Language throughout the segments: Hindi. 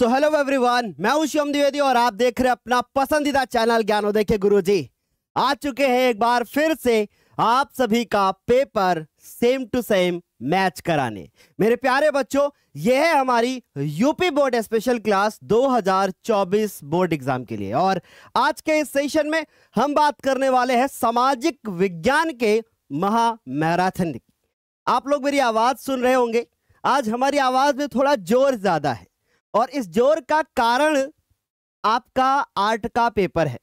सो हेलो एवरीवन मैं उश्यम द्विवेदी और आप देख रहे अपना पसंदीदा चैनल देखे गुरु जी आ चुके हैं एक बार फिर से आप सभी का paper same to same match कराने मेरे प्यारे बच्चों यह है हमारी UP board special class 2024 board exam के लिए और आज के इस सेशन में हम बात करने वाले हैं सामाजिक विज्ञान के महा मैराथन आप लोग मेरी आवाज सुन रहे होंगे आज हमारी आवाज में थोड़ा जोर ज्यादा है और इस जोर का कारण आपका आर्ट का पेपर है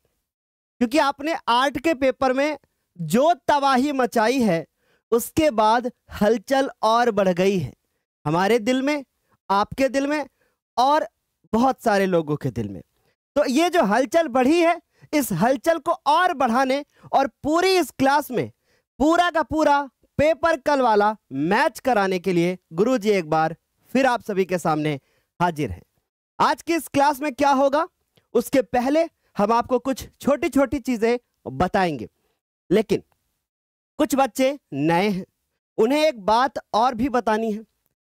क्योंकि आपने आर्ट के पेपर में जो तबाही मचाई है उसके बाद हलचल और बढ़ गई है हमारे दिल में आपके दिल में और बहुत सारे लोगों के दिल में तो ये जो हलचल बढ़ी है इस हलचल को और बढ़ाने और पूरी इस क्लास में पूरा का पूरा पेपर कल वाला मैच कराने के लिए गुरुजी एक बार फिर आप सभी के सामने हाजिर हैं आज की इस क्लास में क्या होगा उसके पहले हम आपको कुछ छोटी छोटी चीजें बताएंगे लेकिन कुछ बच्चे नए हैं उन्हें एक बात और भी बतानी है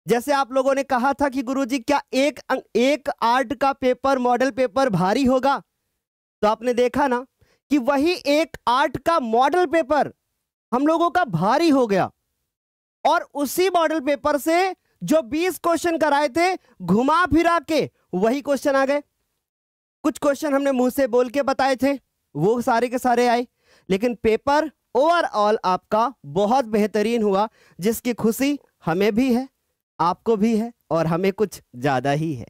जैसे आप लोगों ने कहा था कि गुरुजी क्या एक अं-, एक आर्ट का पेपर मॉडल पेपर भारी होगा तो आपने देखा ना कि वही एक आर्ट का मॉडल पेपर हम लोगों का भारी हो गया और उसी मॉडल पेपर से जो 20 क्वेश्चन कराए थे घुमा फिरा के वही क्वेश्चन आ गए कुछ क्वेश्चन हमने मुंह से बोल के बताए थे वो सारे के सारे आए लेकिन पेपर ओवरऑल आपका बहुत बेहतरीन हुआ जिसकी खुशी हमें भी है आपको भी है और हमें कुछ ज़्यादा ही है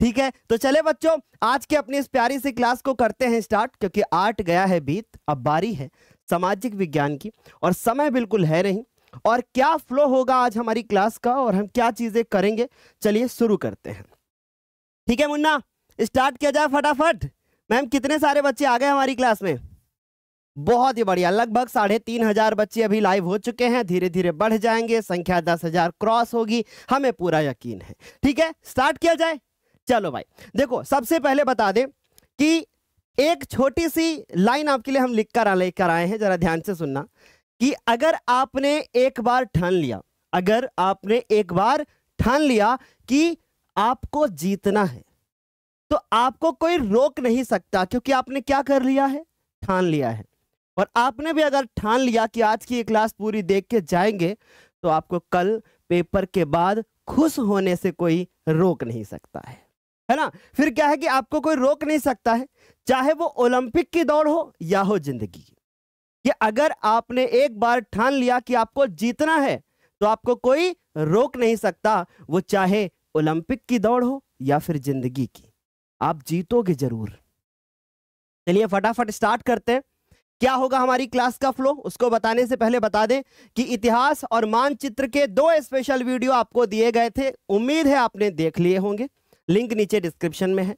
ठीक है तो चले बच्चों आज के अपनी इस प्यारी सी क्लास को करते हैं स्टार्ट क्योंकि आर्ट गया है बीत अब बारी है सामाजिक विज्ञान की और समय बिल्कुल है नहीं और क्या फ्लो होगा आज हमारी क्लास का और हम क्या चीजें करेंगे चलिए शुरू करते हैं ठीक है मुन्ना स्टार्ट किया जाए फटाफट मैम कितने सारे बच्चे आ गए हमारी क्लास में बहुत ही बढ़िया लगभग साढ़े तीन हजार बच्चे अभी लाइव हो चुके हैं धीरे धीरे बढ़ जाएंगे संख्या दस हजार क्रॉस होगी हमें पूरा यकीन है ठीक है स्टार्ट किया जाए चलो भाई देखो सबसे पहले बता दें कि एक छोटी सी लाइन आपके लिए हम लिख कर लेकर आए हैं जरा ध्यान से सुनना कि अगर आपने एक बार ठान लिया अगर आपने एक बार ठान लिया कि आपको जीतना है तो आपको कोई रोक नहीं सकता क्योंकि आपने क्या कर लिया है ठान लिया है और आपने भी अगर ठान लिया कि आज की क्लास पूरी देख के जाएंगे तो आपको कल पेपर के बाद खुश होने से कोई रोक नहीं सकता है है ना फिर क्या है कि आपको कोई रोक नहीं सकता है चाहे वो ओलंपिक की दौड़ हो या हो जिंदगी की कि अगर आपने एक बार ठान लिया कि आपको जीतना है तो आपको कोई रोक नहीं सकता वो चाहे ओलंपिक की दौड़ हो या फिर जिंदगी की आप जीतोगे जरूर चलिए फटाफट स्टार्ट करते हैं क्या होगा हमारी क्लास का फ्लो उसको बताने से पहले बता दें कि इतिहास और मानचित्र के दो स्पेशल वीडियो आपको दिए गए थे उम्मीद है आपने देख लिए होंगे लिंक नीचे डिस्क्रिप्शन में है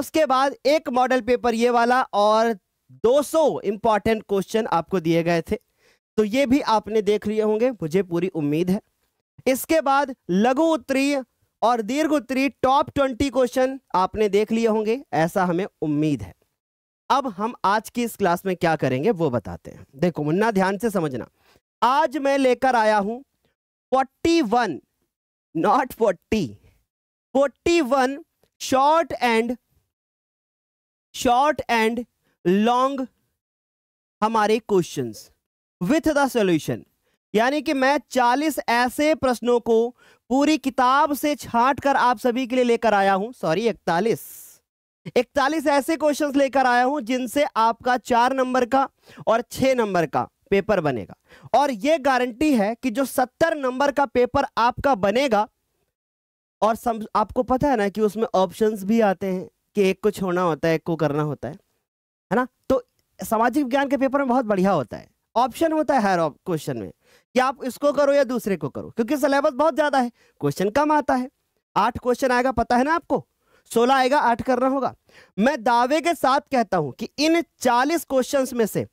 उसके बाद एक मॉडल पेपर ये वाला और 200 इंपॉर्टेंट क्वेश्चन आपको दिए गए थे तो ये भी आपने देख लिए होंगे मुझे पूरी उम्मीद है इसके बाद लघु उत्तरीय और दीर्घ उत्तरी टॉप ट्वेंटी क्वेश्चन आपने देख लिए होंगे ऐसा हमें उम्मीद है अब हम आज की इस क्लास में क्या करेंगे वो बताते हैं देखो मुन्ना ध्यान से समझना आज मैं लेकर आया हूं forty one not forty forty one short and short and long हमारे क्वेश्चंस विथ द सॉल्यूशन यानी कि मैं 40 ऐसे प्रश्नों को पूरी किताब से छाट कर आप सभी के लिए लेकर आया हूं सॉरी इकतालीस इकतालीस ऐसे क्वेश्चंस लेकर आया हूं जिनसे आपका चार नंबर का और छह नंबर का पेपर बनेगा और यह गारंटी है कि जो सत्तर नंबर का पेपर आपका बनेगा और सम, आपको पता है ना कि उसमें ऑप्शंस भी आते हैं कि एक को छोड़ना होता है एक को करना होता है है ना तो सामाजिक विज्ञान के पेपर में बहुत बढ़िया होता है ऑप्शन होता है हर क्वेश्चन में कि आप इसको करो या दूसरे को करो क्योंकि सिलेबस बहुत ज्यादा है क्वेश्चन कम आता है आठ क्वेश्चन आएगा पता है ना आपको सोलह आएगा आठ करना होगा मैं दावे के साथ कहता हूं कि इन चालीस क्वेश्चन में से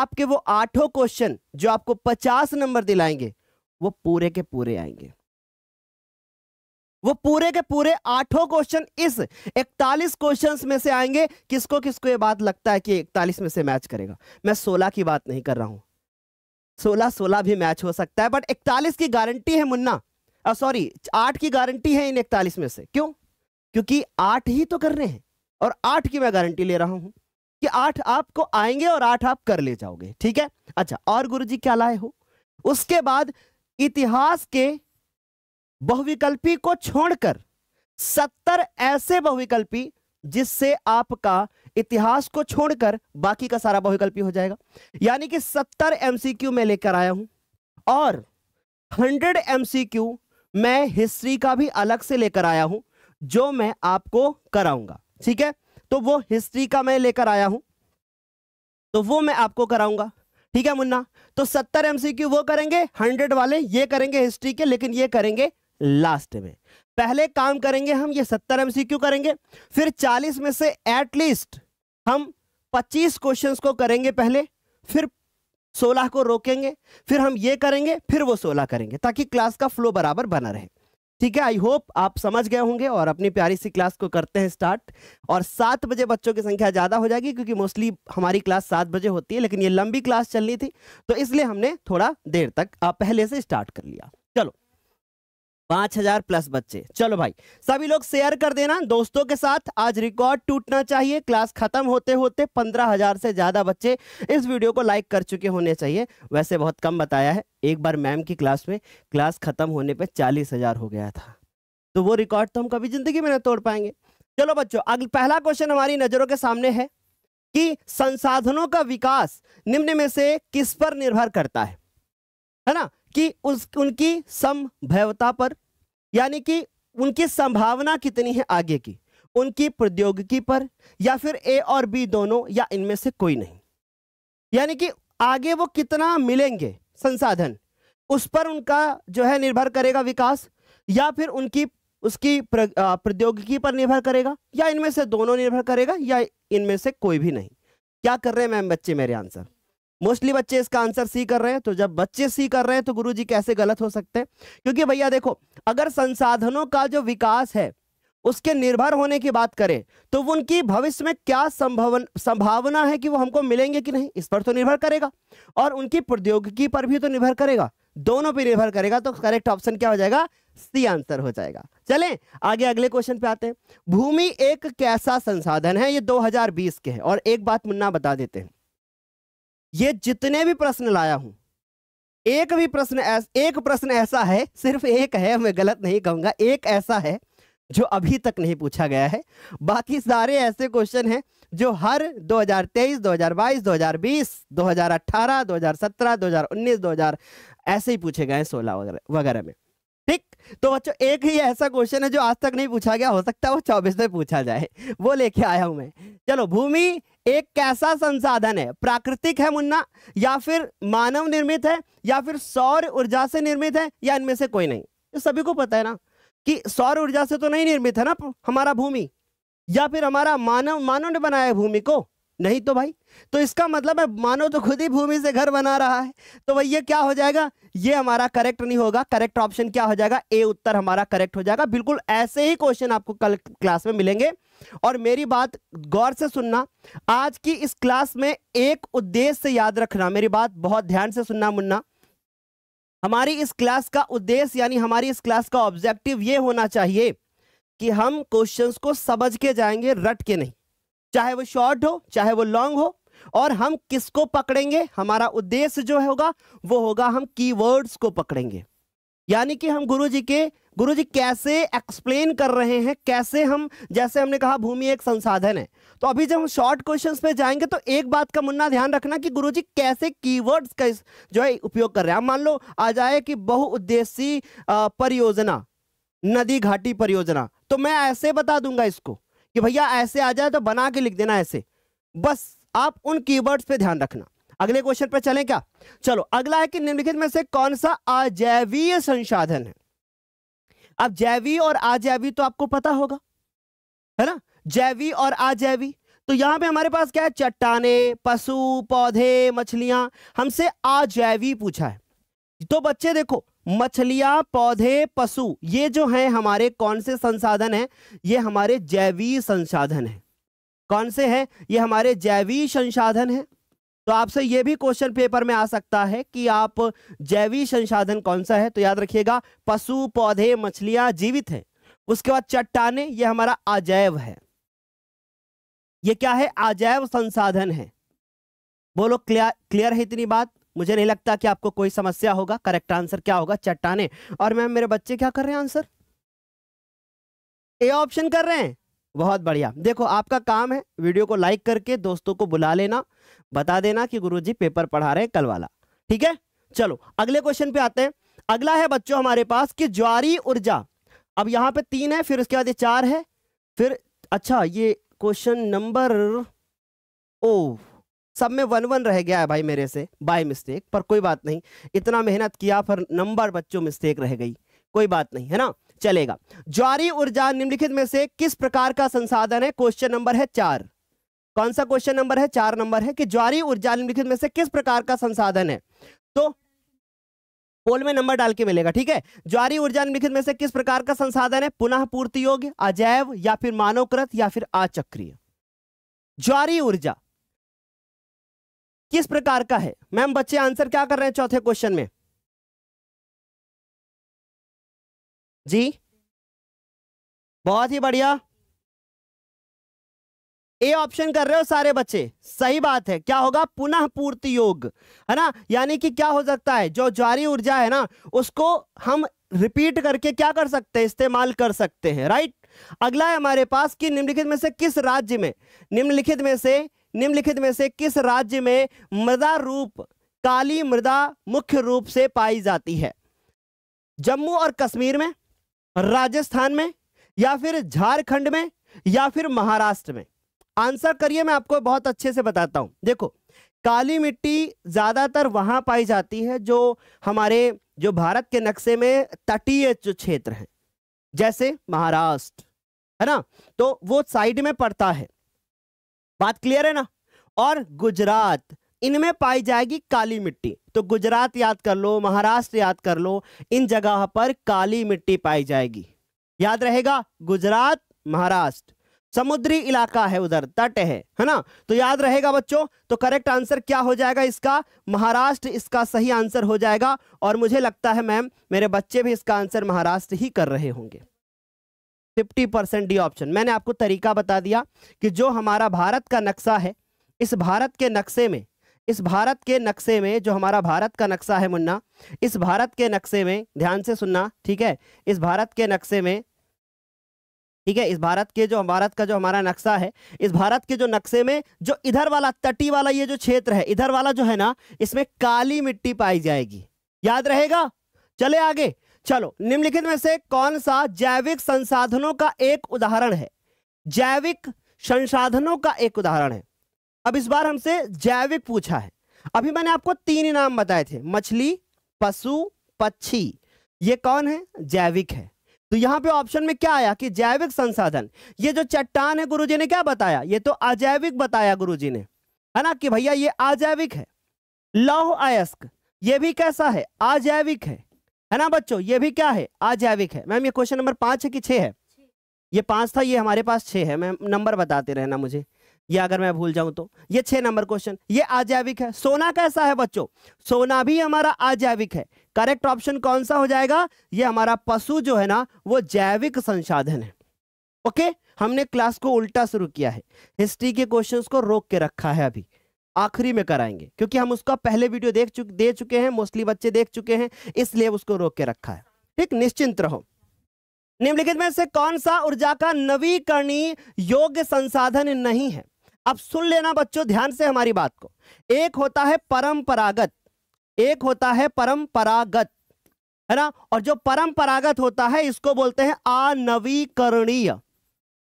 आपके वो आठों क्वेश्चन जो आपको पचास नंबर दिलाएंगे वो पूरे के पूरे आएंगे वो पूरे के पूरे आठों क्वेश्चन इस 41 क्वेश्चंस में से आएंगे किसको किसको ये बात लगता है कि 41 में से मैच करेगा मैं 16 की बात नहीं कर रहा हूं 16 16 भी मैच हो सकता है बट 41 की गारंटी है मुन्ना सॉरी आठ की गारंटी है इन इकतालीस में से क्यों क्योंकि आठ ही तो कर रहे हैं और आठ की मैं गारंटी ले रहा हूं कि आठ आपको आएंगे और आठ आप कर ले जाओगे ठीक है अच्छा और गुरुजी क्या लाए हो उसके बाद इतिहास के बहुविकल्पी को छोड़कर सत्तर ऐसे बहुविकल्पी जिससे आपका इतिहास को छोड़कर बाकी का सारा बहुविकल्पी हो जाएगा यानी कि सत्तर एमसीक्यू में लेकर आया हूं और हंड्रेड एमसीक्यू मैं हिस्ट्री का भी अलग से लेकर आया हूं जो मैं आपको कराऊंगा ठीक है तो वो हिस्ट्री का मैं लेकर आया हूं तो वो मैं आपको कराऊंगा ठीक है मुन्ना तो सत्तर एमसीक्यू वो करेंगे हंड्रेड वाले ये करेंगे हिस्ट्री के लेकिन ये करेंगे लास्ट में पहले काम करेंगे हम ये सत्तर एमसीक्यू करेंगे फिर चालीस में से एटलीस्ट हम पच्चीस क्वेश्चंस को करेंगे पहले फिर सोलह को रोकेंगे फिर हम ये करेंगे फिर वो सोलह करेंगे ताकि क्लास का फ्लो बराबर बना रहे ठीक है आई होप आप समझ गए होंगे और अपनी प्यारी सी क्लास को करते हैं स्टार्ट और सात बजे बच्चों की संख्या ज़्यादा हो जाएगी क्योंकि मोस्टली हमारी क्लास सात बजे होती है लेकिन ये लंबी क्लास चलनी थी तो इसलिए हमने थोड़ा देर तक आप पहले से स्टार्ट कर लिया चलो पांच हजार प्लस बच्चे चलो भाई सभी लोग शेयर कर देना दोस्तों के साथ आज रिकॉर्ड टूटना चाहिए क्लास खत्म होते होते पंद्रह हजार से ज्यादा बच्चे इस वीडियो को लाइक कर चुके होने चाहिए वैसे बहुत कम बताया है एक बार मैम की क्लास में क्लास खत्म होने पर चालीस हजार हो गया था तो वो रिकॉर्ड तो हम कभी जिंदगी में ना तोड़ पाएंगे चलो बच्चों अगल पहला क्वेश्चन हमारी नजरों के सामने है कि संसाधनों का विकास निम्न में से किस पर निर्भर करता है है ना कि उस उनकी संभवता पर यानी कि उनकी संभावना कितनी है आगे की उनकी प्रौद्योगिकी पर या फिर ए और बी दोनों या इनमें से कोई नहीं यानी कि आगे वो कितना मिलेंगे संसाधन उस पर उनका जो है निर्भर करेगा विकास या फिर उनकी उसकी प्रौद्योगिकी पर निर्भर करेगा या इनमें से दोनों निर्भर करेगा या इनमें से कोई भी नहीं क्या कर रहे हैं मैम बच्चे मेरे आंसर मोस्टली बच्चे इसका आंसर सी कर रहे हैं तो जब बच्चे सी कर रहे हैं तो गुरुजी कैसे गलत हो सकते हैं क्योंकि भैया देखो अगर संसाधनों का जो विकास है उसके निर्भर होने की बात करें तो उनकी भविष्य में क्या संभावन संभावना है कि वो हमको मिलेंगे कि नहीं इस पर तो निर्भर करेगा और उनकी प्रौद्योगिकी पर भी तो निर्भर करेगा दोनों पर निर्भर करेगा तो करेक्ट ऑप्शन क्या हो जाएगा सी आंसर हो जाएगा चले आगे अगले क्वेश्चन पे आते हैं भूमि एक कैसा संसाधन है ये दो के है और एक बात मुन्ना बता देते हैं ये जितने भी प्रश्न लाया हूं एक भी प्रश्न एक प्रश्न ऐसा है सिर्फ एक है मैं गलत नहीं कहूंगा एक ऐसा है जो अभी तक नहीं पूछा गया है बाकी सारे ऐसे क्वेश्चन हैं जो हर 2023, 2022, 2020, 2018, 2017, 2019, 2000 ऐसे ही पूछे गए हैं सोलह वगैरह वगैरह में ठीक तो बच्चों एक ही ऐसा क्वेश्चन है जो आज तक नहीं पूछा गया हो सकता है वो चौबीस में पूछा जाए वो लेके आया हूं मैं चलो भूमि एक कैसा संसाधन है प्राकृतिक है मुन्ना या फिर मानव निर्मित है या फिर सौर ऊर्जा से निर्मित है या इनमें से कोई नहीं सभी को पता है ना कि सौर ऊर्जा से तो नहीं निर्मित है ना हमारा भूमि या फिर हमारा मानव मानव ने बनाया भूमि को नहीं तो भाई तो इसका मतलब है मानो तो खुद ही भूमि से घर बना रहा है तो ये क्या हो जाएगा ये हमारा करेक्ट नहीं होगा करेक्ट ऑप्शन क्या हो जाएगा ए उत्तर हमारा करेक्ट हो जाएगा बिल्कुल ऐसे ही क्वेश्चन आपको कल क्लास में मिलेंगे और मेरी बात गौर से सुनना आज की इस क्लास में एक उद्देश्य याद रखना मेरी बात बहुत ध्यान से सुनना मुन्ना हमारी इस क्लास का उद्देश्य यानी हमारी इस क्लास का ऑब्जेक्टिव ये होना चाहिए कि हम क्वेश्चंस को समझ के जाएंगे रट के नहीं चाहे वो शॉर्ट हो चाहे वो लॉन्ग हो और हम किसको पकड़ेंगे हमारा उद्देश्य जो होगा वो होगा हम कीवर्ड्स को पकड़ेंगे यानी कि हम गुरु जी के गुरु जी कैसे एक्सप्लेन कर रहे हैं कैसे हम जैसे हमने कहा भूमि एक संसाधन है तो अभी जब हम शॉर्ट क्वेश्चंस पे जाएंगे तो एक बात का मुन्ना ध्यान रखना कि गुरु जी कैसे कीवर्ड्स का जो है उपयोग कर रहे हैं मान लो आ जाए कि बहुउद्देशी परियोजना नदी घाटी परियोजना तो मैं ऐसे बता दूंगा इसको कि भैया ऐसे आ जाए तो बना के लिख देना ऐसे बस आप उन कीवर्ड्स पे ध्यान रखना अगले क्वेश्चन पर चलें क्या चलो अगला है कि निम्नलिखित में से कौन सा अजैवीय संसाधन है अब जैवी और अजैवी तो आपको पता होगा है ना जैवी और अजैवी तो यहां पे हमारे पास क्या है चट्टाने पशु पौधे मछलियां हमसे अजैवी पूछा है तो बच्चे देखो मछलियां पौधे पशु ये जो है हमारे कौन से संसाधन है ये हमारे जैवी संसाधन है कौन से है ये हमारे जैवी संसाधन है तो आपसे ये भी क्वेश्चन पेपर में आ सकता है कि आप जैवी संसाधन कौन सा है तो याद रखिएगा पशु पौधे मछलियां जीवित है उसके बाद चट्टाने ये हमारा अजैव है ये क्या है अजैव संसाधन है बोलो क्लियर क्लियर है इतनी बात मुझे नहीं लगता कि आपको कोई समस्या होगा करेक्ट आंसर क्या होगा चट्टाने और मैम मेरे बच्चे क्या कर रहे हैं आंसर ए ऑप्शन कर रहे हैं बहुत बढ़िया देखो आपका काम है वीडियो को लाइक करके दोस्तों को बुला लेना बता देना कि गुरुजी पेपर पढ़ा रहे हैं कल वाला ठीक है चलो अगले क्वेश्चन पे आते हैं अगला है बच्चों हमारे पास कि ज्वारी ऊर्जा अब यहाँ पे तीन है फिर उसके बाद ये चार है फिर अच्छा ये क्वेश्चन नंबर ओ सब में वन वन रह गया है भाई मेरे से बाय मिस्टेक पर कोई बात नहीं इतना मेहनत किया पर नंबर बच्चों मिस्टेक रह गई कोई बात नहीं है ना चलेगा ज्वारी ऊर्जा निम्नलिखित में से किस प्रकार का संसाधन है क्वेश्चन नंबर है चार कौन सा क्वेश्चन नंबर है चार नंबर है कि ज्वारी ऊर्जा निम्नलिखित में से किस प्रकार का संसाधन है तो पोल में नंबर डाल के मिलेगा ठीक है ज्वारी ऊर्जा निम्नलिखित में से किस प्रकार का संसाधन है पुनः पूर्ति योग्य अजैव या फिर मानवकृत या फिर आचक्रिय ज्वारी ऊर्जा किस प्रकार का है मैम बच्चे आंसर क्या कर रहे हैं चौथे क्वेश्चन में जी बहुत ही बढ़िया ए ऑप्शन कर रहे हो सारे बच्चे सही बात है क्या होगा पुनः पूर्ति योग है ना यानी कि क्या हो सकता है जो ज्वारी ऊर्जा है ना उसको हम रिपीट करके क्या कर सकते हैं इस्तेमाल कर सकते हैं राइट अगला है हमारे पास कि निम्नलिखित में से किस राज्य में निम्नलिखित में से निम्नलिखित में से किस राज्य में मृदा रूप काली मृदा मुख्य रूप से पाई जाती है जम्मू और कश्मीर में राजस्थान में या फिर झारखंड में या फिर महाराष्ट्र में आंसर करिए मैं आपको बहुत अच्छे से बताता हूं देखो काली मिट्टी ज्यादातर वहां पाई जाती है जो हमारे जो भारत के नक्शे में तटीय जो क्षेत्र है जैसे महाराष्ट्र है ना तो वो साइड में पड़ता है बात क्लियर है ना और गुजरात इनमें पाई जाएगी काली मिट्टी तो गुजरात याद कर लो महाराष्ट्र याद कर लो इन जगह पर काली मिट्टी पाई जाएगी याद रहेगा गुजरात महाराष्ट्र समुद्री इलाका है उधर तट है है ना तो याद रहेगा बच्चों तो करेक्ट आंसर क्या हो जाएगा इसका महाराष्ट्र इसका सही आंसर हो जाएगा और मुझे लगता है मैम मेरे बच्चे भी इसका आंसर महाराष्ट्र ही कर रहे होंगे फिफ्टी परसेंट डी ऑप्शन मैंने आपको तरीका बता दिया कि जो हमारा भारत का नक्शा है इस भारत के नक्शे में इस भारत के नक्शे में जो हमारा भारत का नक्शा है मुन्ना इस भारत के नक्शे में ध्यान से सुनना ठीक है इस भारत के नक्शे में ठीक है इस भारत के जो भारत का जो हमारा नक्शा है इस भारत के जो नक्शे में जो इधर वाला तटी वाला ये जो क्षेत्र है इधर वाला जो है ना इसमें काली मिट्टी पाई जाएगी याद रहेगा चले आगे चलो निम्नलिखित में से कौन सा जैविक संसाधनों का एक उदाहरण है जैविक संसाधनों का एक उदाहरण है अब इस बार हमसे जैविक पूछा है अभी मैंने आपको तीन नाम बताए थे मछली पशु पक्षी ये कौन है जैविक है तो यहाँ पे ऑप्शन में क्या आया कि जैविक संसाधन ये जो चट्टान है गुरुजी ने क्या बताया ये तो अजैविक बताया गुरुजी ने है ना कि भैया ये अजैविक है लौह अयस्क ये भी कैसा है अजैविक है है ना बच्चों ये भी क्या है अजैविक है मैम ये क्वेश्चन नंबर पांच है कि छे है ये पांच था ये हमारे पास छे है मैम नंबर बताते रहना मुझे ये अगर मैं भूल जाऊं तो ये छह नंबर क्वेश्चन ये अजैविक है सोना कैसा है बच्चों सोना भी हमारा अजैविक है करेक्ट ऑप्शन कौन सा हो जाएगा ये हमारा पशु जो है ना वो जैविक संसाधन है ओके हमने क्लास को उल्टा शुरू किया है हिस्ट्री के क्वेश्चंस को रोक के रखा है अभी आखिरी में कराएंगे क्योंकि हम उसका पहले वीडियो देख चुके दे चुके हैं मोस्टली बच्चे देख चुके हैं इसलिए उसको रोक के रखा है ठीक निश्चिंत रहो निम्नलिखित में से कौन सा ऊर्जा का नवीकरणीय योग्य संसाधन नहीं है अब सुन लेना बच्चों ध्यान से हमारी बात को एक होता है परंपरागत एक होता है परंपरागत है ना और जो परंपरागत होता है इसको बोलते हैं अनवीकरणीय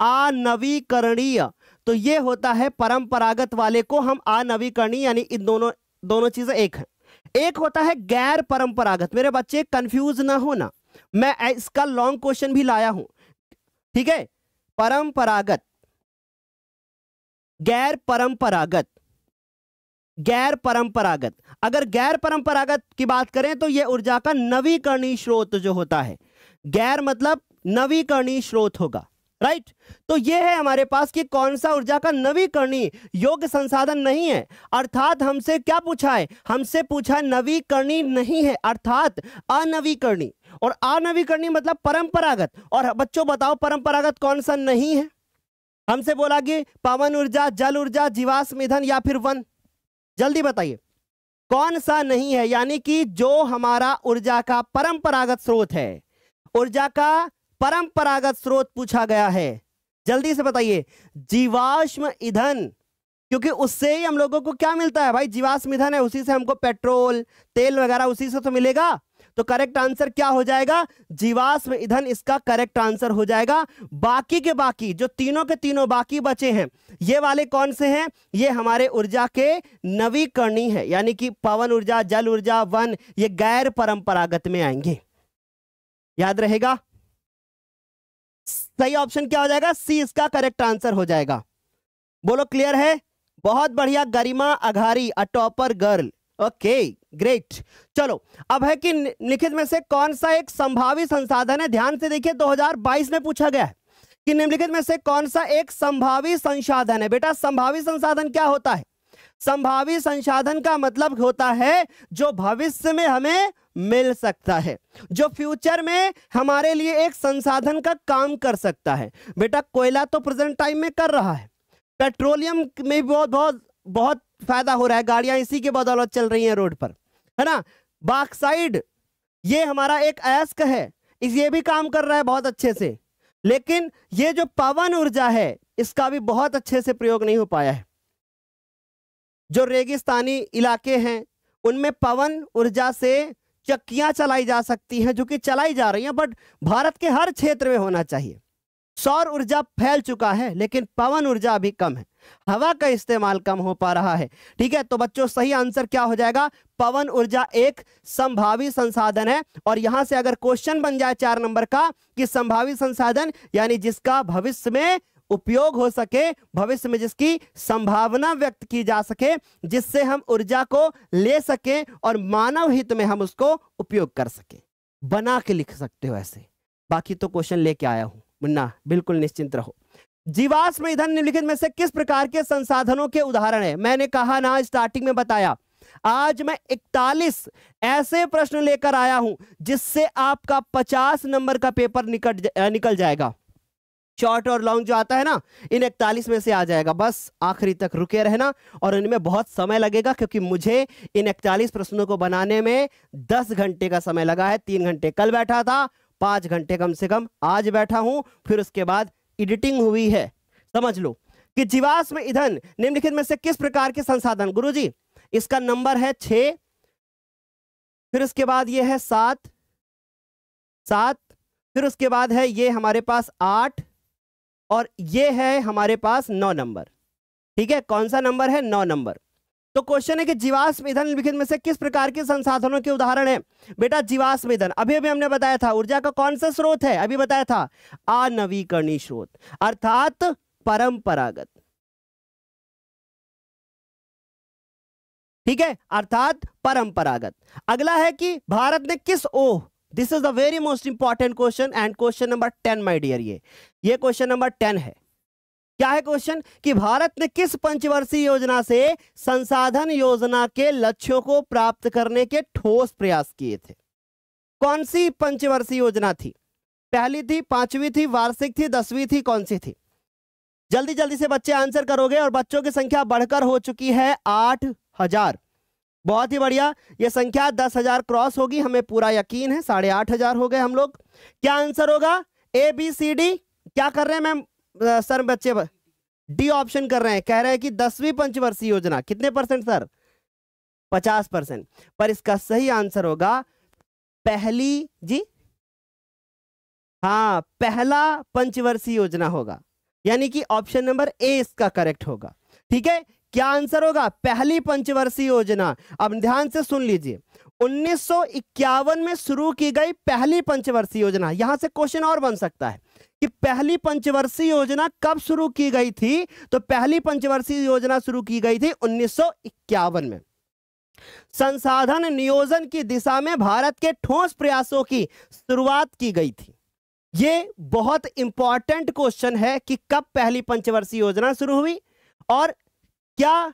अनवीकरणीय तो ये होता है परंपरागत वाले को हम अनवीकरणीय यानी इन दोनों दोनों चीजें एक हैं एक होता है गैर परंपरागत मेरे बच्चे कंफ्यूज ना होना मैं इसका लॉन्ग क्वेश्चन भी लाया हूं ठीक है परंपरागत गैर परंपरागत गैर परंपरागत अगर गैर परंपरागत की बात करें तो यह ऊर्जा का नवीकरणीय स्रोत जो होता है गैर मतलब नवीकरणीय स्रोत होगा राइट तो यह है हमारे पास कि कौन सा ऊर्जा का नवीकरणीय योग्य संसाधन नहीं है अर्थात हमसे क्या पूछा है हमसे पूछा नवीकरणीय नहीं है अर्थात अनवीकरणीय और अनवीकरणीय मतलब परंपरागत और बच्चों बताओ परंपरागत कौन सा नहीं है हमसे बोला कि पवन ऊर्जा जल ऊर्जा जीवाश्म ईंधन या फिर वन जल्दी बताइए कौन सा नहीं है यानी कि जो हमारा ऊर्जा का परंपरागत स्रोत है ऊर्जा का परंपरागत स्रोत पूछा गया है जल्दी से बताइए जीवाश्म ईंधन क्योंकि उससे ही हम लोगों को क्या मिलता है भाई जीवाश्म ईंधन है उसी से हमको पेट्रोल तेल वगैरह उसी से तो मिलेगा तो करेक्ट आंसर क्या हो जाएगा जीवाश्म ईंधन इसका करेक्ट आंसर हो जाएगा बाकी के बाकी जो तीनों के तीनों बाकी बचे हैं ये वाले कौन से हैं ये हमारे ऊर्जा के नवीकरणीय है यानी कि पवन ऊर्जा जल ऊर्जा वन ये गैर परंपरागत में आएंगे याद रहेगा सही ऑप्शन क्या हो जाएगा सी इसका करेक्ट आंसर हो जाएगा बोलो क्लियर है बहुत बढ़िया Garima Aghari a topper girl okay great चलो अब है कि निखित में से कौन सा एक संभावित संसाधन है ध्यान से देखिए 2022 में पूछा गया है कि निम्नलिखित में से कौन सा एक संभावित संसाधन है बेटा संभावित संसाधन क्या होता है संभावित संसाधन का मतलब होता है जो भविष्य में हमें मिल सकता है जो फ्यूचर में हमारे लिए एक संसाधन का काम कर सकता है बेटा कोयला तो प्रेजेंट टाइम में कर रहा है पेट्रोलियम में भी बहुत बहुत बहुत फायदा हो रहा है गाड़ियां इसी के बदौलत चल रही हैं रोड पर है ना बाक्साइड ये हमारा एक अयस्क है इस ये भी काम कर रहा है बहुत अच्छे से लेकिन ये जो पवन ऊर्जा है इसका भी बहुत अच्छे से प्रयोग नहीं हो पाया है जो रेगिस्तानी इलाके हैं उनमें पवन ऊर्जा से चक्कियां चलाई जा सकती हैं जो कि चलाई जा रही हैं बट भारत के हर क्षेत्र में होना चाहिए सौर ऊर्जा फैल चुका है लेकिन पवन ऊर्जा अभी कम है हवा का इस्तेमाल कम हो पा रहा है ठीक है तो बच्चों सही आंसर क्या हो जाएगा पवन ऊर्जा एक संभावी संसाधन है और यहां से अगर क्वेश्चन बन जाए चार नंबर का कि संभावी संसाधन यानी जिसका भविष्य में उपयोग हो सके भविष्य में जिसकी संभावना व्यक्त की जा सके जिससे हम ऊर्जा को ले सकें और मानव हित में हम उसको उपयोग कर सकें बना के लिख सकते हो ऐसे बाकी तो क्वेश्चन लेके आया हूं मुन्ना बिल्कुल निश्चिंत रहो जीवाश्म ईंधन निम्नलिखित में से किस प्रकार के संसाधनों के उदाहरण है मैंने कहा ना स्टार्टिंग में बताया आज मैं इकतालीस ऐसे प्रश्न लेकर आया हूं जिससे आपका पचास नंबर का पेपर निकट निकल जाएगा शॉर्ट और लॉन्ग जो आता है ना इन इकतालीस में से आ जाएगा बस आखिरी तक रुके रहना और इनमें बहुत समय लगेगा क्योंकि मुझे इन इकतालीस प्रश्नों को बनाने में दस घंटे का समय लगा है तीन घंटे कल बैठा था पांच घंटे कम से कम आज बैठा हूं फिर उसके बाद एडिटिंग हुई है समझ लो कि जीवाश्म ईंधन निम्नलिखित में से किस प्रकार के संसाधन गुरुजी इसका नंबर है छ फिर उसके बाद यह है सात सात फिर उसके बाद है ये हमारे पास आठ और ये है हमारे पास नौ नंबर ठीक है कौन सा नंबर है नौ नंबर तो क्वेश्चन है कि जीवाश्म ईंधन लिखित में से किस प्रकार के संसाधनों के उदाहरण है बेटा जीवाश्म ईंधन अभी अभी हमने बताया था ऊर्जा का कौन सा स्रोत है अभी बताया था अनवीकरणीय स्रोत अर्थात परंपरागत ठीक है अर्थात परंपरागत अगला है कि भारत ने किस oh this is the very most important question and question number ten my dear ये ये क्वेश्चन नंबर टेन है क्या है क्वेश्चन कि भारत ने किस पंचवर्षीय योजना से संसाधन योजना के लक्ष्यों को प्राप्त करने के ठोस प्रयास किए थे कौन सी पंचवर्षीय योजना थी पहली थी पांचवी थी वार्षिक थी दसवीं थी कौन सी थी जल्दी जल्दी से बच्चे आंसर करोगे और बच्चों की संख्या बढ़कर हो चुकी है आठ हजार बहुत ही बढ़िया ये संख्या दस हजार क्रॉस होगी हमें पूरा यकीन है साढ़े आठ हजार हो गए हम लोग क्या आंसर होगा ए बी सी डी क्या कर रहे हैं मैम सर बच्चे डी ऑप्शन कर रहे हैं कह रहे हैं कि दसवीं पंचवर्षीय योजना कितने परसेंट सर पचास परसेंट पर इसका सही आंसर होगा पहली जी हाँ पहला पंचवर्षीय योजना होगा यानी कि ऑप्शन नंबर ए इसका करेक्ट होगा ठीक है क्या आंसर होगा पहली पंचवर्षीय योजना अब ध्यान से सुन लीजिए 1951 में शुरू की गई पहली पंचवर्षीय योजना यहां से क्वेश्चन और बन सकता है कि पहली पंचवर्षीय योजना कब शुरू की गई थी तो पहली पंचवर्षीय योजना शुरू की गई थी 1951 में संसाधन नियोजन की दिशा में भारत के ठोस प्रयासों की शुरुआत की गई थी यह बहुत इंपॉर्टेंट क्वेश्चन है कि कब पहली पंचवर्षीय योजना शुरू हुई और क्या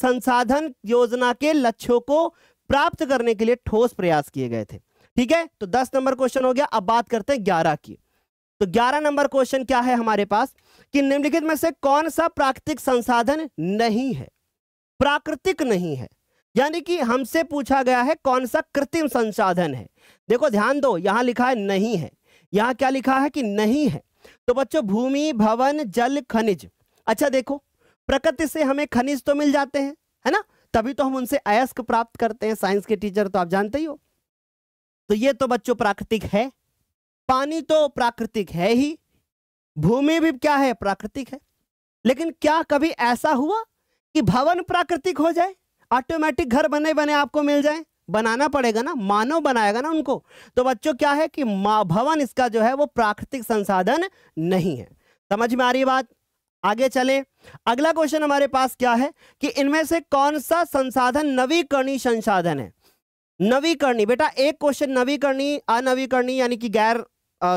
संसाधन योजना के लक्ष्यों को प्राप्त करने के लिए ठोस प्रयास किए गए थे ठीक है तो दस नंबर क्वेश्चन हो गया अब बात करते हैं ग्यारह की तो ग्यारह नंबर क्वेश्चन क्या है हमारे पास कि निम्नलिखित में से कौन सा प्राकृतिक संसाधन नहीं है प्राकृतिक नहीं है यानी कि हमसे पूछा गया है कौन सा कृत्रिम संसाधन है देखो ध्यान दो यहां लिखा है नहीं है यहां क्या लिखा है कि नहीं है तो बच्चों भूमि भवन जल खनिज अच्छा देखो प्रकृति से हमें खनिज तो मिल जाते हैं है ना तभी तो हम उनसे अयस्क प्राप्त करते हैं साइंस के टीचर तो आप जानते ही हो तो ये तो बच्चों प्राकृतिक है पानी तो प्राकृतिक है ही भूमि भी क्या है प्राकृतिक है लेकिन क्या कभी ऐसा हुआ कि भवन प्राकृतिक हो जाए ऑटोमेटिक घर बने बने आपको मिल जाए बनाना पड़ेगा ना मानव बनाएगा ना उनको तो बच्चों क्या है कि भवन इसका जो है वो प्राकृतिक संसाधन नहीं है समझ में आ रही बात आगे चले अगला क्वेश्चन हमारे पास क्या है कि इनमें से कौन सा संसाधन नवीकरणीय संसाधन है नवीकरणीय बेटा एक क्वेश्चन नवीकरणीय अनवीकरणीय यानी कि गैर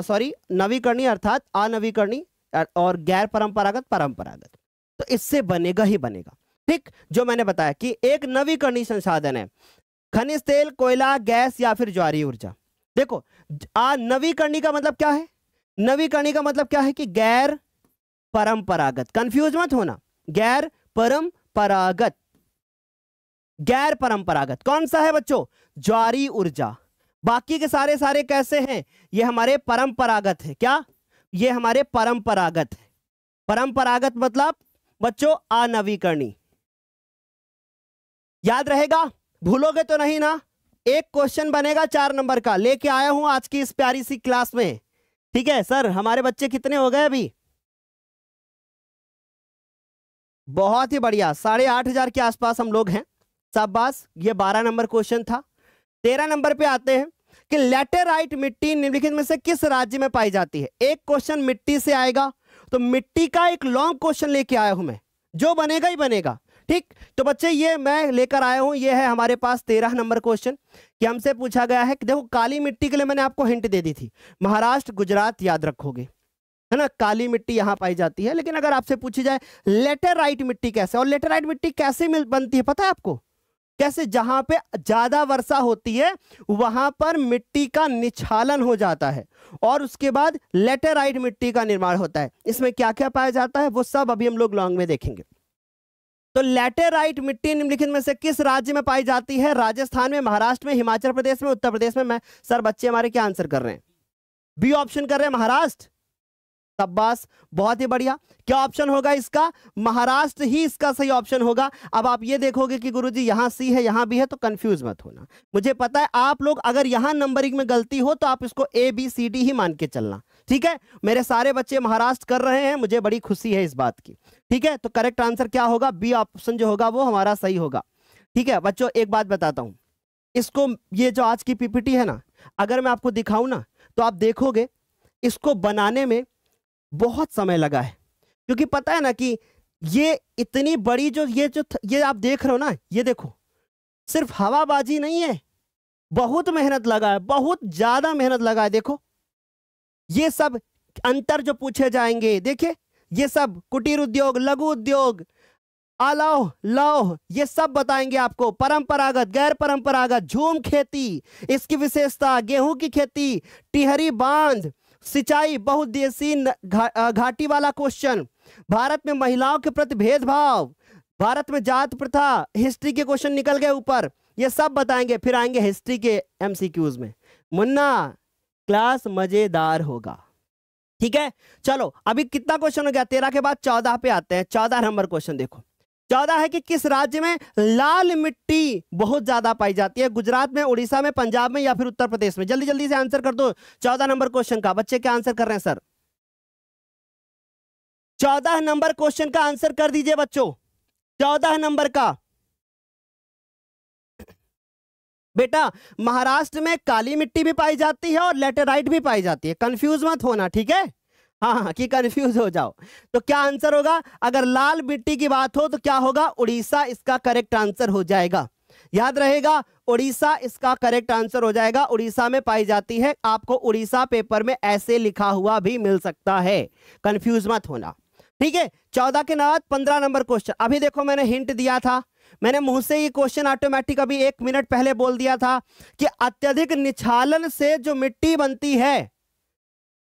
सॉरी नवीकरणीय अर्थात अनवीकरणीय और गैर परंपरागत परंपरागत तो इससे बनेगा ही बनेगा ठीक जो मैंने बताया कि एक नवीकरणीय संसाधन है खनिज तेल कोयला गैस या फिर ज्वारी ऊर्जा देखो आ नवीकरणीय का मतलब क्या है नवीकरणीय का मतलब क्या है कि गैर परंपरागत कंफ्यूज मत होना गैर परंपरागत गैर परंपरागत कौन सा है बच्चों ज्वारी ऊर्जा बाकी के सारे सारे कैसे हैं ये हमारे परंपरागत है क्या ये हमारे परंपरागत है परंपरागत मतलब बच्चों अनवीकरणी याद रहेगा भूलोगे तो नहीं ना एक क्वेश्चन बनेगा चार नंबर का लेके आया हूं आज की इस प्यारी सी क्लास में ठीक है सर हमारे बच्चे कितने हो गए अभी बहुत ही बढ़िया साढ़े आठ हजार के आसपास हम लोग हैं शाबाश ये बारह नंबर क्वेश्चन था तेरह नंबर पे आते हैं कि लेटेराइट मिट्टी निम्नलिखित में से किस राज्य में पाई जाती है एक क्वेश्चन मिट्टी से आएगा तो मिट्टी का एक लॉन्ग क्वेश्चन लेके आया हूं मैं जो बनेगा ही बनेगा ठीक तो बच्चे ये मैं लेकर आया हूं ये है हमारे पास तेरह नंबर क्वेश्चन कि हमसे पूछा गया है कि देखो काली मिट्टी के लिए मैंने आपको हिंट दे दी थी महाराष्ट्र गुजरात याद रखोगे है ना काली मिट्टी यहां पाई जाती है लेकिन अगर आपसे पूछी जाए लेटेराइट मिट्टी कैसे और लेटेराइट मिट्टी कैसे मिल बनती है पता है आपको कैसे जहां पे ज्यादा वर्षा होती है वहां पर मिट्टी का निछालन हो जाता है और उसके बाद लेटेराइट मिट्टी का निर्माण होता है इसमें क्या क्या पाया जाता है वो सब अभी हम लोग लॉन्ग में देखेंगे तो लेटेराइट मिट्टी निम्नलिखित में से किस राज्य में पाई जाती है राजस्थान में महाराष्ट्र में हिमाचल प्रदेश में उत्तर प्रदेश में मैं सर बच्चे हमारे क्या आंसर कर रहे हैं बी ऑप्शन कर रहे हैं महाराष्ट्र अब्बास बहुत ही बढ़िया क्या ऑप्शन होगा इसका महाराष्ट्र ही इसका सही ऑप्शन होगा अब आप ये देखोगे कि गुरुजी जी यहाँ सी है यहाँ भी है तो कंफ्यूज मत होना मुझे पता है आप लोग अगर यहाँ नंबरिंग में गलती हो तो आप इसको ए बी सी डी ही मान के चलना ठीक है मेरे सारे बच्चे महाराष्ट्र कर रहे हैं मुझे बड़ी खुशी है इस बात की ठीक है तो करेक्ट आंसर क्या होगा बी ऑप्शन जो होगा वो हमारा सही होगा ठीक है बच्चों एक बात बताता हूँ इसको ये जो आज की पीपीटी है ना अगर मैं आपको दिखाऊं ना तो आप देखोगे इसको बनाने में बहुत समय लगा है क्योंकि पता है ना कि ये इतनी बड़ी जो ये जो ये आप देख रहे हो ना ये देखो सिर्फ हवाबाजी नहीं है बहुत मेहनत लगा है बहुत ज्यादा मेहनत लगा है देखो ये सब अंतर जो पूछे जाएंगे देखिए ये सब कुटीर उद्योग लघु उद्योग आलाओ लाओ ये सब बताएंगे आपको परंपरागत गैर परंपरागत झूम खेती इसकी विशेषता गेहूं की खेती टिहरी बांध सिंचाई बहुदेशी घा, घाटी वाला क्वेश्चन भारत में महिलाओं के प्रति भेदभाव भारत में जात प्रथा हिस्ट्री के क्वेश्चन निकल गए ऊपर ये सब बताएंगे फिर आएंगे हिस्ट्री के एमसीक्यूज में मुन्ना क्लास मजेदार होगा ठीक है चलो अभी कितना क्वेश्चन हो गया तेरह के बाद चौदह पे आते हैं चौदह नंबर क्वेश्चन देखो चौदह है कि किस राज्य में लाल मिट्टी बहुत ज्यादा पाई जाती है गुजरात में उड़ीसा में पंजाब में या फिर उत्तर प्रदेश में जल्दी जल्दी से आंसर कर दो चौदह नंबर क्वेश्चन का बच्चे क्या आंसर कर रहे हैं सर चौदह नंबर क्वेश्चन का आंसर कर दीजिए बच्चों चौदह नंबर का बेटा महाराष्ट्र में काली मिट्टी भी पाई जाती है और लेटेराइट भी पाई जाती है कंफ्यूज मत होना ठीक है हाँ हाँ कि कंफ्यूज हो जाओ तो क्या आंसर होगा अगर लाल मिट्टी की बात हो तो क्या होगा उड़ीसा इसका करेक्ट आंसर हो जाएगा याद रहेगा उड़ीसा इसका करेक्ट आंसर हो जाएगा उड़ीसा में पाई जाती है आपको उड़ीसा पेपर में ऐसे लिखा हुआ भी मिल सकता है कंफ्यूज मत होना ठीक है चौदह के बाद पंद्रह नंबर क्वेश्चन अभी देखो मैंने हिंट दिया था मैंने मुंह से ये क्वेश्चन ऑटोमेटिक अभी एक मिनट पहले बोल दिया था कि अत्यधिक निछालन से जो मिट्टी बनती है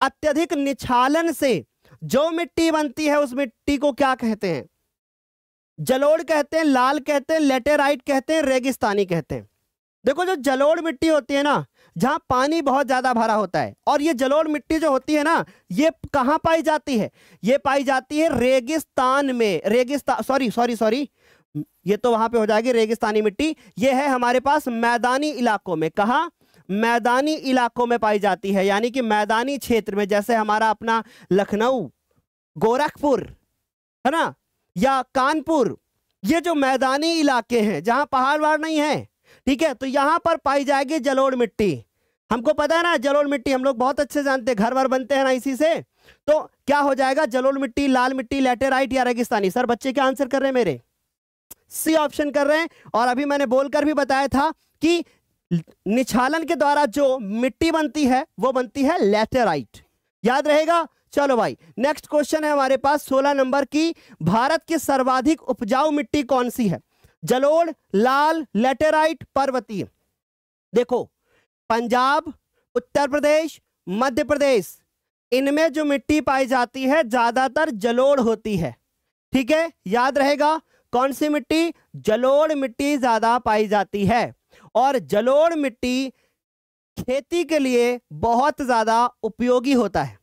अत्यधिक निछालन से जो मिट्टी बनती है उस मिट्टी को क्या कहते हैं जलोड़ कहते हैं लाल कहते हैं लेटेराइट कहते हैं रेगिस्तानी कहते हैं देखो जो जलोड़ मिट्टी होती है ना जहां पानी बहुत ज़्यादा भरा होता है और ये जलोड़ मिट्टी जो होती है ना ये कहां पाई जाती है ये पाई जाती है रेगिस्तान में रेगिस्तान सॉरी सॉरी सॉरी ये तो वहां पे हो जाएगी रेगिस्तानी मिट्टी ये है हमारे पास मैदानी इलाकों में कहा मैदानी इलाकों में पाई जाती है यानी कि मैदानी क्षेत्र में जैसे हमारा अपना लखनऊ गोरखपुर है ना या कानपुर ये जो मैदानी इलाके हैं जहां पहाड़ वहाड़ नहीं है ठीक है तो यहां पर पाई जाएगी जलोड़ मिट्टी हमको पता है ना जलोड़ मिट्टी हम लोग बहुत अच्छे जानते हैं घर वर बनते हैं ना इसी से तो क्या हो जाएगा जलोड़ मिट्टी लाल मिट्टी लेटेराइट या रेगिस्तानी सर बच्चे क्या आंसर कर रहे हैं मेरे सी ऑप्शन कर रहे हैं और अभी मैंने बोलकर भी बताया था कि निछालन के द्वारा जो मिट्टी बनती है वो बनती है लेटेराइट याद रहेगा चलो भाई नेक्स्ट क्वेश्चन है हमारे पास 16 नंबर की भारत की सर्वाधिक उपजाऊ मिट्टी कौन सी है जलोड़ लाल लेटेराइट पर्वतीय देखो पंजाब उत्तर प्रदेश मध्य प्रदेश इनमें जो मिट्टी पाई जाती है ज्यादातर जलोड़ होती है ठीक है याद रहेगा कौन सी मिट्टी जलोड़ मिट्टी ज्यादा पाई जाती है और जलोढ़ मिट्टी खेती के लिए बहुत ज़्यादा उपयोगी होता है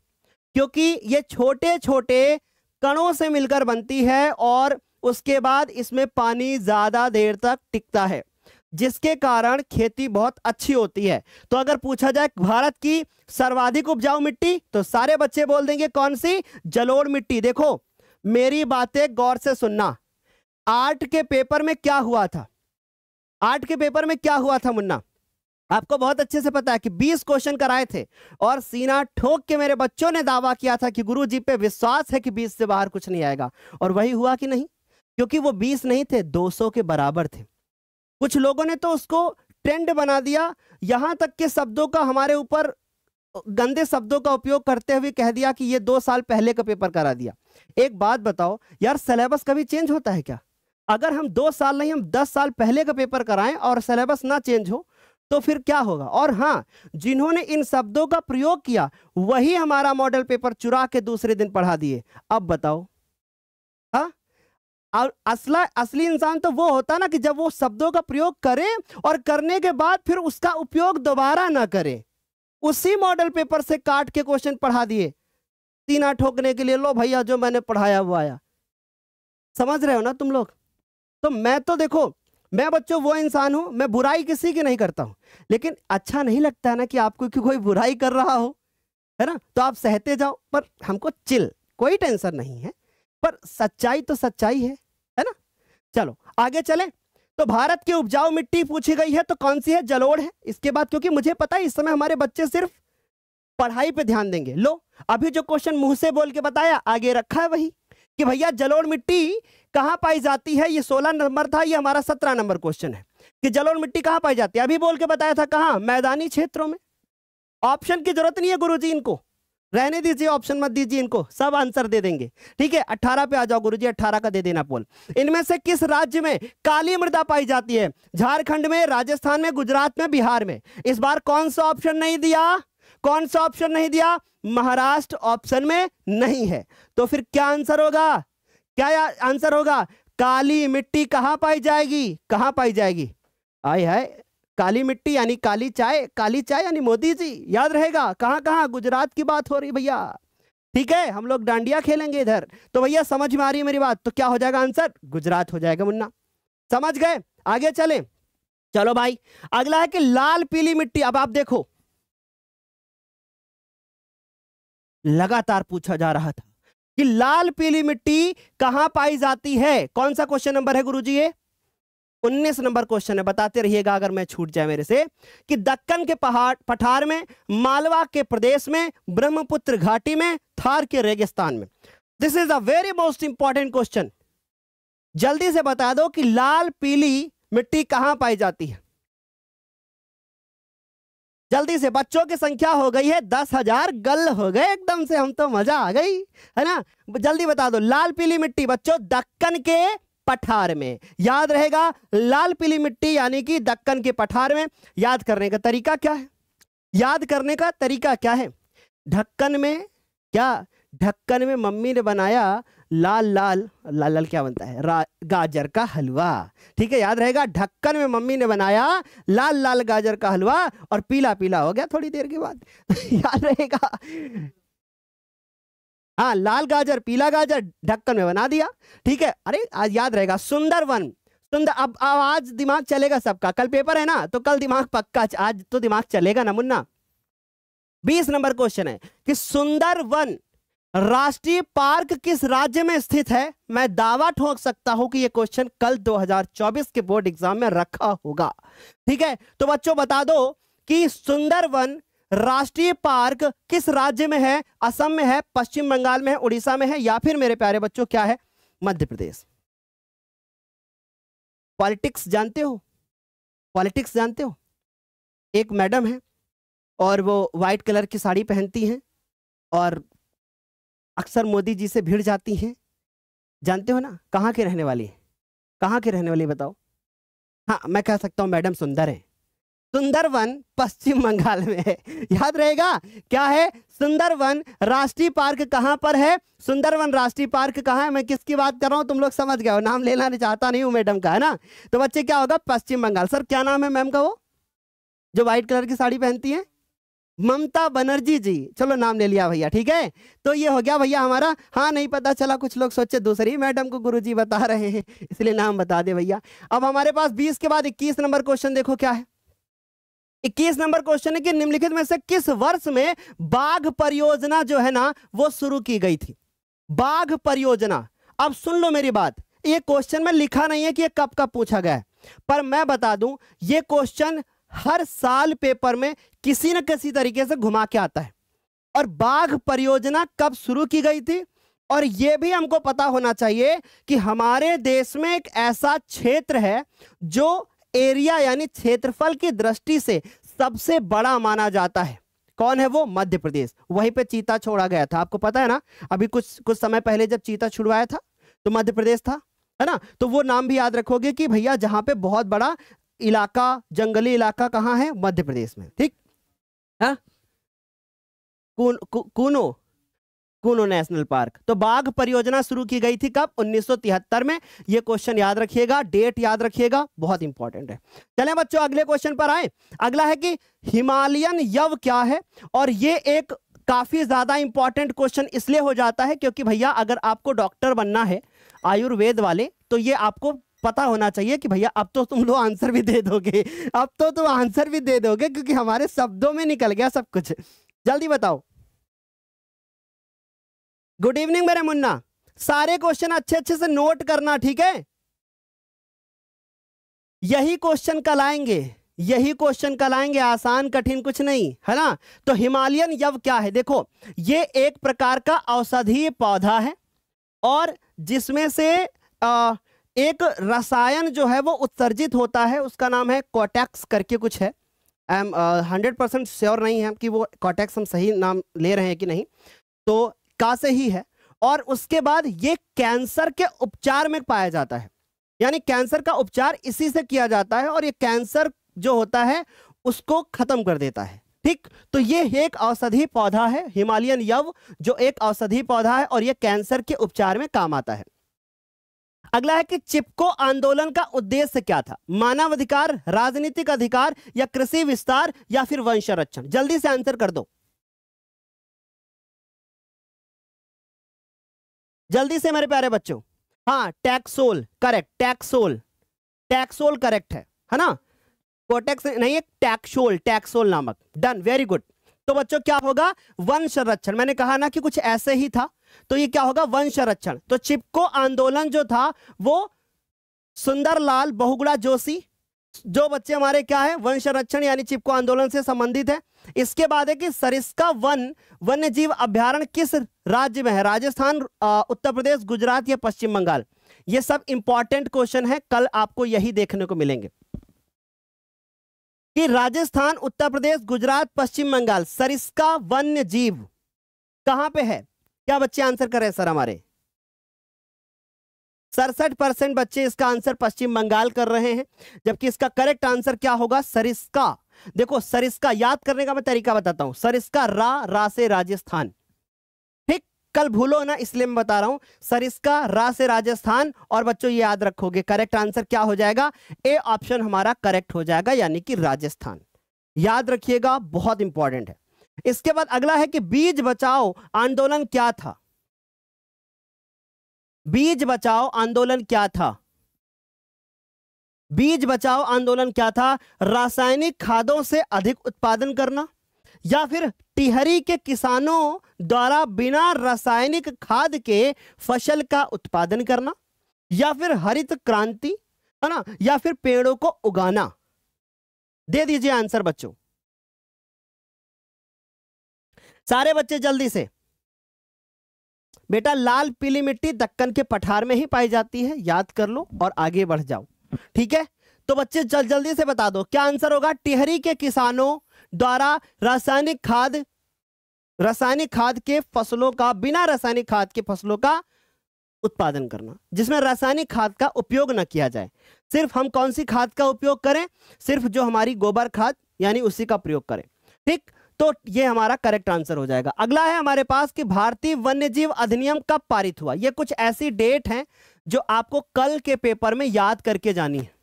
क्योंकि ये छोटे छोटे कणों से मिलकर बनती है और उसके बाद इसमें पानी ज़्यादा देर तक टिकता है जिसके कारण खेती बहुत अच्छी होती है तो अगर पूछा जाए भारत की सर्वाधिक उपजाऊ मिट्टी तो सारे बच्चे बोल देंगे कौन सी जलोड़ मिट्टी देखो मेरी बातें गौर से सुनना आर्ट के पेपर में क्या हुआ था आर्ट के पेपर में क्या हुआ था मुन्ना आपको बहुत अच्छे से पता है कि 20 क्वेश्चन कराए थे और सीना ठोक के मेरे बच्चों ने दावा किया था कि गुरु जी पे विश्वास है कि 20 से बाहर कुछ नहीं आएगा और वही हुआ कि नहीं क्योंकि वो 20 नहीं थे 200 के बराबर थे कुछ लोगों ने तो उसको ट्रेंड बना दिया यहां तक के शब्दों का हमारे ऊपर गंदे शब्दों का उपयोग करते हुए कह दिया कि ये दो साल पहले का पेपर करा दिया एक बात बताओ यार सिलेबस कभी चेंज होता है क्या अगर हम दो साल नहीं हम दस साल पहले का पेपर कराएं और सिलेबस ना चेंज हो तो फिर क्या होगा और हाँ जिन्होंने इन शब्दों का प्रयोग किया वही हमारा मॉडल पेपर चुरा के दूसरे दिन पढ़ा दिए अब बताओ हाँ और असला असली इंसान तो वो होता ना कि जब वो शब्दों का प्रयोग करे और करने के बाद फिर उसका उपयोग दोबारा ना करे उसी मॉडल पेपर से काट के क्वेश्चन पढ़ा दिए तीन आठ ठोकने के लिए लो भैया जो मैंने पढ़ाया वो आया समझ रहे हो ना तुम लोग तो मैं तो देखो मैं बच्चों वो इंसान हूं मैं बुराई किसी की नहीं करता हूं लेकिन अच्छा नहीं लगता है ना कि आपको कि कोई बुराई कर रहा हो है ना तो आप सहते जाओ पर हमको चिल कोई टेंशन नहीं है पर सच्चाई तो सच्चाई है है ना चलो आगे चलें तो भारत की उपजाऊ मिट्टी पूछी गई है तो कौन सी है जलोड़ है इसके बाद क्योंकि मुझे पता है इस समय हमारे बच्चे सिर्फ पढ़ाई पर ध्यान देंगे लो अभी जो क्वेश्चन मुंह से बोल के बताया आगे रखा है वही कि भैया जलोड़ मिट्टी कहाँ पाई जाती है ये सोलह नंबर था ये हमारा सत्रह नंबर क्वेश्चन है कि जल और मिट्टी कहाँ पाई जाती है अभी बोल के बताया था कहाँ मैदानी क्षेत्रों में ऑप्शन की जरूरत नहीं है गुरु जी इनको रहने दीजिए ऑप्शन मत दीजिए इनको सब आंसर दे देंगे ठीक है अट्ठारह पे आ जाओ जी अट्ठारह का दे देना पोल इनमें से किस राज्य में काली मृदा पाई जाती है झारखंड में राजस्थान में गुजरात में बिहार में इस बार कौन सा ऑप्शन नहीं दिया कौन सा ऑप्शन नहीं दिया महाराष्ट्र ऑप्शन में नहीं है तो फिर क्या आंसर होगा क्या आंसर होगा काली मिट्टी कहाँ पाई जाएगी कहाँ पाई जाएगी आय है काली मिट्टी यानी काली चाय काली चाय यानी मोदी जी याद रहेगा कहाँ कहाँ गुजरात की बात हो रही भैया ठीक है हम लोग डांडिया खेलेंगे इधर तो भैया समझ में आ रही है मेरी बात तो क्या हो जाएगा आंसर गुजरात हो जाएगा मुन्ना समझ गए आगे चले चलो भाई अगला है कि लाल पीली मिट्टी अब आप देखो लगातार पूछा जा रहा था कि लाल पीली मिट्टी कहां पाई जाती है कौन सा क्वेश्चन नंबर है गुरुजी ये 19 नंबर क्वेश्चन है बताते रहिएगा अगर मैं छूट जाए मेरे से कि दक्कन के पहाड़ पठार में मालवा के प्रदेश में ब्रह्मपुत्र घाटी में थार के रेगिस्तान में this is a very most important question जल्दी से बता दो कि लाल पीली मिट्टी कहां पाई जाती है जल्दी से बच्चों की संख्या हो गई है दस हजार गल हो गए एकदम से हम तो मजा आ गई है ना जल्दी बता दो लाल पीली मिट्टी बच्चों दक्कन के पठार में याद रहेगा लाल पीली मिट्टी यानी कि दक्कन के पठार में याद करने का तरीका क्या है याद करने का तरीका क्या है ढक्कन में क्या ढक्कन में मम्मी ने बनाया लाल लाल लाल लाल क्या बनता है गाजर का हलवा ठीक है याद रहेगा ढक्कन में मम्मी ने बनाया लाल लाल गाजर का हलवा और पीला पीला हो गया थोड़ी देर के बाद याद रहेगा हाँ लाल गाजर पीला गाजर ढक्कन में बना दिया ठीक है अरे आज याद रहेगा सुंदर वन सुंदर अब आज दिमाग चलेगा सबका कल पेपर है ना तो कल दिमाग पक्का आज तो दिमाग चलेगा ना मुन्ना बीस नंबर क्वेश्चन है कि सुंदर वन राष्ट्रीय पार्क किस राज्य में स्थित है मैं दावा ठोक सकता हूं कि यह क्वेश्चन कल 2024 के बोर्ड एग्जाम में रखा होगा ठीक है तो बच्चों बता दो कि सुंदरवन राष्ट्रीय पार्क किस राज्य में है असम में है पश्चिम बंगाल में है उड़ीसा में है या फिर मेरे प्यारे बच्चों क्या है मध्य प्रदेश पॉलिटिक्स जानते हो पॉलिटिक्स जानते हो एक मैडम है और वो व्हाइट कलर की साड़ी पहनती हैं और अक्सर मोदी जी से भिड़ जाती हैं जानते हो ना कहाँ के रहने वाली हैं कहाँ के रहने वाली बताओ हाँ मैं कह सकता हूँ मैडम सुंदर है सुंदरवन पश्चिम बंगाल में है याद रहेगा क्या है सुंदरवन राष्ट्रीय पार्क कहाँ पर है सुंदरवन राष्ट्रीय पार्क कहाँ है मैं किसकी बात कर रहा हूँ तुम लोग समझ गए हो नाम लेना नहीं चाहता नहीं हूँ मैडम का है ना तो बच्चे क्या होगा पश्चिम बंगाल सर क्या नाम है मैम का वो जो व्हाइट कलर की साड़ी पहनती है ममता बनर्जी जी चलो नाम ले लिया भैया ठीक है तो ये हो गया भैया हमारा हाँ नहीं पता चला कुछ लोग सोचे दूसरी मैडम को गुरुजी बता रहे हैं इसलिए नाम बता दे भैया अब हमारे पास बीस के बाद इक्कीस नंबर क्वेश्चन देखो क्या है इक्कीस नंबर क्वेश्चन है कि निम्नलिखित में से किस वर्ष में बाघ परियोजना जो है ना वो शुरू की गई थी बाघ परियोजना अब सुन लो मेरी बात ये क्वेश्चन में लिखा नहीं है कि ये कब कब पूछा गया है पर मैं बता दूं ये क्वेश्चन हर साल पेपर में किसी न किसी तरीके से घुमा के आता है और बाघ परियोजना कब शुरू की गई थी और यह भी हमको पता होना चाहिए कि हमारे देश में एक ऐसा क्षेत्र है जो एरिया यानी क्षेत्रफल की दृष्टि से सबसे बड़ा माना जाता है कौन है वो मध्य प्रदेश वहीं पे चीता छोड़ा गया था आपको पता है ना अभी कुछ कुछ समय पहले जब चीता छुड़वाया था तो मध्य प्रदेश था है ना तो वो नाम भी याद रखोगे कि भैया जहां पे बहुत बड़ा इलाका जंगली इलाका कहाँ है मध्य प्रदेश में ठीक है हाँ? कूनो कूनो नेशनल पार्क तो बाघ परियोजना शुरू की गई थी कब 1973 में ये क्वेश्चन याद रखिएगा डेट याद रखिएगा बहुत इंपॉर्टेंट है चले बच्चों अगले क्वेश्चन पर आए अगला है कि हिमालयन यव क्या है और ये एक काफी ज्यादा इंपॉर्टेंट क्वेश्चन इसलिए हो जाता है क्योंकि भैया अगर आपको डॉक्टर बनना है आयुर्वेद वाले तो ये आपको पता होना चाहिए कि भैया अब तो तुम लोग आंसर भी दे दोगे अब तो तुम आंसर भी दे दोगे क्योंकि हमारे शब्दों में निकल गया सब कुछ जल्दी बताओ गुड इवनिंग मेरे मुन्ना सारे क्वेश्चन अच्छे अच्छे से नोट करना ठीक है यही क्वेश्चन कल आएंगे यही क्वेश्चन कल आएंगे आसान कठिन कुछ नहीं है ना तो हिमालयन यव क्या है देखो ये एक प्रकार का औषधीय पौधा है और जिसमें से आ, एक रसायन जो है वो उत्सर्जित होता है उसका नाम है कॉटैक्स करके कुछ है I am hundred percent sure नहीं है कि वो कॉटैक्स हम सही नाम ले रहे हैं कि नहीं तो का से ही है और उसके बाद ये कैंसर के उपचार में पाया जाता है यानी कैंसर का उपचार इसी से किया जाता है और ये कैंसर जो होता है उसको खत्म कर देता है ठीक तो ये एक औषधि पौधा है हिमालयन यव जो एक औषधि पौधा है और ये कैंसर के उपचार में काम आता है अगला है कि चिपको आंदोलन का उद्देश्य क्या था मानव अधिकार राजनीतिक अधिकार या कृषि विस्तार या फिर वंशरक्षण जल्दी से आंसर कर दो जल्दी से मेरे प्यारे बच्चों हाँ taxol correct taxol taxol correct है है ना कोटेक्स नहीं एक टैक्सोल टैक्सोल नामक डन वेरी गुड तो बच्चों क्या होगा वन संरक्षण मैंने कहा ना कि कुछ ऐसे ही था तो ये क्या होगा वन संरक्षण तो चिपको आंदोलन जो था वो सुंदरलाल बहुगुड़ा जोशी जो बच्चे हमारे क्या है वन संरक्षण यानी चिपको आंदोलन से संबंधित है इसके बाद है कि सरिस्का वन वन्य जीव अभ्यारण किस राज्य में है राजस्थान उत्तर प्रदेश गुजरात या पश्चिम बंगाल ये सब इंपॉर्टेंट क्वेश्चन है कल आपको यही देखने को मिलेंगे कि राजस्थान उत्तर प्रदेश गुजरात पश्चिम बंगाल सरिस्का वन्य जीव कहां पे है क्या बच्चे आंसर कर रहे हैं सर हमारे सड़सठ परसेंट बच्चे इसका आंसर पश्चिम बंगाल कर रहे हैं जबकि इसका करेक्ट आंसर क्या होगा सरिस्का देखो सरिस्का याद करने का मैं तरीका बताता हूं सरिस्का रा रा से राजस्थान ठीक कल भूलो ना इसलिए मैं बता रहा हूं सरिस्का रा से राजस्थान और बच्चों ये याद रखोगे करेक्ट आंसर क्या हो जाएगा ए ऑप्शन हमारा करेक्ट हो जाएगा यानी कि राजस्थान याद रखिएगा बहुत इंपॉर्टेंट है इसके बाद अगला है कि बीज बचाओ आंदोलन क्या था बीज बचाओ आंदोलन क्या था बीज बचाओ आंदोलन क्या था रासायनिक खादों से अधिक उत्पादन करना या फिर टिहरी के किसानों द्वारा बिना रासायनिक खाद के फसल का उत्पादन करना या फिर हरित क्रांति है ना या फिर पेड़ों को उगाना दे दीजिए आंसर बच्चों सारे बच्चे जल्दी से बेटा लाल पीली मिट्टी दक्कन के पठार में ही पाई जाती है याद कर लो और आगे बढ़ जाओ ठीक है तो बच्चे जल जल्दी से बता दो क्या आंसर होगा टिहरी के किसानों द्वारा रासायनिक खाद रासायनिक खाद के फसलों का बिना रासायनिक खाद के फसलों का उत्पादन करना जिसमें रासायनिक खाद का उपयोग न किया जाए सिर्फ हम कौन सी खाद का उपयोग करें सिर्फ जो हमारी गोबर खाद यानी उसी का प्रयोग करें ठीक तो ये हमारा करेक्ट आंसर हो जाएगा अगला है हमारे पास कि भारतीय वन्यजीव अधिनियम कब पारित हुआ ये कुछ ऐसी डेट हैं जो आपको कल के पेपर में याद करके जानी है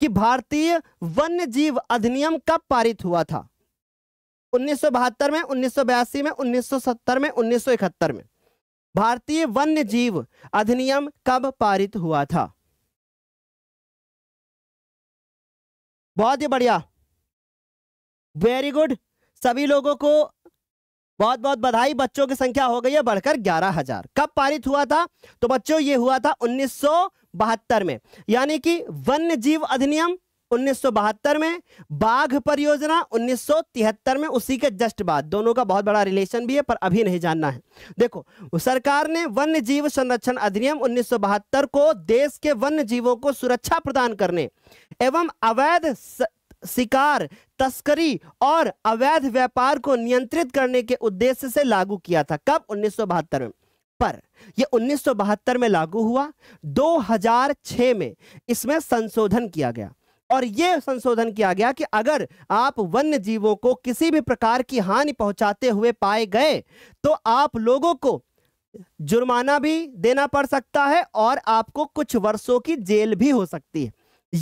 कि भारतीय वन्यजीव अधिनियम कब पारित हुआ था उन्नीस में उन्नीस में उन्नीस में उन्नीस में भारतीय वन्यजीव अधिनियम कब पारित हुआ था बहुत ही बढ़िया वेरी गुड सभी लोगों को बहुत बहुत बधाई बच्चों की संख्या हो गई है बढ़कर ग्यारह हजार कब पारित हुआ था तो बच्चों ये हुआ था उन्नीस में यानी कि वन्य जीव अधिनियम उन्नीस में बाघ परियोजना उन्नीस में उसी के जस्ट बाद दोनों का बहुत बड़ा रिलेशन भी है पर अभी नहीं जानना है देखो सरकार ने वन्य जीव संरक्षण अधिनियम उन्नीस को देश के वन्य जीवों को सुरक्षा प्रदान करने एवं अवैध शिकार तस्करी और अवैध व्यापार को नियंत्रित करने के उद्देश्य से लागू किया था कब उन्नीस में पर यह उन्नीस में लागू हुआ 2006 में इसमें संशोधन किया गया और यह संशोधन किया गया कि अगर आप वन्य जीवों को किसी भी प्रकार की हानि पहुंचाते हुए पाए गए तो आप लोगों को जुर्माना भी देना पड़ सकता है और आपको कुछ वर्षों की जेल भी हो सकती है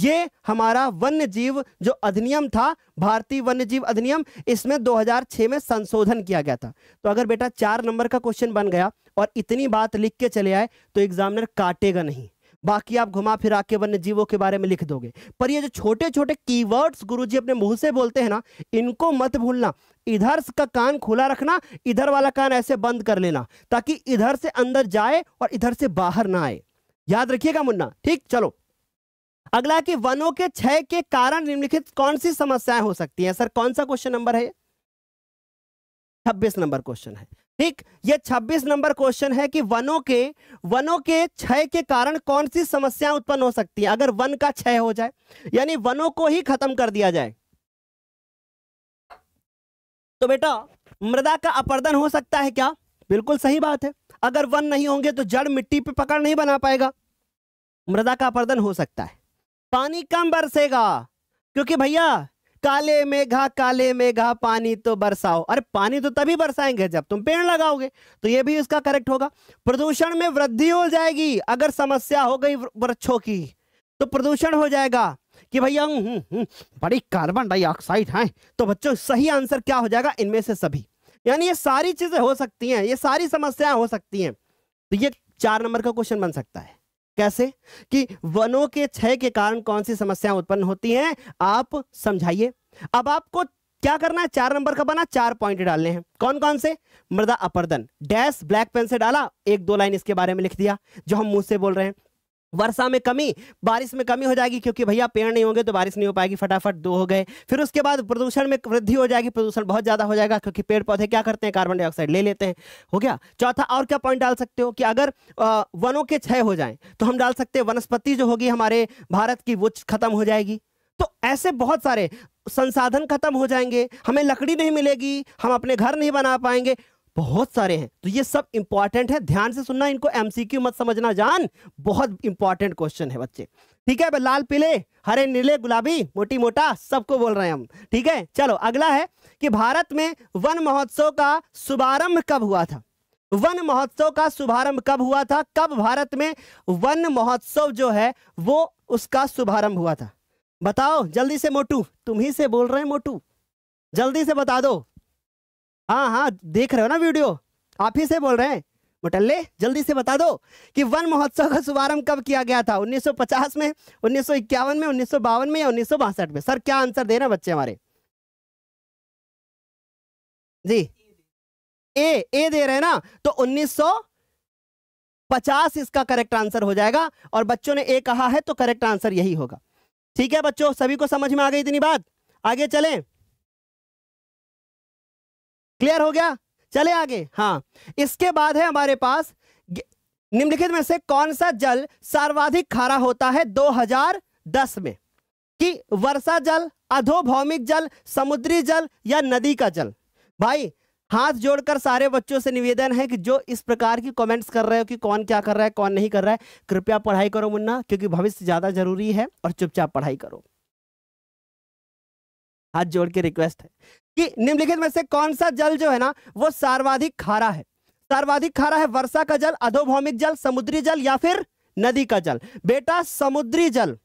ये हमारा वन्य जीव जो अधिनियम था भारतीय वन्य जीव अधिनियम इसमें 2006 में संशोधन किया गया था तो अगर बेटा चार नंबर का क्वेश्चन बन गया और इतनी बात लिख के चले आए तो एग्जामिनर काटेगा नहीं बाकी आप घुमा फिरा के वन्य जीवों के बारे में लिख दोगे पर ये जो छोटे छोटे कीवर्ड्स गुरुजी अपने मुंह से बोलते हैं ना इनको मत भूलना इधर का कान खुला रखना इधर वाला कान ऐसे बंद कर लेना ताकि इधर से अंदर जाए और इधर से बाहर ना आए याद रखिएगा मुन्ना ठीक चलो अगला कि वनों के क्षय के कारण निम्नलिखित कौन सी समस्याएं हो सकती हैं सर कौन सा क्वेश्चन नंबर है छब्बीस नंबर क्वेश्चन है ठीक ये छब्बीस नंबर क्वेश्चन है कि वनों के वनों के क्षय के कारण कौन सी समस्याएं उत्पन्न हो सकती हैं अगर वन का क्षय हो जाए यानी वनों को ही खत्म कर दिया जाए तो बेटा मृदा का अपर्दन हो सकता है क्या बिल्कुल सही बात है अगर वन नहीं होंगे तो जड़ मिट्टी पे पकड़ नहीं बना पाएगा मृदा का अपर्दन हो सकता है पानी कम बरसेगा क्योंकि भैया काले मेघा काले मेघा पानी तो बरसाओ अरे पानी तो तभी बरसाएंगे जब तुम पेड़ लगाओगे तो ये भी इसका करेक्ट होगा प्रदूषण में वृद्धि हो जाएगी अगर समस्या हो गई वृक्षों की तो प्रदूषण हो जाएगा कि भैया हम्म, हम्म, हम्म, बड़ी कार्बन डाइऑक्साइड है तो बच्चों सही आंसर क्या हो जाएगा इनमें से सभी यानी ये सारी चीजें हो सकती हैं ये सारी समस्याएं हो सकती हैं तो ये चार नंबर का क्वेश्चन बन सकता है कैसे कि वनों के क्षय के कारण कौन सी समस्याएं उत्पन्न होती हैं आप समझाइए अब आपको क्या करना है चार नंबर का बना चार पॉइंट डालने हैं कौन कौन से मृदा अपर्दन डैश ब्लैक पेन से डाला एक दो लाइन इसके बारे में लिख दिया जो हम मुंह से बोल रहे हैं वर्षा में कमी बारिश में कमी हो जाएगी क्योंकि भैया पेड़ नहीं होंगे तो बारिश नहीं हो पाएगी फटाफट दो हो गए फिर उसके बाद प्रदूषण में वृद्धि हो जाएगी प्रदूषण बहुत ज़्यादा हो जाएगा क्योंकि पेड़ पौधे क्या करते हैं कार्बन डाइऑक्साइड ले लेते हैं हो गया चौथा और क्या पॉइंट डाल सकते हो कि अगर वनों के क्षय हो जाए तो हम डाल सकते हैं वनस्पति जो होगी हमारे भारत की वो खत्म हो जाएगी तो ऐसे बहुत सारे संसाधन खत्म हो जाएंगे हमें लकड़ी नहीं मिलेगी हम अपने घर नहीं बना पाएंगे बहुत सारे हैं तो ये सब इंपॉर्टेंट है ध्यान से सुनना इनको एमसीक्यू मत समझना जान बहुत इंपॉर्टेंट क्वेश्चन है बच्चे ठीक है लाल पीले हरे नीले गुलाबी मोटी मोटा सबको बोल रहे हैं हम ठीक है चलो अगला है कि भारत में वन महोत्सव का शुभारंभ कब हुआ था वन महोत्सव का शुभारंभ कब हुआ था कब भारत में वन महोत्सव जो है वो उसका शुभारंभ हुआ था बताओ जल्दी से मोटू तुम ही से बोल रहे हैं मोटू जल्दी से बता दो हाँ हाँ देख रहे हो ना वीडियो आप ही से बोल रहे हैं मोटल्ले जल्दी से बता दो कि वन महोत्सव का शुभारंभ कब किया गया था 1950 में 1951 में उन्नीस में या उन्नीस में सर क्या आंसर दे रहे हैं बच्चे हमारे जी ए ए दे रहे हैं ना तो 1950 इसका करेक्ट आंसर हो जाएगा और बच्चों ने ए कहा है तो करेक्ट आंसर यही होगा ठीक है बच्चों सभी को समझ में आ गई इतनी बात आगे चलें क्लियर हो गया चले आगे हाँ इसके बाद है हमारे पास निम्नलिखित में से कौन सा जल सर्वाधिक खारा होता है 2010 में कि वर्षा जल अधोभौमिक जल समुद्री जल या नदी का जल भाई हाथ जोड़कर सारे बच्चों से निवेदन है कि जो इस प्रकार की कमेंट्स कर रहे हो कि कौन क्या कर रहा है कौन नहीं कर रहा है कृपया पढ़ाई करो मुन्ना क्योंकि भविष्य ज्यादा जरूरी है और चुपचाप पढ़ाई करो हाथ जोड़ के रिक्वेस्ट है कि निम्नलिखित में से कौन सा जल जो है ना वो सर्वाधिक खारा है सर्वाधिक खारा है वर्षा का जल अधोभौमिक जल समुद्री जल या फिर नदी का जल बेटा समुद्री जल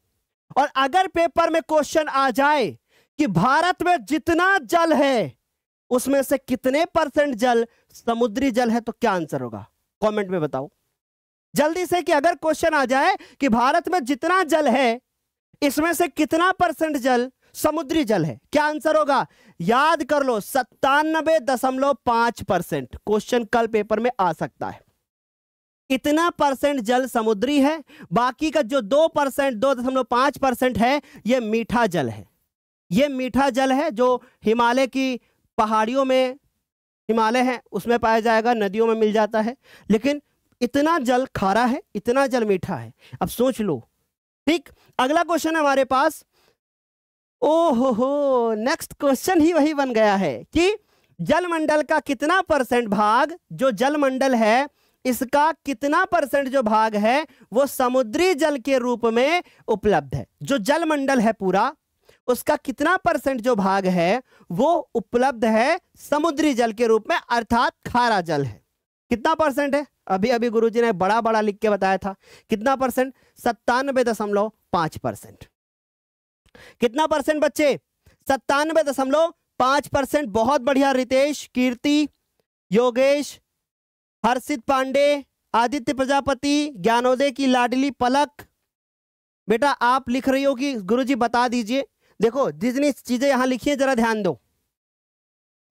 और अगर पेपर में क्वेश्चन आ जाए कि भारत में जितना जल है उसमें से कितने परसेंट जल समुद्री जल है तो क्या आंसर होगा कमेंट में बताओ जल्दी से कि अगर क्वेश्चन आ जाए कि भारत में जितना जल है इसमें से कितना परसेंट जल समुद्री जल है क्या आंसर होगा याद कर लो सत्तानबे दशमलव पांच परसेंट क्वेश्चन कल पेपर में आ सकता है इतना परसेंट जल समुद्री है बाकी का जो दो परसेंट दो दशमलव पांच परसेंट है यह मीठा जल है यह मीठा जल है जो हिमालय की पहाड़ियों में हिमालय है उसमें पाया जाएगा नदियों में मिल जाता है लेकिन इतना जल खारा है इतना जल मीठा है अब सोच लो ठीक अगला क्वेश्चन हमारे पास ओ हो हो नेक्स्ट क्वेश्चन ही वही बन गया है कि जलमंडल का कितना परसेंट भाग जो जलमंडल है इसका कितना परसेंट जो भाग है वो समुद्री जल के रूप में उपलब्ध है जो जलमंडल है पूरा उसका कितना परसेंट जो भाग है वो उपलब्ध है समुद्री जल के रूप में अर्थात खारा जल है कितना परसेंट है अभी अभी गुरुजी ने बड़ा बड़ा लिख के बताया था कितना परसेंट सत्तानबे दशमलव पांच परसेंट कितना परसेंट बच्चे सत्तानवे दशमलव पांच परसेंट बहुत बढ़िया रितेश कीर्ति योगेश हर्षित पांडे आदित्य प्रजापति ज्ञानोदय की लाडली पलक बेटा आप लिख रही हो कि गुरुजी बता दीजिए देखो जितनी चीज़ें यहां लिखी है जरा ध्यान दो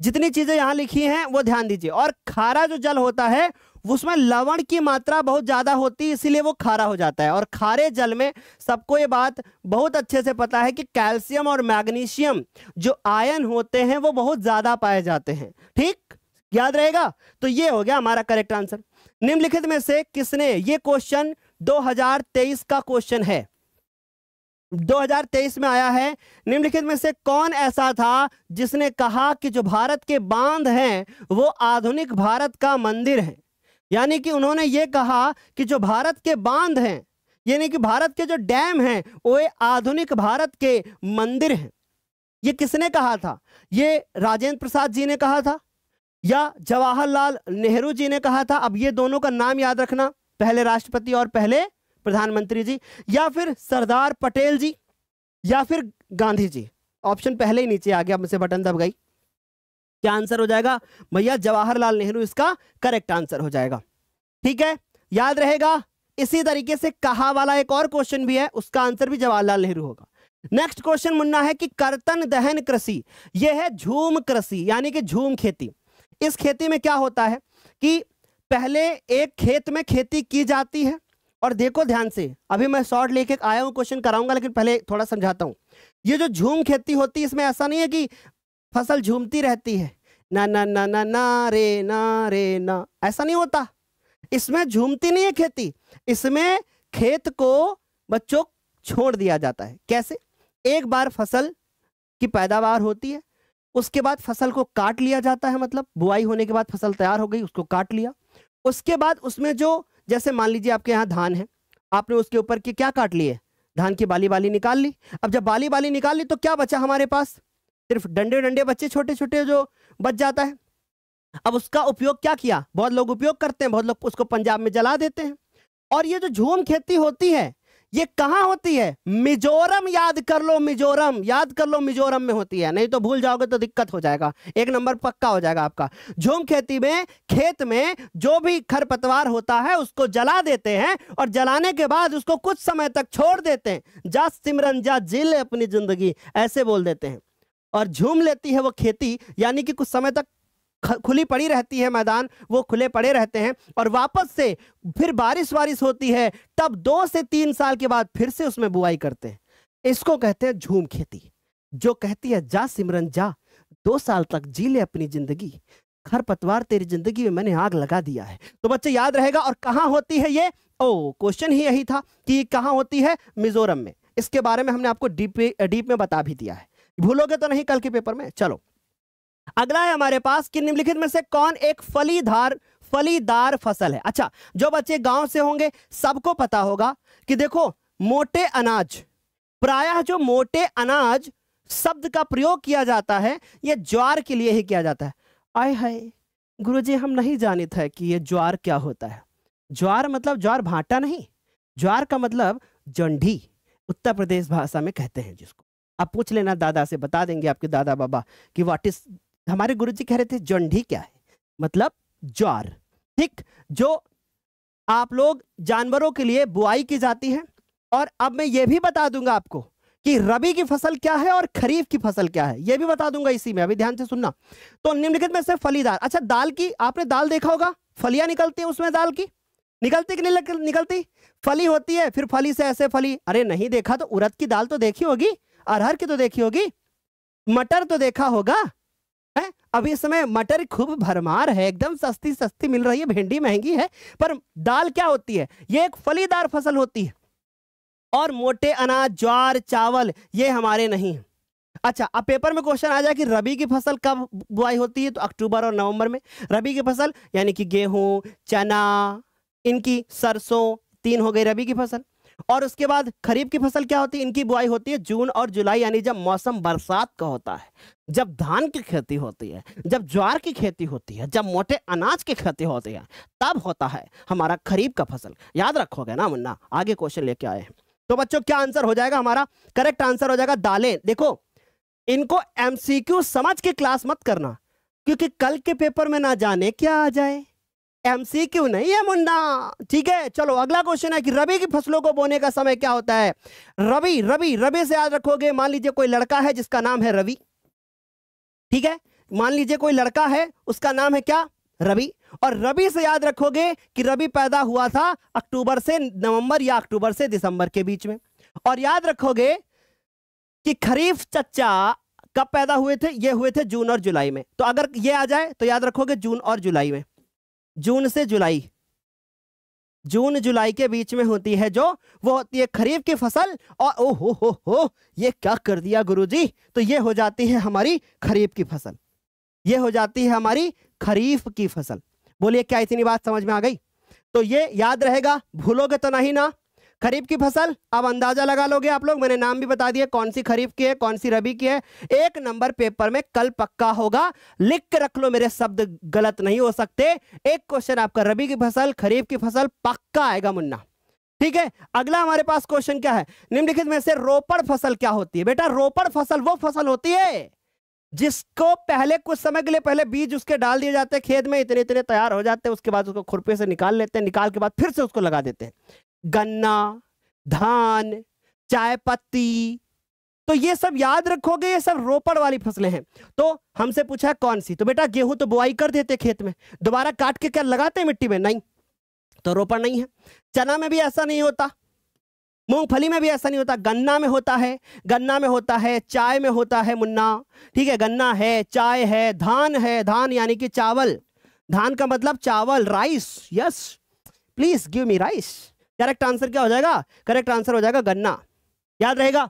जितनी चीज़ें यहां लिखी हैं वो ध्यान दीजिए और खारा जो जल होता है उसमें लवण की मात्रा बहुत ज़्यादा होती है इसीलिए वो खारा हो जाता है और खारे जल में सबको ये बात बहुत अच्छे से पता है कि कैल्शियम और मैग्नीशियम जो आयन होते हैं वो बहुत ज़्यादा पाए जाते हैं ठीक याद रहेगा तो ये हो गया हमारा करेक्ट आंसर निम्नलिखित में से किसने ये क्वेश्चन 2023 का क्वेश्चन है 2023 में आया है निम्नलिखित में से कौन ऐसा था जिसने कहा कि जो भारत के बांध हैं वो आधुनिक भारत का मंदिर है यानी कि उन्होंने ये कहा कि जो भारत के बांध हैं यानी कि भारत के जो डैम हैं वो आधुनिक भारत के मंदिर हैं ये किसने कहा था ये राजेंद्र प्रसाद जी ने कहा था या जवाहरलाल नेहरू जी ने कहा था अब ये दोनों का नाम याद रखना पहले राष्ट्रपति और पहले प्रधानमंत्री जी या फिर सरदार पटेल जी या फिर गांधी जी ऑप्शन पहले ही नीचे आ गया मुझसे बटन दब गई क्या आंसर हो जाएगा भैया जवाहरलाल नेहरू इसका करेक्ट आंसर हो जाएगा ठीक है याद रहेगा इसी तरीके से कहा वाला एक और क्वेश्चन भी है उसका आंसर भी जवाहरलाल नेहरू होगा नेक्स्ट क्वेश्चन मुन्ना है कि कर्तन दहन कृषि यह है झूम कृषि यानी कि झूम खेती इस खेती में क्या होता है कि पहले एक खेत में खेती की जाती है और देखो ध्यान से अभी मैं शॉर्ट लेके आया हूं क्वेश्चन कराऊंगा लेकिन पहले थोड़ा समझाता हूं ये जो झूम खेती होती है इसमें ऐसा नहीं है कि फसल झूमती रहती है ना ना ना ना ना रे ना रे ना ऐसा नहीं होता इसमें झूमती नहीं है खेती इसमें खेत को बच्चों छोड़ दिया जाता है कैसे एक बार फसल की पैदावार होती है उसके बाद फसल को काट लिया जाता है मतलब बुआई होने के बाद फसल तैयार हो गई उसको काट लिया उसके बाद उसमें जो जैसे मान लीजिए आपके यहाँ धान है आपने उसके ऊपर की क्या काट लिए धान की बाली बाली निकाल ली अब जब बाली बाली निकाल ली तो क्या बचा हमारे पास सिर्फ डंडे डंडे बच्चे छोटे छोटे जो बच जाता है अब उसका उपयोग क्या किया बहुत लोग उपयोग करते हैं बहुत लोग उसको पंजाब में जला देते हैं और ये जो झूम खेती होती है ये कहाँ होती है मिजोरम याद कर लो मिजोरम याद कर लो मिजोरम में होती है नहीं तो भूल जाओगे तो दिक्कत हो जाएगा एक नंबर पक्का हो जाएगा आपका झूम खेती में खेत में जो भी खरपतवार होता है उसको जला देते हैं और जलाने के बाद उसको कुछ समय तक छोड़ देते हैं जा सिमरन जा जिल अपनी जिंदगी ऐसे बोल देते हैं और झूम लेती है वो खेती यानी कि कुछ समय तक खुली पड़ी रहती है मैदान वो खुले पड़े रहते हैं और वापस से फिर बारिश वारिश होती है तब दो से तीन साल के बाद फिर से उसमें बुआई करते हैं इसको कहते हैं झूम खेती जो कहती है जा सिमरन जा दो साल तक जी ले अपनी जिंदगी पतवार तेरी जिंदगी में मैंने आग लगा दिया है तो बच्चे याद रहेगा और कहाँ होती है ये ओ क्वेश्चन ही यही था कि कहाँ होती है मिजोरम में इसके बारे में हमने आपको डीप डीप में बता भी दिया है भूलोगे तो नहीं कल के पेपर में चलो अगला है हमारे पास कि निम्नलिखित में से कौन एक फलीदार फलीदार फसल है अच्छा जो बच्चे गांव से होंगे सबको पता होगा कि देखो मोटे अनाज प्रायः जो मोटे अनाज शब्द का प्रयोग किया जाता है यह ज्वार के लिए ही किया जाता है आय हाय गुरुजी हम नहीं जानित है कि यह ज्वार क्या होता है ज्वार मतलब ज्वार भाटा नहीं ज्वार का मतलब जंडी उत्तर प्रदेश भाषा में कहते हैं जिसको आप पूछ लेना दादा से बता देंगे आपके दादा बाबा कि वाट इज हमारे गुरु जी कह रहे थे जंडी क्या है मतलब ज्वार ठीक जो आप लोग जानवरों के लिए बुआई की जाती है और अब मैं ये भी बता दूंगा आपको कि रबी की फसल क्या है और खरीफ की फसल क्या है यह भी बता दूंगा इसी में अभी ध्यान से सुनना तो निम्नलिखित में से फलीदार अच्छा दाल की आपने दाल देखा होगा फलियां निकलती है उसमें दाल की निकलती कि नहीं निकलती फली होती है फिर फली से ऐसे फली अरे नहीं देखा तो उरद की दाल तो देखी होगी अरहर की तो देखी होगी मटर तो देखा होगा है अभी इस समय मटर खूब भरमार है एकदम सस्ती सस्ती मिल रही है भिंडी महंगी है पर दाल क्या होती है ये एक फलीदार फसल होती है और मोटे अनाज ज्वार चावल ये हमारे नहीं है अच्छा अब पेपर में क्वेश्चन आ जाए कि रबी की फसल कब बुआई होती है तो अक्टूबर और नवंबर में रबी की फसल यानी कि गेहूं चना इनकी सरसों तीन हो गई रबी की फसल और उसके बाद खरीफ की फसल क्या होती है इनकी बुआई होती है जून और जुलाई यानी जब मौसम बरसात का होता है जब धान की खेती होती है जब ज्वार की खेती होती है जब मोटे अनाज की खेती होती है तब होता है हमारा खरीफ का फसल याद रखोगे ना मुन्ना आगे क्वेश्चन लेके आए हैं तो बच्चों क्या आंसर हो जाएगा हमारा करेक्ट आंसर हो जाएगा दालें देखो इनको एमसीक्यू समझ के क्लास मत करना क्योंकि कल के पेपर में ना जाने क्या आ जाए एमसीक्यू नहीं है मुन्ना ठीक है चलो अगला क्वेश्चन है कि रबी की फसलों को बोने का समय क्या होता है रवि रवि रवि से याद रखोगे मान लीजिए कोई लड़का है जिसका नाम है रवि ठीक है मान लीजिए कोई लड़का है उसका नाम है क्या रवि और रबी से याद रखोगे कि रवि पैदा हुआ था अक्टूबर से नवंबर या अक्टूबर से दिसंबर के बीच में और याद रखोगे कि खरीफ चच्चा कब पैदा हुए थे ये हुए थे जून और जुलाई में तो अगर ये आ जाए तो याद रखोगे जून और जुलाई में जून से जुलाई जून जुलाई के बीच में होती है जो वो होती है खरीफ की फसल और ओ हो हो हो ये क्या कर दिया गुरुजी तो ये हो जाती है हमारी खरीफ की फसल ये हो जाती है हमारी खरीफ की फसल बोलिए क्या इतनी बात समझ में आ गई तो ये याद रहेगा भूलोगे तो नहीं ना खरीफ की फसल अब अंदाजा लगा लोगे आप लोग मैंने नाम भी बता दिया कौन सी खरीफ की है कौन सी रबी की है एक नंबर पेपर में कल पक्का होगा लिख के रख लो मेरे शब्द गलत नहीं हो सकते एक क्वेश्चन आपका रबी की फसल खरीफ की फसल पक्का आएगा मुन्ना ठीक है अगला हमारे पास क्वेश्चन क्या है निम्नलिखित में से रोपड़ फसल क्या होती है बेटा रोपड़ फसल वो फसल होती है जिसको पहले कुछ समय के लिए पहले बीज उसके डाल दिए जाते हैं खेत में इतने इतने तैयार हो जाते हैं उसके बाद उसको खुरपे से निकाल लेते हैं निकाल के बाद फिर से उसको लगा देते हैं गन्ना धान चाय पत्ती तो ये सब याद रखोगे ये सब रोपड़ वाली फसलें हैं तो हमसे पूछा कौन सी तो बेटा गेहूं तो बुआई कर देते खेत में दोबारा काट के क्या लगाते मिट्टी में नहीं तो रोपड़ नहीं है चना में भी ऐसा नहीं होता मूंगफली में भी ऐसा नहीं होता गन्ना में होता है गन्ना में होता है चाय में होता है मुन्ना ठीक है गन्ना है चाय है धान है धान यानी कि चावल धान का मतलब चावल rice yes please give me rice correct answer क्या हो जाएगा करेक्ट आंसर हो जाएगा गन्ना याद रहेगा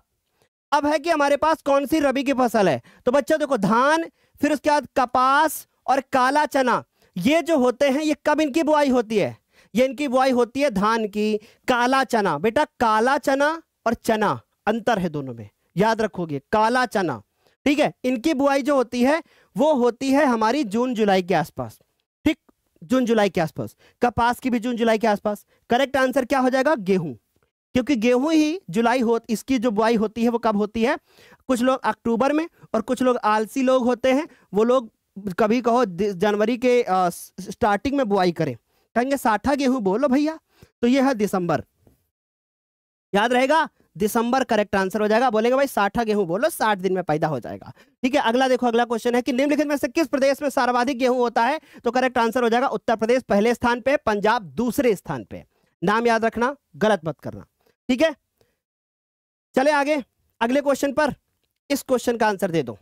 अब है कि हमारे पास कौन सी रबी की फसल है तो बच्चों देखो धान फिर उसके बाद कपास और काला चना ये जो होते हैं ये कब इनकी बुआई होती है ये इनकी बुआई होती है धान की काला चना बेटा काला चना और चना अंतर है दोनों में याद रखोगे काला चना ठीक है इनकी बुआई जो होती है वो होती है हमारी जून जुलाई के आसपास जून जुलाई के आसपास कपास की भी जून जुलाई के आसपास करेक्ट आंसर क्या हो जाएगा गेहूं क्योंकि गेहूं ही जुलाई हो इसकी जो बुआई होती है वो कब होती है कुछ लोग अक्टूबर में और कुछ लोग आलसी लोग होते हैं वो लोग कभी कहो जनवरी के आ, स्टार्टिंग में बुआई करें कहेंगे साठा गेहूं बोलो भैया तो ये है दिसंबर याद रहेगा दिसंबर करेक्ट आंसर हो जाएगा बोलेंगे भाई साठा गेहूं बोलो साठ दिन में पैदा हो जाएगा ठीक है अगला देखो अगला क्वेश्चन है कि निम्नलिखित में से किस प्रदेश में सर्वाधिक गेहूं होता है तो करेक्ट आंसर हो जाएगा उत्तर प्रदेश पहले स्थान पे पंजाब दूसरे स्थान पर नाम याद रखना गलत मत करना ठीक है चले आगे अगले क्वेश्चन पर इस क्वेश्चन का आंसर दे दो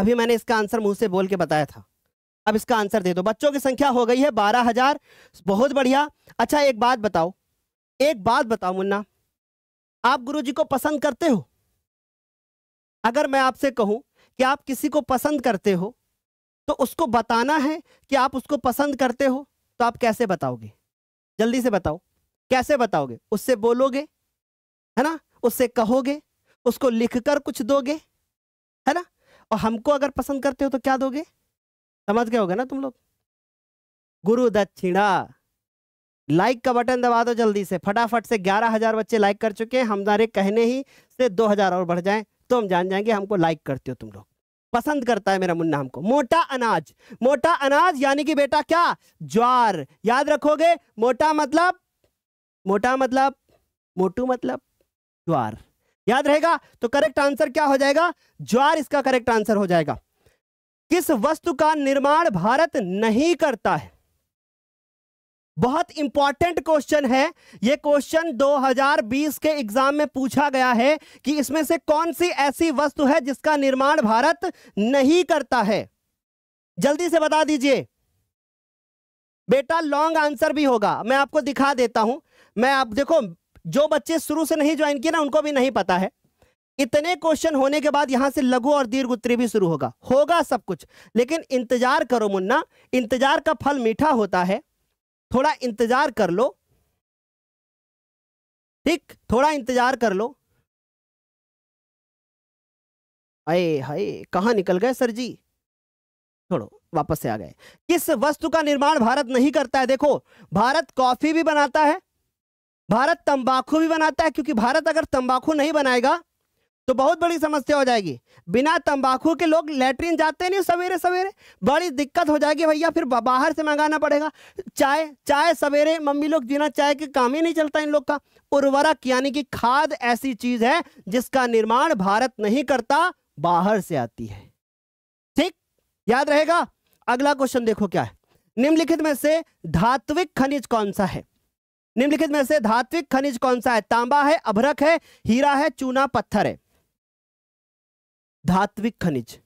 अभी मैंने इसका आंसर मुंह से बोल के बताया था अब इसका आंसर दे दो बच्चों की संख्या हो गई है बारह हजार बहुत बढ़िया अच्छा एक बात बताओ एक बात बताओ मुन्ना आप गुरु जी को पसंद करते हो अगर मैं आपसे कहूं कि आप किसी को पसंद करते हो तो उसको बताना है कि आप उसको पसंद करते हो तो आप कैसे बताओगे जल्दी से बताओ कैसे बताओगे उससे बोलोगे है ना उससे कहोगे उसको लिखकर कुछ दोगे है ना और हमको अगर पसंद करते हो तो क्या दोगे समझ गए होगे ना तुम लोग गुरु दक्षिणा लाइक का बटन दबा दो जल्दी से फटाफट से ग्यारह हजार बच्चे लाइक कर चुके हैं हमारे कहने ही से दो हजार और बढ़ जाएं तो हम जान जाएंगे हमको लाइक करते हो तुम लोग पसंद करता है मेरा मुन्ना हमको मोटा अनाज मोटा अनाज यानी कि बेटा क्या ज्वार याद रखोगे मोटा मतलब मोटा मतलब मोटू मतलब ज्वार याद रहेगा तो करेक्ट आंसर क्या हो जाएगा ज्वार इसका करेक्ट आंसर हो जाएगा किस वस्तु का निर्माण भारत नहीं करता है बहुत इंपॉर्टेंट क्वेश्चन है यह क्वेश्चन 2020 के एग्जाम में पूछा गया है कि इसमें से कौन सी ऐसी वस्तु है जिसका निर्माण भारत नहीं करता है जल्दी से बता दीजिए बेटा लॉन्ग आंसर भी होगा मैं आपको दिखा देता हूं मैं आप देखो जो बच्चे शुरू से नहीं ज्वाइन किए ना उनको भी नहीं पता है इतने क्वेश्चन होने के बाद यहां से लघु और दीर्घ उत्तरी भी शुरू होगा होगा सब कुछ लेकिन इंतजार करो मुन्ना इंतजार का फल मीठा होता है थोड़ा इंतजार कर लो ठीक थोड़ा इंतजार कर लो आए हाय कहा निकल गए सर जी छोड़ो वापस से आ गए किस वस्तु का निर्माण भारत नहीं करता है देखो भारत कॉफी भी बनाता है भारत तंबाकू भी बनाता है क्योंकि भारत अगर तंबाकू नहीं बनाएगा तो बहुत बड़ी समस्या हो जाएगी बिना तंबाकू के लोग लेटरिन जाते नहीं सवेरे सवेरे बड़ी दिक्कत हो जाएगी भैया फिर बाहर से मंगाना पड़ेगा चाय चाय सवेरे मम्मी लोग जीना चाय के काम ही नहीं चलता इन लोग का उर्वरक यानी कि खाद ऐसी चीज है जिसका निर्माण भारत नहीं करता बाहर से आती है ठीक याद रहेगा अगला क्वेश्चन देखो क्या है निम्नलिखित में से धात्विक खनिज कौन सा है निम्नलिखित में से धात्विक खनिज कौन सा है तांबा है अभरक है हीरा है चूना पत्थर है धात्विक खनिज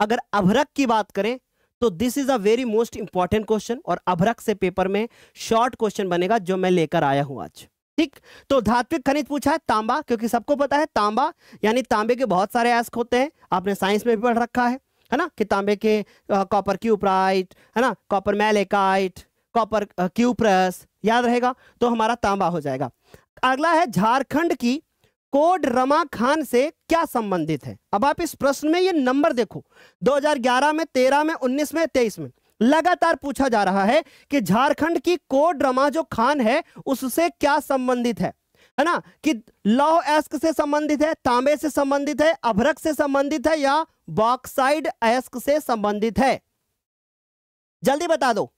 अगर अभरक की बात करें तो this is a very most important question और अभरक से पेपर में शॉर्ट क्वेश्चन बनेगा जो मैं लेकर आया हूं आज ठीक तो धात्विक खनिज पूछा है तांबा क्योंकि सबको पता है तांबा यानी तांबे के बहुत सारे एस्क होते हैं आपने साइंस में भी पढ़ रखा है है ना कि तांबे के कॉपर क्यूपराइट है ना कॉपर मैलेकाइट कॉपर क्यूप्रस याद रहेगा तो हमारा तांबा हो जाएगा अगला है झारखंड की कोड रमा खान से क्या संबंधित है अब आप इस प्रश्न में ये नंबर देखो 2011 में 13 में 19 में 23 में लगातार पूछा जा रहा है कि झारखंड की कोड रमा जो खान है उससे क्या संबंधित है है ना कि लौह एस्क से संबंधित है तांबे से संबंधित है अभरक से संबंधित है या बॉक्साइड एस्क से संबंधित है जल्दी बता दो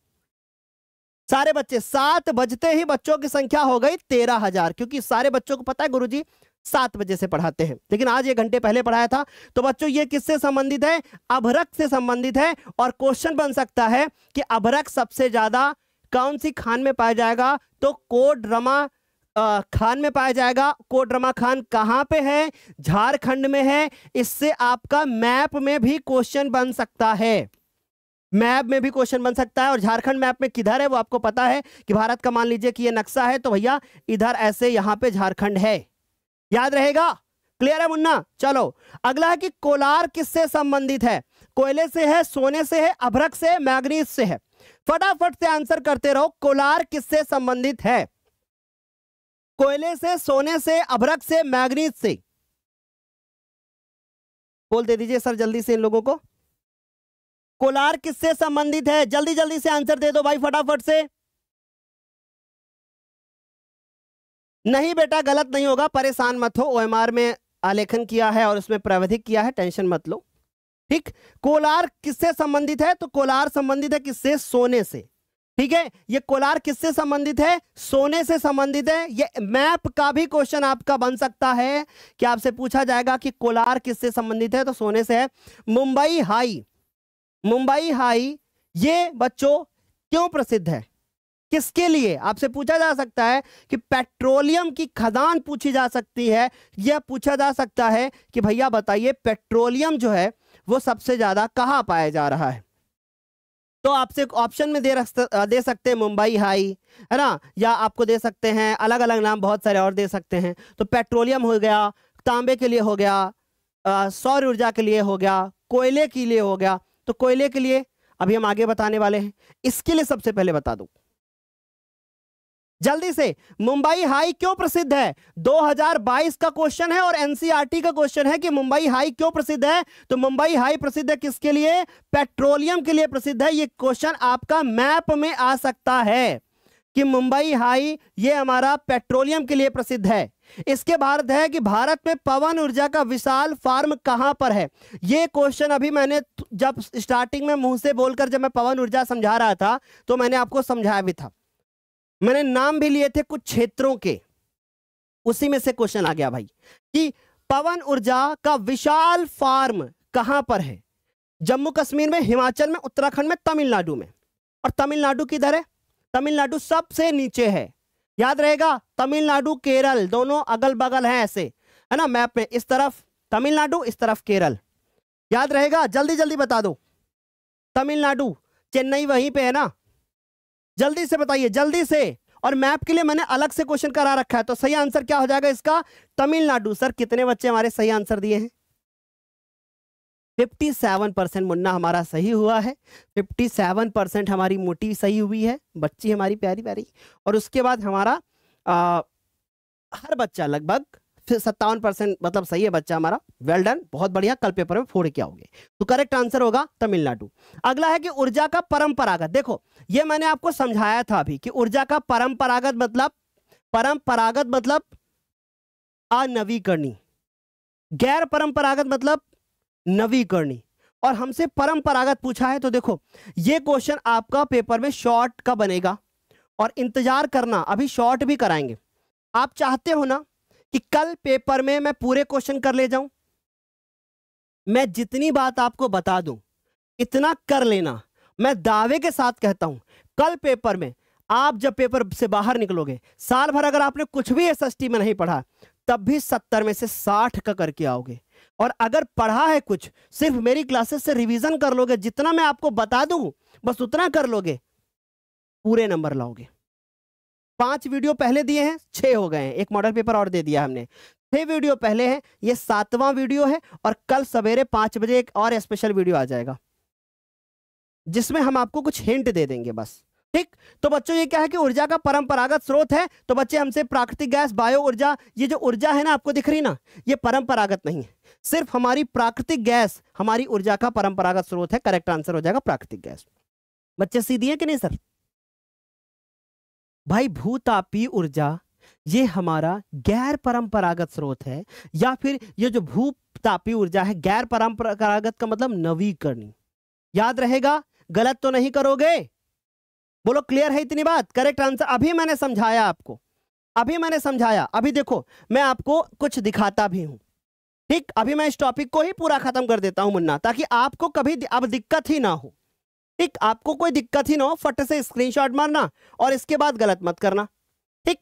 सारे बच्चे सात बजते ही बच्चों की संख्या हो गई तेरह हजार क्योंकि सारे बच्चों को पता है गुरुजी सात बजे से पढ़ाते हैं लेकिन आज ये घंटे पहले पढ़ाया था तो बच्चों ये किससे संबंधित है अभरक से संबंधित है और क्वेश्चन बन सकता है कि अभरक सबसे ज्यादा कौन सी खान में पाया जाएगा तो कोडरमा खान में पाया जाएगा कोडरमा खान कहाँ पे है झारखंड में है इससे आपका मैप में भी क्वेश्चन बन सकता है मैप में भी क्वेश्चन बन सकता है और झारखंड मैप में किधर है वो आपको पता है कि भारत का मान लीजिए कि ये नक्शा है तो भैया इधर ऐसे यहाँ पे झारखंड है याद रहेगा क्लियर है मुन्ना चलो अगला है कि कोलार किससे संबंधित है कोयले से है सोने से है अभ्रक से मैग्नीज से है फटाफट से आंसर करते रहो कोलार किससे संबंधित है कोयले से सोने से अभ्रक से मैग्नीज से बोल दे दीजिए सर जल्दी से इन लोगों को कोलार किससे संबंधित है जल्दी जल्दी से आंसर दे दो भाई फटाफट से नहीं बेटा गलत नहीं होगा परेशान मत हो ओएमआर में आलेखन किया है और उसमें प्रावधिक किया है टेंशन मत लो ठीक कोलार किससे संबंधित है तो कोलार संबंधित है किससे सोने से ठीक है ये कोलार किससे संबंधित है सोने से संबंधित है ये मैप का भी क्वेश्चन आपका बन सकता है कि आपसे पूछा जाएगा कि कोलार किससे संबंधित है तो सोने से है मुंबई हाई मुंबई हाई ये बच्चों क्यों प्रसिद्ध है किसके लिए आपसे पूछा जा सकता है कि पेट्रोलियम की खदान पूछी जा सकती है यह पूछा जा सकता है कि भैया बताइए पेट्रोलियम जो है वो सबसे ज्यादा कहाँ पाया जा रहा है तो आपसे ऑप्शन में दे दे सकते हैं मुंबई हाई है ना या आपको दे सकते हैं अलग अलग नाम बहुत सारे और दे सकते हैं तो पेट्रोलियम हो गया तांबे के लिए हो गया सौर ऊर्जा के लिए हो गया कोयले के लिए हो गया तो कोयले के लिए अभी हम आगे बताने वाले हैं इसके लिए सबसे पहले बता दूँ जल्दी से मुंबई हाई क्यों प्रसिद्ध है 2022 का क्वेश्चन है और एनसीआरटी e का क्वेश्चन है कि मुंबई हाई क्यों प्रसिद्ध है तो मुंबई हाई प्रसिद्ध है किसके लिए पेट्रोलियम के लिए प्रसिद्ध है ये क्वेश्चन आपका मैप में आ सकता है कि मुंबई हाई ये हमारा पेट्रोलियम के लिए प्रसिद्ध है इसके भारत है कि भारत में पवन ऊर्जा का विशाल फार्म कहां पर है यह क्वेश्चन अभी मैंने जब स्टार्टिंग में मुंह से बोलकर जब मैं पवन ऊर्जा समझा रहा था तो मैंने आपको समझाया भी था मैंने नाम भी लिए थे कुछ क्षेत्रों के उसी में से क्वेश्चन आ गया भाई कि पवन ऊर्जा का विशाल फार्म कहां पर है जम्मू कश्मीर में हिमाचल में उत्तराखंड में तमिलनाडु में और तमिलनाडु किधर है तमिलनाडु सबसे नीचे है याद रहेगा तमिलनाडु केरल दोनों अगल बगल हैं ऐसे है ना मैप में इस तरफ तमिलनाडु इस तरफ केरल याद रहेगा जल्दी जल्दी बता दो तमिलनाडु चेन्नई वहीं पे है ना जल्दी से बताइए जल्दी से और मैप के लिए मैंने अलग से क्वेश्चन करा रखा है तो सही आंसर क्या हो जाएगा इसका तमिलनाडु सर कितने बच्चे हमारे सही आंसर दिए हैं 57 परसेंट मुन्ना हमारा सही हुआ है 57 परसेंट हमारी मोटी सही हुई है बच्ची हमारी प्यारी प्यारी और उसके बाद हमारा आ, हर बच्चा लगभग फिर सत्तावन परसेंट मतलब सही है बच्चा हमारा वेल डन बहुत बढ़िया कल पेपर में फोड़ के होगी तो करेक्ट आंसर होगा तमिलनाडु अगला है कि ऊर्जा का परंपरागत देखो ये मैंने आपको समझाया था अभी कि ऊर्जा का परंपरागत मतलब परंपरागत मतलब अनवीकरणी गैर परंपरागत मतलब नवीकरणी और हमसे परंपरागत पूछा है तो देखो ये क्वेश्चन आपका पेपर में शॉर्ट का बनेगा और इंतजार करना अभी शॉर्ट भी कराएंगे आप चाहते हो ना कि कल पेपर में मैं पूरे क्वेश्चन कर ले जाऊं मैं जितनी बात आपको बता दूं इतना कर लेना मैं दावे के साथ कहता हूं कल पेपर में आप जब पेपर से बाहर निकलोगे साल भर अगर आपने कुछ भी एस में नहीं पढ़ा तब भी सत्तर में से साठ का करके आओगे और अगर पढ़ा है कुछ सिर्फ मेरी क्लासेस से रिवीजन कर लोगे जितना मैं आपको बता दूं बस उतना कर लोगे पूरे नंबर लाओगे पांच वीडियो पहले दिए हैं छह हो गए हैं एक मॉडल पेपर और दे दिया हमने छह वीडियो पहले हैं ये सातवां वीडियो है और कल सवेरे पांच बजे एक और स्पेशल वीडियो आ जाएगा जिसमें हम आपको कुछ हिंट दे देंगे बस ठीक तो बच्चों ये क्या है कि ऊर्जा का परंपरागत स्रोत है तो बच्चे हमसे प्राकृतिक गैस बायो ऊर्जा ये जो ऊर्जा है ना आपको दिख रही ना ये परंपरागत नहीं है सिर्फ हमारी प्राकृतिक गैस हमारी ऊर्जा का परंपरागत स्रोत है करेक्ट आंसर हो जाएगा प्राकृतिक गैस बच्चे सीधी है कि नहीं सर भाई भूतापी ऊर्जा ये हमारा गैर परंपरागत स्रोत है या फिर ये जो भूतापी ऊर्जा है गैर परंपरागत का मतलब नवीकरणी याद रहेगा गलत तो नहीं करोगे बोलो क्लियर है इतनी बात करेक्ट आंसर अभी मैंने समझाया आपको अभी मैंने समझाया अभी देखो मैं आपको कुछ दिखाता भी हूं ठीक अभी मैं इस टॉपिक को ही पूरा खत्म कर देता हूं मुन्ना ताकि आपको कभी अब दिक्कत ही ना हो ठीक आपको कोई दिक्कत ही ना हो फट से स्क्रीनशॉट मारना और इसके बाद गलत मत करना ठीक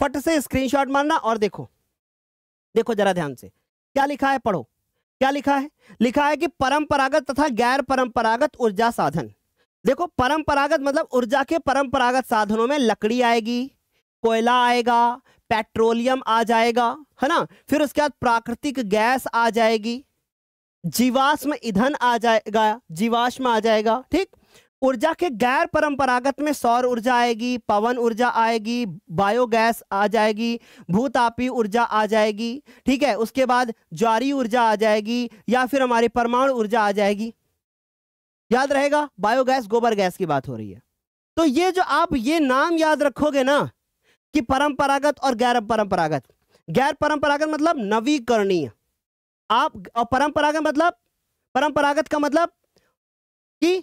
फट से स्क्रीनशॉट मारना और देखो देखो जरा ध्यान से क्या लिखा है पढ़ो क्या लिखा है लिखा है कि परंपरागत तथा गैर परंपरागत ऊर्जा साधन देखो परंपरागत मतलब ऊर्जा के परंपरागत साधनों में लकड़ी आएगी कोयला आएगा पेट्रोलियम आ जाएगा है ना फिर उसके बाद प्राकृतिक गैस आ जाएगी जीवाश्म ईंधन आ जाएगा जीवाश्म आ जाएगा ठीक ऊर्जा के गैर परंपरागत में सौर ऊर्जा आएगी पवन ऊर्जा आएगी बायोगैस आ जाएगी भूतापी ऊर्जा आ जाएगी ठीक है उसके बाद ज्वारी ऊर्जा आ जाएगी या फिर हमारी परमाणु ऊर्जा आ जाएगी याद रहेगा बायोगैस गोबर गैस की बात हो रही है तो ये जो आप ये नाम याद रखोगे ना कि परंपरागत और गैर परंपरागत गैर परंपरागत मतलब नवीकरणीय आप और परंपरागत मतलब परंपरागत का मतलब कि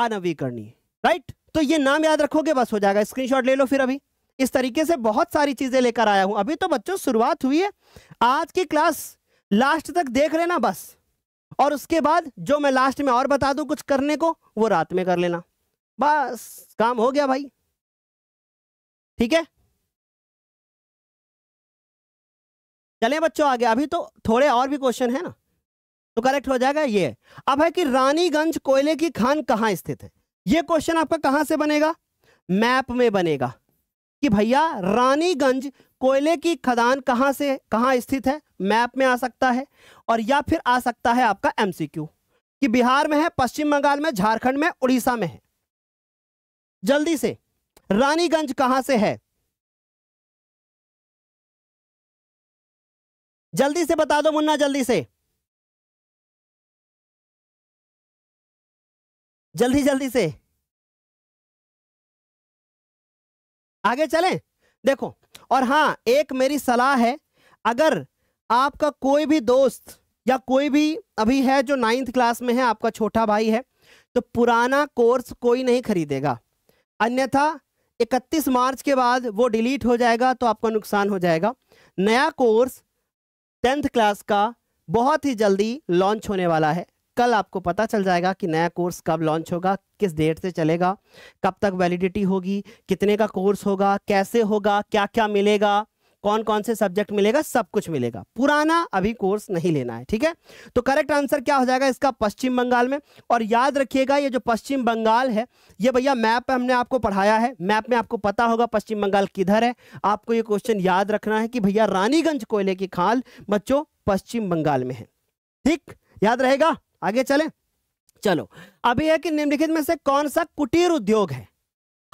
अनवीकरणीय राइट तो ये नाम याद रखोगे बस हो जाएगा स्क्रीनशॉट ले लो फिर अभी इस तरीके से बहुत सारी चीजें लेकर आया हूं अभी तो बच्चों शुरुआत हुई है आज की क्लास लास्ट तक देख लेना बस और उसके बाद जो मैं लास्ट में और बता दूं कुछ करने को वो रात में कर लेना बस काम हो गया भाई ठीक है चले बच्चों आगे अभी तो थोड़े और भी क्वेश्चन है ना तो करेक्ट हो जाएगा ये अब है कि रानीगंज कोयले की खान कहां स्थित है ये क्वेश्चन आपका कहां से बनेगा मैप में बनेगा कि भैया रानीगंज कोयले की खदान कहां से कहां स्थित है मैप में आ सकता है और या फिर आ सकता है आपका एमसीक्यू कि बिहार में है पश्चिम बंगाल में झारखंड में उड़ीसा में है जल्दी से रानीगंज कहां से है जल्दी से बता दो मुन्ना जल्दी से जल्दी जल्दी से आगे चलें देखो और हाँ एक मेरी सलाह है अगर आपका कोई भी दोस्त या कोई भी अभी है जो नाइन्थ क्लास में है आपका छोटा भाई है तो पुराना कोर्स कोई नहीं खरीदेगा अन्यथा 31 मार्च के बाद वो डिलीट हो जाएगा तो आपका नुकसान हो जाएगा नया कोर्स टेंथ क्लास का बहुत ही जल्दी लॉन्च होने वाला है कल आपको पता चल जाएगा कि नया कोर्स कब लॉन्च होगा किस डेट से चलेगा कब तक वैलिडिटी होगी कितने का कोर्स होगा कैसे होगा क्या क्या मिलेगा कौन कौन से सब्जेक्ट मिलेगा सब कुछ मिलेगा पुराना अभी कोर्स नहीं लेना है ठीक है तो करेक्ट आंसर क्या हो जाएगा इसका पश्चिम बंगाल में और याद रखिएगा ये जो पश्चिम बंगाल है ये भैया मैप हमने आपको पढ़ाया है मैप में आपको पता होगा पश्चिम बंगाल किधर है आपको ये क्वेश्चन याद रखना है कि भैया रानीगंज कोयले की खाल बच्चों पश्चिम बंगाल में है ठीक याद रहेगा आगे चले चलो अभी है कि निम्नलिखित में से कौन सा कुटीर उद्योग है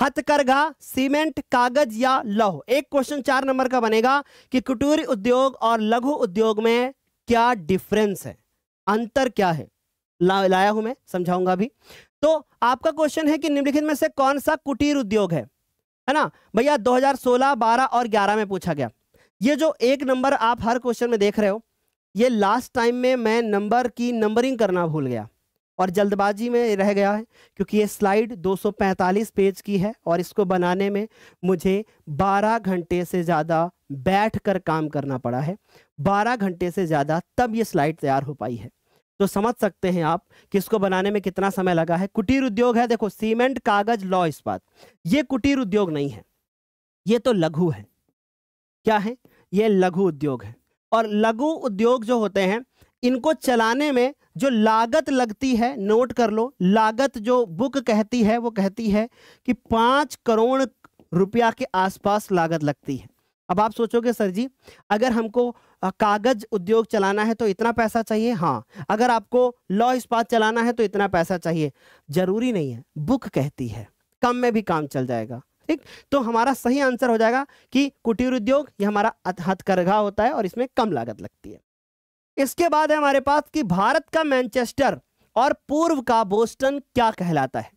हथकरघा सीमेंट कागज या लौह एक क्वेश्चन चार नंबर का बनेगा कि कुटीर उद्योग और लघु उद्योग में क्या डिफरेंस है अंतर क्या है ला, लाया हूं मैं समझाऊंगा अभी तो आपका क्वेश्चन है कि निम्नलिखित में से कौन सा कुटीर उद्योग है है ना भैया 2016 12 और 11 में पूछा गया ये जो एक नंबर आप हर क्वेश्चन में देख रहे हो ये लास्ट टाइम में मैं नंबर की नंबरिंग करना भूल गया और जल्दबाजी में रह गया है क्योंकि ये स्लाइड 245 पेज की है और इसको बनाने में मुझे 12 घंटे से ज़्यादा बैठ कर काम करना पड़ा है 12 घंटे से ज़्यादा तब ये स्लाइड तैयार हो पाई है तो समझ सकते हैं आप कि इसको बनाने में कितना समय लगा है कुटीर उद्योग है देखो सीमेंट कागज लॉ इस्पात ये कुटीर उद्योग नहीं है ये तो लघु है क्या है ये लघु उद्योग है और लघु उद्योग जो होते हैं इनको चलाने में जो लागत लगती है नोट कर लो लागत जो बुक कहती है वो कहती है कि पांच करोड़ रुपया के आसपास लागत लगती है अब आप सोचोगे सर जी अगर हमको कागज उद्योग चलाना है तो इतना पैसा चाहिए हाँ अगर आपको लॉ इस्पात चलाना है तो इतना पैसा चाहिए जरूरी नहीं है बुक कहती है कम में भी काम चल जाएगा ठीक तो हमारा सही आंसर हो जाएगा कि कुटीर उद्योग ये हमारा हथकरघा होता है और इसमें कम लागत लगती है इसके बाद है हमारे पास कि भारत का मैनचेस्टर और पूर्व का बोस्टन क्या कहलाता है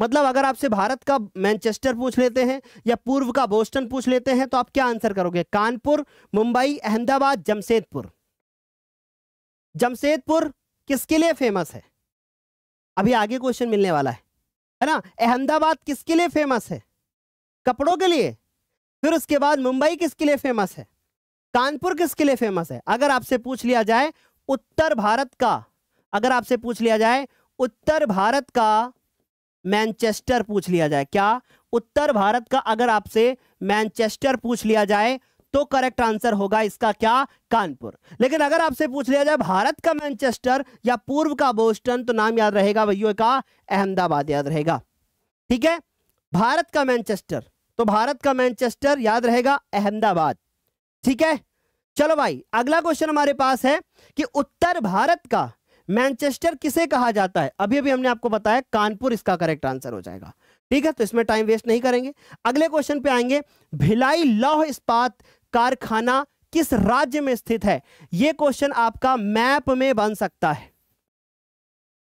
मतलब अगर आपसे भारत का मैनचेस्टर पूछ लेते हैं या पूर्व का बोस्टन पूछ लेते हैं तो आप क्या आंसर करोगे कानपुर मुंबई अहमदाबाद जमशेदपुर जमशेदपुर किसके लिए फेमस है अभी आगे क्वेश्चन मिलने वाला है है ना अहमदाबाद किसके लिए फेमस है कपड़ों के लिए फिर उसके बाद मुंबई किसके लिए फेमस है कानपुर किसके लिए फेमस है अगर आपसे पूछ लिया जाए उत्तर भारत का अगर आपसे पूछ लिया जाए उत्तर भारत का मैनचेस्टर पूछ लिया जाए क्या उत्तर भारत का अगर आपसे मैनचेस्टर पूछ लिया जाए तो करेक्ट आंसर होगा इसका क्या कानपुर लेकिन अगर आपसे पूछ लिया जाए भारत का मैनचेस्टर या पूर्व का बोस्टन तो नाम याद रहेगा भैया का अहमदाबाद याद रहेगा ठीक है भारत का मैनचेस्टर तो भारत का मैनचेस्टर याद रहेगा अहमदाबाद ठीक है चलो भाई अगला क्वेश्चन हमारे पास है कि उत्तर भारत का मैनचेस्टर किसे कहा जाता है अभी अभी हमने आपको बताया कानपुर इसका करेक्ट आंसर हो जाएगा ठीक है तो इसमें टाइम वेस्ट नहीं करेंगे अगले क्वेश्चन पे आएंगे भिलाई लौह इस्पात कारखाना किस राज्य में स्थित है यह क्वेश्चन आपका मैप में बन सकता है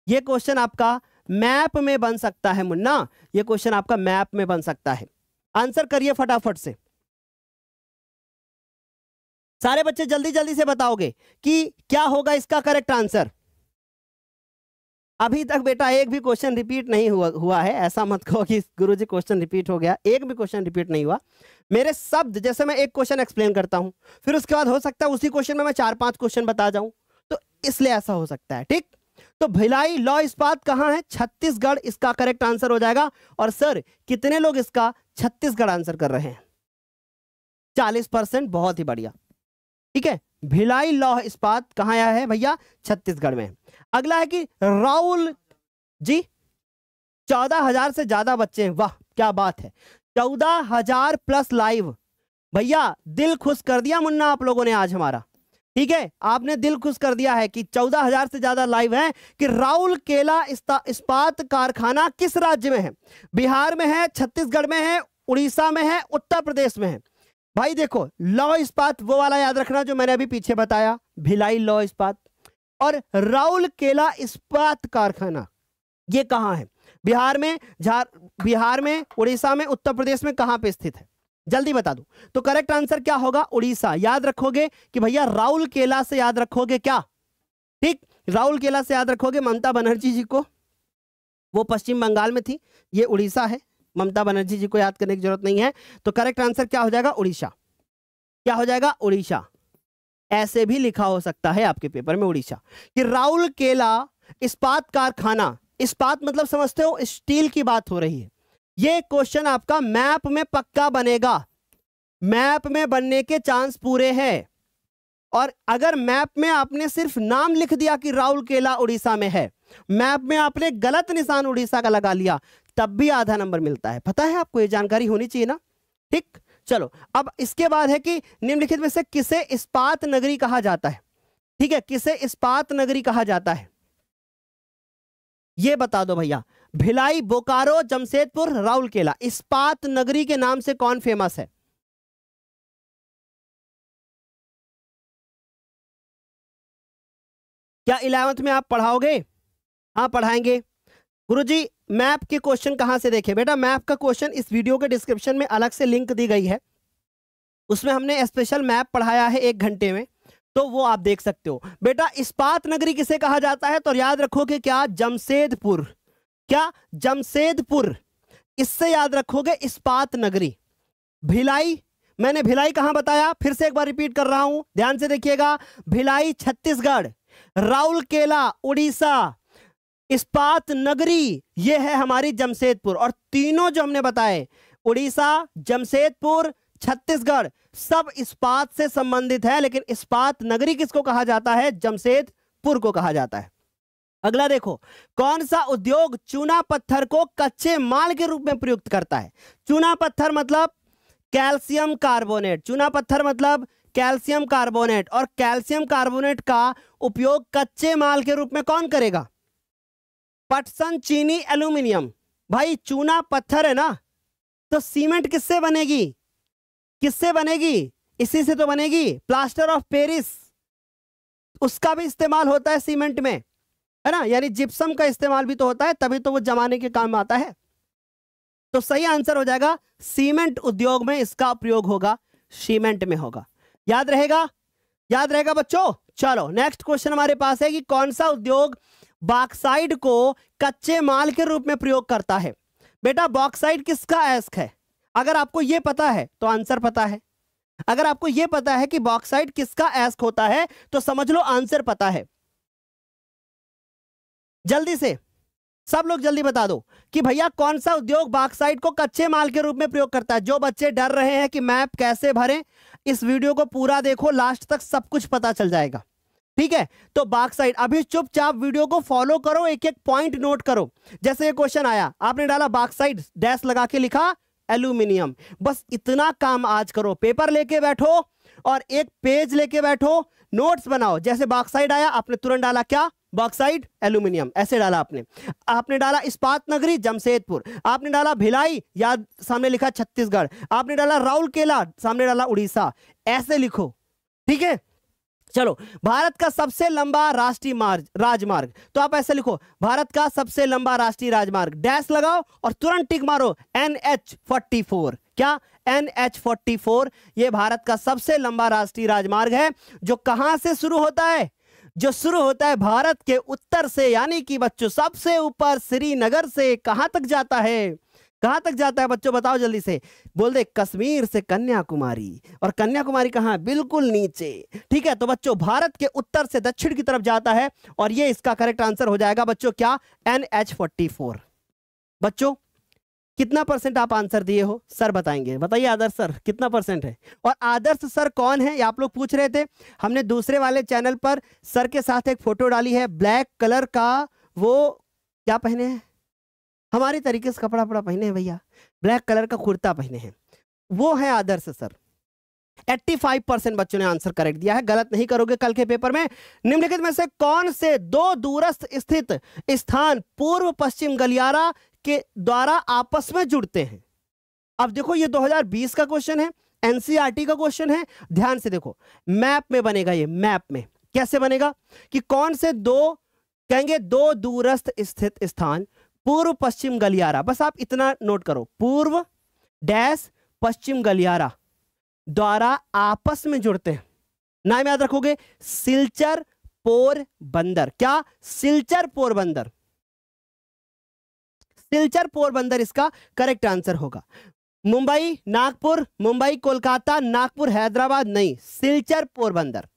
यह क्वेश्चन आपका मैप में बन सकता है मुन्ना यह क्वेश्चन आपका मैप में बन सकता है आंसर करिए फटाफट से सारे बच्चे जल्दी जल्दी से बताओगे कि क्या होगा इसका करेक्ट आंसर अभी तक बेटा एक भी क्वेश्चन रिपीट नहीं हुआ हुआ है ऐसा मत कहो कि गुरु जी क्वेश्चन रिपीट हो गया एक भी क्वेश्चन रिपीट नहीं हुआ मेरे शब्द जैसे मैं एक क्वेश्चन एक्सप्लेन करता हूँ फिर उसके बाद हो सकता है उसी क्वेश्चन में मैं चार पांच क्वेश्चन बता जाऊं तो इसलिए ऐसा हो सकता है ठीक तो भिलाई लॉ इस्पात कहां है छत्तीसगढ़ इसका करेक्ट आंसर हो जाएगा और सर कितने लोग इसका छत्तीसगढ़ आंसर कर रहे हैं चालीस परसेंट बहुत ही बढ़िया ठीक है भिलाई लौह इस्पात कहाँ आया है भैया छत्तीसगढ़ में अगला है कि राहुल जी चौदह हजार से ज्यादा बच्चे हैं वाह क्या बात है चौदह हजार प्लस लाइव भैया दिल खुश कर दिया मुन्ना आप लोगों ने आज हमारा ठीक है आपने दिल खुश कर दिया है कि चौदह हजार से ज्यादा लाइव है कि राउल केला इस्पात कारखाना किस राज्य में है बिहार में है छत्तीसगढ़ में है उड़ीसा में है उत्तर प्रदेश में है भाई देखो लॉ इस्पात वो वाला याद रखना जो मैंने अभी पीछे बताया भिलाई लॉ इस्पात और राउल केला इस्पात कारखाना ये कहाँ है बिहार में झार बिहार में उड़ीसा में उत्तर प्रदेश में कहाँ पे स्थित है जल्दी बता दो तो करेक्ट आंसर क्या होगा उड़ीसा याद रखोगे कि भैया राउल केला से याद रखोगे क्या ठीक राउल केला से याद रखोगे ममता बनर्जी जी को वो पश्चिम बंगाल में थी ये उड़ीसा है ममता बनर्जी जी को याद करने की जरूरत नहीं है तो करेक्ट आंसर क्या हो जाएगा उड़ीसा क्या हो जाएगा उड़ीसा ऐसे भी लिखा हो सकता है आपके पेपर में उड़ीसा कि राउल केला इस्पात कारखाना इस्पात मतलब समझते हो स्टील की बात हो रही है ये क्वेश्चन आपका मैप में पक्का बनेगा मैप में बनने के चांस पूरे हैं और अगर मैप में आपने सिर्फ नाम लिख दिया कि राउल केला उड़ीसा में है मैप में आपने गलत निशान उड़ीसा का लगा लिया तब भी आधा नंबर मिलता है पता है आपको ये जानकारी होनी चाहिए ना ठीक चलो अब इसके बाद है कि निम्नलिखित में से किसे इस्पात नगरी कहा जाता है ठीक है किसे इस्पात नगरी कहा जाता है ये बता दो भैया भिलाई बोकारो जमशेदपुर राउरकेला इस्पात नगरी के नाम से कौन फेमस है क्या इलेवंथ में आप पढ़ाओगे हाँ पढ़ाएंगे गुरु जी मैप के क्वेश्चन कहाँ से देखे बेटा मैप का क्वेश्चन इस वीडियो के डिस्क्रिप्शन में अलग से लिंक दी गई है उसमें हमने स्पेशल मैप पढ़ाया है एक घंटे में तो वो आप देख सकते हो बेटा इस्पात नगरी किसे कहा जाता है तो याद रखो कि क्या जमशेदपुर क्या जमशेदपुर इससे याद रखोगे इस्पात नगरी भिलाई मैंने भिलाई कहां बताया फिर से एक बार रिपीट कर रहा हूं ध्यान से देखिएगा भिलाई छत्तीसगढ़ केला उड़ीसा इस्पात नगरी ये है हमारी जमशेदपुर और तीनों जो हमने बताए उड़ीसा जमशेदपुर छत्तीसगढ़ सब इस्पात से संबंधित है लेकिन इस्पात नगरी किसको कहा जाता है जमशेदपुर को कहा जाता है अगला देखो कौन सा उद्योग चूना पत्थर को कच्चे माल के रूप में प्रयुक्त करता है चूना पत्थर मतलब कैल्शियम कार्बोनेट चूना पत्थर मतलब कैल्शियम कार्बोनेट और कैल्शियम कार्बोनेट का उपयोग कच्चे माल के रूप में कौन करेगा पटसन चीनी एल्यूमिनियम भाई चूना पत्थर है ना तो सीमेंट किससे बनेगी किससे बनेगी इसी से तो बनेगी प्लास्टर ऑफ पेरिस उसका भी इस्तेमाल होता है सीमेंट में है ना यानी जिप्सम का इस्तेमाल भी तो होता है तभी तो वो जमाने के काम आता है तो सही आंसर हो जाएगा सीमेंट उद्योग में इसका प्रयोग होगा सीमेंट में होगा याद रहेगा याद रहेगा बच्चों चलो नेक्स्ट क्वेश्चन हमारे पास है कि कौन सा उद्योग बॉक्साइड को कच्चे माल के रूप में प्रयोग करता है बेटा बॉक्साइड किसका एस्क है अगर आपको यह पता है तो आंसर पता है अगर आपको यह पता है कि बॉक्साइड किसका एस्क होता है तो समझ लो आंसर पता है जल्दी से सब लोग जल्दी बता दो कि भैया कौन सा उद्योग बॉक्साइड को कच्चे माल के रूप में प्रयोग करता है जो बच्चे डर रहे हैं कि मैप कैसे भरें इस वीडियो को पूरा देखो लास्ट तक सब कुछ पता चल जाएगा ठीक है तो बाक साइड अभी चुपचाप वीडियो को फॉलो करो एक एक पॉइंट नोट करो जैसे ये क्वेश्चन आया आपने डाला बाक साइड डैश लगा के लिखा एल्यूमिनियम बस इतना काम आज करो पेपर लेके बैठो और एक पेज लेके बैठो नोट्स बनाओ जैसे साइड आया आपने तुरंत डाला क्या बॉक्साइड एल्यूमिनियम ऐसे डाला आपने आपने डाला इस्पात नगरी जमशेदपुर आपने डाला भिलाई या सामने लिखा छत्तीसगढ़ आपने डाला राउल केला सामने डाला उड़ीसा ऐसे लिखो ठीक है चलो भारत का सबसे लंबा राष्ट्रीय मार्ग राजमार्ग तो आप ऐसे लिखो भारत का सबसे लंबा राष्ट्रीय राजमार्ग डैश लगाओ और तुरंत टिक मारो एन एच फोर्टी फोर क्या एन एच फोर्टी फोर यह भारत का सबसे लंबा राष्ट्रीय राजमार्ग है जो कहां से शुरू होता है जो शुरू होता है भारत के उत्तर से यानी कि बच्चों सबसे ऊपर श्रीनगर से कहां तक जाता है कहाँ तक जाता है बच्चों बताओ जल्दी से बोल दे कश्मीर से कन्याकुमारी और कन्याकुमारी कहाँ बिल्कुल नीचे ठीक है तो बच्चों भारत के उत्तर से दक्षिण की तरफ जाता है और ये इसका करेक्ट आंसर हो जाएगा बच्चों क्या एन एच फोर्टी फोर बच्चों कितना परसेंट आप आंसर दिए हो सर बताएंगे बताइए आदर्श सर कितना परसेंट है और आदर्श सर कौन है ये आप लोग पूछ रहे थे हमने दूसरे वाले चैनल पर सर के साथ एक फोटो डाली है ब्लैक कलर का वो क्या पहने हैं हमारे तरीके से कपड़ा वपड़ा पहने हैं भैया ब्लैक कलर का कुर्ता पहने हैं वो है आदर्श सर 85 परसेंट बच्चों ने आंसर करेक्ट दिया है गलत नहीं करोगे कल के पेपर में निम्नलिखित में से कौन से दो दूरस्थ स्थित स्थान पूर्व पश्चिम गलियारा के द्वारा आपस में जुड़ते हैं अब देखो ये 2020 का क्वेश्चन है एनसीईआरटी का क्वेश्चन है ध्यान से देखो मैप में बनेगा ये मैप में कैसे बनेगा कि कौन से दो कहेंगे दो दूरस्थ स्थित स्थान पूर्व पश्चिम गलियारा बस आप इतना नोट करो पूर्व डैश पश्चिम गलियारा द्वारा आपस में जुड़ते हैं नाम याद रखोगे सिलचर पोर बंदर क्या सिलचर पोर बंदर सिलचर पोरबंदर इसका करेक्ट आंसर होगा मुंबई नागपुर मुंबई कोलकाता नागपुर हैदराबाद नहीं सिलचर पोरबंदर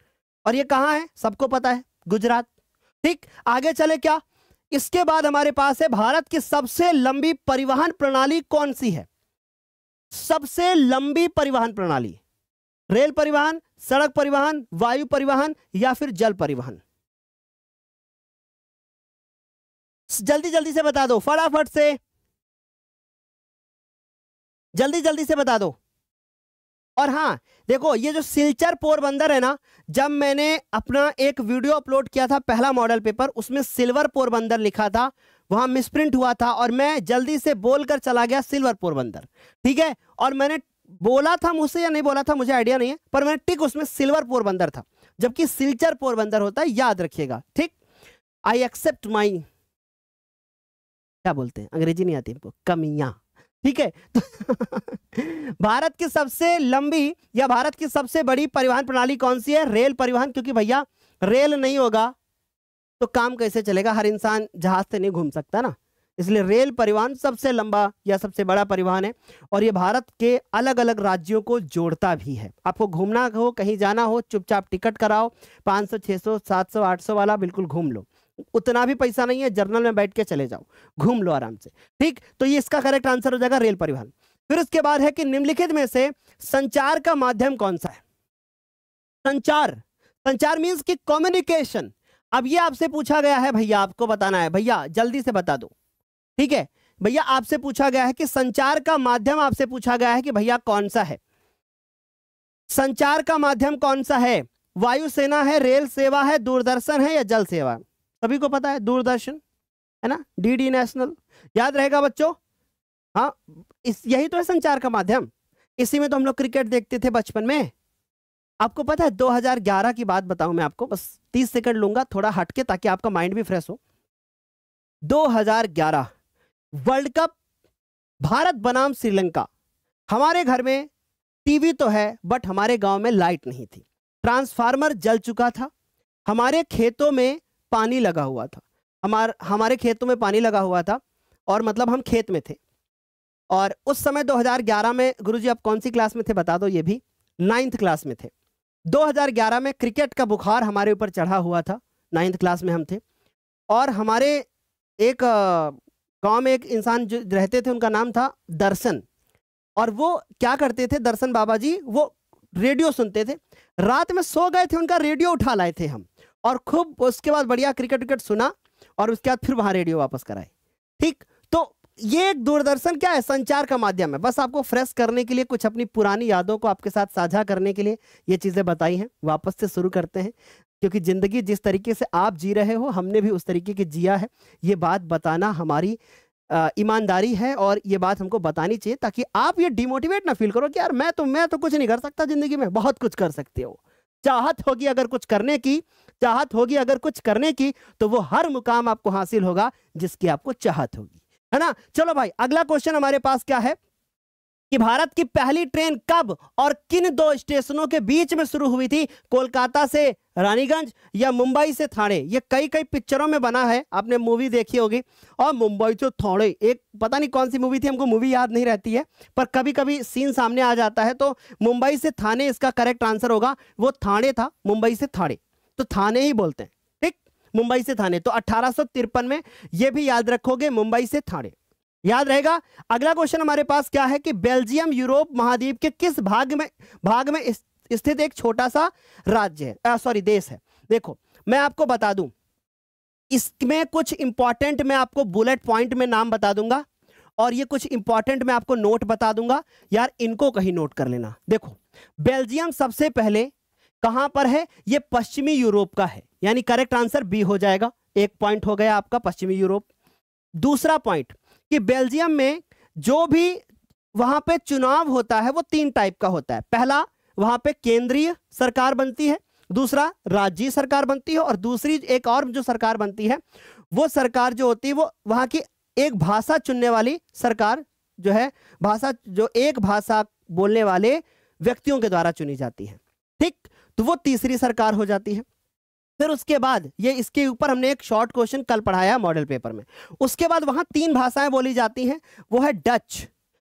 और ये कहां है सबको पता है गुजरात ठीक आगे चले क्या इसके बाद हमारे पास है भारत की सबसे लंबी परिवहन प्रणाली कौन सी है सबसे लंबी परिवहन प्रणाली रेल परिवहन सड़क परिवहन वायु परिवहन या फिर जल परिवहन जल्दी जल्दी से बता दो फटाफट से जल्दी जल्दी से बता दो और हाँ देखो ये जो सिलचर पोरबंदर है ना जब मैंने अपना एक वीडियो अपलोड किया था पहला मॉडल पेपर उसमें सिल्वर पोरबंदर लिखा था वहां मिसप्रिंट हुआ था और मैं जल्दी से बोलकर चला गया सिल्वर पोरबंदर ठीक है और मैंने बोला था मुझसे या नहीं बोला था मुझे आइडिया नहीं है पर मैंने टिक उसमें सिल्वर पोरबंदर था जबकि सिल्चर पोरबंदर होता है याद रखिएगा ठीक आई एक्सेप्ट माई क्या बोलते हैं अंग्रेजी नहीं आती हमको ठीक है तो भारत की सबसे लंबी या भारत की सबसे बड़ी परिवहन प्रणाली कौन सी है रेल परिवहन क्योंकि भैया रेल नहीं होगा तो काम कैसे चलेगा हर इंसान जहाज से नहीं घूम सकता ना इसलिए रेल परिवहन सबसे लंबा या सबसे बड़ा परिवहन है और ये भारत के अलग अलग राज्यों को जोड़ता भी है आपको घूमना हो कहीं जाना हो चुपचाप टिकट कराओ 500 600 700 800 वाला बिल्कुल घूम लो उतना भी पैसा नहीं है जर्नल में बैठ के चले जाओ घूम लो आराम से ठीक तो ये इसका करेक्ट आंसर हो जाएगा रेल परिवहन फिर उसके बाद है कि निम्नलिखित में से संचार का माध्यम कौन सा है संचार संचार मीन्स की कॉम्युनिकेशन अब ये आपसे पूछा गया है भैया आपको बताना है भैया जल्दी से बता दो ठीक है भैया आपसे पूछा गया है कि संचार का माध्यम आपसे पूछा गया है कि भैया कौन सा है संचार का माध्यम कौन सा है वायुसेना है रेल सेवा है दूरदर्शन है या जल सेवा सभी को पता है दूरदर्शन है ना डीडी नेशनल याद रहेगा बच्चों हाँ इस यही तो है संचार का माध्यम इसी में तो हम लोग क्रिकेट देखते थे बचपन में आपको पता है 2011 की बात बताऊं मैं आपको बस 30 सेकंड लूंगा थोड़ा हटके ताकि आपका माइंड भी फ्रेश हो 2011 वर्ल्ड कप भारत बनाम श्रीलंका हमारे घर में टीवी तो है बट हमारे गांव में लाइट नहीं थी ट्रांसफार्मर जल चुका था हमारे खेतों में पानी लगा हुआ था हमार हमारे खेतों में पानी लगा हुआ था और मतलब हम खेत में थे और उस समय 2011 में गुरुजी आप कौन सी क्लास में थे बता दो ये भी नाइन्थ क्लास में थे 2011 में क्रिकेट का बुखार हमारे ऊपर चढ़ा हुआ था नाइन्थ क्लास में हम थे और हमारे एक गांव में एक इंसान जो रहते थे उनका नाम था दर्शन और वो क्या करते थे दर्शन बाबा जी वो रेडियो सुनते थे रात में सो गए थे उनका रेडियो उठा लाए थे हम और खूब उसके बाद बढ़िया क्रिकेट विकेट सुना और उसके बाद फिर वहां रेडियो वापस कराए ठीक तो ये एक दूरदर्शन क्या है संचार का माध्यम है बस आपको फ्रेश करने के लिए कुछ अपनी पुरानी यादों को आपके साथ साझा करने के लिए ये चीज़ें बताई हैं वापस से शुरू करते हैं क्योंकि ज़िंदगी जिस तरीके से आप जी रहे हो हमने भी उस तरीके की जिया है ये बात बताना हमारी ईमानदारी है और ये बात हमको बतानी चाहिए ताकि आप ये डिमोटिवेट ना फील करो कि यार मैं तो मैं तो कुछ नहीं कर सकता ज़िंदगी में बहुत कुछ कर सकते हो चाहत होगी अगर कुछ करने की चाहत होगी अगर कुछ करने की तो वो हर मुकाम आपको हासिल होगा जिसकी आपको चाहत होगी है ना चलो भाई अगला क्वेश्चन हमारे पास क्या है कि भारत की पहली ट्रेन कब और किन दो स्टेशनों के बीच में शुरू हुई थी कोलकाता से रानीगंज या मुंबई से थाने ये कई कई पिक्चरों में बना है आपने मूवी देखी होगी और मुंबई से तो थाने एक पता नहीं कौन सी मूवी थी हमको मूवी याद नहीं रहती है पर कभी कभी सीन सामने आ जाता है तो मुंबई से थाने इसका करेक्ट आंसर होगा वो थाने था मुंबई से थाने तो थाने ही बोलते हैं ठीक मुंबई से थाने तो अठारह में यह भी याद रखोगे मुंबई से थाने याद रहेगा अगला क्वेश्चन हमारे पास क्या है कि बेल्जियम यूरोप महाद्वीप के किस भाग में भाग में स्थित एक छोटा सा राज्य है सॉरी देश है देखो मैं आपको बता दूं इसमें कुछ इंपॉर्टेंट मैं आपको बुलेट पॉइंट में नाम बता दूंगा और ये कुछ इंपॉर्टेंट मैं आपको नोट बता दूंगा यार इनको कहीं नोट कर लेना देखो बेल्जियम सबसे पहले कहां पर है यह पश्चिमी यूरोप का है यानी करेक्ट आंसर बी हो जाएगा एक पॉइंट हो गया आपका पश्चिमी यूरोप दूसरा पॉइंट कि बेल्जियम में जो भी वहां पे चुनाव होता है वो तीन टाइप का होता है पहला वहां पे केंद्रीय सरकार बनती है दूसरा राज्य सरकार बनती है और दूसरी एक और जो सरकार बनती है वो सरकार जो होती है वो वहां की एक भाषा चुनने वाली सरकार जो है भाषा जो एक भाषा बोलने वाले व्यक्तियों के द्वारा चुनी जाती है ठीक तो वो तीसरी सरकार हो जाती है फिर उसके बाद ये इसके ऊपर हमने एक शॉर्ट क्वेश्चन कल पढ़ाया मॉडल पेपर में उसके बाद वहाँ तीन भाषाएं बोली जाती हैं वो है डच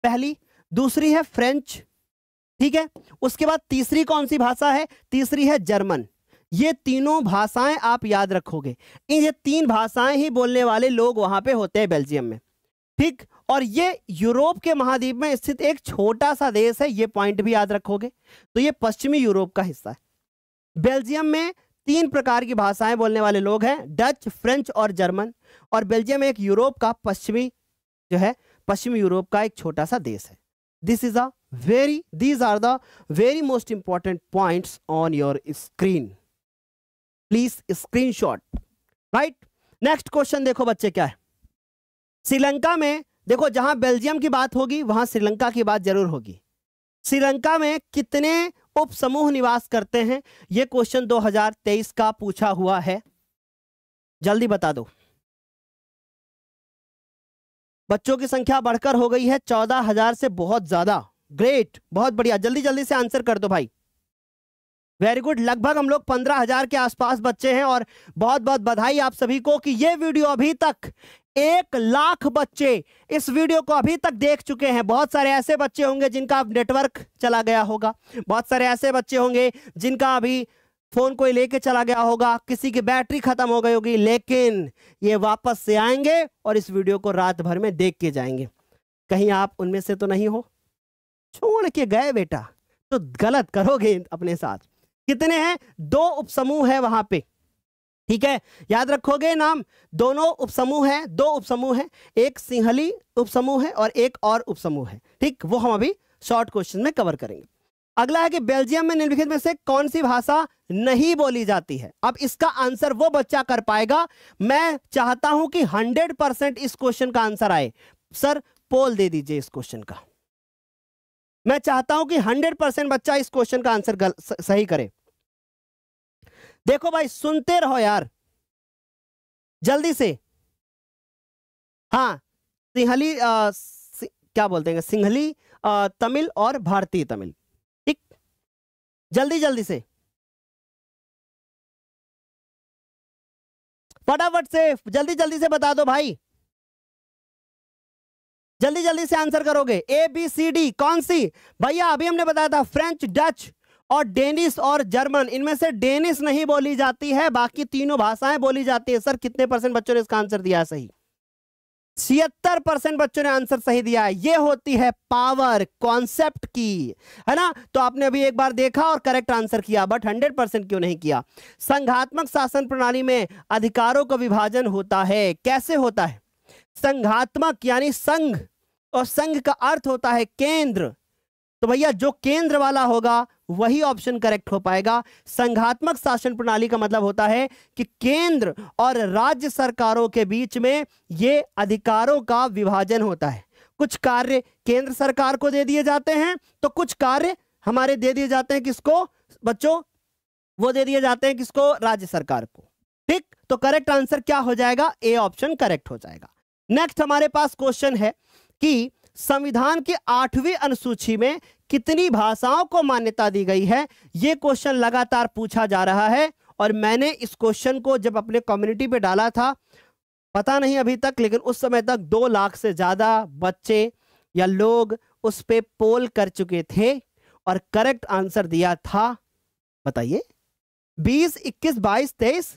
पहली दूसरी है फ्रेंच ठीक है उसके बाद तीसरी कौन सी भाषा है तीसरी है जर्मन ये तीनों भाषाएं आप याद रखोगे इन ये तीन भाषाएं ही बोलने वाले लोग वहां पे होते हैं बेल्जियम में ठीक और ये यूरोप के महाद्वीप में स्थित एक छोटा सा देश है ये पॉइंट भी याद रखोगे तो ये पश्चिमी यूरोप का हिस्सा है बेल्जियम में तीन प्रकार की भाषाएं बोलने वाले लोग हैं डच फ्रेंच और जर्मन और बेल्जियम एक यूरोप का पश्चिमी जो है पश्चिमी यूरोप का एक छोटा सा देश है this is a very these are the very most important point on your screen please shot right next question देखो बच्चे क्या है श्रीलंका में देखो जहां बेल्जियम की बात होगी वहां श्रीलंका की बात जरूर होगी श्रीलंका में कितने उप समूह निवास करते हैं यह क्वेश्चन 2023 का पूछा हुआ है जल्दी बता दो बच्चों की संख्या बढ़कर हो गई है चौदह हजार से बहुत ज्यादा ग्रेट बहुत बढ़िया जल्दी जल्दी से आंसर कर दो भाई वेरी गुड लगभग हम लोग पंद्रह हजार के आसपास बच्चे हैं और बहुत बहुत बधाई आप सभी को कि ये वीडियो अभी तक एक लाख बच्चे इस वीडियो को अभी तक देख चुके हैं बहुत सारे ऐसे बच्चे होंगे जिनका नेटवर्क चला गया होगा बहुत सारे ऐसे बच्चे होंगे जिनका अभी फोन कोई लेके चला गया होगा किसी की बैटरी खत्म हो गई होगी लेकिन ये वापस से आएंगे और इस वीडियो को रात भर में देख के जाएंगे कहीं आप उनमें से तो नहीं हो छोड़ के गए बेटा तो गलत करोगे अपने साथ कितने हैं दो उपसमूह है वहां पे ठीक है याद रखोगे नाम दोनों उपसमूह हैं दो उपसमूह हैं एक सिंहली उपसमूह है और एक और उपसमूह है ठीक वो हम अभी शॉर्ट क्वेश्चन में कवर करेंगे अगला है कि बेल्जियम में निम्नलिखित में से कौन सी भाषा नहीं बोली जाती है अब इसका आंसर वो बच्चा कर पाएगा मैं चाहता हूं कि 100 परसेंट इस क्वेश्चन का आंसर आए सर पोल दे दीजिए इस क्वेश्चन का मैं चाहता हूं कि 100 परसेंट बच्चा इस क्वेश्चन का आंसर सही करे देखो भाई सुनते रहो यार जल्दी से हाँ सिंहली आ, सि, क्या बोलते हैं सिंहली आ, तमिल और भारतीय तमिल ठीक जल्दी जल्दी से फटाफट से जल्दी जल्दी से बता दो भाई जल्दी जल्दी से आंसर करोगे ए बी सी डी कौन सी भैया अभी हमने बताया था फ्रेंच डच और डेनिस और जर्मन इनमें से डेनिस नहीं बोली जाती है बाकी तीनों भाषाएं बोली जाती है सर कितने परसेंट बच्चों ने इसका आंसर दिया सही छिहत्तर परसेंट बच्चों ने आंसर सही दिया है ये होती है पावर कॉन्सेप्ट की है ना तो आपने अभी एक बार देखा और करेक्ट आंसर किया बट हंड्रेड परसेंट क्यों नहीं किया संघात्मक शासन प्रणाली में अधिकारों का विभाजन होता है कैसे होता है संघात्मक यानी संघ और संघ का अर्थ होता है केंद्र तो भैया जो केंद्र वाला होगा वही ऑप्शन करेक्ट हो पाएगा संघात्मक शासन प्रणाली का मतलब होता है कि केंद्र और राज्य सरकारों के बीच में ये अधिकारों का विभाजन होता है कुछ कार्य केंद्र सरकार को दे दिए जाते हैं तो कुछ कार्य हमारे दे दिए जाते हैं किसको बच्चों वो दे दिए जाते हैं किसको राज्य सरकार को ठीक तो करेक्ट आंसर क्या हो जाएगा ए ऑप्शन करेक्ट हो जाएगा नेक्स्ट हमारे पास क्वेश्चन है कि संविधान की आठवीं अनुसूची में कितनी भाषाओं को मान्यता दी गई है ये क्वेश्चन लगातार पूछा जा रहा है और मैंने इस क्वेश्चन को जब अपने कम्युनिटी पे डाला था पता नहीं अभी तक लेकिन उस समय तक दो लाख से ज़्यादा बच्चे या लोग उस पर पोल कर चुके थे और करेक्ट आंसर दिया था बताइए बीस इक्कीस बाईस तेईस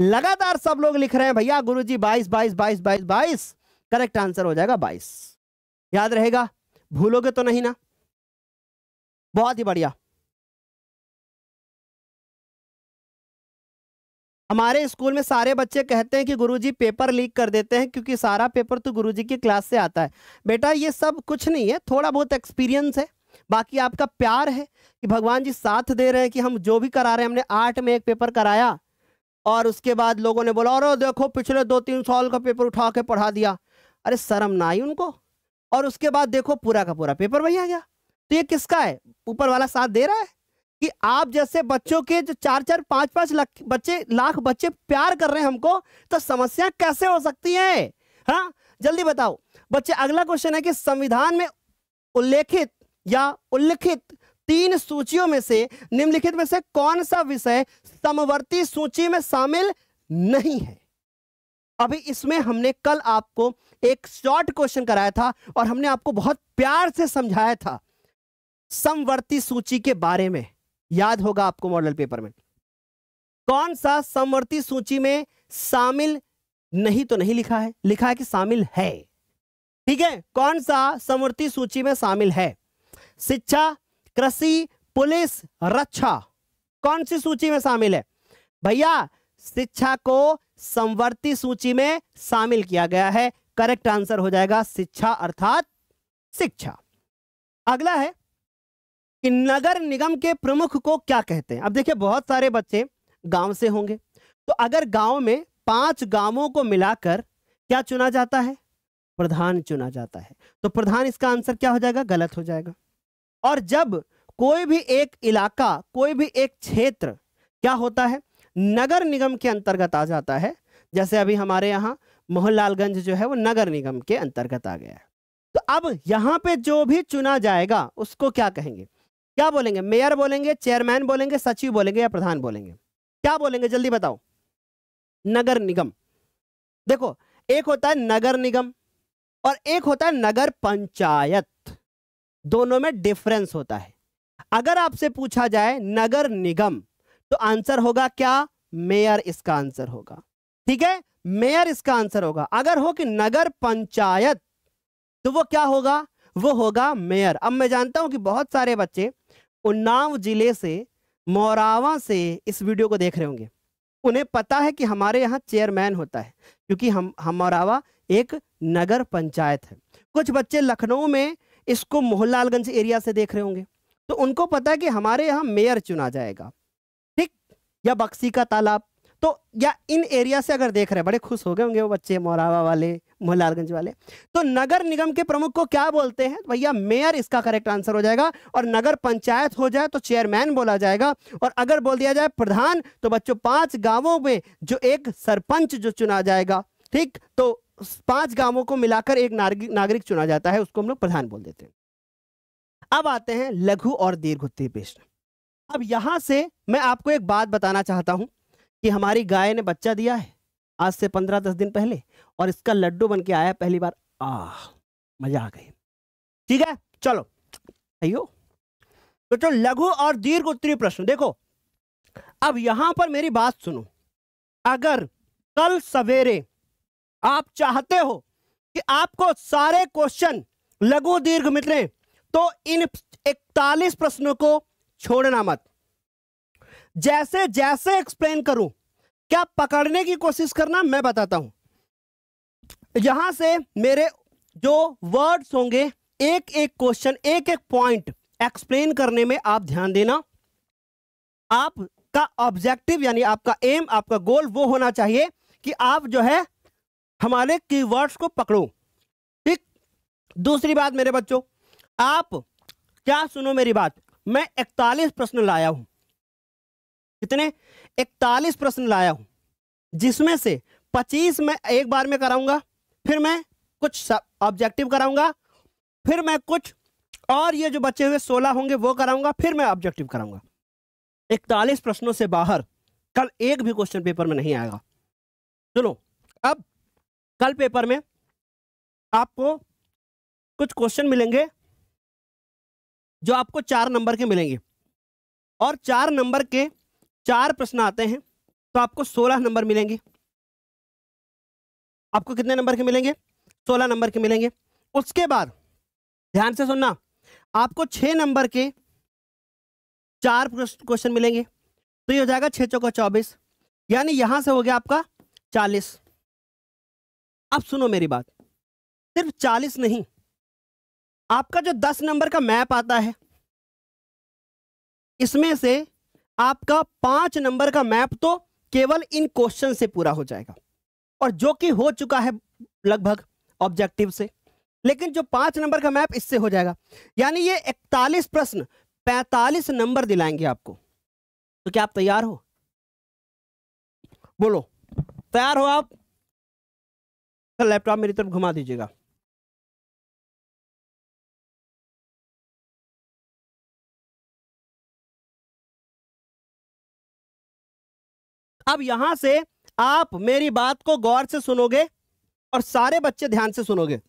लगातार सब लोग लिख रहे हैं भैया गुरुजी बाईस बाईस बाईस बाईस बाईस करेक्ट आंसर हो जाएगा बाईस याद रहेगा भूलोगे तो नहीं ना बहुत ही बढ़िया हमारे स्कूल में सारे बच्चे कहते हैं कि गुरुजी पेपर लीक कर देते हैं क्योंकि सारा पेपर तो गुरुजी की क्लास से आता है बेटा ये सब कुछ नहीं है थोड़ा बहुत एक्सपीरियंस है बाकी आपका प्यार है कि भगवान जी साथ दे रहे हैं कि हम जो भी करा रहे हैं हमने आर्ट में एक पेपर कराया और उसके बाद लोगों ने बोला और देखो पिछले दो तीन साल का पेपर उठा के पढ़ा दिया अरे शर्म ना आई उनको और उसके बाद देखो पूरा का पूरा पेपर वही आ गया तो ये किसका है ऊपर वाला साथ दे रहा है कि आप जैसे बच्चों के जो चार चार पांच पांच लाख बच्चे लाख बच्चे प्यार कर रहे हैं हमको तो समस्या कैसे हो सकती है हा? जल्दी बताओ बच्चे अगला क्वेश्चन है कि संविधान में उल्लेखित या उल्लिखित तीन सूचियों में से निम्नलिखित में से कौन सा विषय समवर्ती सूची में शामिल नहीं है अभी इसमें हमने कल आपको एक शॉर्ट क्वेश्चन कराया था और हमने आपको बहुत प्यार से समझाया था समवर्ती सूची के बारे में याद होगा आपको मॉडल पेपर में कौन सा समवर्ती सूची में शामिल नहीं तो नहीं लिखा है लिखा है कि शामिल है ठीक है कौन सा समवर्ती सूची में शामिल है शिक्षा कृषि पुलिस रक्षा कौन सी सूची में शामिल है भैया शिक्षा को समवर्ती सूची में शामिल किया गया है करेक्ट आंसर हो जाएगा शिक्षा अर्थात शिक्षा अगला है कि नगर निगम के प्रमुख को क्या कहते हैं अब देखिए बहुत सारे बच्चे गांव से होंगे तो अगर गांव में पांच गांवों को मिलाकर क्या चुना जाता है प्रधान चुना जाता है तो प्रधान इसका आंसर क्या हो जाएगा गलत हो जाएगा और जब कोई भी एक इलाका कोई भी एक क्षेत्र क्या होता है नगर निगम के अंतर्गत आ जाता है जैसे अभी हमारे यहाँ मोहनलालगंज जो है वो नगर निगम के अंतर्गत आ गया है तो अब यहाँ पे जो भी चुना जाएगा उसको क्या कहेंगे क्या बोलेंगे मेयर बोलेंगे चेयरमैन बोलेंगे सचिव बोलेंगे या प्रधान बोलेंगे क्या बोलेंगे जल्दी बताओ नगर निगम देखो एक होता है नगर निगम और एक होता है नगर पंचायत दोनों में डिफरेंस होता है अगर आपसे पूछा जाए नगर निगम तो आंसर होगा क्या मेयर इसका आंसर होगा ठीक है मेयर इसका आंसर होगा अगर हो कि नगर पंचायत तो वो क्या होगा वो होगा मेयर अब मैं जानता हूं कि बहुत सारे बच्चे उन्नाव जिले से मोरावा से इस वीडियो को देख रहे होंगे उन्हें पता है कि हमारे यहाँ चेयरमैन होता है क्योंकि हम मोरावा एक नगर पंचायत है कुछ बच्चे लखनऊ में इसको मोहनलालगंज एरिया से देख रहे होंगे तो उनको पता है कि हमारे यहाँ मेयर चुना जाएगा ठीक या बक्सी का तालाब तो या इन एरिया से अगर देख रहे हैं बड़े खुश हो गए होंगे वो बच्चे मोरावा वाले मोहलालगंज वाले तो नगर निगम के प्रमुख को क्या बोलते हैं भैया मेयर इसका करेक्ट आंसर हो जाएगा और नगर पंचायत हो जाए तो चेयरमैन बोला जाएगा और अगर बोल दिया जाए प्रधान तो बच्चों पांच गांवों में जो एक सरपंच जो चुना जाएगा ठीक तो पांच गांवों को मिलाकर एक नागरिक चुना जाता है उसको हम लोग प्रधान बोल देते हैं अब आते हैं लघु और दीर्घ उत्तरी प्रश्न अब यहां से मैं आपको एक बात बताना चाहता हूं कि हमारी गाय ने बच्चा दिया है आज से पंद्रह दस दिन पहले और इसका लड्डू बन के आया पहली बार आ मजा आ गई ठीक है चलो अयो तो चलो लघु और दीर्घ उत्तरी प्रश्न देखो अब यहां पर मेरी बात सुनो अगर कल सवेरे आप चाहते हो कि आपको सारे क्वेश्चन लघु दीर्घ मिले तो इन इकतालीस प्रश्नों को छोड़ना मत जैसे जैसे एक्सप्लेन करूं क्या पकड़ने की कोशिश करना मैं बताता हूं यहां से मेरे जो वर्ड्स होंगे एक एक क्वेश्चन एक एक पॉइंट एक्सप्लेन करने में आप ध्यान देना आपका ऑब्जेक्टिव यानी आपका एम आपका गोल वो होना चाहिए कि आप जो है हमारे कीवर्ड्स को पकड़ो ठीक दूसरी बात मेरे बच्चों आप क्या सुनो मेरी बात मैं इकतालीस प्रश्न लाया हूं कितने इकतालीस प्रश्न लाया हूं जिसमें से पच्चीस मैं एक बार में कराऊंगा फिर मैं कुछ ऑब्जेक्टिव कराऊंगा फिर मैं कुछ और ये जो बचे हुए सोलह होंगे वो कराऊंगा फिर मैं ऑब्जेक्टिव कराऊंगा इकतालीस प्रश्नों से बाहर कल एक भी क्वेश्चन पेपर में नहीं आएगा चलो अब कल पेपर में आपको कुछ क्वेश्चन मिलेंगे जो आपको चार नंबर के मिलेंगे और चार नंबर के चार प्रश्न आते हैं तो आपको सोलह नंबर मिलेंगे आपको कितने नंबर के मिलेंगे सोलह नंबर के मिलेंगे उसके बाद ध्यान से सुनना आपको छः नंबर के चार क्वेश्चन मिलेंगे तो ये हो जाएगा छः चौका चौबीस यानी यहां से हो गया आपका चालीस अब सुनो मेरी बात सिर्फ चालीस नहीं आपका जो दस नंबर का मैप आता है इसमें से आपका पांच नंबर का मैप तो केवल इन क्वेश्चन से पूरा हो जाएगा और जो कि हो चुका है लगभग ऑब्जेक्टिव से लेकिन जो पांच नंबर का मैप इससे हो जाएगा यानी ये इकतालीस प्रश्न पैंतालीस नंबर दिलाएंगे आपको तो क्या आप तैयार हो बोलो तैयार हो आप लैपटॉप मेरी तरफ घुमा दीजिएगा अब यहां से आप मेरी बात को गौर से सुनोगे और सारे बच्चे ध्यान से सुनोगे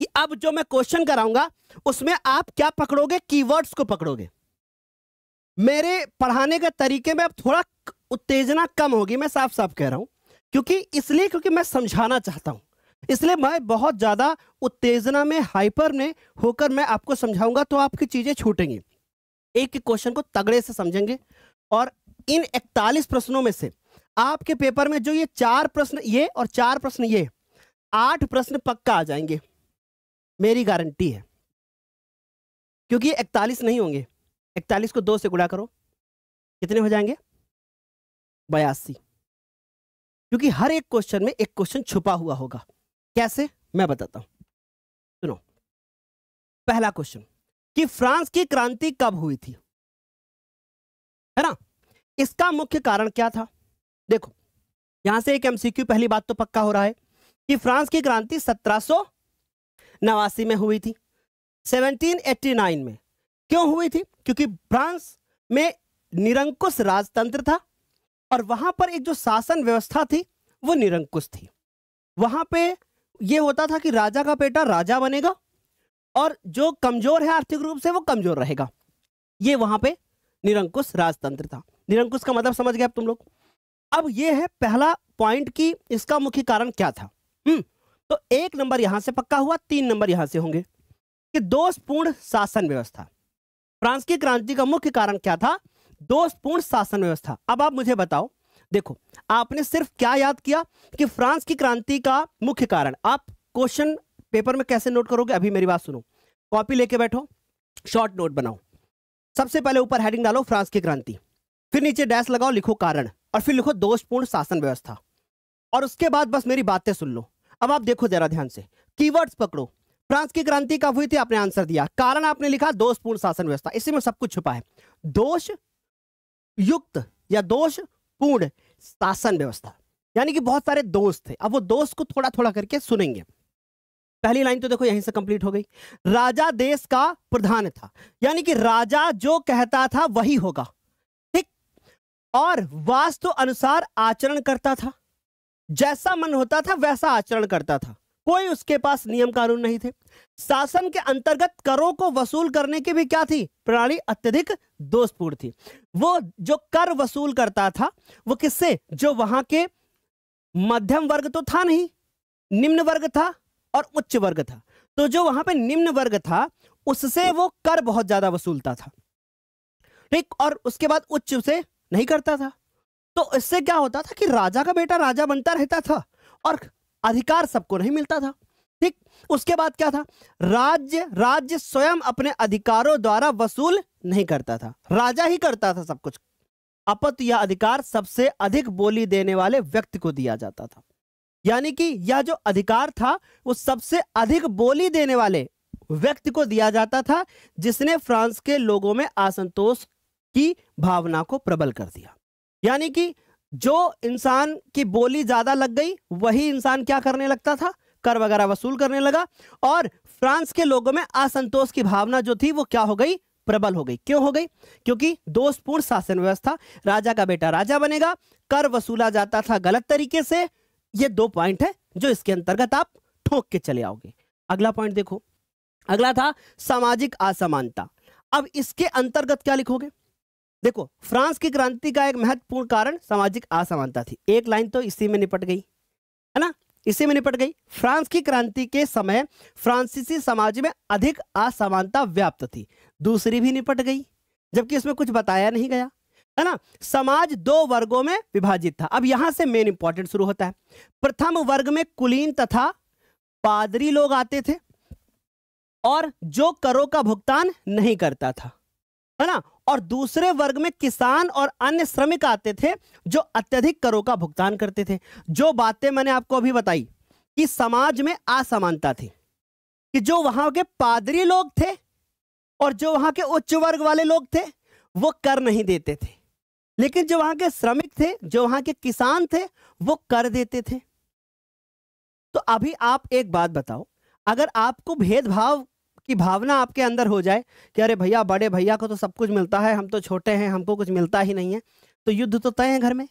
कि अब जो मैं क्वेश्चन कराऊंगा उसमें आप क्या पकड़ोगे कीवर्ड्स को पकड़ोगे मेरे पढ़ाने के तरीके में अब थोड़ा उत्तेजना कम होगी मैं साफ साफ कह रहा हूं क्योंकि इसलिए क्योंकि मैं समझाना चाहता हूं इसलिए मैं बहुत ज़्यादा उत्तेजना में हाइपर में होकर मैं आपको समझाऊंगा तो आपकी चीज़ें छूटेंगी एक एक क्वेश्चन को तगड़े से समझेंगे और इन इकतालीस प्रश्नों में से आपके पेपर में जो ये चार प्रश्न ये और चार प्रश्न ये आठ प्रश्न पक्का आ जाएंगे मेरी गारंटी है क्योंकि इकतालीस नहीं होंगे इकतालीस को दो से गुड़ा करो कितने हो जाएंगे बयासी क्योंकि हर एक क्वेश्चन में एक क्वेश्चन छुपा हुआ होगा कैसे मैं बताता हूं सुनो पहला क्वेश्चन कि फ्रांस की क्रांति कब हुई थी है ना इसका मुख्य कारण क्या था देखो यहां से एक एमसीक्यू पहली बात तो पक्का हो रहा है कि फ्रांस की क्रांति सत्रह नवासी में हुई थी 1789 में क्यों हुई थी क्योंकि फ्रांस में निरंकुश राजतंत्र था और वहां पर एक जो शासन व्यवस्था थी वो निरंकुश थी वहां पे ये होता था कि राजा का बेटा राजा बनेगा और जो कमजोर है आर्थिक रूप से वो कमजोर रहेगा ये वहां पे निरंकुश राजतंत्र था निरंकुश का मतलब समझ गए तुम लोग अब ये है पहला पॉइंट कि इसका मुख्य कारण क्या था हम्म तो एक नंबर यहां से पक्का हुआ तीन नंबर यहां से होंगे कि दोषपूर्ण शासन व्यवस्था फ्रांस की क्रांति का मुख्य कारण क्या था दोषपूर्ण शासन व्यवस्था अब आप मुझे बताओ देखो आपने सिर्फ क्या याद किया कि फ्रांस की क्रांति का मुख्य कारण आप क्वेश्चन पेपर में कैसे नोट करोगे अभी मेरी बात सुनो कॉपी लेके बैठो शॉर्ट नोट बनाओ सबसे पहले ऊपर हेडिंग डालो फ्रांस की क्रांति फिर नीचे डैश लगाओ लिखो कारण और फिर लिखो दोषपूर्ण शासन व्यवस्था और उसके बाद बस मेरी बातें सुन लो अब आप देखो जरा ध्यान से कीवर्ड्स पकड़ो फ्रांस की क्रांति कब हुई थी आपने आंसर दिया कारण आपने लिखा दोषपूर्ण शासन व्यवस्था इसी में सब कुछ छुपा है दोष युक्त या दोष पूर्ण शासन व्यवस्था यानी कि बहुत सारे दोस्त थे अब वो दोस्त को थोड़ा थोड़ा करके सुनेंगे पहली लाइन तो देखो यहीं से कंप्लीट हो गई राजा देश का प्रधान था यानी कि राजा जो कहता था वही होगा ठीक और वास्तु अनुसार आचरण करता था जैसा मन होता था वैसा आचरण करता था कोई उसके पास नियम कानून नहीं थे शासन के अंतर्गत करों को वसूल करने की भी क्या थी प्रणाली अत्यधिक दोषपूर्ण थी वो जो कर वसूल करता था वो किससे जो वहां के मध्यम वर्ग तो था नहीं निम्न वर्ग था और उच्च वर्ग था तो जो वहां पे निम्न वर्ग था उससे वो कर बहुत ज्यादा वसूलता था ठीक और उसके बाद उच्च से नहीं करता था तो इससे क्या होता था कि राजा का बेटा राजा बनता रहता था और अधिकार सबको नहीं मिलता था ठीक उसके बाद क्या था राज्य राज्य स्वयं अपने अधिकारों द्वारा वसूल नहीं करता था राजा ही करता था सब कुछ अपत या अधिकार सबसे अधिक बोली देने वाले व्यक्ति को दिया जाता था यानी कि यह जो अधिकार था वो सबसे अधिक बोली देने वाले व्यक्ति को दिया जाता था जिसने फ्रांस के लोगों में असंतोष की भावना को प्रबल कर दिया यानी कि जो इंसान की बोली ज्यादा लग गई वही इंसान क्या करने लगता था कर वगैरह वसूल करने लगा और फ्रांस के लोगों में असंतोष की भावना जो थी वो क्या हो गई प्रबल हो गई क्यों हो गई क्योंकि दोषपूर्ण शासन व्यवस्था राजा का बेटा राजा बनेगा कर वसूला जाता था गलत तरीके से ये दो पॉइंट है जो इसके अंतर्गत आप ठोक के चले आओगे अगला पॉइंट देखो अगला था सामाजिक असमानता अब इसके अंतर्गत क्या लिखोगे देखो फ्रांस की क्रांति का एक महत्वपूर्ण कारण सामाजिक असमानता थी एक लाइन तो इसी में निपट गई है ना इसी में निपट गई फ्रांस की क्रांति के समय फ्रांसीसी समाज में अधिक असमानता व्याप्त थी दूसरी भी निपट गई जबकि इसमें कुछ बताया नहीं गया है ना समाज दो वर्गों में विभाजित था अब यहां से मेन इंपॉर्टेंट शुरू होता है प्रथम वर्ग में कुलीन तथा पादरी लोग आते थे और जो करों का भुगतान नहीं करता था है ना और दूसरे वर्ग में किसान और अन्य श्रमिक आते थे जो अत्यधिक करों का भुगतान करते थे जो बातें मैंने आपको अभी बताई कि समाज में असमानता थी कि जो वहां के पादरी लोग थे और जो वहां के उच्च वर्ग वाले लोग थे वो कर नहीं देते थे लेकिन जो वहां के श्रमिक थे जो वहां के किसान थे वो कर देते थे तो अभी आप एक बात बताओ अगर आपको भेदभाव की भावना आपके अंदर हो जाए कि अरे भैया बड़े भैया को तो सब कुछ मिलता है हम तो छोटे हैं हमको कुछ मिलता ही नहीं है तो युद्ध तो तय है घर में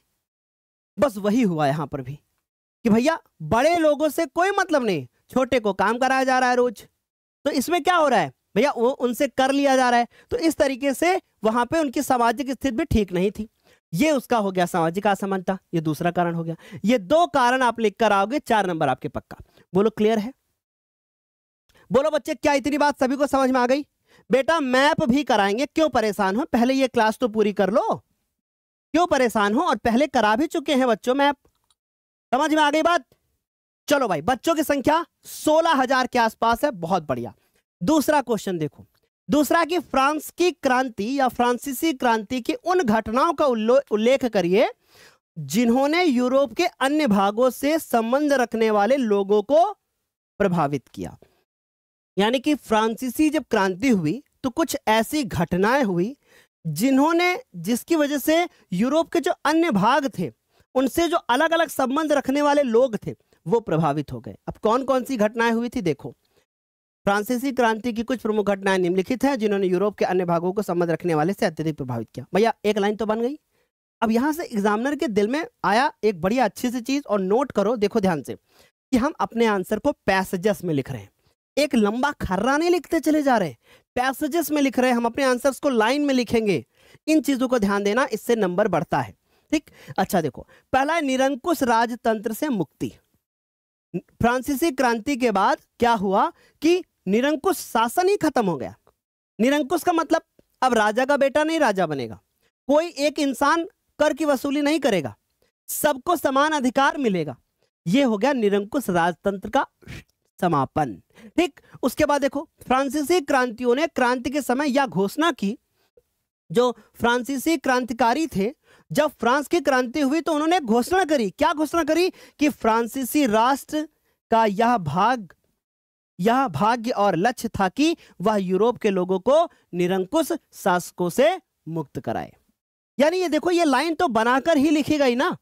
बस वही हुआ यहां पर भी कि भैया बड़े लोगों से कोई मतलब नहीं छोटे को काम कराया जा रहा है रोज तो इसमें क्या हो रहा है भैया वो उनसे कर लिया जा रहा है तो इस तरीके से वहां पे उनकी सामाजिक स्थिति भी ठीक नहीं थी ये उसका हो गया सामाजिक असमानता ये दूसरा कारण हो गया ये दो कारण आप लिखकर आओगे चार नंबर आपके पक्का बोलो क्लियर है बोलो बच्चे क्या इतनी बात सभी को समझ में आ गई बेटा मैप भी कराएंगे क्यों परेशान हो पहले ये क्लास तो पूरी कर लो क्यों परेशान हो और पहले करा भी चुके हैं बच्चों मैप समझ में आ गई बात चलो भाई बच्चों की संख्या सोलह हजार के आसपास है बहुत बढ़िया दूसरा क्वेश्चन देखो दूसरा कि फ्रांस की क्रांति या फ्रांसीसी क्रांति की उन घटनाओं का उल्लेख करिए जिन्होंने यूरोप के अन्य भागों से संबंध रखने वाले लोगों को प्रभावित किया यानी कि फ्रांसीसी जब क्रांति हुई तो कुछ ऐसी घटनाएं हुई जिन्होंने जिसकी वजह से यूरोप के जो अन्य भाग थे उनसे जो अलग अलग संबंध रखने वाले लोग थे वो प्रभावित हो गए अब कौन कौन सी घटनाएं हुई थी देखो फ्रांसीसी क्रांति की कुछ प्रमुख घटनाएं निम्नलिखित हैं जिन्होंने यूरोप के अन्य भागों को संबंध रखने वाले से अत्यधिक प्रभावित किया भैया एक लाइन तो बन गई अब यहाँ से एग्जामिनर के दिल में आया एक बढ़िया अच्छी सी चीज और नोट करो देखो ध्यान से कि हम अपने आंसर को पैसेजस में लिख रहे हैं एक लंबा खर्रा नहीं लिखते चले जा रहे पैसेजेस में लिख रहे हम अपने आंसर्स को लाइन में लिखेंगे इन चीज़ों को ध्यान देना इससे नंबर बढ़ता है ठीक अच्छा देखो पहला है निरंकुश राजतंत्र से मुक्ति फ्रांसीसी क्रांति के बाद क्या हुआ कि निरंकुश शासन ही खत्म हो गया निरंकुश का मतलब अब राजा का बेटा नहीं राजा बनेगा कोई एक इंसान कर की वसूली नहीं करेगा सबको समान अधिकार मिलेगा यह हो गया निरंकुश राजतंत्र का समापन ठीक उसके बाद देखो फ्रांसीसी क्रांतियों ने क्रांति के समय यह घोषणा की जो फ्रांसीसी क्रांतिकारी थे जब फ्रांस की क्रांति हुई तो उन्होंने घोषणा करी क्या घोषणा करी कि फ्रांसीसी राष्ट्र का यह भाग यह भाग्य और लक्ष्य था कि वह यूरोप के लोगों को निरंकुश शासकों से मुक्त कराए यानी ये देखो ये लाइन तो बनाकर ही लिखी गई ना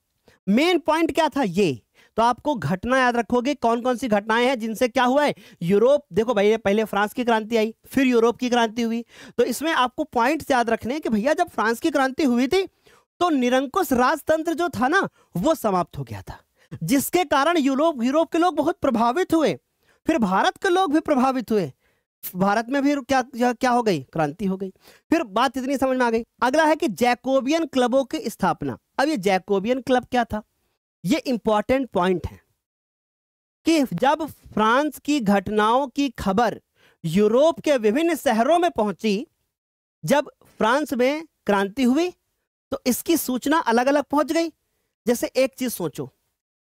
मेन पॉइंट क्या था ये तो आपको घटना याद रखोगे कौन कौन सी घटनाएं हैं जिनसे क्या हुआ है यूरोप देखो भाई पहले फ्रांस की क्रांति आई फिर यूरोप की क्रांति हुई तो इसमें आपको पॉइंट्स याद रखने कि भैया जब फ्रांस की क्रांति हुई थी तो निरंकुश राजतंत्र जो था ना वो समाप्त हो गया था जिसके कारण यूरोप यूरोप के लोग बहुत प्रभावित हुए फिर भारत के लोग भी प्रभावित हुए भारत में भी क्या क्या हो गई क्रांति हो गई फिर बात इतनी समझ में आ गई अगला है कि जैकोबियन क्लबों की स्थापना अब ये जैकोबियन क्लब क्या था ये इंपॉर्टेंट पॉइंट है कि जब फ्रांस की घटनाओं की खबर यूरोप के विभिन्न शहरों में पहुंची जब फ्रांस में क्रांति हुई तो इसकी सूचना अलग अलग पहुंच गई जैसे एक चीज सोचो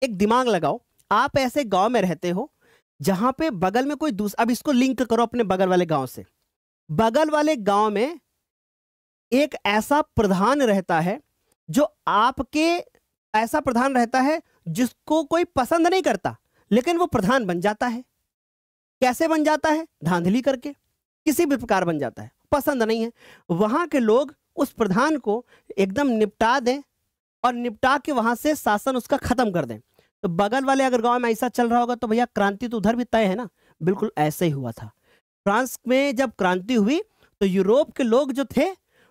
एक दिमाग लगाओ आप ऐसे गांव में रहते हो जहां पे बगल में कोई दूसरा अब इसको लिंक करो अपने बगल वाले गांव से बगल वाले गांव में एक ऐसा प्रधान रहता है जो आपके ऐसा प्रधान रहता है जिसको कोई पसंद नहीं करता लेकिन वो प्रधान बन जाता है कैसे बन जाता है धांधली करके किसी भी प्रकार बन जाता है पसंद नहीं है वहां के लोग उस प्रधान को एकदम निपटा दें और निपटा के वहां से शासन उसका खत्म कर दें तो बगल वाले अगर गांव में ऐसा चल रहा होगा तो भैया क्रांति तो उधर भी तय है ना बिल्कुल ऐसे ही हुआ था फ्रांस में जब क्रांति हुई तो यूरोप के लोग जो थे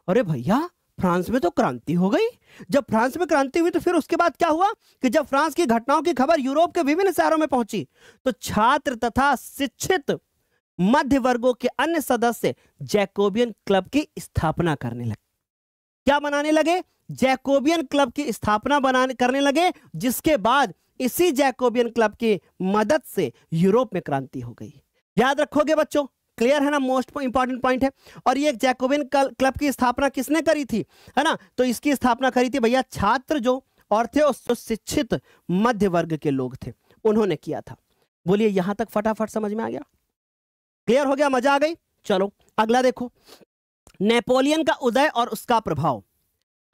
अरे भैया फ्रांस में तो क्रांति हो गई जब फ्रांस में क्रांति हुई तो फिर उसके बाद क्या हुआ कि जब फ्रांस की घटनाओं की खबर यूरोप के विभिन्न शहरों में पहुंची तो छात्र तथा शिक्षित मध्य वर्गों के अन्य सदस्य जैकोबियन क्लब की स्थापना करने लगे क्या बनाने लगे जैकोबियन क्लब की स्थापना बनाने करने लगे जिसके बाद इसी जैकोबियन क्लब की मदद से यूरोप में क्रांति हो गई याद रखोगे बच्चों क्लियर है ना मोस्ट इंपॉर्टेंट पॉइंट है और ये जैकोबिन क्लब की स्थापना किसने करी थी है ना तो इसकी स्थापना करी थी भैया छात्र जो और थे शिक्षित मध्य वर्ग के लोग थे उन्होंने किया था बोलिए यहां तक फटाफट समझ में आ गया क्लियर हो गया मजा आ गई चलो अगला देखो नेपोलियन का उदय और उसका प्रभाव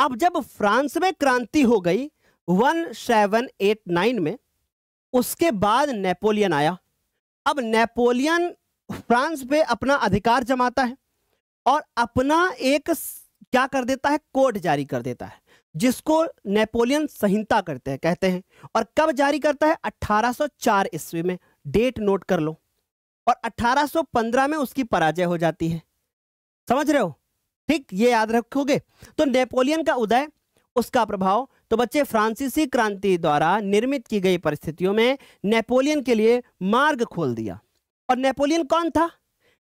अब जब फ्रांस में क्रांति हो गई 1789 में उसके बाद नेपोलियन आया अब नेपोलियन फ्रांस पे अपना अधिकार जमाता है और अपना एक क्या कर देता है कोड जारी कर देता है जिसको नेपोलियन संहिता करते हैं कहते हैं और कब जारी करता है 1804 ईस्वी में डेट नोट कर लो और 1815 में उसकी पराजय हो जाती है समझ रहे हो ठीक ये याद रखोगे तो नेपोलियन का उदय उसका प्रभाव तो बच्चे फ्रांसीसी क्रांति द्वारा निर्मित की गई परिस्थितियों में नेपोलियन के लिए मार्ग खोल दिया और नेपोलियन कौन था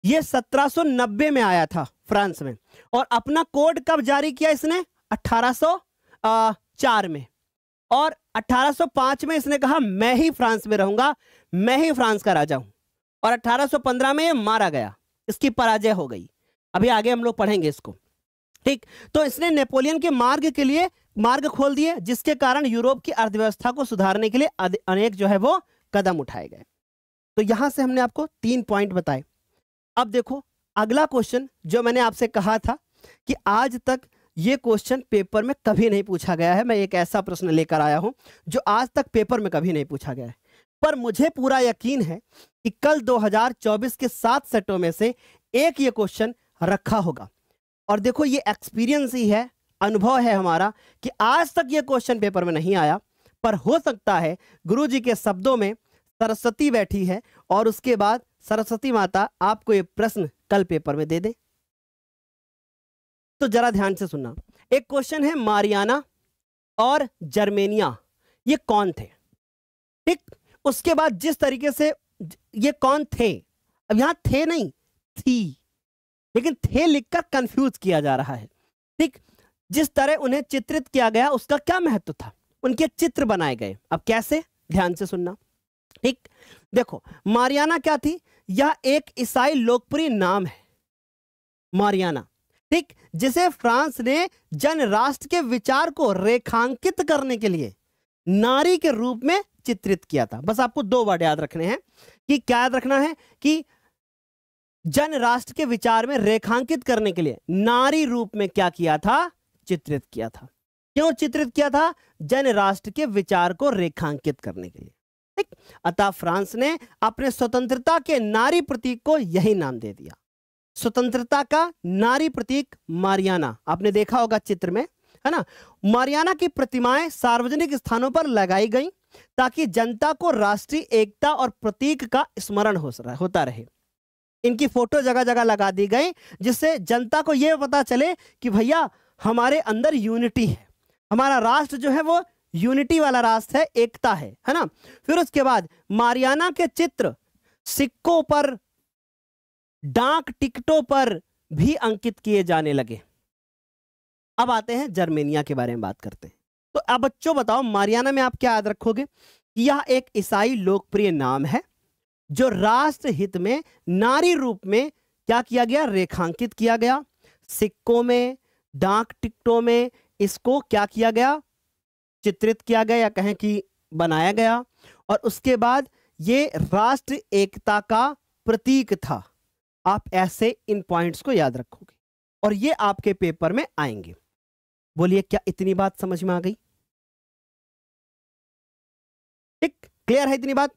ये 1790 में आया था फ्रांस में और अपना कोड कब जारी किया इसने 1804 में और 1805 में इसने कहा मैं ही फ्रांस में रहूंगा मैं ही फ्रांस का राजा हूं और 1815 में ये मारा गया इसकी पराजय हो गई अभी आगे हम लोग पढ़ेंगे इसको ठीक तो इसने नेपोलियन के मार्ग के लिए मार्ग खोल दिए जिसके कारण यूरोप की अर्थव्यवस्था को सुधारने के लिए अनेक जो है वो कदम उठाए गए तो यहां से हमने आपको तीन पॉइंट बताए अब देखो अगला क्वेश्चन जो मैंने आपसे कहा था कि आज तक ये क्वेश्चन पेपर में कभी नहीं पूछा गया है मैं एक ऐसा प्रश्न लेकर आया हूं जो आज तक पेपर में कभी नहीं पूछा गया है पर मुझे पूरा यकीन है कि कल 2024 के सात सेटों में से एक ये क्वेश्चन रखा होगा और देखो ये एक्सपीरियंस ही है अनुभव है हमारा कि आज तक ये क्वेश्चन पेपर में नहीं आया पर हो सकता है गुरु के शब्दों में सरस्वती बैठी है और उसके बाद सरस्वती माता आपको ये प्रश्न कल पेपर में दे दे तो जरा ध्यान से सुनना एक क्वेश्चन है मारियाना और जर्मेनिया ये कौन थे ठीक उसके बाद जिस तरीके से ये कौन थे अब यहां थे नहीं थी लेकिन थे लिखकर कंफ्यूज किया जा रहा है ठीक जिस तरह उन्हें चित्रित किया गया उसका क्या महत्व था उनके चित्र बनाए गए अब कैसे ध्यान से सुनना ठीक देखो मारियाना क्या थी यह एक ईसाई लोकप्रिय नाम है मारियाना ठीक जिसे फ्रांस ने जन राष्ट्र के विचार को रेखांकित करने के लिए नारी के रूप में चित्रित किया था बस आपको दो वर्ड याद रखने हैं कि क्या याद रखना है कि जन राष्ट्र के विचार में रेखांकित करने के लिए नारी रूप में क्या किया था चित्रित किया था क्यों चित्रित किया था जन राष्ट्र के विचार को रेखांकित करने के लिए अतः फ्रांस ने अपने स्वतंत्रता के नारी प्रतीक को यही नाम दे दिया स्वतंत्रता का नारी प्रतीक मारियाना आपने देखा होगा चित्र में है ना मारियाना की प्रतिमाएं सार्वजनिक स्थानों पर लगाई गई ताकि जनता को राष्ट्रीय एकता और प्रतीक का स्मरण हो होता रहे इनकी फोटो जगह जगह लगा दी गई जिससे जनता को यह पता चले कि भैया हमारे अंदर यूनिटी है हमारा राष्ट्र जो है वो यूनिटी वाला रास्ता है एकता है है ना फिर उसके बाद मारियाना के चित्र सिक्कों पर डाक टिकटों पर भी अंकित किए जाने लगे अब आते हैं जर्मेनिया के बारे में बात करते हैं तो अब बच्चों बताओ मारियाना में आप क्या याद रखोगे यह एक ईसाई लोकप्रिय नाम है जो राष्ट्र हित में नारी रूप में क्या किया गया रेखांकित किया गया सिक्कों में डाक टिकटों में इसको क्या किया गया चित्रित किया गया या कहें कि बनाया गया और उसके बाद ये राष्ट्र एकता का प्रतीक था आप ऐसे इन पॉइंट्स को याद रखोगे और ये आपके पेपर में आएंगे बोलिए क्या इतनी बात समझ में आ गई ठीक क्लियर है इतनी बात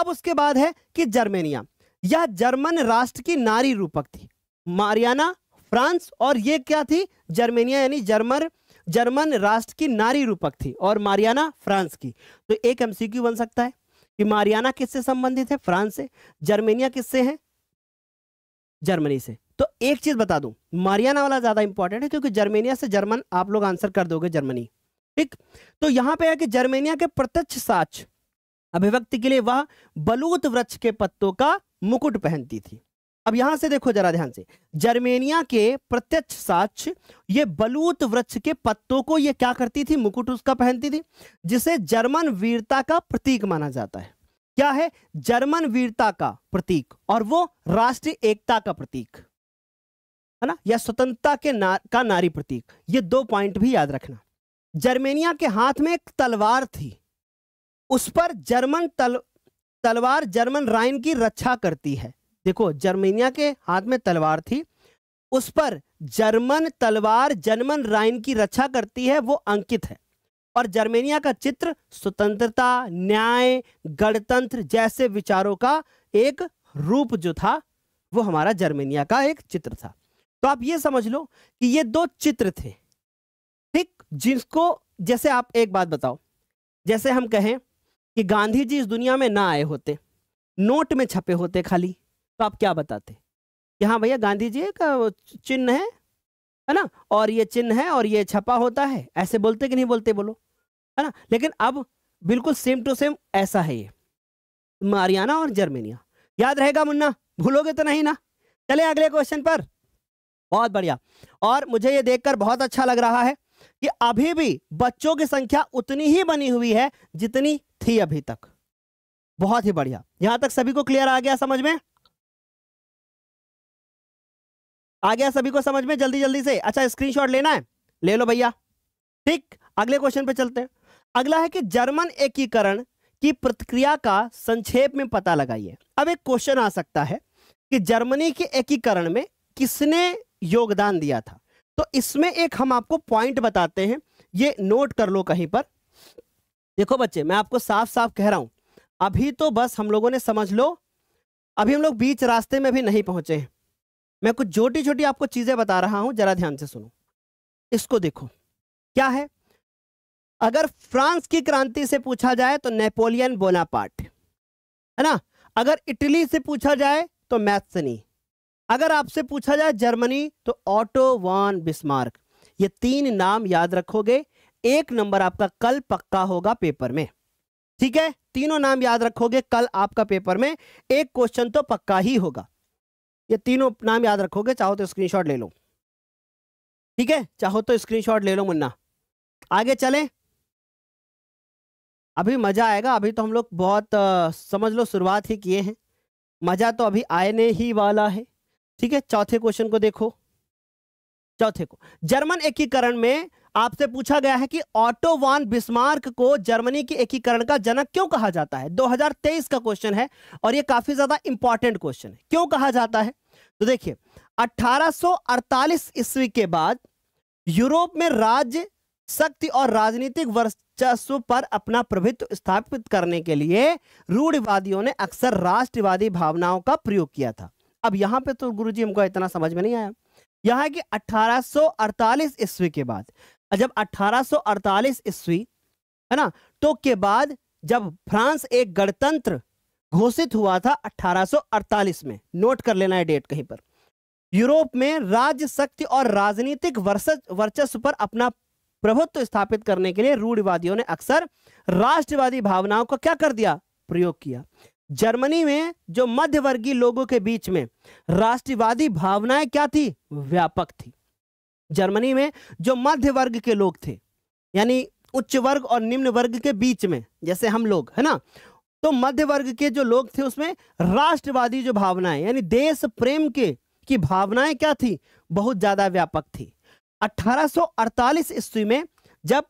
अब उसके बाद है कि जर्मेनिया यह जर्मन राष्ट्र की नारी रूपक थी मारियाना फ्रांस और ये क्या थी जर्मेनिया यानी जर्मन जर्मन राष्ट्र की नारी रूपक थी और मारियाना फ्रांस की तो एक एमसीक्यू बन सकता है कि मारियाना किससे संबंधित है फ्रांस से जर्मेनिया किससे है जर्मनी से तो एक चीज बता दूं मारियाना वाला ज्यादा इंपॉर्टेंट है क्योंकि जर्मेनिया से जर्मन आप लोग आंसर कर दोगे जर्मनी ठीक तो यहां पे है कि जर्मेनिया के प्रत्यक्ष साक्ष अभिव्यक्ति के लिए वह बलूत वृक्ष के पत्तों का मुकुट पहनती थी अब यहां से देखो जरा ध्यान से जर्मेनिया के प्रत्यक्ष साक्ष ये बलूत वृक्ष के पत्तों को ये क्या करती थी मुकुट उसका पहनती थी जिसे जर्मन वीरता का प्रतीक माना जाता है क्या है जर्मन वीरता का प्रतीक और वो राष्ट्रीय एकता का प्रतीक है ना या स्वतंत्रता के ना, का नारी प्रतीक ये दो पॉइंट भी याद रखना जर्मेनिया के हाथ में एक तलवार थी उस पर जर्मन तल तलवार जर्मन राइन की रक्षा करती है देखो जर्मेनिया के हाथ में तलवार थी उस पर जर्मन तलवार जर्मन राइन की रक्षा करती है वो अंकित है और जर्मेनिया का चित्र स्वतंत्रता न्याय गणतंत्र जैसे विचारों का एक रूप जो था वो हमारा जर्मेनिया का एक चित्र था तो आप ये समझ लो कि ये दो चित्र थे ठीक जिसको जैसे आप एक बात बताओ जैसे हम कहें कि गांधी जी इस दुनिया में ना आए होते नोट में छपे होते खाली तो आप क्या बताते यहाँ भैया गांधी जी का चिन्ह है है ना और ये चिन्ह है और ये छपा होता है ऐसे बोलते कि नहीं बोलते बोलो है ना लेकिन अब बिल्कुल सेम टू सेम ऐसा है ये मारियाना और जर्मेनिया याद रहेगा मुन्ना भूलोगे तो नहीं ना चले अगले क्वेश्चन पर बहुत बढ़िया और मुझे ये देखकर बहुत अच्छा लग रहा है कि अभी भी बच्चों की संख्या उतनी ही बनी हुई है जितनी थी अभी तक बहुत ही बढ़िया यहां तक सभी को क्लियर आ गया समझ में आ गया सभी को समझ में जल्दी जल्दी से अच्छा स्क्रीनशॉट लेना है ले लो भैया ठीक अगले क्वेश्चन पे चलते हैं अगला है कि जर्मन एकीकरण की प्रतिक्रिया का संक्षेप में पता लगाइए अब एक क्वेश्चन आ सकता है कि जर्मनी के एकीकरण में किसने योगदान दिया था तो इसमें एक हम आपको पॉइंट बताते हैं ये नोट कर लो कहीं पर देखो बच्चे मैं आपको साफ साफ कह रहा हूं अभी तो बस हम लोगों ने समझ लो अभी हम लोग बीच रास्ते में भी नहीं पहुंचे हैं मैं कुछ छोटी छोटी आपको चीजें बता रहा हूं जरा ध्यान से सुनो इसको देखो क्या है अगर फ्रांस की क्रांति से पूछा जाए तो नेपोलियन बोनापार्ट है ना अगर इटली से पूछा जाए तो मैथसनी अगर आपसे पूछा जाए जर्मनी तो ऑटो वॉन बिस्मार्क ये तीन नाम याद रखोगे एक नंबर आपका कल पक्का होगा पेपर में ठीक है तीनों नाम याद रखोगे कल आपका पेपर में एक क्वेश्चन तो पक्का ही होगा ये तीनों नाम याद रखोगे चाहो तो स्क्रीनशॉट ले लो ठीक है चाहो तो स्क्रीनशॉट ले लो मुन्ना आगे चले अभी मज़ा आएगा अभी तो हम लोग बहुत आ, समझ लो शुरुआत ही किए हैं मज़ा तो अभी आने ही वाला है ठीक है चौथे क्वेश्चन को देखो चौथे को जर्मन एकीकरण में आपसे पूछा गया है कि ऑटोवान बिस्मार्क को जर्मनी के एकीकरण का जनक क्यों कहा जाता है 2023 का क्वेश्चन है और यह काफी ज्यादा इंपॉर्टेंट क्वेश्चन है क्यों कहा जाता है तो देखिए 1848 ईस्वी के बाद यूरोप में राज्य शक्ति और राजनीतिक वर्चस्व पर अपना प्रभुत्व स्थापित करने के लिए रूढ़वादियों ने अक्सर राष्ट्रवादी भावनाओं का प्रयोग किया था अब यहां पे तो गुरुजी हमको इतना समझ में नहीं आया यहां कि 1848 ईस्वी के बाद जब 1848 ईस्वी है ना तो के बाद जब फ्रांस एक गणतंत्र घोषित हुआ था 1848 में नोट कर लेना है डेट कहीं पर यूरोप में राज्य शक्ति और राजनीतिक वर्चस्व पर अपना प्रभुत्व स्थापित करने के लिए रूढ़िवादियों ने अक्सर राष्ट्रवादी भावनाओं का क्या कर दिया प्रयोग किया जर्मनी में जो मध्यवर्गीय लोगों के बीच में राष्ट्रवादी भावनाएं क्या थी व्यापक थी जर्मनी में जो मध्य वर्ग के लोग थे यानी उच्च वर्ग और निम्न वर्ग के बीच में जैसे हम लोग है ना तो मध्य वर्ग के जो लोग थे उसमें राष्ट्रवादी जो भावनाएं यानी देश प्रेम के की भावनाएं क्या थी बहुत ज्यादा व्यापक थी 1848 ईस्वी में जब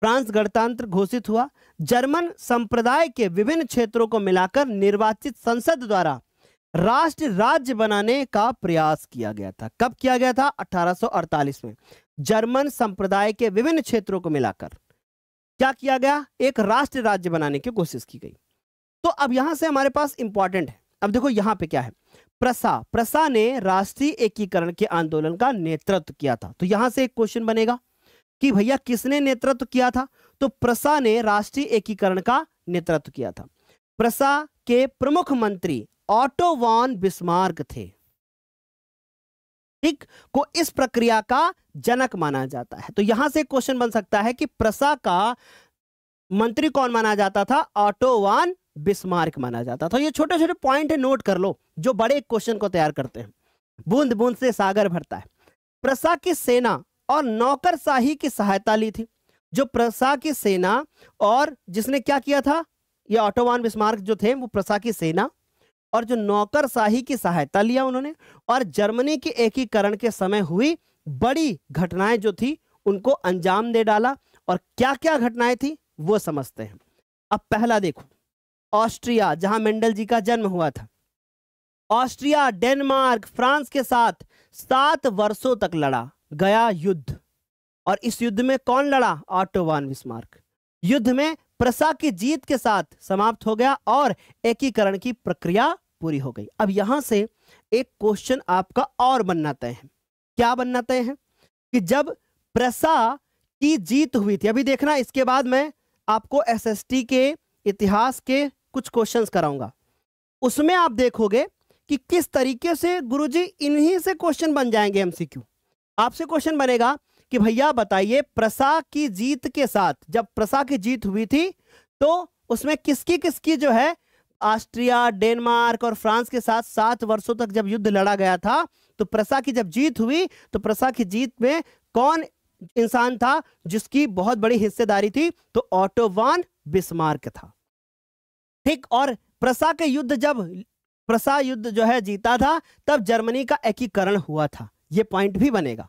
फ्रांस गणतंत्र घोषित हुआ जर्मन संप्रदाय के विभिन्न क्षेत्रों को मिलाकर निर्वाचित संसद द्वारा राष्ट्र राज्य बनाने का प्रयास किया गया था कब किया गया था 1848 में जर्मन संप्रदाय के विभिन्न क्षेत्रों को मिलाकर क्या किया गया एक राष्ट्र राज्य बनाने की कोशिश की गई तो अब यहां से हमारे पास इंपॉर्टेंट है अब देखो यहां पे क्या है प्रसा प्रसा ने राष्ट्रीय एकीकरण के आंदोलन का नेतृत्व किया था तो यहां से एक क्वेश्चन बनेगा कि भैया किसने नेतृत्व किया था तो प्रसा ने राष्ट्रीय एकीकरण का नेतृत्व किया था प्रसा के प्रमुख मंत्री ऑटोवान बिस्मार्क थे ठीक को इस प्रक्रिया का जनक माना जाता है तो यहां से क्वेश्चन बन सकता है कि प्रसा का मंत्री कौन माना जाता था ऑटोवान बिस्मार्क माना जाता था तो ये छोटे छोटे पॉइंट है नोट कर लो जो बड़े क्वेश्चन को तैयार करते हैं बूंद बूंद से सागर भरता है प्रसा की सेना और नौकरशाही की सहायता ली थी जो प्रसा की सेना और जिसने क्या किया था ये ऑटोवान बिस्मार्क जो थे वो प्रसा की सेना और जो नौकरशाही की सहायता लिया उन्होंने और जर्मनी के एकीकरण के समय हुई बड़ी घटनाएं जो थी उनको अंजाम दे डाला और क्या क्या घटनाएं थी वो समझते हैं अब पहला देखो ऑस्ट्रिया जहां मेंडल जी का जन्म हुआ था ऑस्ट्रिया डेनमार्क फ्रांस के साथ सात वर्षों तक लड़ा गया युद्ध और इस युद्ध में कौन लड़ा ऑटोवान विस्मार्क युद्ध में प्रसा की जीत के साथ समाप्त हो गया और एकीकरण की प्रक्रिया पूरी हो गई अब यहां से एक क्वेश्चन आपका और बनना तय है क्या बनना तय है कि जब प्रसा की जीत हुई थी अभी देखना इसके बाद मैं आपको एसएसटी के इतिहास के कुछ क्वेश्चंस कराऊंगा उसमें आप देखोगे कि किस तरीके से गुरुजी इन्हीं से क्वेश्चन बन जाएंगे एमसीक्यू आपसे क्वेश्चन बनेगा कि भैया बताइए प्रसा की जीत के साथ जब प्रसा की जीत हुई थी तो उसमें किसकी किसकी जो है ऑस्ट्रिया डेनमार्क और फ्रांस के साथ सात वर्षों तक जब युद्ध लड़ा गया था तो प्रसा की जब जीत हुई तो प्रसा की जीत में कौन इंसान था जिसकी बहुत बड़ी हिस्सेदारी थी तो ऑटोवान बिस्मार्क था ठीक और प्रसा के युद्ध जब प्रसा युद्ध जो है जीता था तब जर्मनी का एकीकरण हुआ था यह पॉइंट भी बनेगा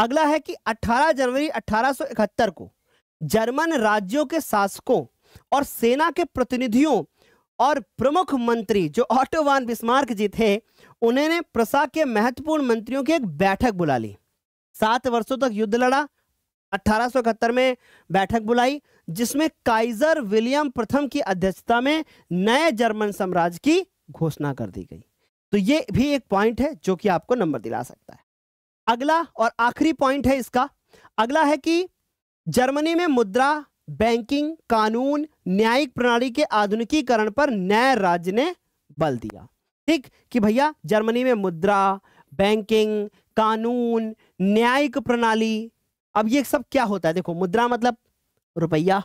अगला है कि 18 जनवरी 1871 को जर्मन राज्यों के शासकों और सेना के प्रतिनिधियों और प्रमुख मंत्री जो ऑटोवान बिस्मार्क जी थे उन्होंने प्रसाद के महत्वपूर्ण मंत्रियों की एक बैठक बुला ली सात वर्षों तक युद्ध लड़ा अठारह में बैठक बुलाई जिसमें काइजर विलियम प्रथम की अध्यक्षता में नए जर्मन साम्राज्य की घोषणा कर दी गई तो ये भी एक पॉइंट है जो कि आपको नंबर दिला सकता है अगला और आखिरी पॉइंट है इसका अगला है कि जर्मनी में मुद्रा बैंकिंग कानून न्यायिक प्रणाली के आधुनिकीकरण पर न्याय राज्य ने बल दिया ठीक कि भैया जर्मनी में मुद्रा बैंकिंग कानून न्यायिक प्रणाली अब ये सब क्या होता है देखो मुद्रा मतलब रुपया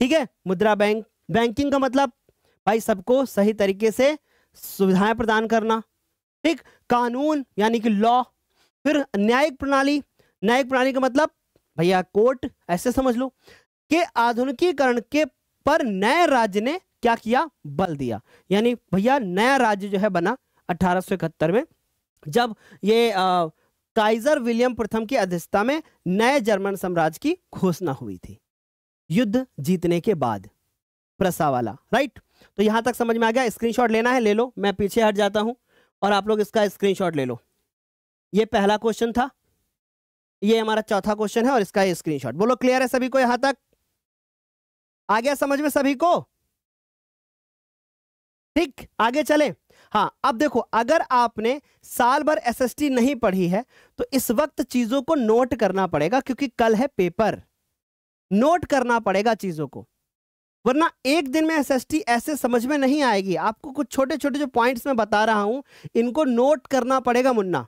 ठीक है मुद्रा बैंक बैंकिंग का मतलब भाई सबको सही तरीके से सुविधाएं प्रदान करना ठीक कानून यानी कि लॉ फिर न्यायिक प्रणाली न्यायिक प्रणाली का मतलब भैया कोर्ट ऐसे समझ लो के आधुनिकीकरण के पर नए राज्य ने क्या किया बल दिया यानी भैया नया राज्य जो है बना अठारह में जब ये आ, काइजर विलियम प्रथम की अध्यक्षता में नए जर्मन साम्राज्य की घोषणा हुई थी युद्ध जीतने के बाद प्रसा वाला राइट तो यहां तक समझ में आ गया स्क्रीनशॉट लेना है ले लो मैं पीछे हट जाता हूं और आप लोग इसका स्क्रीनशॉट ले लो ये पहला क्वेश्चन था ये हमारा चौथा क्वेश्चन है और इसका स्क्रीनशॉट बोलो क्लियर है सभी को यहां तक आ गया समझ में सभी को ठीक आगे चले हाँ अब देखो अगर आपने साल भर एसएसटी नहीं पढ़ी है तो इस वक्त चीजों को नोट करना पड़ेगा क्योंकि कल है पेपर नोट करना पड़ेगा चीजों को वरना एक दिन में एसएसटी ऐसे समझ में नहीं आएगी आपको कुछ छोटे छोटे जो पॉइंट्स मैं बता रहा हूं इनको नोट करना पड़ेगा मुन्ना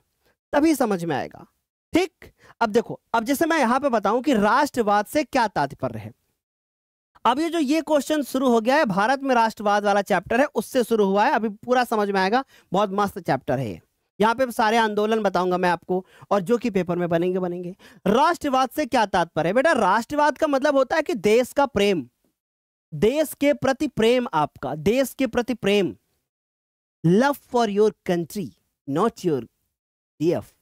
तभी समझ में आएगा ठीक अब देखो अब जैसे मैं यहां पर बताऊं कि राष्ट्रवाद से क्या तात्पर्य है अब ये जो ये क्वेश्चन शुरू हो गया है भारत में राष्ट्रवाद वाला चैप्टर है उससे शुरू हुआ है अभी पूरा समझ में आएगा बहुत मस्त चैप्टर है यहाँ पे सारे आंदोलन बताऊंगा मैं आपको और जो कि पेपर में बनेंगे बनेंगे राष्ट्रवाद से क्या तात्पर्य है बेटा राष्ट्रवाद का मतलब होता है कि देश का प्रेम देश के प्रति प्रेम आपका देश के प्रति प्रेम love for your country not your DF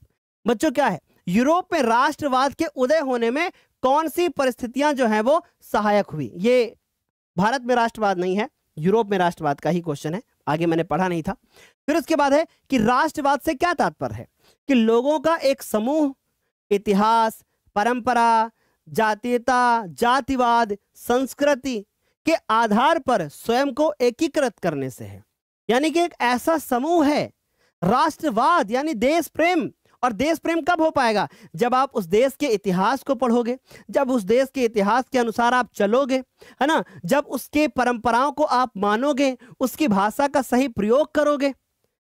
बच्चों क्या है यूरोप में राष्ट्रवाद के उदय होने में कौन सी परिस्थितियां जो हैं वो सहायक हुई ये भारत में राष्ट्रवाद नहीं है यूरोप में राष्ट्रवाद का ही क्वेश्चन है आगे मैंने पढ़ा नहीं था फिर उसके बाद है कि राष्ट्रवाद से क्या तात्पर्य है कि लोगों का एक समूह इतिहास परंपरा जातीयता जातिवाद संस्कृति के आधार पर स्वयं को एकीकृत करने से है यानी कि एक ऐसा समूह है राष्ट्रवाद यानी देश प्रेम और देश प्रेम कब हो पाएगा जब आप उस देश के इतिहास को पढ़ोगे जब उस देश के इतिहास के अनुसार आप चलोगे है ना जब उसके परंपराओं को आप मानोगे उसकी भाषा का सही प्रयोग करोगे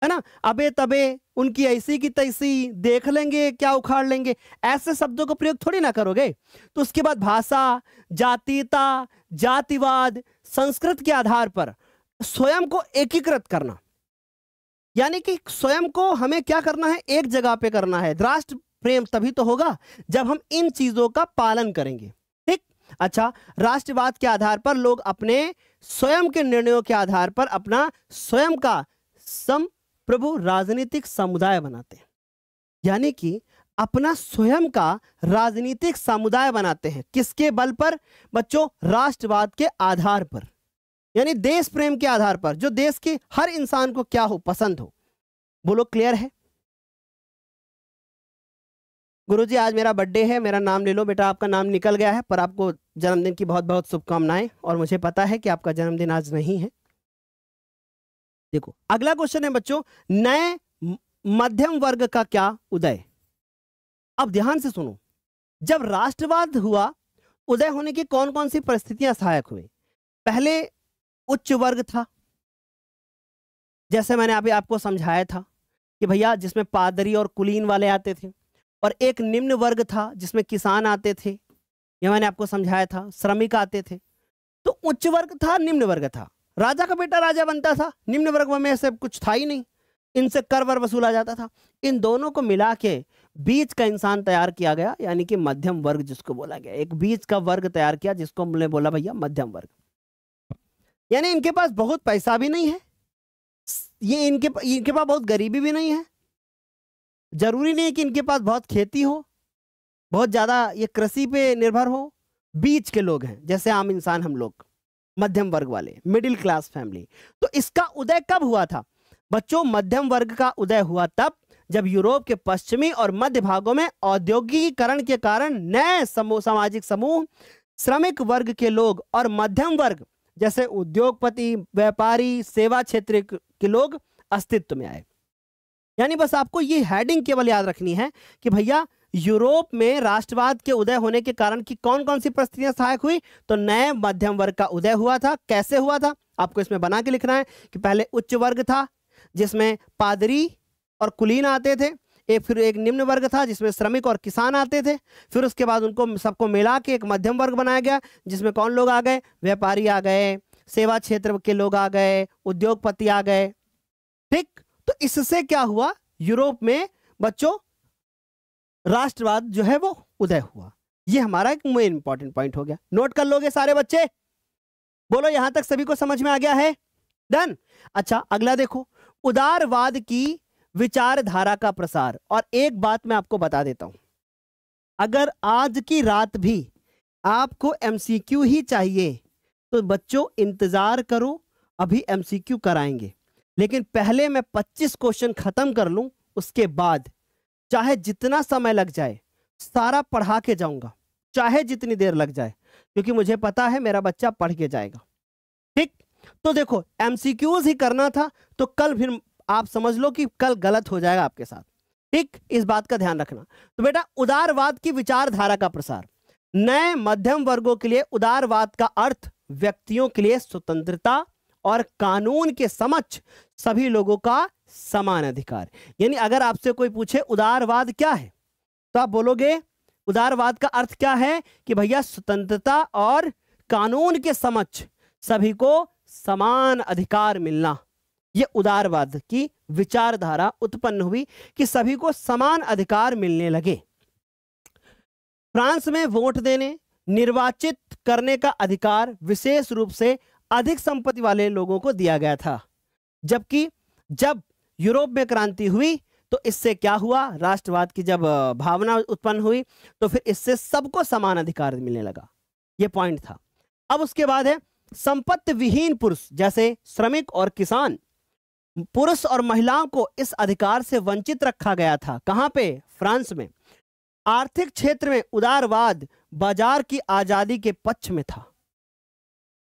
है ना अबे तबे उनकी ऐसी की तैसी देख लेंगे क्या उखाड़ लेंगे ऐसे शब्दों का प्रयोग थोड़ी ना करोगे तो उसके बाद भाषा जातीयता जातिवाद संस्कृत के आधार पर स्वयं को एकीकृत करना यानी कि स्वयं को हमें क्या करना है एक जगह पे करना है राष्ट्र प्रेम तभी तो होगा जब हम इन चीजों का पालन करेंगे ठीक अच्छा राष्ट्रवाद के आधार पर लोग अपने स्वयं के निर्णयों के आधार पर अपना स्वयं का सम प्रभु राजनीतिक समुदाय बनाते हैं यानी कि अपना स्वयं का राजनीतिक समुदाय बनाते हैं किसके बल पर बच्चों राष्ट्रवाद के आधार पर यानी देश प्रेम के आधार पर जो देश के हर इंसान को क्या हो पसंद हो वो लोग क्लियर है गुरु जी आज मेरा बर्थडे है मेरा नाम ले लो बेटा आपका नाम निकल गया है पर आपको जन्मदिन की बहुत बहुत शुभकामनाएं और मुझे पता है कि आपका जन्मदिन आज नहीं है देखो अगला क्वेश्चन है बच्चों नए मध्यम वर्ग का क्या उदय अब ध्यान से सुनो जब राष्ट्रवाद हुआ उदय होने की कौन कौन सी परिस्थितियां सहायक हुई पहले उच्च वर्ग था जैसे मैंने अभी आपको समझाया था कि भैया जिसमें पादरी और कुलीन वाले आते थे और एक निम्न वर्ग था जिसमें किसान आते थे यह मैंने आपको समझाया था श्रमिक आते थे तो उच्च वर्ग था निम्न वर्ग था राजा का बेटा राजा बनता था निम्न वर्ग में से कुछ था ही नहीं इनसे कर वर वसूला जाता था इन दोनों को मिला के बीच का इंसान तैयार किया गया यानी कि मध्यम वर्ग जिसको बोला गया एक बीच का वर्ग तैयार किया जिसको हमने बोला भैया मध्यम वर्ग यानी इनके पास बहुत पैसा भी नहीं है ये इनके इनके पास बहुत गरीबी भी नहीं है जरूरी नहीं है कि इनके पास बहुत खेती हो बहुत ज़्यादा ये कृषि पे निर्भर हो बीच के लोग हैं जैसे आम इंसान हम लोग मध्यम वर्ग वाले मिडिल क्लास फैमिली तो इसका उदय कब हुआ था बच्चों मध्यम वर्ग का उदय हुआ तब जब यूरोप के पश्चिमी और मध्य भागों में औद्योगिकीकरण के कारण नए समूह सामाजिक समूह श्रमिक वर्ग के लोग और मध्यम वर्ग जैसे उद्योगपति व्यापारी सेवा क्षेत्र के लोग अस्तित्व में आए यानी बस आपको ये हेडिंग केवल याद रखनी है कि भैया यूरोप में राष्ट्रवाद के उदय होने के कारण की कौन कौन सी परिस्थितियां सहायक हुई तो नए मध्यम वर्ग का उदय हुआ था कैसे हुआ था आपको इसमें बना के लिखना है कि पहले उच्च वर्ग था जिसमें पादरी और कुलीन आते थे एक फिर एक निम्न वर्ग था जिसमें श्रमिक और किसान आते थे फिर उसके बाद उनको सबको मिला के एक मध्यम वर्ग बनाया गया जिसमें कौन लोग आ गए व्यापारी आ गए सेवा क्षेत्र के लोग आ गए उद्योगपति आ गए ठीक तो इससे क्या हुआ यूरोप में बच्चों राष्ट्रवाद जो है वो उदय हुआ ये हमारा एक मेन इंपॉर्टेंट पॉइंट हो गया नोट कर लोगे सारे बच्चे बोलो यहां तक सभी को समझ में आ गया है डन अच्छा अगला देखो उदारवाद की विचारधारा का प्रसार और एक बात मैं आपको बता देता हूं अगर आज की रात भी आपको एमसीक्यू ही चाहिए तो बच्चों इंतज़ार करो अभी एमसीक्यू कराएंगे लेकिन पहले मैं 25 क्वेश्चन ख़त्म कर लूं उसके बाद चाहे जितना समय लग जाए सारा पढ़ा के जाऊंगा चाहे जितनी देर लग जाए क्योंकि मुझे पता है मेरा बच्चा पढ़ के जाएगा ठीक तो देखो एमसीक्यूज ही करना था तो कल फिर आप समझ लो कि कल गलत हो जाएगा आपके साथ ठीक इस बात का ध्यान रखना तो बेटा उदारवाद की विचारधारा का प्रसार नए मध्यम वर्गों के लिए उदारवाद का अर्थ व्यक्तियों के लिए स्वतंत्रता और कानून के समक्ष सभी लोगों का समान अधिकार यानी अगर आपसे कोई पूछे उदारवाद क्या है तो आप बोलोगे उदारवाद का अर्थ क्या है कि भैया स्वतंत्रता और कानून के समक्ष सभी को समान अधिकार मिलना यह उदारवाद की विचारधारा उत्पन्न हुई कि सभी को समान अधिकार मिलने लगे फ्रांस में वोट देने निर्वाचित करने का अधिकार विशेष रूप से अधिक संपत्ति वाले लोगों को दिया गया था जबकि जब यूरोप में क्रांति हुई तो इससे क्या हुआ राष्ट्रवाद की जब भावना उत्पन्न हुई तो फिर इससे सबको समान अधिकार मिलने लगा यह पॉइंट था अब उसके बाद है संपत्ति विहीन पुरुष जैसे श्रमिक और किसान पुरुष और महिलाओं को इस अधिकार से वंचित रखा गया था कहां पे फ्रांस में आर्थिक क्षेत्र में उदारवाद बाजार की आजादी के पक्ष में था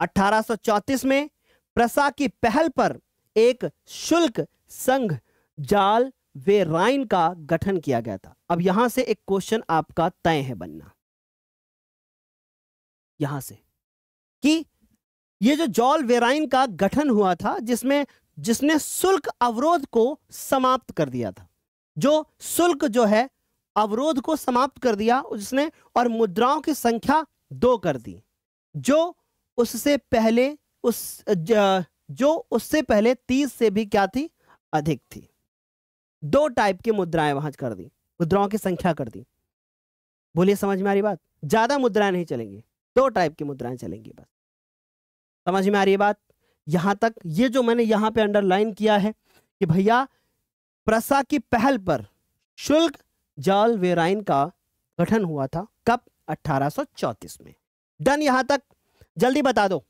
1834 में प्रसा की पहल पर एक शुल्क संघ जाल वे राइन का गठन किया गया था अब यहां से एक क्वेश्चन आपका तय है बनना यहां से कि ये जो जॉल वेराइन का गठन हुआ था जिसमें जिसने शुल्क अवरोध को समाप्त कर दिया था जो शुल्क जो है अवरोध को समाप्त कर दिया उसने और मुद्राओं की संख्या दो कर दी जो उससे पहले उस जो उससे पहले तीस से भी क्या थी अधिक थी दो टाइप की मुद्राएं वहां कर दी मुद्राओं की संख्या कर दी बोलिए समझ में आ रही बात ज्यादा मुद्राएं नहीं चलेंगी दो टाइप की मुद्राएं चलेंगी बस समझ में आ रही बात यहां तक ये जो मैंने यहां पे अंडरलाइन किया है कि भैया प्रसा की पहल पर शुल्क जाल वेराइन का गठन हुआ था कब 1834 में डन यहां तक जल्दी बता दो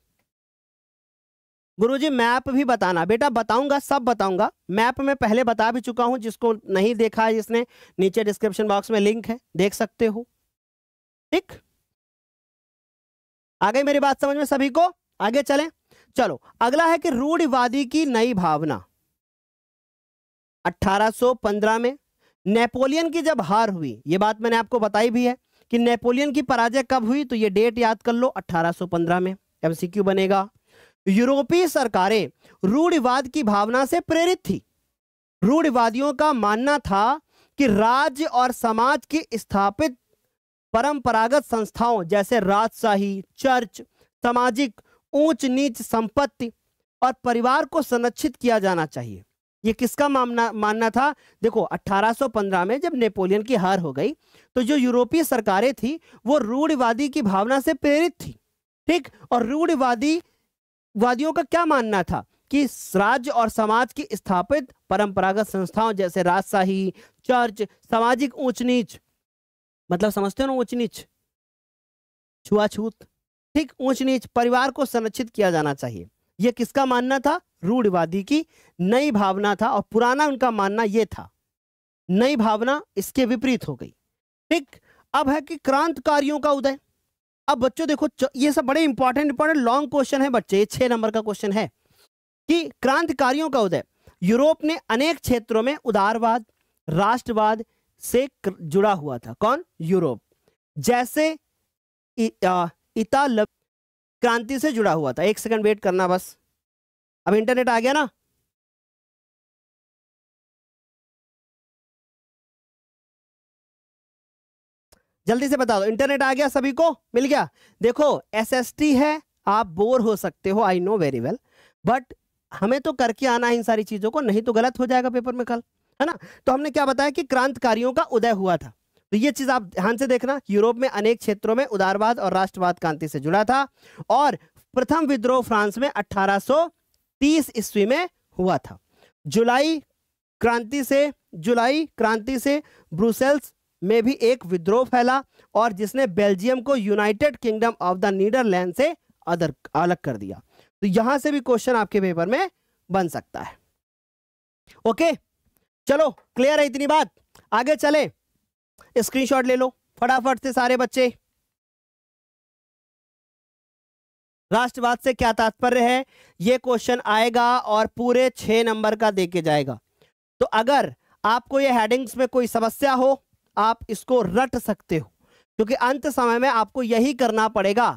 गुरुजी मैप भी बताना बेटा बताऊंगा सब बताऊंगा मैप में पहले बता भी चुका हूं जिसको नहीं देखा है जिसने नीचे डिस्क्रिप्शन बॉक्स में लिंक है देख सकते हो ठीक आ गई मेरी बात समझ में सभी को आगे चलें चलो अगला है कि रूढ़िवादी की नई भावना 1815 में नेपोलियन की जब हार हुई ये बात मैंने आपको बताई भी है कि नेपोलियन की पराजय कब हुई तो ये डेट याद कर लो 1815 में एमसीक्यू बनेगा यूरोपीय सरकारें रूढ़िवाद की भावना से प्रेरित थी रूढ़िवादियों का मानना था कि राज्य और समाज की स्थापित परंपरागत संस्थाओं जैसे राजशाही चर्च सामाजिक ऊंच नीच संपत्ति और परिवार को संरक्षित किया जाना चाहिए ये किसका मामना मानना था देखो 1815 में जब नेपोलियन की हार हो गई तो जो यूरोपीय सरकारें थी वो रूढ़वादी की भावना से प्रेरित थी ठीक और रूढ़वादी वादियों का क्या मानना था कि राज्य और समाज की स्थापित परंपरागत संस्थाओं जैसे राजशाही चर्च सामाजिक ऊंच नीच मतलब समझते हो ना ऊंच नीच छुआछूत ठीक ऊंच नीच परिवार को संरक्षित किया जाना चाहिए यह किसका मानना था रूढ़वादी की नई भावना था और पुराना उनका मानना यह था नई भावना इसके विपरीत हो गई ठीक अब है कि क्रांतकारियों का उदय अब बच्चों देखो ये सब बड़े इंपॉर्टेंट इंपॉर्टेंट लॉन्ग क्वेश्चन है बच्चे ये छह नंबर का क्वेश्चन है कि क्रांतिकारियों का उदय यूरोप ने अनेक क्षेत्रों में उदारवाद राष्ट्रवाद से जुड़ा हुआ था कौन यूरोप जैसे इतालव क्रांति से जुड़ा हुआ था एक सेकंड वेट करना बस अब इंटरनेट आ गया ना जल्दी से बता दो इंटरनेट आ गया सभी को मिल गया देखो एसएसटी है आप बोर हो सकते हो I know very well but हमें तो करके आना है इन सारी चीजों को नहीं तो गलत हो जाएगा पेपर में कल है ना तो हमने क्या बताया कि क्रांतकारियों का उदय हुआ था तो ये चीज आप ध्यान से देखना यूरोप में अनेक क्षेत्रों में उदारवाद और राष्ट्रवाद क्रांति से जुड़ा था और प्रथम विद्रोह फ्रांस में 1830 ईस्वी में हुआ था जुलाई क्रांति से जुलाई क्रांति से ब्रुसेल्स में भी एक विद्रोह फैला और जिसने बेल्जियम को United Kingdom of the Netherlands से अदर अलग कर दिया तो यहां से भी क्वेश्चन आपके पेपर में बन सकता है ओके चलो क्लियर है इतनी बात आगे चले स्क्रीनशॉट ले लो फटाफट से सारे बच्चे राष्ट्रवाद से क्या तात्पर्य है ये क्वेश्चन आएगा और पूरे छह नंबर का देके जाएगा तो अगर आपको ये हेडिंग्स में कोई समस्या हो आप इसको रट सकते हो क्योंकि अंत समय में आपको यही करना पड़ेगा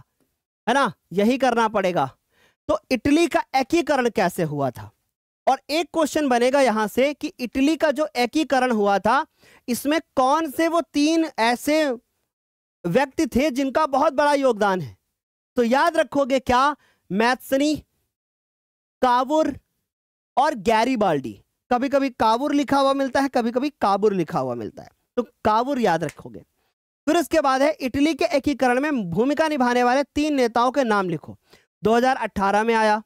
है ना यही करना पड़ेगा तो इटली का एकीकरण कैसे हुआ था और एक क्वेश्चन बनेगा यहां से कि इटली का जो एकीकरण हुआ था इसमें कौन से वो तीन ऐसे व्यक्ति थे जिनका बहुत बड़ा योगदान है तो याद रखोगे क्या मैथसनी काबुर और गैरी बाल्डी कभी कभी कावुर लिखा हुआ मिलता है कभी कभी काबुर लिखा हुआ मिलता है तो काबुर याद रखोगे फिर उसके बाद है इटली के एकीकरण में भूमिका निभाने वाले तीन नेताओं के नाम लिखो 2018 में आया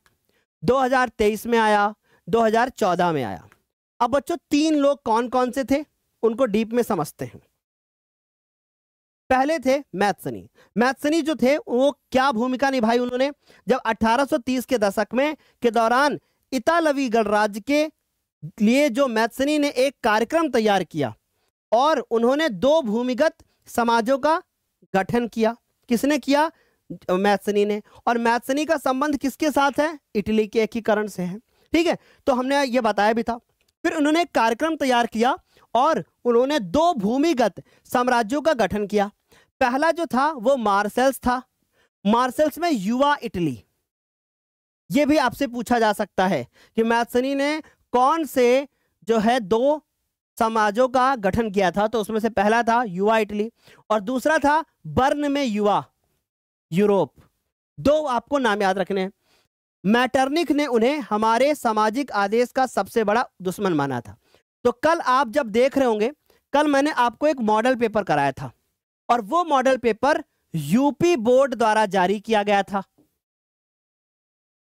2023 में आया 2014 में आया अब बच्चों तीन लोग कौन कौन से थे उनको डीप में समझते हैं पहले थे मैथसनी मैथसनी जो थे वो क्या भूमिका निभाई उन्होंने जब 1830 के दशक में के दौरान इतालवी गणराज्य के लिए जो मैथसनी ने एक कार्यक्रम तैयार किया और उन्होंने दो भूमिगत समाजों का गठन किया किसने किया मैथसनी ने और मैथसनी का संबंध किसके साथ है इटली के एकीकरण से है ठीक है तो हमने ये बताया भी था फिर उन्होंने एक कार्यक्रम तैयार किया और उन्होंने दो भूमिगत साम्राज्यों का गठन किया पहला जो था वो मार्सेल्स था मार्सेल्स में युवा इटली ये भी आपसे पूछा जा सकता है कि मैथसनी ने कौन से जो है दो समाजों का गठन किया था तो उसमें से पहला था युवा इटली और दूसरा था बर्न में युवा यूरोप दो आपको नाम याद रखने हैं मैटर्निक ने उन्हें हमारे सामाजिक आदेश का सबसे बड़ा दुश्मन माना था तो कल आप जब देख रहे होंगे कल मैंने आपको एक मॉडल पेपर कराया था और वो मॉडल पेपर यूपी बोर्ड द्वारा जारी किया गया था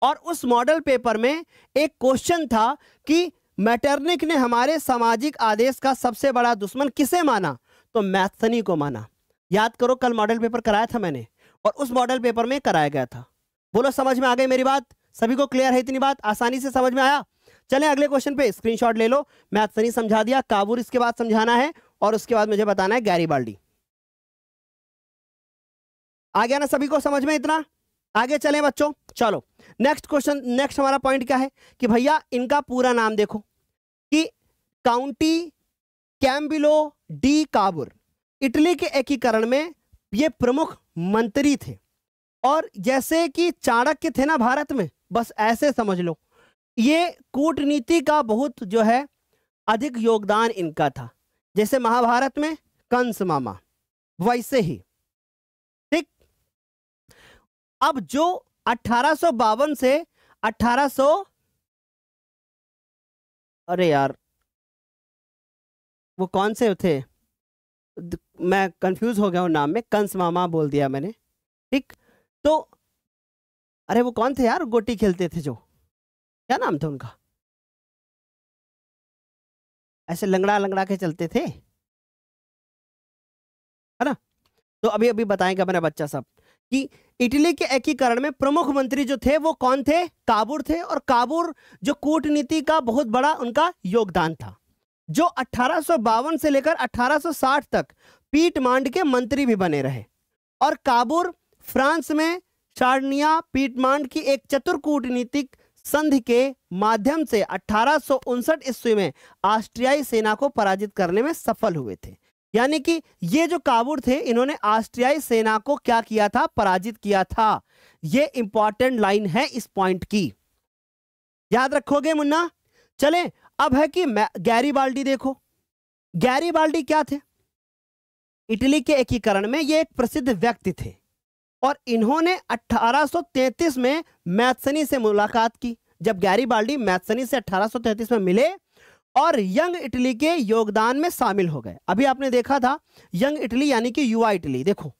और उस मॉडल पेपर में एक क्वेश्चन था कि मैटर्निक ने हमारे सामाजिक आदेश का सबसे बड़ा दुश्मन किसे माना तो मैथनी को माना याद करो कल मॉडल पेपर कराया था मैंने और उस मॉडल पेपर में कराया गया था बोलो समझ में आ गई मेरी बात सभी को क्लियर है इतनी बात आसानी से समझ में आया चले अगले क्वेश्चन पे स्क्रीनशॉट ले लो मैं सनी समझा दिया काबुर इसके बाद समझाना है और उसके बाद मुझे बताना है गैरी बाल्डी आ गया ना सभी को समझ में इतना आगे चले बच्चों चलो नेक्स्ट क्वेश्चन नेक्स्ट हमारा पॉइंट क्या है कि भैया इनका पूरा नाम देखो कि count Camillo di Cavour Italy के एकीकरण में ये प्रमुख मंत्री थे और जैसे कि चाणक्य थे ना भारत में बस ऐसे समझ लो ये कूटनीति का बहुत जो है अधिक योगदान इनका था जैसे महाभारत में कंस मामा वैसे ही ठीक अब जो अठारह से अठारह अरे यार वो कौन से थे मैं कंफ्यूज हो गया हूँ नाम में कंस मामा बोल दिया मैंने ठीक तो अरे वो कौन थे यार गोटी खेलते थे जो क्या नाम था उनका ऐसे लंगड़ा लंगड़ा के चलते थे है ना तो अभी अभी बताएंगे मेरा बच्चा सब कि इटली के एकीकरण में प्रमुख मंत्री जो थे वो कौन थे काबुर थे और काबुर जो कूटनीति का बहुत बड़ा उनका योगदान था जो अठारह से लेकर 1860 तक पीट मांड के मंत्री भी बने रहे और काबुर फ्रांस में शार्निया पीटमांड की एक चतुर कूटनीतिक संधि के माध्यम से अठारह ईस्वी में ऑस्ट्रियाई सेना को पराजित करने में सफल हुए थे यानी कि ये जो काबुर थे इन्होंने ऑस्ट्रियाई सेना को क्या किया था पराजित किया था ये इंपॉर्टेंट लाइन है इस पॉइंट की याद रखोगे मुन्ना चले अब है कि गैरी बाल्टी देखो गैरी बाल्टी क्या थे इटली के एकीकरण में ये एक प्रसिद्ध व्यक्ति थे और इन्होंने 1833 में मैथसनी से मुलाकात की जब गैरी बाल्डी मैथसनी से 1833 में मिले और यंग इटली के योगदान में शामिल हो गए अभी आपने देखा था यंग इटली यानी कि युवा इटली देखो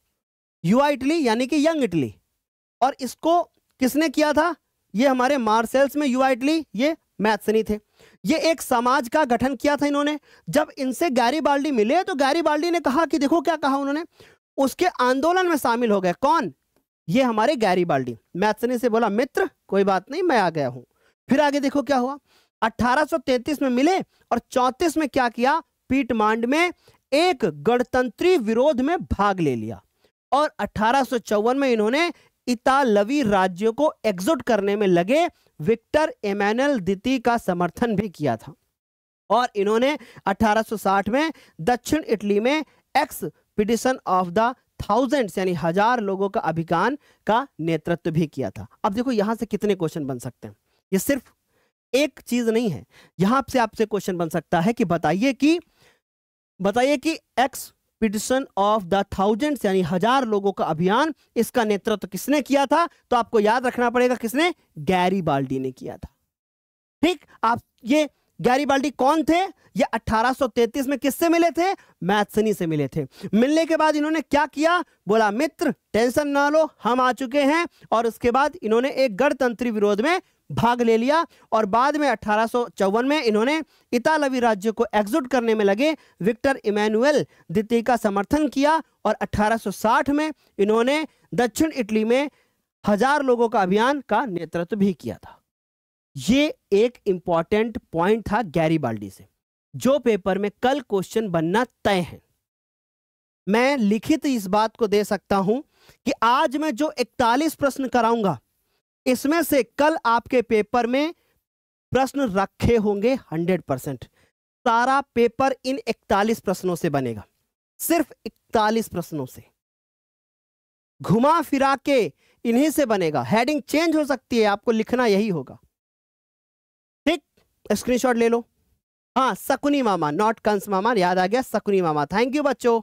युवा इटली यानी कि यंग इटली और इसको किसने किया था ये हमारे मार्सेल्स में युवा इटली ये मैथसनी थे ये एक समाज का गठन किया था इन्होंने जब इनसे गैरी बाल्डी मिले तो गैरी बाल्डी ने कहा कि देखो क्या कहा उन्होंने उसके आंदोलन में शामिल हो गए कौन ये हमारे गैरी बाल्डी मैथसनी से बोला मित्र कोई बात नहीं मैं आ गया हूं फिर आगे देखो क्या हुआ 1833 में मिले और 34 में क्या किया पीटमांड में एक गणतंत्री विरोध में भाग ले लिया और अठारह में इन्होंने इतालवी राज्यों को एग्जुट करने में लगे विक्टर एमैनल द्वितीय का समर्थन भी किया था और इन्होंने 1860 में दक्षिण इटली में expedition of the thousands यानी हजार लोगों का अभियान का नेतृत्व भी किया था अब देखो यहां से कितने क्वेश्चन बन सकते हैं ये सिर्फ एक चीज नहीं है यहां से आपसे क्वेश्चन बन सकता है कि बताइए कि बताइए कि expedition of the thousands यानी हजार लोगों का अभियान इसका नेतृत्व किसने किया था तो आपको याद रखना पड़ेगा किसने गैरी बाल्डी ने किया था ठीक आप ये बाल्टी कौन थे ये 1833 में किससे मिले थे मैथसनी से मिले थे मिलने के बाद इन्होंने क्या किया बोला मित्र टेंशन ना लो हम आ चुके हैं और उसके बाद इन्होंने एक गणतंत्री विरोध में भाग ले लिया और बाद में अठारह में इन्होंने इतालवी राज्य को एग्जिट करने में लगे विक्टर इमैनुअल द्वितीय का समर्थन किया और 1860 में इन्होंने दक्षिण इटली में हजार लोगों का अभियान का नेतृत्व भी किया था ये एक इंपॉर्टेंट पॉइंट था गैरी बाल्डी से जो पेपर में कल क्वेश्चन बनना तय है मैं लिखित इस बात को दे सकता हूं कि आज मैं जो 41 प्रश्न कराऊंगा इसमें से कल आपके पेपर में प्रश्न रखे होंगे 100 परसेंट सारा पेपर इन 41 प्रश्नों से बनेगा सिर्फ 41 प्रश्नों से घुमा फिरा के इन्हीं से बनेगा हेडिंग चेंज हो सकती है आपको लिखना यही होगा स्क्रीनशॉट ले लो हाँ सकुनी मामा नॉट कंस मामा याद आ गया सकुनी मामा थैंक यू बच्चों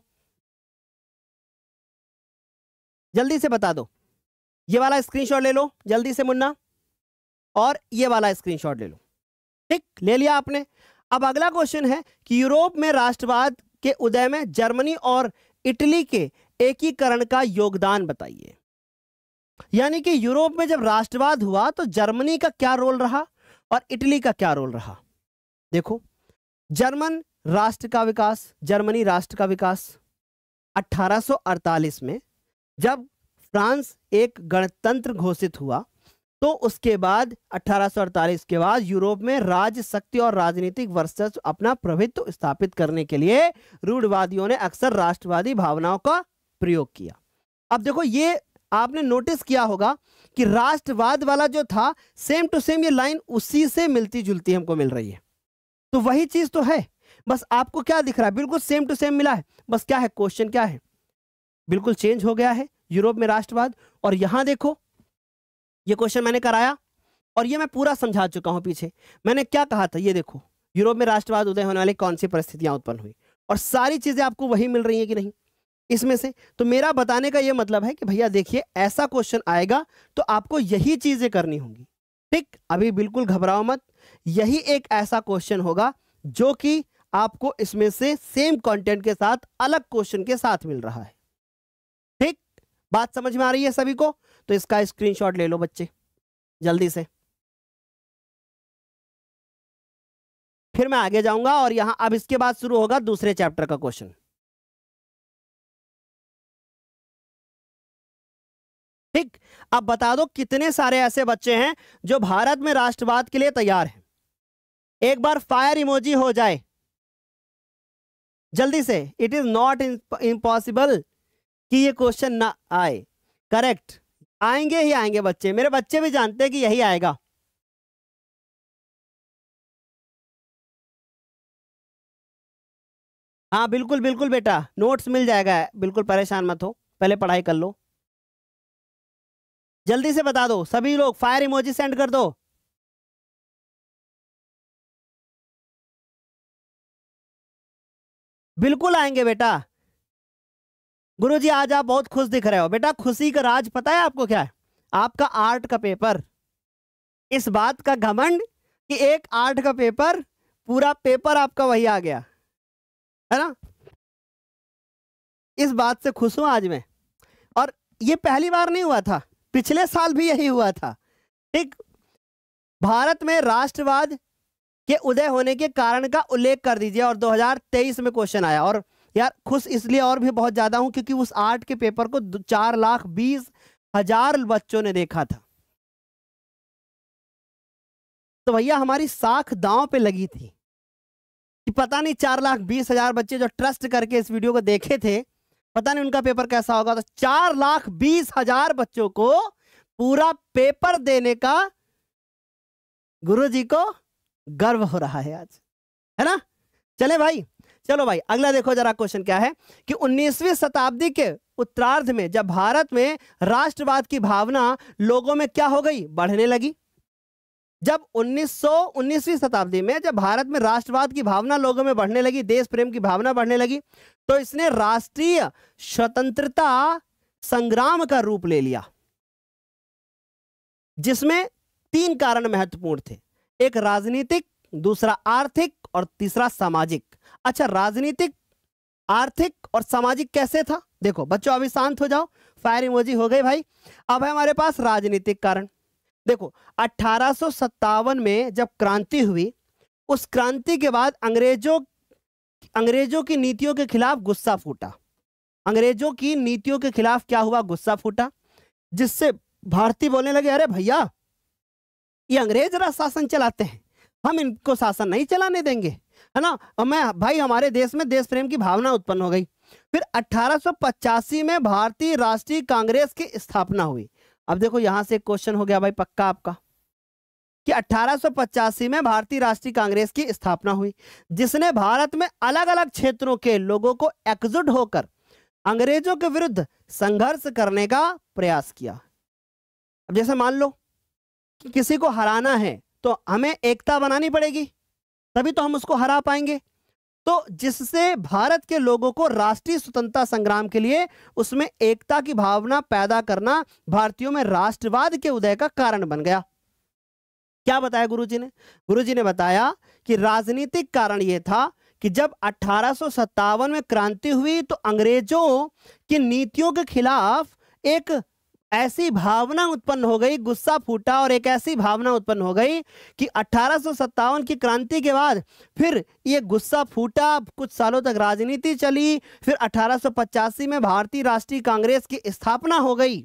जल्दी से बता दो ये वाला स्क्रीनशॉट ले लो जल्दी से मुन्ना और ये वाला स्क्रीनशॉट ले लो ठीक ले लिया आपने अब अगला क्वेश्चन है कि यूरोप में राष्ट्रवाद के उदय में जर्मनी और इटली के एकीकरण का योगदान बताइए यानी कि यूरोप में जब राष्ट्रवाद हुआ तो जर्मनी का क्या रोल रहा और इटली का क्या रोल रहा देखो जर्मन राष्ट्र का विकास जर्मनी राष्ट्र का विकास 1848 में जब फ्रांस एक गणतंत्र घोषित हुआ तो उसके बाद 1848 के बाद यूरोप में राज शक्ति और राजनीतिक वर्चस्व अपना प्रभुत्व स्थापित करने के लिए रूढ़वादियों ने अक्सर राष्ट्रवादी भावनाओं का प्रयोग किया अब देखो ये आपने नोटिस किया होगा कि राष्ट्रवाद वाला जो था सेम टू सेम ये लाइन उसी से मिलती जुलती हमको मिल रही है तो वही चीज तो है बस आपको क्या दिख रहा है बिल्कुल सेम टू सेम मिला है बस क्या है क्वेश्चन क्या है बिल्कुल चेंज हो गया है यूरोप में राष्ट्रवाद और यहां देखो ये क्वेश्चन मैंने कराया और ये मैं पूरा समझा चुका हूं पीछे मैंने क्या कहा था ये देखो यूरोप में राष्ट्रवाद उदय होने वाली कौन सी परिस्थितियां उत्पन्न हुई और सारी चीजें आपको वही मिल रही है कि नहीं इसमें से तो मेरा बताने का यह मतलब है कि भैया देखिए ऐसा क्वेश्चन आएगा तो आपको यही चीज़ें करनी होंगी ठीक अभी बिल्कुल घबराओ मत यही एक ऐसा क्वेश्चन होगा जो कि आपको इसमें से सेम कंटेंट के साथ अलग क्वेश्चन के साथ मिल रहा है ठीक बात समझ में आ रही है सभी को तो इसका स्क्रीनशॉट ले लो बच्चे जल्दी से फिर मैं आगे जाऊंगा और यहां अब इसके बाद शुरू होगा दूसरे चैप्टर का क्वेश्चन ठीक अब बता दो कितने सारे ऐसे बच्चे हैं जो भारत में राष्ट्रवाद के लिए तैयार हैं एक बार फायर इमोजी हो जाए जल्दी से इट इज नॉट इम्पॉसिबल कि ये क्वेश्चन ना आए करेक्ट आएंगे ही आएंगे बच्चे मेरे बच्चे भी जानते हैं कि यही आएगा हाँ बिल्कुल बिल्कुल बेटा नोट्स मिल जाएगा बिल्कुल परेशान मत हो पहले पढ़ाई कर लो जल्दी से बता दो सभी लोग फायर इमोजी सेंड कर दो बिल्कुल आएंगे बेटा गुरुजी आज आप बहुत खुश दिख रहे हो बेटा खुशी का राज पता है आपको क्या है आपका आर्ट का पेपर इस बात का घमंड कि एक आर्ट का पेपर पूरा पेपर आपका वही आ गया है ना इस बात से खुश हूं आज मैं और ये पहली बार नहीं हुआ था पिछले साल भी यही हुआ था ठीक भारत में राष्ट्रवाद के उदय होने के कारण का उल्लेख कर दीजिए और 2023 में क्वेश्चन आया और यार खुश इसलिए और भी बहुत ज़्यादा हूं क्योंकि उस आर्ट के पेपर को चार लाख बीस हजार बच्चों ने देखा था तो भैया हमारी साख दांव पे लगी थी कि पता नहीं चार लाख बीस हजार बच्चे जो ट्रस्ट करके इस वीडियो को देखे थे पता नहीं उनका पेपर कैसा होगा तो चार लाख बीस हजार बच्चों को पूरा पेपर देने का गुरु जी को गर्व हो रहा है आज है ना चले भाई चलो भाई अगला देखो जरा क्वेश्चन क्या है कि 19वीं शताब्दी के उत्तरार्ध में जब भारत में राष्ट्रवाद की भावना लोगों में क्या हो गई बढ़ने लगी जब 1919वीं शताब्दी में जब भारत में राष्ट्रवाद की भावना लोगों में बढ़ने लगी देश प्रेम की भावना बढ़ने लगी तो इसने राष्ट्रीय स्वतंत्रता संग्राम का रूप ले लिया जिसमें तीन कारण महत्वपूर्ण थे एक राजनीतिक दूसरा आर्थिक और तीसरा सामाजिक अच्छा राजनीतिक आर्थिक और सामाजिक कैसे था देखो बच्चों अभी शांत हो जाओ फायरिंग इमोजी हो गई भाई अब है हमारे पास राजनीतिक कारण देखो अट्ठारह में जब क्रांति हुई उस क्रांति के बाद अंग्रेजों अंग्रेजों की नीतियों के खिलाफ गुस्सा फूटा अंग्रेजों की नीतियों के खिलाफ क्या हुआ गुस्सा फूटा जिससे भारतीय बोलने लगे अरे भैया ये अंग्रेज शासन चलाते हैं हम इनको शासन नहीं चलाने देंगे है ना मैं भाई हमारे देश में देश प्रेम की भावना उत्पन्न हो गई फिर अठारह में भारतीय राष्ट्रीय कांग्रेस की स्थापना हुई अब देखो यहां से क्वेश्चन हो गया भाई पक्का आपका कि अठारह में भारतीय राष्ट्रीय कांग्रेस की स्थापना हुई जिसने भारत में अलग अलग क्षेत्रों के लोगों को एकजुट होकर अंग्रेजों के विरुद्ध संघर्ष करने का प्रयास किया अब जैसे मान लो कि किसी को हराना है तो हमें एकता बनानी पड़ेगी तभी तो हम उसको हरा पाएंगे तो जिससे भारत के लोगों को राष्ट्रीय स्वतंत्रता संग्राम के लिए उसमें एकता की भावना पैदा करना भारतीयों में राष्ट्रवाद के उदय का कारण बन गया क्या बताया गुरुजी ने गुरुजी ने बताया कि राजनीतिक कारण यह था कि जब अठारह में क्रांति हुई तो अंग्रेजों की नीतियों के खिलाफ एक ऐसी भावना उत्पन्न हो गई गुस्सा फूटा और एक ऐसी भावना उत्पन्न हो गई कि अठारह की क्रांति के बाद फिर ये गुस्सा फूटा कुछ सालों तक राजनीति चली फिर अठारह में भारतीय राष्ट्रीय कांग्रेस की स्थापना हो गई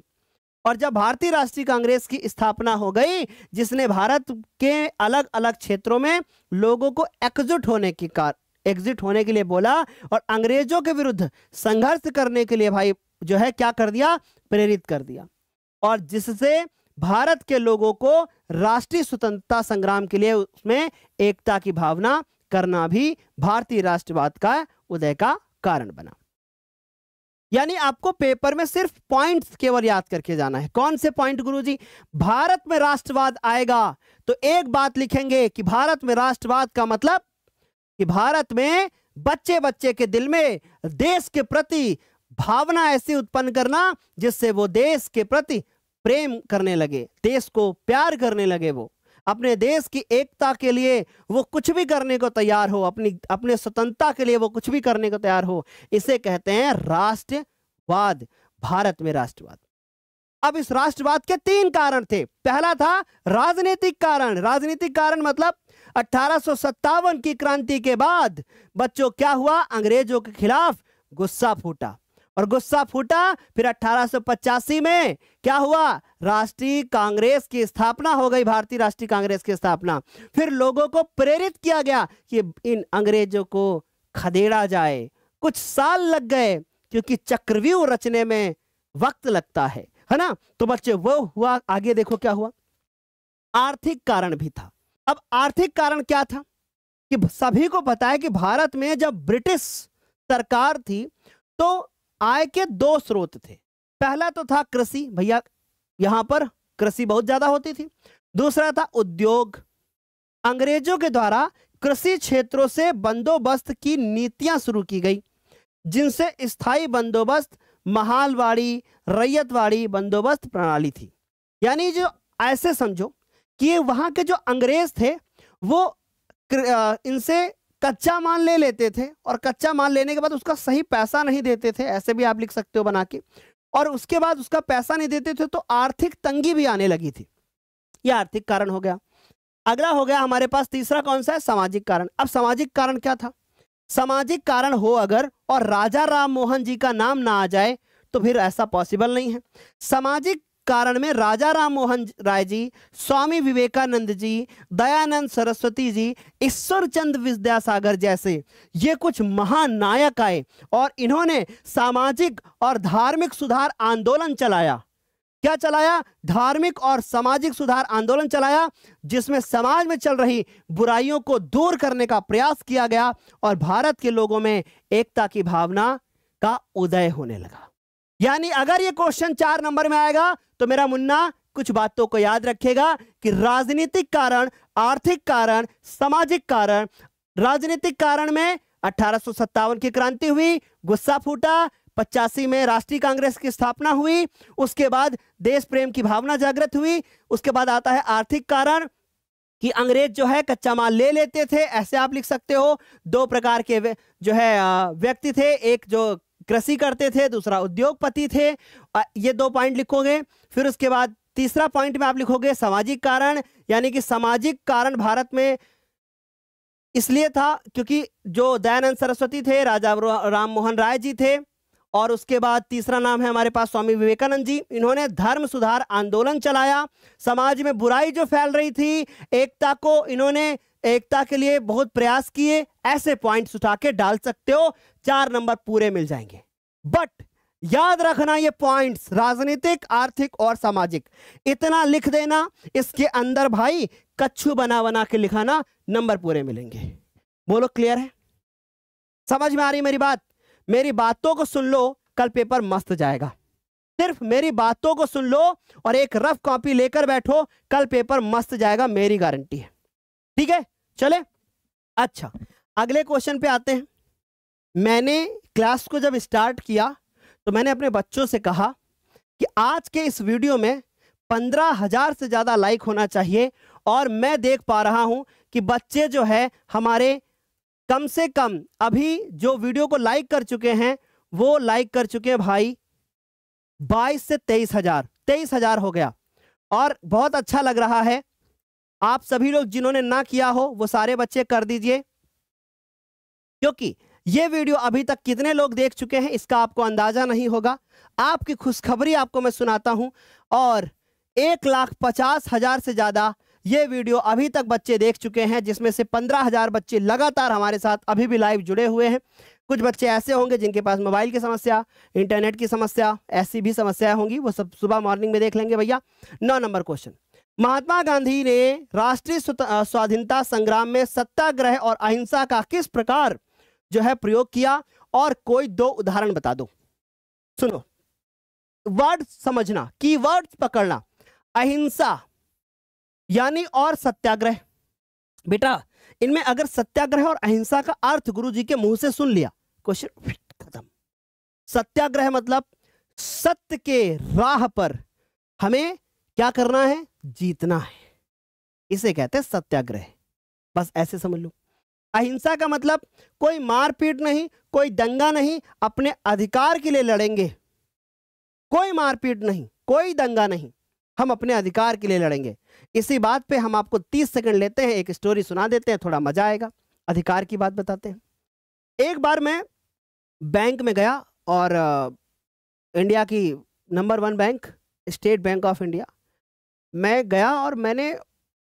और जब भारतीय राष्ट्रीय कांग्रेस की स्थापना हो गई जिसने भारत के अलग अलग क्षेत्रों में लोगों को एकजुट होने की कार एग्जिट होने के लिए बोला और अंग्रेजों के विरुद्ध संघर्ष करने के लिए भाई जो है क्या कर दिया प्रेरित कर दिया और जिससे भारत के लोगों को राष्ट्रीय स्वतंत्रता संग्राम के लिए उसमें एकता की भावना करना भी भारतीय राष्ट्रवाद का उदय का कारण बना यानी आपको पेपर में सिर्फ पॉइंट्स केवल याद करके जाना है कौन से पॉइंट गुरुजी भारत में राष्ट्रवाद आएगा तो एक बात लिखेंगे कि भारत में राष्ट्रवाद का मतलब कि भारत में बच्चे बच्चे के दिल में देश के प्रति भावना ऐसी उत्पन्न करना जिससे वो देश के प्रति प्रेम करने लगे देश को प्यार करने लगे वो अपने देश की एकता के लिए वो कुछ भी करने को तैयार हो अपनी अपने स्वतंत्रता के लिए वो कुछ भी करने को तैयार हो इसे कहते हैं राष्ट्रवाद भारत में राष्ट्रवाद अब इस राष्ट्रवाद के तीन कारण थे पहला था राजनीतिक कारण राजनीतिक कारण मतलब अठारह की क्रांति के बाद बच्चों क्या हुआ अंग्रेजों के खिलाफ गुस्सा फूटा और गुस्सा फूटा फिर अठारह में क्या हुआ राष्ट्रीय कांग्रेस की स्थापना हो गई भारतीय राष्ट्रीय कांग्रेस की स्थापना फिर लोगों को प्रेरित किया गया कि इन अंग्रेजों को खदेड़ा जाए कुछ साल लग गए क्योंकि चक्रव्यूह रचने में वक्त लगता है है ना तो बच्चे वो हुआ आगे देखो क्या हुआ आर्थिक कारण भी था अब आर्थिक कारण क्या था कि सभी को पता है कि भारत में जब ब्रिटिश सरकार थी तो आय के दो स्रोत थे पहला तो था कृषि भैया यहां पर कृषि बहुत ज्यादा होती थी दूसरा था उद्योग अंग्रेजों के द्वारा कृषि क्षेत्रों से बंदोबस्त की नीतियां शुरू की गई जिनसे स्थायी बंदोबस्त महालवाड़ी रैयतवाड़ी बंदोबस्त प्रणाली थी यानी जो ऐसे समझो कि वहां के जो अंग्रेज थे वो इनसे कच्चा माल ले लेते थे और कच्चा माल लेने के बाद उसका सही पैसा नहीं देते थे ऐसे भी आप लिख सकते हो बना के और उसके बाद उसका पैसा नहीं देते थे तो आर्थिक तंगी भी आने लगी थी यह आर्थिक कारण हो गया अगला हो गया हमारे पास तीसरा कौन सा है सामाजिक कारण अब सामाजिक कारण क्या था सामाजिक कारण हो अगर और राजा राम मोहन जी का नाम ना आ जाए तो फिर ऐसा पॉसिबल नहीं है सामाजिक कारण में राजा राम मोहन राय जी स्वामी विवेकानंद जी दयानंद सरस्वती जी ईश्वर चंद विद्यासागर जैसे ये कुछ महानायक आए और इन्होंने सामाजिक और धार्मिक सुधार आंदोलन चलाया क्या चलाया धार्मिक और सामाजिक सुधार आंदोलन चलाया जिसमें समाज में चल रही बुराइयों को दूर करने का प्रयास किया गया और भारत के लोगों में एकता की भावना का उदय होने लगा यानी अगर ये क्वेश्चन चार नंबर में आएगा तो मेरा मुन्ना कुछ बातों को याद रखेगा कि राजनीतिक कारण आर्थिक कारण सामाजिक कारण राजनीतिक कारण में अठारह की क्रांति हुई गुस्सा फूटा पचासी में राष्ट्रीय कांग्रेस की स्थापना हुई उसके बाद देश प्रेम की भावना जागृत हुई उसके बाद आता है आर्थिक कारण कि अंग्रेज जो है कच्चा माल ले लेते थे ऐसे आप लिख सकते हो दो प्रकार के जो है व्यक्ति थे एक जो कृषि करते थे दूसरा उद्योगपति थे ये दो पॉइंट लिखोगे फिर उसके बाद तीसरा पॉइंट में आप लिखोगे सामाजिक कारण यानी कि सामाजिक कारण भारत में इसलिए था क्योंकि जो दयानंद सरस्वती थे राजा राम मोहन राय जी थे और उसके बाद तीसरा नाम है हमारे पास स्वामी विवेकानंद जी इन्होंने धर्म सुधार आंदोलन चलाया समाज में बुराई जो फैल रही थी एकता को इन्होंने एकता के लिए बहुत प्रयास किए ऐसे पॉइंट्स उठा के डाल सकते हो चार नंबर पूरे मिल जाएंगे बट याद रखना ये पॉइंट्स राजनीतिक आर्थिक और सामाजिक इतना लिख देना इसके अंदर भाई कच्छु बना बना के लिखाना नंबर पूरे मिलेंगे बोलो क्लियर है समझ में आ रही मेरी बात मेरी बातों को सुन लो कल पेपर मस्त जाएगा सिर्फ मेरी बातों को सुन लो और एक रफ कॉपी लेकर बैठो कल पेपर मस्त जाएगा मेरी गारंटी है ठीक है चले अच्छा अगले क्वेश्चन पे आते हैं मैंने क्लास को जब स्टार्ट किया तो मैंने अपने बच्चों से कहा कि आज के इस वीडियो में पंद्रह हजार से ज़्यादा लाइक होना चाहिए और मैं देख पा रहा हूं कि बच्चे जो है हमारे कम से कम अभी जो वीडियो को लाइक कर चुके हैं वो लाइक कर चुके हैं भाई बाईस से तेईस हजार तेईस हजार हो गया और बहुत अच्छा लग रहा है आप सभी लोग जिन्होंने ना किया हो वो सारे बच्चे कर दीजिए क्योंकि ये वीडियो अभी तक कितने लोग देख चुके हैं इसका आपको अंदाजा नहीं होगा आपकी खुशखबरी आपको मैं सुनाता हूं और एक लाख पचास हजार से ज़्यादा ये वीडियो अभी तक बच्चे देख चुके हैं जिसमें से पंद्रह हजार बच्चे लगातार हमारे साथ अभी भी लाइव जुड़े हुए हैं कुछ बच्चे ऐसे होंगे जिनके पास मोबाइल की समस्या इंटरनेट की समस्या ऐसी भी समस्याएं होंगी वो सब सुबह मॉर्निंग में देख लेंगे भैया नौ नंबर क्वेश्चन महात्मा गांधी ने राष्ट्रीय स्वाधीनता संग्राम में सत्याग्रह और अहिंसा का किस प्रकार जो है प्रयोग किया और कोई दो उदाहरण बता दो सुनो वर्ड समझना की वर्ड पकड़ना अहिंसा यानी और सत्याग्रह बेटा इनमें अगर सत्याग्रह और अहिंसा का अर्थ गुरु जी के मुंह से सुन लिया क्वेश्चन खत्म सत्याग्रह मतलब सत्य के राह पर हमें क्या करना है जीतना है इसे कहते हैं सत्याग्रह बस ऐसे समझ लो अहिंसा का मतलब कोई मारपीट नहीं कोई दंगा नहीं अपने अधिकार के लिए लड़ेंगे कोई मारपीट नहीं कोई दंगा नहीं हम अपने अधिकार के लिए लड़ेंगे इसी बात पे हम आपको तीस सेकंड लेते हैं एक स्टोरी सुना देते हैं थोड़ा मजा आएगा अधिकार की बात बताते हैं एक बार मैं बैंक में गया और इंडिया की number one bank state bank of India मैं गया और मैंने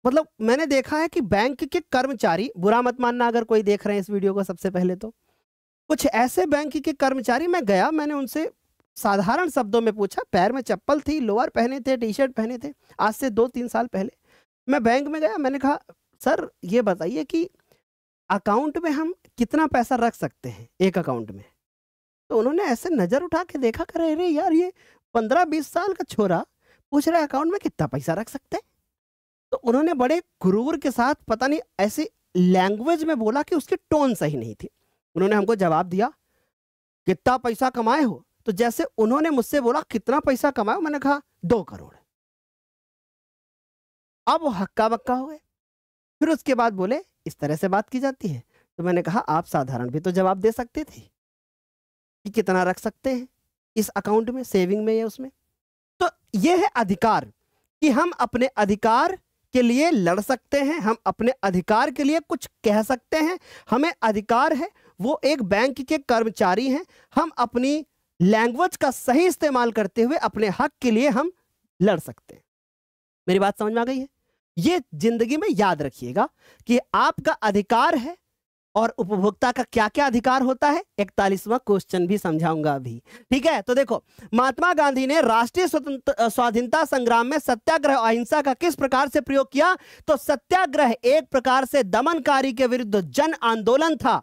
मतलब मैंने देखा है कि बैंक के कर्मचारी बुरा मत मानना अगर कोई देख रहे हैं इस वीडियो को सबसे पहले तो कुछ ऐसे बैंक के कर्मचारी मैं गया मैंने उनसे साधारण शब्दों में पूछा पैर में चप्पल थी लोअर पहने थे टी शर्ट पहने थे आज से दो तीन साल पहले मैं बैंक में गया मैंने कहा सर ये बताइए कि अकाउंट में हम कितना पैसा रख सकते हैं एक अकाउंट में तो उन्होंने ऐसे नज़र उठा के देखा कर अरे यार ये पंद्रह बीस साल का छोरा पूछ रहा है अकाउंट में कितना पैसा रख सकते हैं तो उन्होंने बड़े गुरूर के साथ पता नहीं ऐसे लैंग्वेज में बोला कि उसकी टोन सही नहीं थी उन्होंने हमको जवाब दिया कितना पैसा कमाए हो तो जैसे उन्होंने मुझसे बोला कितना पैसा कमाए मैंने कहा दो करोड़ अब वो हक्का बक्का हो गए फिर उसके बाद बोले इस तरह से बात की जाती है तो मैंने कहा आप साधारण भी तो जवाब दे सकते थे कि कितना रख सकते हैं इस अकाउंट में सेविंग में या उसमें तो यह है अधिकार कि हम अपने अधिकार के लिए लड़ सकते हैं हम अपने अधिकार के लिए कुछ कह सकते हैं हमें अधिकार है वो एक बैंक के कर्मचारी हैं हम अपनी लैंग्वेज का सही इस्तेमाल करते हुए अपने हक के लिए हम लड़ सकते हैं मेरी बात समझ में आ गई है ये जिंदगी में याद रखिएगा कि आपका अधिकार है और उपभोक्ता का क्या क्या अधिकार होता है इकतालीसवा क्वेश्चन भी समझाऊंगा अभी ठीक है तो देखो महात्मा गांधी ने राष्ट्रीय स्वाधीनता संग्राम में सत्याग्रह अहिंसा का किस प्रकार से प्रयोग किया तो सत्याग्रह एक प्रकार से दमनकारी के विरुद्ध जन आंदोलन था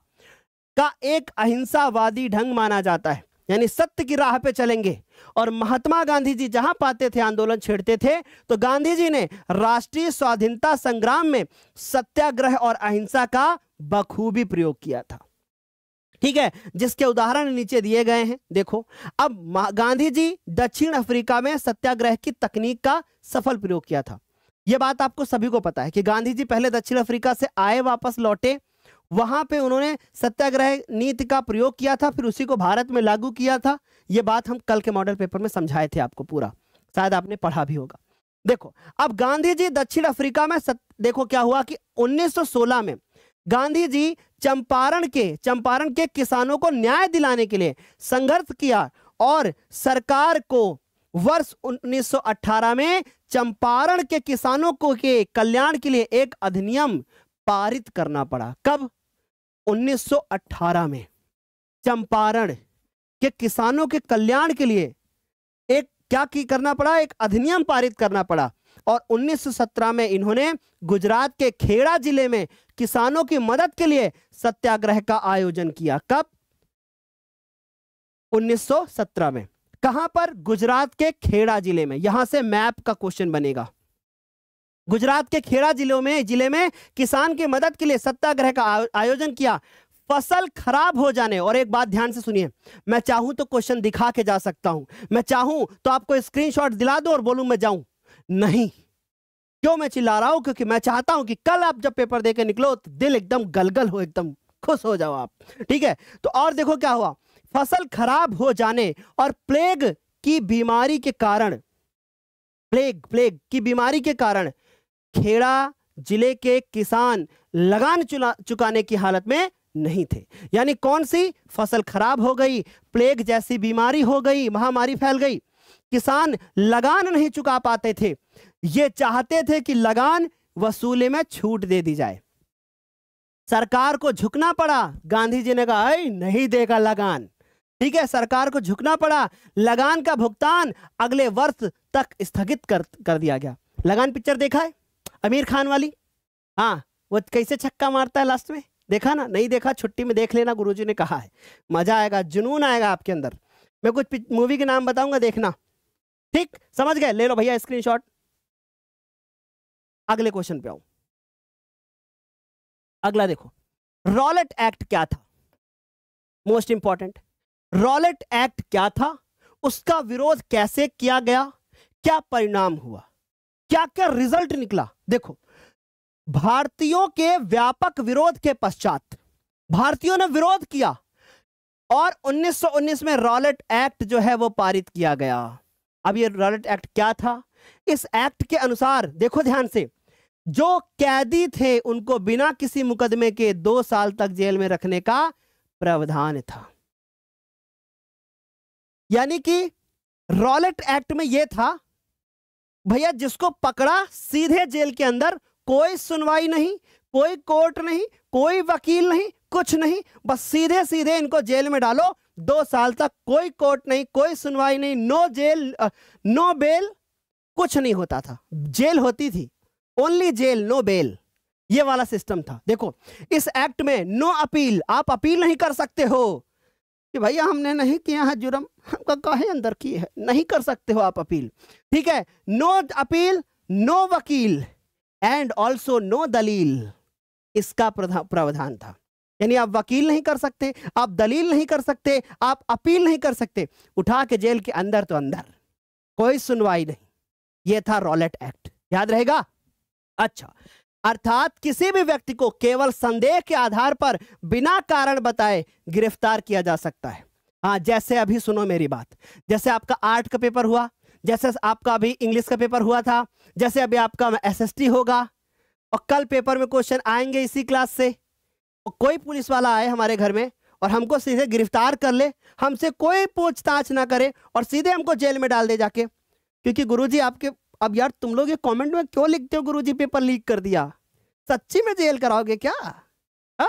का एक अहिंसावादी ढंग माना जाता है यानी सत्य की राह पे चलेंगे और महात्मा गांधी जी जहां पाते थे आंदोलन छेड़ते थे तो गांधी जी ने राष्ट्रीय स्वाधीनता संग्राम में सत्याग्रह और अहिंसा का बखूबी प्रयोग किया था ठीक है जिसके उदाहरण नीचे दिए गए हैं देखो अब गांधी जी दक्षिण अफ्रीका में सत्याग्रह की तकनीक का सफल प्रयोग किया था यह बात आपको सभी को पता है कि गांधी जी पहले दक्षिण अफ्रीका से आए वापस लौटे वहां पे उन्होंने सत्याग्रह नीति का प्रयोग किया था फिर उसी को भारत में लागू किया था यह बात हम कल के मॉडल पेपर में समझाए थे आपको पूरा शायद आपने पढ़ा भी होगा देखो अब गांधी जी दक्षिण अफ्रीका में सत... देखो क्या हुआ कि 1916 में गांधी जी चंपारण के चंपारण के किसानों को न्याय दिलाने के लिए संघर्ष किया और सरकार को वर्ष 1918 में चंपारण के किसानों को के कल्याण के लिए एक अधिनियम पारित करना पड़ा कब 1918 में चंपारण के किसानों के कल्याण के लिए एक क्या की करना पड़ा एक अधिनियम पारित करना पड़ा और 1917 में इन्होंने गुजरात के खेड़ा जिले में किसानों की मदद के लिए सत्याग्रह का आयोजन किया कब 1917 में कहां पर गुजरात के खेड़ा जिले में यहां से मैप का क्वेश्चन बनेगा गुजरात के खेड़ा जिलों में जिले में किसान की मदद के लिए सत्याग्रह का आयोजन किया फसल खराब हो जाने और एक बात ध्यान से सुनिए मैं चाहूं तो क्वेश्चन दिखा के जा सकता हूं मैं चाहूं तो आपको स्क्रीनशॉट दिला दो और बोलूं मैं जाऊं नहीं क्यों मैं चिल्ला रहा हूं क्योंकि मैं चाहता हूं कि कल आप जब पेपर देकर निकलो तो दिल एकदम गलगल हो एकदम खुश हो जाओ आप ठीक है तो और देखो क्या हुआ फसल खराब हो जाने और प्लेग की बीमारी के कारण प्लेग प्लेग की बीमारी के कारण खेड़ा जिले के किसान लगान चुकाने की हालत में नहीं थे यानी कौन सी फसल खराब हो गई प्लेग जैसी बीमारी हो गई महामारी फैल गई किसान लगान नहीं चुका पाते थे ये चाहते थे कि लगान वसूले में छूट दे दी जाए सरकार को झुकना पड़ा गांधी जी ने कहा नहीं देगा लगान ठीक है सरकार को झुकना पड़ा लगान का भुगतान अगले वर्ष तक स्थगित कर कर दिया गया लगान पिक्चर देखा है आमिर खान वाली हाँ वो कैसे छक्का मारता है लास्ट में देखा ना नहीं देखा छुट्टी में देख लेना गुरुजी ने कहा है मजा आएगा जुनून आएगा आपके अंदर मैं कुछ मूवी के नाम बताऊंगा देखना ठीक समझ गए ले लो भैया स्क्रीनशॉट अगले क्वेश्चन पे आओ अगला देखो रॉलेट एक्ट क्या था मोस्ट इंपॉर्टेंट रॉलेट एक्ट क्या था उसका विरोध कैसे किया गया क्या परिणाम हुआ क्या क्या रिजल्ट निकला देखो भारतीयों के व्यापक विरोध के पश्चात भारतीयों ने विरोध किया और 1919 में रॉलेट एक्ट जो है वो पारित किया गया अब ये रॉलेट एक्ट क्या था इस एक्ट के अनुसार देखो ध्यान से जो कैदी थे उनको बिना किसी मुकदमे के दो साल तक जेल में रखने का प्रावधान था यानी कि रॉलेट एक्ट में यह था भैया जिसको पकड़ा सीधे जेल के अंदर कोई सुनवाई नहीं कोई कोर्ट नहीं कोई वकील नहीं कुछ नहीं बस सीधे सीधे इनको जेल में डालो दो साल तक कोई कोर्ट नहीं कोई सुनवाई नहीं नो जेल नो बेल कुछ नहीं होता था जेल होती थी ओनली जेल नो बेल ये वाला सिस्टम था देखो इस एक्ट में नो अपील आप अपील नहीं कर सकते हो कि भैया हमने नहीं किया है जुर्म हमका कहे अंदर किए है नहीं कर सकते हो आप अपील ठीक है नो अपील नो वकील एंड ऑल्सो नो दलील इसका प्रावधान था यानी आप वकील नहीं कर सकते आप दलील नहीं कर सकते आप अपील नहीं कर सकते उठा के जेल के अंदर तो अंदर कोई सुनवाई नहीं यह था रॉलेट एक्ट याद रहेगा अच्छा अर्थात किसी भी व्यक्ति को केवल संदेह के आधार पर बिना कारण बताए गिरफ्तार किया जा सकता है हाँ जैसे अभी सुनो मेरी बात जैसे आपका आर्ट का पेपर हुआ जैसे आपका अभी इंग्लिश का पेपर हुआ था जैसे अभी आपका एसएसटी होगा और कल पेपर में क्वेश्चन आएंगे इसी क्लास से कोई पुलिस वाला आए हमारे घर में और हमको सीधे गिरफ्तार कर ले हमसे कोई पूछताछ ना करे और सीधे हमको जेल में डाल दे जाके क्योंकि गुरुजी आपके अब यार तुम लोग ये कमेंट में क्यों लिखते हो गुरुजी पेपर लीक कर दिया सच्ची में जेल कराओगे क्या हा?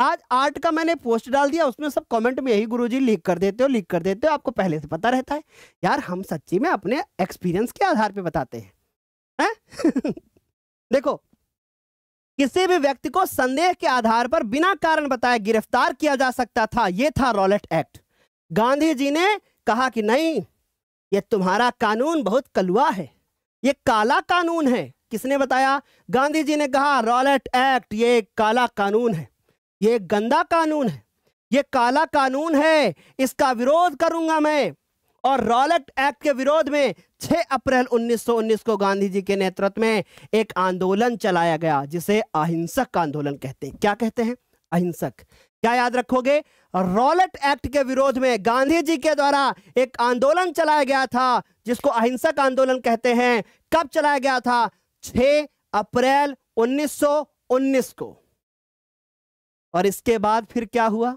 आज आर्ट का मैंने पोस्ट डाल दिया उसमें सब कमेंट में यही गुरुजी लीक कर देते हो लीक कर देते हो आपको पहले से पता रहता है यार हम सच्ची में अपने एक्सपीरियंस के आधार पर बताते हैं है? देखो किसी भी व्यक्ति को संदेह के आधार पर बिना कारण बताए गिरफ्तार किया जा सकता था यह था रॉलेट एक्ट गांधी जी ने कहा कि नहीं ये तुम्हारा कानून बहुत कलुआ है ये काला कानून है किसने बताया गांधी जी ने कहा रॉलेट एक्ट ये काला कानून है ये गंदा कानून है ये काला कानून है इसका विरोध करूंगा मैं और रॉलेट एक्ट के विरोध में 6 अप्रैल 1919 को गांधी जी के नेतृत्व में एक आंदोलन चलाया गया जिसे अहिंसक आंदोलन कहते हैं क्या कहते हैं अहिंसक क्या याद रखोगे रॉलेट एक्ट के विरोध में गांधी जी के द्वारा एक आंदोलन चलाया गया था जिसको अहिंसक आंदोलन कहते हैं कब चलाया गया था 6 अप्रैल 1919 को और इसके बाद फिर क्या हुआ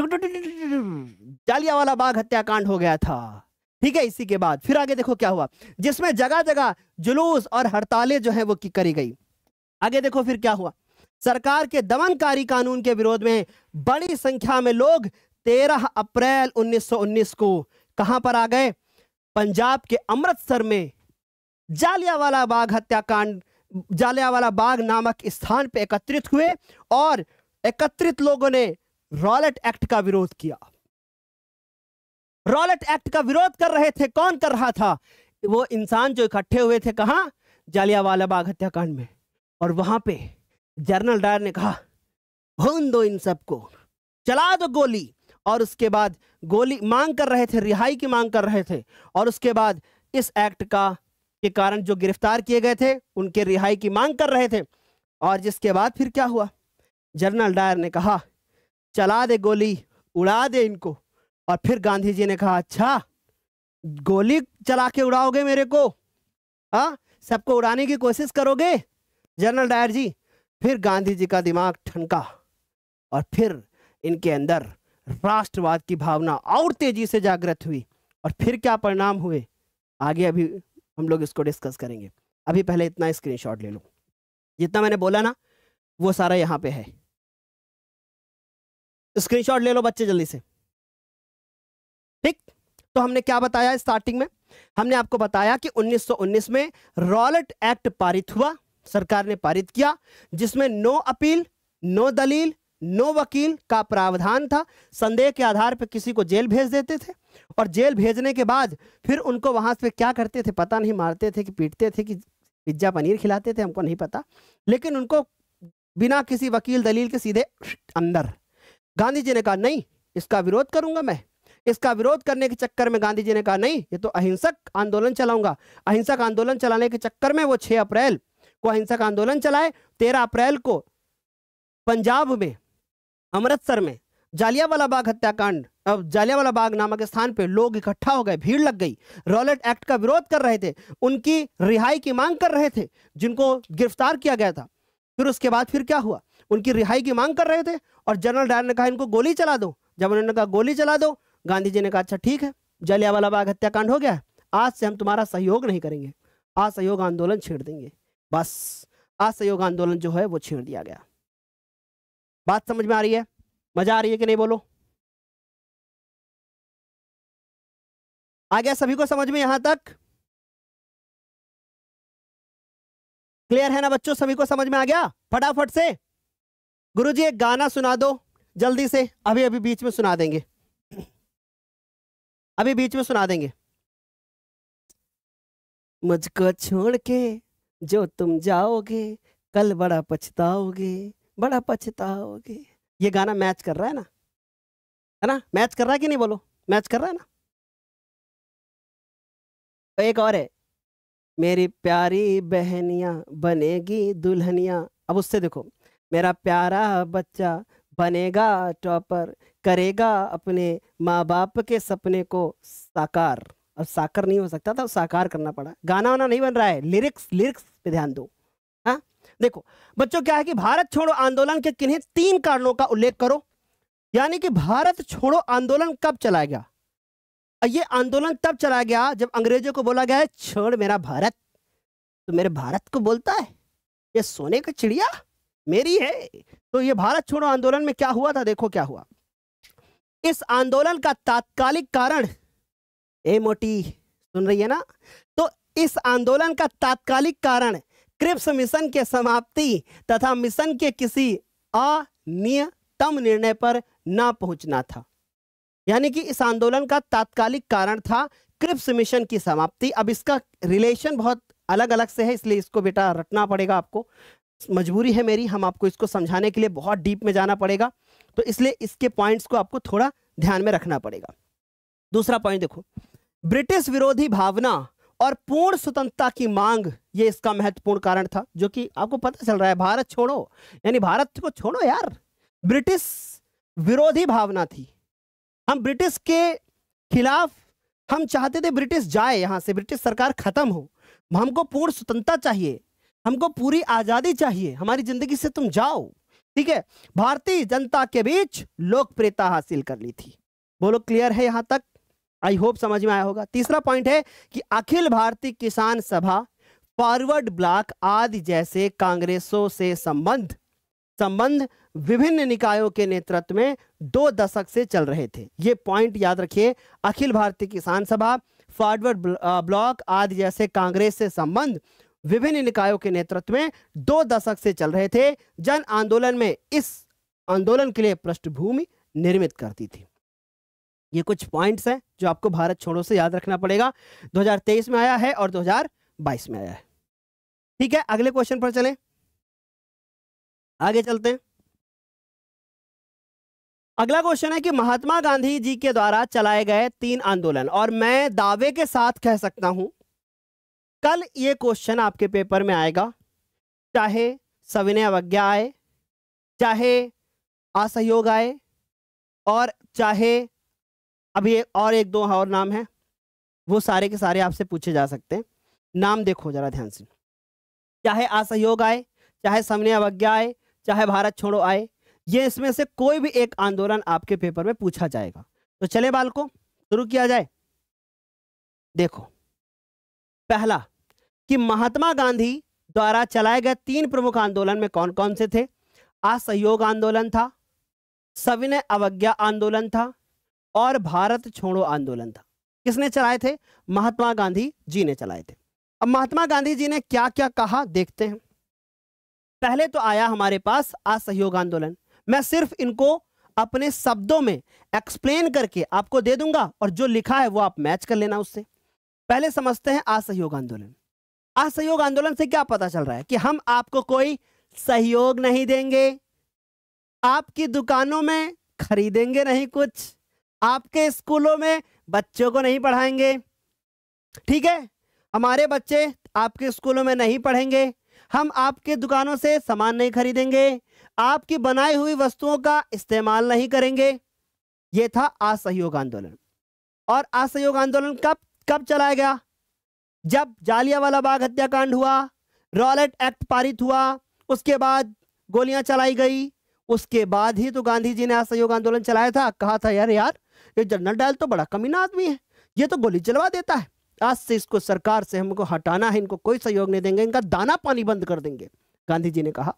वाला बाग हत्याकांड हो गया था ठीक है इसी के बाद फिर आगे देखो क्या हुआ जिसमें जगह जगह जुलूस और हड़तालें जो है वो की करी गई आगे देखो फिर क्या हुआ सरकार के दमनकारी कानून के विरोध में बड़ी संख्या में लोग 13 अप्रैल 1919 को कहां पर आ गए पंजाब के अमृतसर में जालियावाला बाग हत्याकांड जालियावाला बाग नामक स्थान पर एकत्रित हुए और एकत्रित लोगों ने रॉलेट एक्ट का विरोध किया रॉलेट एक्ट का विरोध कर रहे थे कौन कर रहा था वो इंसान जो इकट्ठे हुए थे कहा जालियावाला बाग हत्याकांड में और वहां पे जनरल डायर ने कहा भून दो इन सबको चला दो गोली और उसके बाद गोली मांग कर रहे थे रिहाई की मांग कर रहे थे और उसके बाद इस एक्ट का के कारण जो गिरफ्तार किए गए थे उनके रिहाई की मांग कर रहे थे और जिसके बाद फिर क्या हुआ जर्नल डायर ने कहा चला दे गोली उड़ा दे इनको और फिर गांधी जी ने कहा अच्छा गोली चला के उड़ाओगे मेरे को हाँ सबको उड़ाने की कोशिश करोगे जनरल डायर जी फिर गांधी जी का दिमाग ठनका और फिर इनके अंदर राष्ट्रवाद की भावना और तेजी से जागृत हुई और फिर क्या परिणाम हुए आगे अभी हम लोग इसको डिस्कस करेंगे अभी पहले इतना स्क्रीनशॉट ले लो जितना मैंने बोला ना वो सारा यहाँ पे है स्क्रीनशॉट ले लो बच्चे जल्दी से ठीक तो हमने क्या बताया स्टार्टिंग में हमने आपको बताया कि 1919 में रॉलेट एक्ट पारित हुआ सरकार ने पारित किया जिसमें नो अपील नो दलील नो वकील का प्रावधान था संदेह के आधार पर किसी को जेल भेज देते थे और जेल भेजने के बाद फिर उनको वहां से क्या करते थे पता नहीं मारते थे कि पीटते थे कि पिज्जा पनीर खिलाते थे हमको नहीं पता लेकिन उनको बिना किसी वकील दलील के सीधे अंदर गांधी जी ने कहा नहीं इसका विरोध करूंगा मैं इसका विरोध करने के चक्कर में गांधी जी ने कहा नहीं ये तो अहिंसक आंदोलन चलाऊंगा अहिंसक आंदोलन चलाने के चक्कर में वो 6 अप्रैल को अहिंसक आंदोलन चलाए 13 अप्रैल को पंजाब में अमृतसर में जालियावाला बाग हत्याकांड अब जालियावाला बाग नामक स्थान पर लोग इकट्ठा हो गए भीड़ लग गई रॉलेट एक्ट का विरोध कर रहे थे उनकी रिहाई की मांग कर रहे थे जिनको गिरफ्तार किया गया था फिर उसके बाद फिर क्या हुआ उनकी रिहाई की मांग कर रहे थे और जनरल डायर ने कहा इनको गोली चला दो जब उन्होंने कहा गोली चला दो गांधी जी ने कहा अच्छा ठीक है जलियावाला बाग हत्याकांड हो गया आज से हम तुम्हारा सहयोग नहीं करेंगे असहयोग आंदोलन छेड़ देंगे बस असहयोग आंदोलन जो है वो छेड़ दिया गया बात समझ में आ रही है मजा आ रही है कि नहीं बोलो आ गया सभी को समझ में यहां तक क्लियर है ना बच्चों सभी को समझ में आ गया फटाफट से गुरुजी एक गाना सुना दो जल्दी से अभी अभी बीच में सुना देंगे अभी बीच में सुना देंगे मुझको छोड़ के जो तुम जाओगे कल बड़ा पछताओगे बड़ा पछताओगे ये गाना मैच कर रहा है ना है ना मैच कर रहा है कि नहीं बोलो मैच कर रहा है ना तो एक और है मेरी प्यारी बहनिया बनेगी दुल्हनिया अब उससे देखो मेरा प्यारा बच्चा बनेगा टॉपर करेगा अपने माँ बाप के सपने को साकार अब साकार नहीं हो सकता था साकार करना पड़ा गाना वाना नहीं बन रहा है लिरिक्स लिरिक्स पे ध्यान दो हाँ देखो बच्चों क्या है कि भारत छोड़ो आंदोलन के किन्हीं तीन कारणों का उल्लेख करो यानी कि भारत छोड़ो आंदोलन कब चलाया गया ये आंदोलन तब चला गया जब अंग्रेजों को बोला गया छोड़ मेरा भारत तो मेरे भारत को बोलता है ये सोने का चिड़िया मेरी है तो ये भारत छोड़ो आंदोलन में क्या हुआ था देखो क्या हुआ इस आंदोलन का तात्कालिक कारण ए मोटी सुन रही है ना तो इस आंदोलन का तात्कालिक कारण क्रिप्स मिशन के समाप्ति तथा मिशन के किसी अनियतम निर्णय पर ना पहुंचना था यानी कि इस आंदोलन का तात्कालिक कारण था क्रिप्स मिशन की समाप्ति अब इसका रिलेशन बहुत अलग अलग से है इसलिए इसको बेटा रटना पड़ेगा आपको मजबूरी है मेरी हम आपको इसको समझाने के लिए बहुत डीप में जाना पड़ेगा तो इसलिए इसके पॉइंट्स को आपको थोड़ा ध्यान में रखना पड़ेगा दूसरा पॉइंट देखो ब्रिटिश विरोधी भावना और पूर्ण स्वतंत्रता की मांग ये इसका महत्वपूर्ण कारण था जो कि आपको पता चल रहा है भारत छोड़ो यानी भारत को छोड़ो यार ब्रिटिश विरोधी भावना थी हम ब्रिटिश के खिलाफ हम चाहते थे ब्रिटिश जाए यहां से ब्रिटिश सरकार खत्म हो हमको पूर्ण स्वतंत्रता चाहिए हमको पूरी आज़ादी चाहिए हमारी ज़िंदगी से तुम जाओ ठीक है भारतीय जनता के बीच लोकप्रियता हासिल कर ली थी बोलो क्लियर है यहां तक आई होप समझ में आया होगा तीसरा पॉइंट है कि अखिल भारतीय किसान सभा फॉरवर्ड ब्लॉक आदि जैसे कांग्रेसों से संबंध संबंध विभिन्न निकायों के नेतृत्व में दो दशक से चल रहे थे ये पॉइंट याद रखिए अखिल भारतीय किसान सभा फॉरवर्ड ब्लॉक आदि जैसे कांग्रेस से संबंध विभिन्न निकायों के नेतृत्व में दो दशक से चल रहे थे जन आंदोलन में इस आंदोलन के लिए पृष्ठभूमि निर्मित करती थी ये कुछ पॉइंट्स हैं जो आपको भारत छोड़ो से याद रखना पड़ेगा 2023 में आया है और 2022 में आया है ठीक है अगले क्वेश्चन पर चलें आगे चलते हैं अगला क्वेश्चन है कि महात्मा गांधी जी के द्वारा चलाए गए तीन आंदोलन और मैं दावे के साथ कह सकता हूं कल ये क्वेश्चन आपके पेपर में आएगा चाहे सविनय अवज्ञा आए चाहे असहयोग आए और चाहे अभी और एक दो और नाम है वो सारे के सारे आपसे पूछे जा सकते हैं नाम देखो जरा ध्यान से चाहे असहयोग आए चाहे सविनय अवज्ञा आए चाहे भारत छोड़ो आए ये इसमें से कोई भी एक आंदोलन आपके पेपर में पूछा जाएगा तो चले बालको शुरू किया जाए देखो पहला कि महात्मा गांधी द्वारा चलाए गए तीन प्रमुख आंदोलन में कौन कौन से थे असहयोग आंदोलन था सविनय अवज्ञा आंदोलन था और भारत छोड़ो आंदोलन था किसने चलाए थे महात्मा गांधी जी ने चलाए थे अब महात्मा गांधी जी ने क्या क्या कहा देखते हैं पहले तो आया हमारे पास असहयोग आंदोलन मैं सिर्फ इनको अपने शब्दों में एक्सप्लेन करके आपको दे दूंगा और जो लिखा है वो आप मैच कर लेना उससे पहले समझते हैं असहयोग आंदोलन असहयोग आंदोलन से क्या पता चल रहा है कि हम आपको कोई सहयोग नहीं देंगे आपकी दुकानों में खरीदेंगे नहीं कुछ आपके स्कूलों में बच्चों को नहीं पढ़ाएंगे ठीक है हमारे बच्चे आपके स्कूलों में नहीं पढ़ेंगे हम आपके दुकानों से सामान नहीं खरीदेंगे आपकी बनाई हुई वस्तुओं का इस्तेमाल नहीं करेंगे ये था असहयोग आंदोलन और असहयोग आंदोलन कब कब चलाया गया जब जालियावाला बाग हत्याकांड हुआ रॉलेट एक्ट पारित हुआ उसके बाद गोलियां चलाई गई उसके बाद ही तो गांधी जी ने असहयोग आंदोलन चलाया था कहा था यार यार ये जनरल डायल तो बड़ा कमीना आदमी है ये तो गोली चलवा देता है आज से इसको सरकार से हमको हटाना है इनको कोई सहयोग नहीं देंगे इनका दाना पानी बंद कर देंगे गांधी जी ने कहा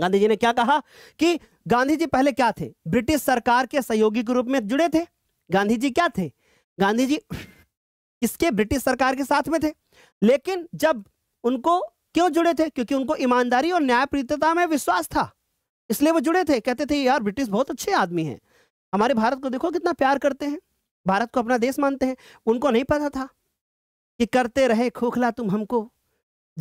गांधी जी ने क्या कहा कि गांधी जी पहले क्या थे ब्रिटिश सरकार के सहयोगी के रूप में जुड़े थे गांधी जी क्या थे गांधी जी किसके ब्रिटिश सरकार के साथ में थे लेकिन जब उनको क्यों जुड़े थे क्योंकि उनको ईमानदारी और न्यायप्रीतता में विश्वास था इसलिए वो जुड़े थे कहते थे यार ब्रिटिश बहुत अच्छे आदमी हैं हमारे भारत को देखो कितना प्यार करते हैं भारत को अपना देश मानते हैं उनको नहीं पता था कि करते रहे खोखला तुम हमको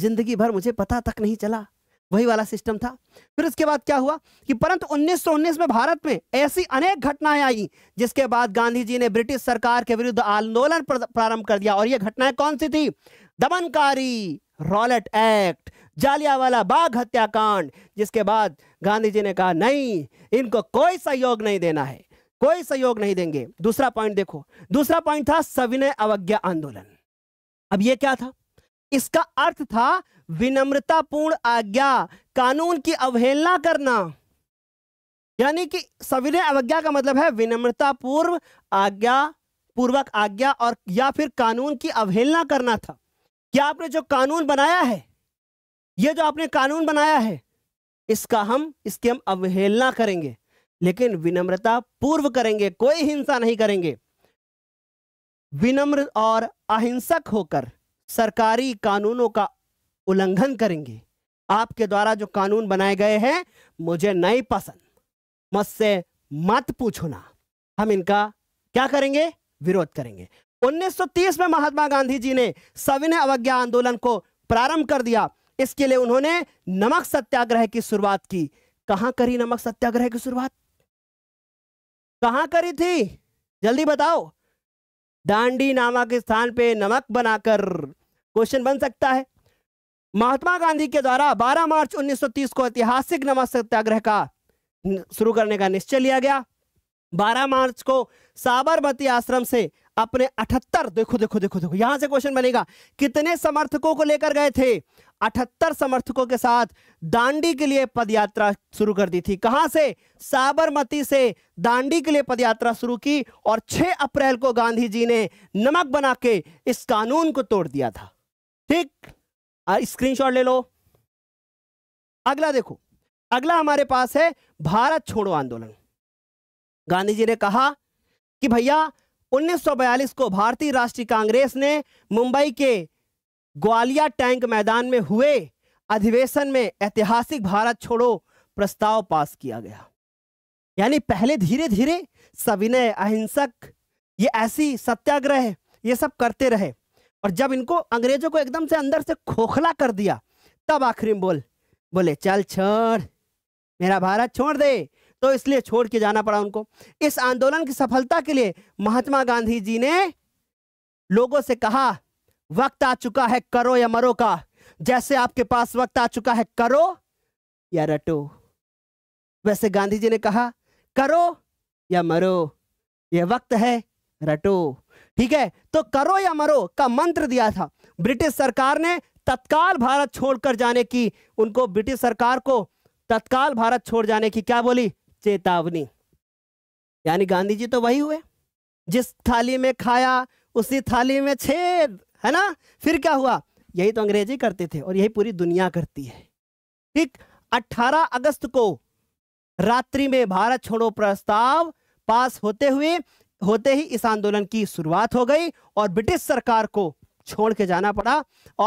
जिंदगी भर मुझे पता तक नहीं चला वही वाला सिस्टम था फिर उसके बाद क्या हुआ कि परंतु उन्नीस में भारत में ऐसी अनेक घटनाएं आई जिसके बाद गांधी जी ने ब्रिटिश सरकार के विरुद्ध आंदोलन प्रारंभ कर दिया और ये घटनाएं कौन सी थी दमनकारी रॉलेट एक्ट जालियावाला बाग हत्याकांड जिसके बाद गांधी जी ने कहा नहीं इनको कोई सहयोग नहीं देना है कोई सहयोग नहीं देंगे दूसरा पॉइंट देखो दूसरा पॉइंट था सविनय अवज्ञा आंदोलन अब ये क्या था इसका अर्थ था विनम्रतापूर्ण आज्ञा कानून की अवहेलना करना यानी कि सविनय अवज्ञा का मतलब है विनम्रता पूर्व आज्ञा पूर्वक आज्ञा और या फिर कानून की अवहेलना करना था क्या आपने जो कानून बनाया है ये जो आपने कानून बनाया है इसका हम इसकी हम अवहेलना करेंगे लेकिन विनम्रता पूर्व करेंगे कोई हिंसा नहीं करेंगे विनम्र और अहिंसक होकर सरकारी कानूनों का उल्लंघन करेंगे आपके द्वारा जो कानून बनाए गए हैं मुझे नहीं पसंद मुझसे मत पूछो ना हम इनका क्या करेंगे विरोध करेंगे 1930 में महात्मा गांधी जी ने सविनय अवज्ञा आंदोलन को प्रारंभ कर दिया इसके लिए उन्होंने नमक सत्याग्रह की शुरुआत की कहां करी नमक सत्याग्रह की शुरुआत कहां करी थी जल्दी बताओ दांडी नामक स्थान पे नमक बनाकर क्वेश्चन बन सकता है महात्मा गांधी के द्वारा 12 मार्च 1930 को ऐतिहासिक नमक सत्याग्रह का शुरू करने का निश्चय लिया गया 12 मार्च को साबरमती आश्रम से अपने 78 देखो देखो देखो देखो यहां से क्वेश्चन बनेगा कितने समर्थकों को लेकर गए थे अठहत्तर समर्थकों के साथ दांडी के लिए पदयात्रा शुरू कर दी थी कहां से साबरमती से दांडी के लिए पदयात्रा शुरू की और 6 अप्रैल को गांधी जी ने नमक बना के इस कानून को तोड़ दिया था ठीक स्क्रीनशॉट ले लो अगला देखो अगला हमारे पास है भारत छोड़ो आंदोलन गांधी जी ने कहा कि भैया 1942 को भारतीय राष्ट्रीय कांग्रेस ने मुंबई के ग्वालिया टैंक मैदान में हुए अधिवेशन में ऐतिहासिक भारत छोड़ो प्रस्ताव पास किया गया यानी पहले धीरे धीरे सविनय अहिंसक ये ऐसी सत्याग्रह ये सब करते रहे और जब इनको अंग्रेजों को एकदम से अंदर से खोखला कर दिया तब आखिरी में बोल बोले चल छोड़ मेरा भारत छोड़ दे तो इसलिए छोड़ के जाना पड़ा उनको इस आंदोलन की सफलता के लिए महात्मा गांधी जी ने लोगों से कहा वक्त आ चुका है करो या मरो का जैसे आपके पास वक्त आ चुका है करो या रटो वैसे गांधी जी ने कहा करो या मरो यह वक्त है रटो ठीक है तो करो या मरो का मंत्र दिया था ब्रिटिश सरकार ने तत्काल भारत छोड़कर जाने की उनको ब्रिटिश सरकार को तत्काल भारत छोड़ जाने की क्या बोली चेतावनी यानी गांधी जी तो वही हुए जिस थाली में खाया उसी थाली में छेद है ना फिर क्या हुआ यही तो अंग्रेजी करते थे और यही पूरी दुनिया करती है ठीक 18 अगस्त को रात्रि में भारत छोड़ो प्रस्ताव पास होते हुए होते ही इस आंदोलन की शुरुआत हो गई और ब्रिटिश सरकार को छोड़ के जाना पड़ा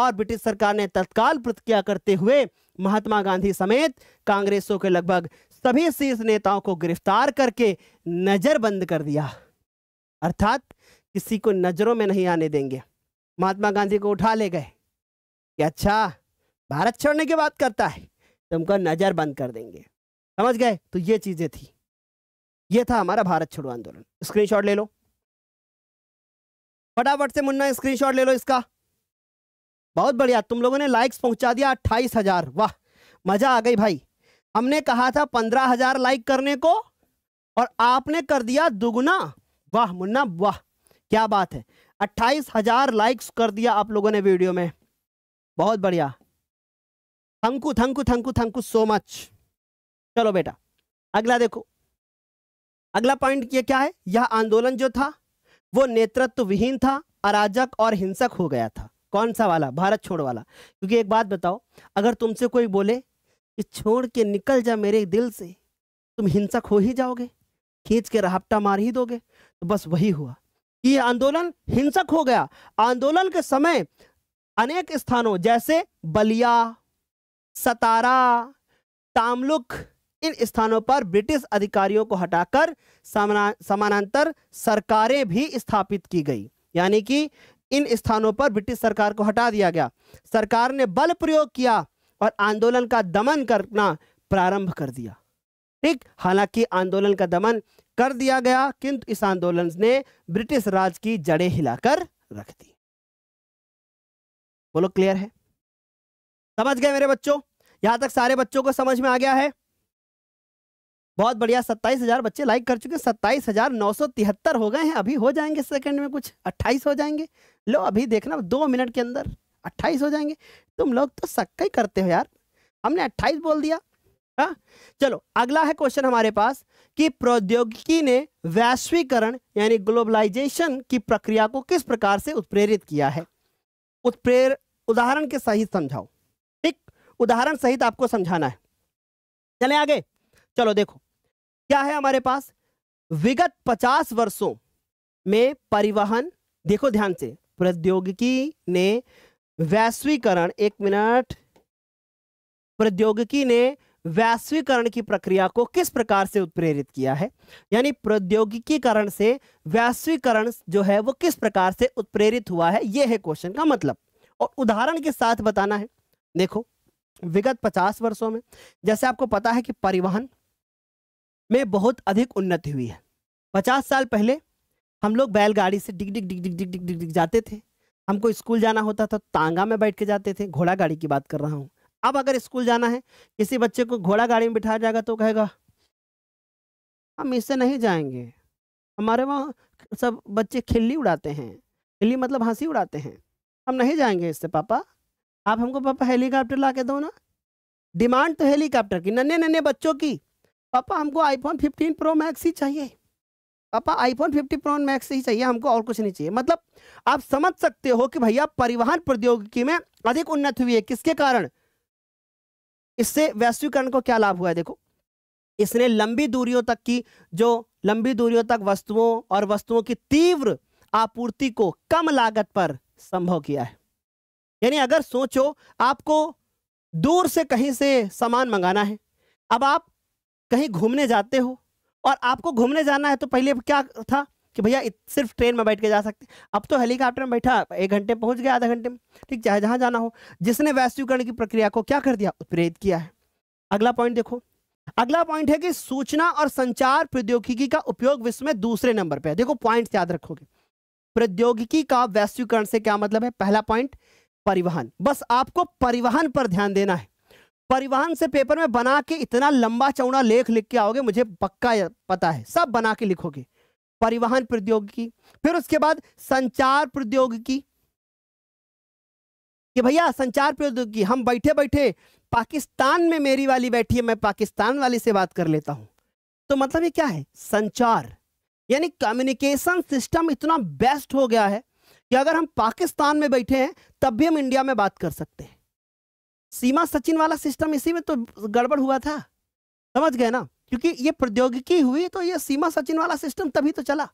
और ब्रिटिश सरकार ने तत्काल प्रतिक्रिया करते हुए महात्मा गांधी समेत कांग्रेसों के लगभग सभी शीर्ष नेताओं को गिरफ्तार करके नजर बंद कर दिया अर्थात किसी को नजरों में नहीं आने देंगे महात्मा गांधी को उठा ले गए कि अच्छा भारत छोड़ने की बात करता है तुमको नज़र बंद कर देंगे समझ गए तो ये चीज़ें थी ये था हमारा भारत छोड़ो आंदोलन स्क्रीनशॉट ले लो फटाफट से मुन्ना स्क्रीनशॉट ले लो इसका बहुत बढ़िया तुम लोगों ने लाइक्स पहुंचा दिया अट्ठाईस हजार वाह मजा आ गई भाई हमने कहा था पंद्रह हजार लाइक करने को और आपने कर दिया दुगुना वाह मुन्ना वाह क्या बात है अट्ठाईस हजार लाइक्स कर दिया आप लोगों ने वीडियो में बहुत बढ़िया thank you thank you thank you so much चलो बेटा अगला देखो अगला पॉइंट ये क्या है यह आंदोलन जो था वो नेतृत्व विहीन था अराजक और हिंसक हो गया था कौन सा वाला भारत छोड़ वाला क्योंकि एक बात बताओ अगर तुमसे कोई बोले कि छोड़ के निकल जा मेरे दिल से तुम हिंसक हो ही जाओगे खींच के रहापटा मार ही दोगे तो बस वही हुआ कि आंदोलन हिंसक हो गया आंदोलन के समय अनेक स्थानों जैसे बलिया सतारा तामलुक इन स्थानों पर ब्रिटिश अधिकारियों को हटाकर समानांतर सरकारें भी स्थापित की गई यानी कि इन स्थानों पर ब्रिटिश सरकार को हटा दिया गया सरकार ने बल प्रयोग किया और आंदोलन का दमन करना प्रारंभ कर दिया ठीक हालांकि आंदोलन का दमन कर दिया गया किंतु इस आंदोलन ने ब्रिटिश राज की जड़ें हिलाकर रख दी बोलो क्लियर है समझ गए मेरे बच्चों यहां तक सारे बच्चों को समझ में आ गया है बहुत बढ़िया सत्ताईस हजार बच्चे लाइक कर चुके हैं सत्ताईस हजार नौ सौ तिहत्तर हो गए हैं अभी हो जाएंगे सेकंड में कुछ अट्ठाईस हो जाएंगे लो अभी देखना दो मिनट के अंदर अट्ठाईस हो जाएंगे तुम लोग तो सक्का ही करते हो यार हमने अट्ठाईस बोल दिया हा? चलो अगला है क्वेश्चन हमारे पास कि प्रौद्योगिकी ने वैश्वीकरण यानी ग्लोबलाइजेशन की प्रक्रिया को किस प्रकार से उत्प्रेरित किया है उत्प्रेर उदाहरण के सहित समझाओ ठीक उदाहरण सहित आपको समझाना है चले आगे चलो देखो क्या है हमारे पास विगत पचास वर्षों में परिवहन देखो ध्यान से प्रौद्योगिकी ने वैश्वीकरण एक मिनट प्रौद्योगिकी ने वैश्वीकरण की प्रक्रिया को किस प्रकार से उत्प्रेरित किया है यानी प्रौद्योगिकीकरण से वैश्वीकरण जो है वो किस प्रकार से उत्प्रेरित हुआ है ये है क्वेश्चन का मतलब और उदाहरण के साथ बताना है देखो विगत पचास वर्षों में जैसे आपको पता है कि परिवहन में बहुत अधिक उन्नति हुई है पचास साल पहले हम लोग बैलगाड़ी से डिग डिग डिग डिग डिग डिग डिग जाते थे हमको स्कूल जाना होता था तांगा में बैठ के जाते थे घोड़ा गाड़ी की बात कर रहा हूँ अब अगर स्कूल जाना है किसी बच्चे को घोड़ा गाड़ी में बिठाया जाएगा तो कहेगा हम इससे नहीं जाएंगे हमारे वहाँ सब बच्चे खिल्ली उड़ाते हैं खिल्ली मतलब हंसी उड़ाते हैं हम नहीं जाएंगे इससे पापा आप हमको पापा हेलीकॉप्टर ला के दो ना डिमांड तो हेलीकॉप्टर की नन्हे नन्हे बच्चों की पापा हमको आईफोन फिफ्टीन प्रो मैक्स ही चाहिए पापा आईफोन फिफ्टी प्रो मैक्स ही चाहिए हमको और कुछ नहीं चाहिए मतलब आप समझ सकते हो कि भैया परिवहन प्रौद्योगिकी में अधिक उन्नत हुई है किसके कारण इससे वैश्वीकरण को क्या लाभ हुआ है देखो इसने लंबी दूरियों तक की जो लंबी दूरियों तक वस्तुओं और वस्तुओं की तीव्र आपूर्ति को कम लागत पर संभव किया है यानी अगर सोचो आपको दूर से कहीं से सामान मंगाना है अब आप कहीं घूमने जाते हो और आपको घूमने जाना है तो पहले क्या था कि भैया सिर्फ ट्रेन में बैठ के जा सकते अब तो हेलीकॉप्टर में बैठा एक घंटे पहुंच गया आधा घंटे में ठीक चाहे जहां जाना हो जिसने वैश्वीकरण की प्रक्रिया को क्या कर दिया उत्प्रेरित किया है अगला पॉइंट देखो अगला पॉइंट है कि सूचना और संचार प्रौद्योगिकी का उपयोग विश्व में दूसरे नंबर पर देखो पॉइंट याद रखोगे प्रौद्योगिकी का वैश्वीकरण से क्या मतलब है पहला पॉइंट परिवहन बस आपको परिवहन पर ध्यान देना है परिवहन से पेपर में बना के इतना लंबा चौड़ा लेख लिख के आओगे मुझे पक्का पता है सब बना के लिखोगे परिवहन प्रौद्योगिकी फिर उसके बाद संचार प्रौद्योगिकी कि भैया संचार प्रौद्योगिकी हम बैठे बैठे पाकिस्तान में मेरी वाली बैठी है मैं पाकिस्तान वाली से बात कर लेता हूं तो मतलब ये क्या है संचार यानी कम्युनिकेशन सिस्टम इतना बेस्ट हो गया है कि अगर हम पाकिस्तान में बैठे हैं तब भी हम इंडिया में बात कर सकते हैं सीमा सचिन वाला सिस्टम इसी में तो गड़बड़ हुआ था समझ गए ना क्योंकि ये प्रौद्योगिकी हुई तो ये सीमा सचिन वाला सिस्टम तभी तो चला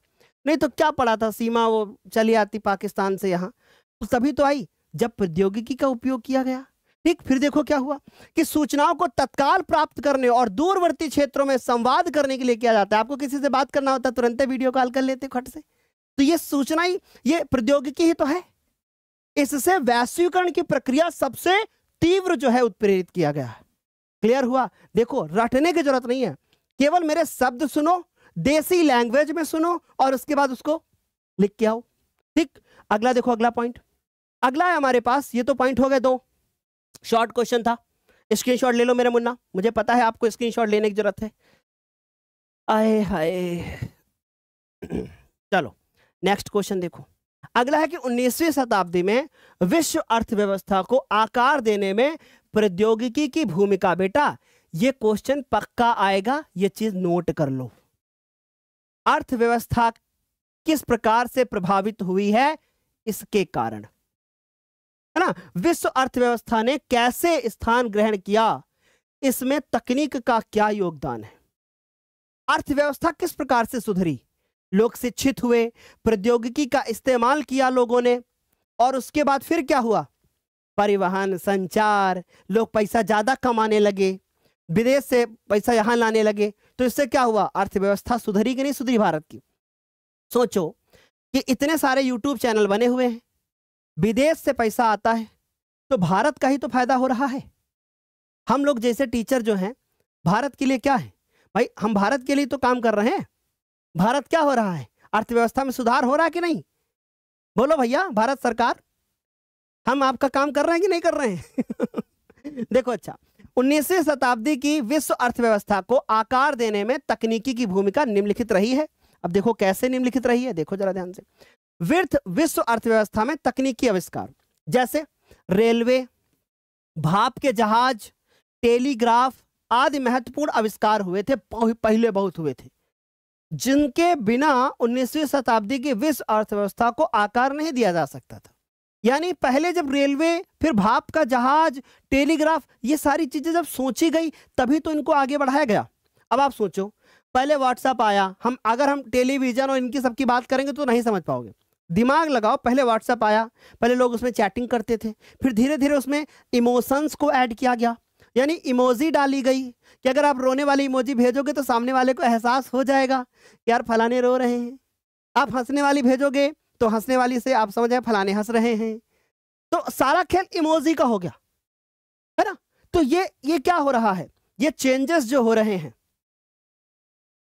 नहीं तो क्या पड़ा था सीमा वो चली आती पाकिस्तान से यहाँ तो तभी तो आई जब प्रौद्योगिकी का उपयोग किया गया ठीक फिर देखो क्या हुआ कि सूचनाओं को तत्काल प्राप्त करने और दूरवर्ती क्षेत्रों में संवाद करने के लिए किया जाता है आपको किसी से बात करना होता है तुरंत वीडियो कॉल कर लेते खट से तो ये सूचना ही ये प्रौद्योगिकी ही तो है इससे वैश्वीकरण की प्रक्रिया सबसे तीव्र जो है उत्प्रेरित किया गया क्लियर हुआ देखो रटने की जरूरत नहीं है केवल मेरे शब्द सुनो देसी लैंग्वेज में सुनो और उसके बाद उसको लिख के आओ ठीक अगला देखो अगला पॉइंट अगला है हमारे पास ये तो पॉइंट हो गए दो शॉर्ट क्वेश्चन था स्क्रीनशॉट ले लो मेरे मुन्ना मुझे पता है आपको स्क्रीनशॉट लेने की जरूरत है आए हाय चलो नेक्स्ट क्वेश्चन देखो अगला है कि 19वीं शताब्दी में विश्व अर्थव्यवस्था को आकार देने में प्रौद्योगिकी की भूमिका बेटा ये क्वेश्चन पक्का आएगा ये चीज नोट कर लो अर्थव्यवस्था किस प्रकार से प्रभावित हुई है इसके कारण है ना विश्व अर्थव्यवस्था ने कैसे स्थान ग्रहण किया इसमें तकनीक का क्या योगदान है अर्थव्यवस्था किस प्रकार से सुधरी लोग शिक्षित हुए प्रौद्योगिकी का इस्तेमाल किया लोगों ने और उसके बाद फिर क्या हुआ परिवहन संचार लोग पैसा ज्यादा कमाने लगे विदेश से पैसा यहां लाने लगे तो इससे क्या हुआ अर्थव्यवस्था सुधरी कि नहीं सुधरी भारत की सोचो कि इतने सारे यूट्यूब चैनल बने हुए हैं विदेश से पैसा आता है तो भारत का ही तो फायदा हो रहा है हम लोग जैसे टीचर जो हैं भारत के लिए क्या है भाई हम भारत के लिए तो काम कर रहे हैं भारत क्या हो रहा है अर्थव्यवस्था में सुधार हो रहा है कि नहीं बोलो भैया भारत सरकार हम आपका काम कर रहे हैं कि नहीं कर रहे हैं देखो अच्छा उन्नीसवी शताब्दी की विश्व अर्थव्यवस्था को आकार देने में तकनीकी की भूमिका निम्नलिखित रही है अब देखो कैसे निम्नलिखित रही है देखो जरा ध्यान से व्यर्थ विश्व अर्थव्यवस्था में तकनीकी आविष्कार जैसे रेलवे भाप के जहाज टेलीग्राफ आदि महत्वपूर्ण आविष्कार हुए थे पहले बहुत हुए थे जिनके बिना 19वीं शताब्दी की विश्व अर्थव्यवस्था को आकार नहीं दिया जा सकता था यानी पहले जब रेलवे फिर भाप का जहाज टेलीग्राफ ये सारी चीज़ें जब सोची गई तभी तो इनको आगे बढ़ाया गया अब आप सोचो पहले व्हाट्सएप आया हम अगर हम टेलीविज़न और इनकी सबकी बात करेंगे तो नहीं समझ पाओगे दिमाग लगाओ पहले व्हाट्सएप आया पहले लोग उसमें चैटिंग करते थे फिर धीरे धीरे उसमें इमोशंस को ऐड किया गया यानी इमोजी डाली गई कि अगर आप रोने वाली इमोजी भेजोगे तो सामने वाले को एहसास हो जाएगा कि यार फलाने रो रहे हैं आप हंसने वाली भेजोगे तो हंसने वाली से आप समझ फलाने हंस रहे हैं तो सारा खेल इमोजी का हो गया है ना तो ये ये क्या हो रहा है ये चेंजेस जो हो रहे हैं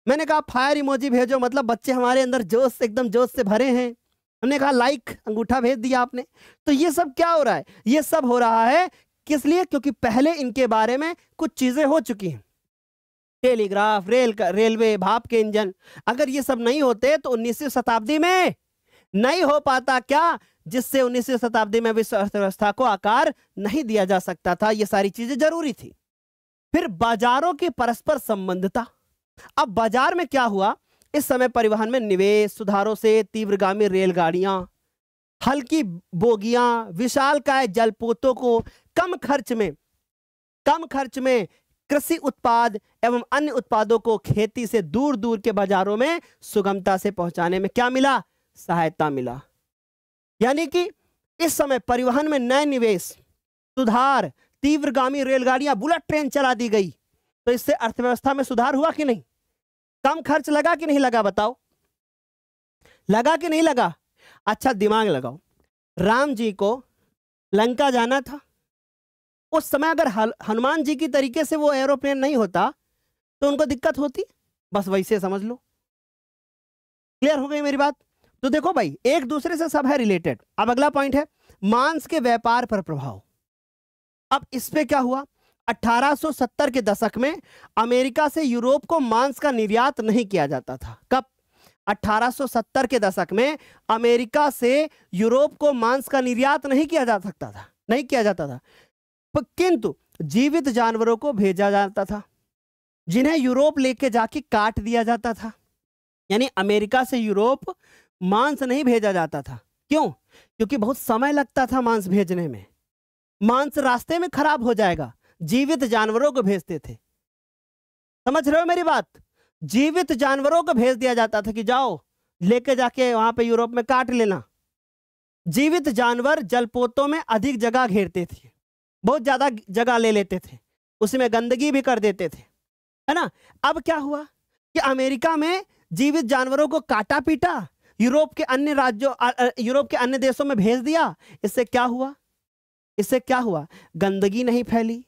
मैंने कहा फायर इमोजी भेजो मतलब बच्चे हमारे अंदर जोश एकदम जोश से भरे हैं हमने कहा लाइक अंगूठा भेज दिया आपने तो ये सब क्या हो रहा है ये सब हो रहा है किस लिए क्योंकि पहले इनके बारे में कुछ चीजें हो चुकी हैं टेलीग्राफ रेल रेलवे भाप के इंजन अगर ये सब नहीं होते तो उन्नीसवीं शताब्दी में नहीं हो पाता क्या जिससे उन्नीसवीं शताब्दी में विश्व अर्थव्यवस्था को आकार नहीं दिया जा सकता था ये सारी चीजें जरूरी थी फिर बाजारों की परस्पर संबंधता अब बाजार में क्या हुआ इस समय परिवहन में निवेश सुधारों से तीव्रगामी रेलगाड़ियां हल्की बोगियां विशाल काय जलपोतों को कम खर्च में कम खर्च में कृषि उत्पाद एवं अन्य उत्पादों को खेती से दूर दूर के बाजारों में सुगमता से पहुंचाने में क्या मिला सहायता मिला यानी कि इस समय परिवहन में नए निवेश सुधार तीव्रगामी रेलगाड़ियां बुलेट ट्रेन चला दी गई तो इससे अर्थव्यवस्था में सुधार हुआ कि नहीं कम खर्च लगा कि नहीं लगा बताओ लगा कि नहीं लगा अच्छा दिमाग लगाओ राम जी को लंका जाना था उस समय अगर हनुमान जी की तरीके से वो एरोप्लेन नहीं होता तो उनको दिक्कत होती बस वैसे समझ लो क्लियर हो गई मेरी बात तो देखो भाई एक दूसरे से सब है रिलेटेड अब अगला पॉइंट है मांस के व्यापार पर प्रभाव अब इस पे क्या हुआ 1870 के दशक में अमेरिका से यूरोप को मांस का निर्यात नहीं किया जाता था कब 1870 के दशक में अमेरिका से यूरोप को मांस का निर्यात नहीं किया जा सकता था नहीं किया जाता था किंतु जीवित जानवरों को भेजा जाता था जिन्हें यूरोप लेके जाके काट दिया जाता था यानी अमेरिका से यूरोप मांस नहीं भेजा जाता था क्यों क्योंकि बहुत समय लगता था मांस भेजने में मांस रास्ते में खराब हो जाएगा जीवित जानवरों को भेजते थे समझ रहे हो मेरी बात जीवित जानवरों को भेज दिया जाता था कि जाओ लेके जाके वहां पे यूरोप में काट लेना जीवित जानवर जलपोतों में अधिक जगह घेरते थे बहुत ज्यादा जगह ले लेते थे उसमें गंदगी भी कर देते थे है ना अब क्या हुआ कि अमेरिका में जीवित जानवरों को काटा पीटा यूरोप के अन्य राज्यों यूरोप के अन्य देशों में भेज दिया इससे क्या हुआ इससे क्या हुआ गंदगी नहीं फैली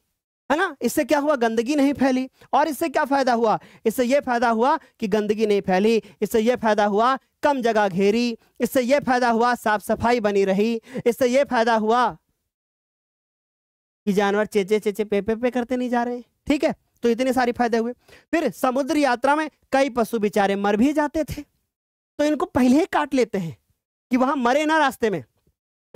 है ना इससे क्या हुआ गंदगी नहीं फैली और इससे क्या फायदा हुआ इससे यह फायदा हुआ कि गंदगी नहीं फैली इससे यह फायदा हुआ कम जगह घेरी इससे यह फायदा हुआ साफ सफाई बनी रही इससे यह फायदा हुआ कि जानवर चेचे चेचे पे पे पे करते नहीं जा रहे ठीक है तो इतने सारे फायदे हुए फिर समुद्र यात्रा में कई पशु बेचारे मर भी जाते थे तो इनको पहले ही काट लेते हैं कि वहां मरे ना रास्ते में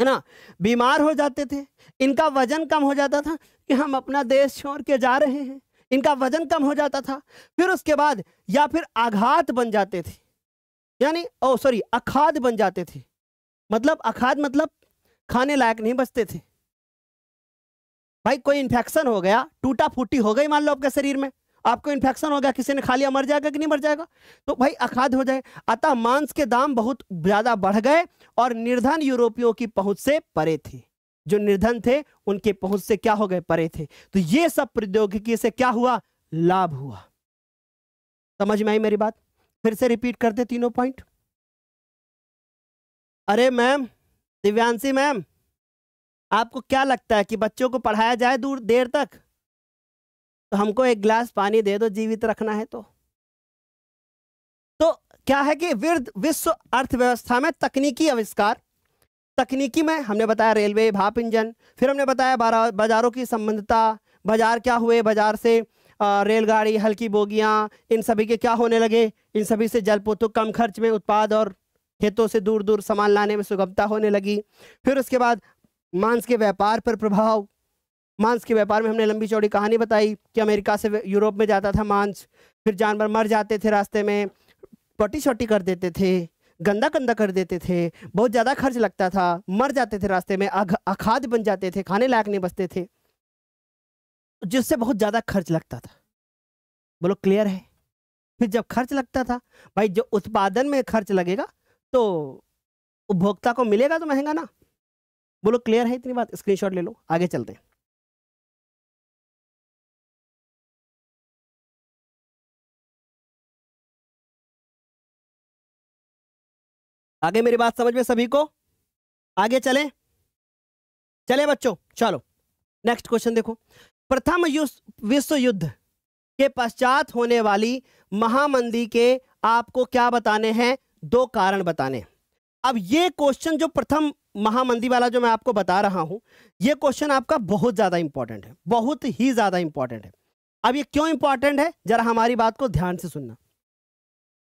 है ना बीमार हो जाते थे इनका वजन कम हो जाता था कि हम अपना देश छोड़ के जा रहे हैं इनका वजन कम हो जाता था फिर उसके बाद या फिर आघात बन जाते थे यानी ओ सॉरी अखाद बन जाते थे मतलब अखाद मतलब खाने लायक नहीं बचते थे भाई कोई इन्फेक्शन हो गया टूटा फूटी हो गई मान लो आपके शरीर में आपको इन्फेक्शन हो गया किसी ने खा लिया मर जाएगा कि नहीं मर जाएगा तो भाई अखाध हो जाए अतः मांस के दाम बहुत ज़्यादा बढ़ गए और निर्धन यूरोपियों की पहुंच से परे थे जो निर्धन थे उनके पहुंच से क्या हो गए परे थे तो ये सब प्रौद्योगिकी से क्या हुआ लाभ हुआ समझ में आई मेरी बात फिर से रिपीट करते तीनों पॉइंट अरे मैम दिव्यांशी मैम आपको क्या लगता है कि बच्चों को पढ़ाया जाए दूर देर तक तो हमको एक गिलास पानी दे दो जीवित रखना है तो तो क्या है कि विश्व अर्थव्यवस्था में तकनीकी आविष्कार तकनीकी में हमने बताया रेलवे भाप इंजन फिर हमने बताया बाजारों की संबंधता बाजार क्या हुए बाजार से रेलगाड़ी हल्की बोगियाँ इन सभी के क्या होने लगे इन सभी से जलपोतु कम खर्च में उत्पाद और खेतों से दूर दूर सामान लाने में सुगमता होने लगी फिर उसके बाद मांस के व्यापार पर प्रभाव मांस के व्यापार में हमने लंबी चौड़ी कहानी बताई कि अमेरिका से यूरोप में जाता था मांस फिर जानवर मर जाते थे रास्ते में पट्टी छोटी कर देते थे गंदा गंदा कर देते थे बहुत ज़्यादा खर्च लगता था मर जाते थे रास्ते में अखाद बन जाते थे खाने लायक नहीं बचते थे जिससे बहुत ज़्यादा खर्च लगता था बोलो क्लियर है फिर जब खर्च लगता था भाई जो उत्पादन में खर्च लगेगा तो उपभोक्ता को मिलेगा तो महंगा ना बोलो क्लियर है इतनी बात स्क्रीनशॉट ले लो आगे चलते हैं आगे मेरी बात समझ में सभी को आगे चले चले बच्चों चलो नेक्स्ट क्वेश्चन देखो प्रथम विश्व युद्ध के पश्चात होने वाली महामंदी के आपको क्या बताने हैं दो कारण बताने अब ये क्वेश्चन जो प्रथम महामंदी वाला जो मैं आपको बता रहा हूं ये क्वेश्चन आपका बहुत ज्यादा इंपॉर्टेंट है बहुत ही ज्यादा इंपॉर्टेंट है अब ये क्यों इंपॉर्टेंट है जरा हमारी बात को ध्यान से सुनना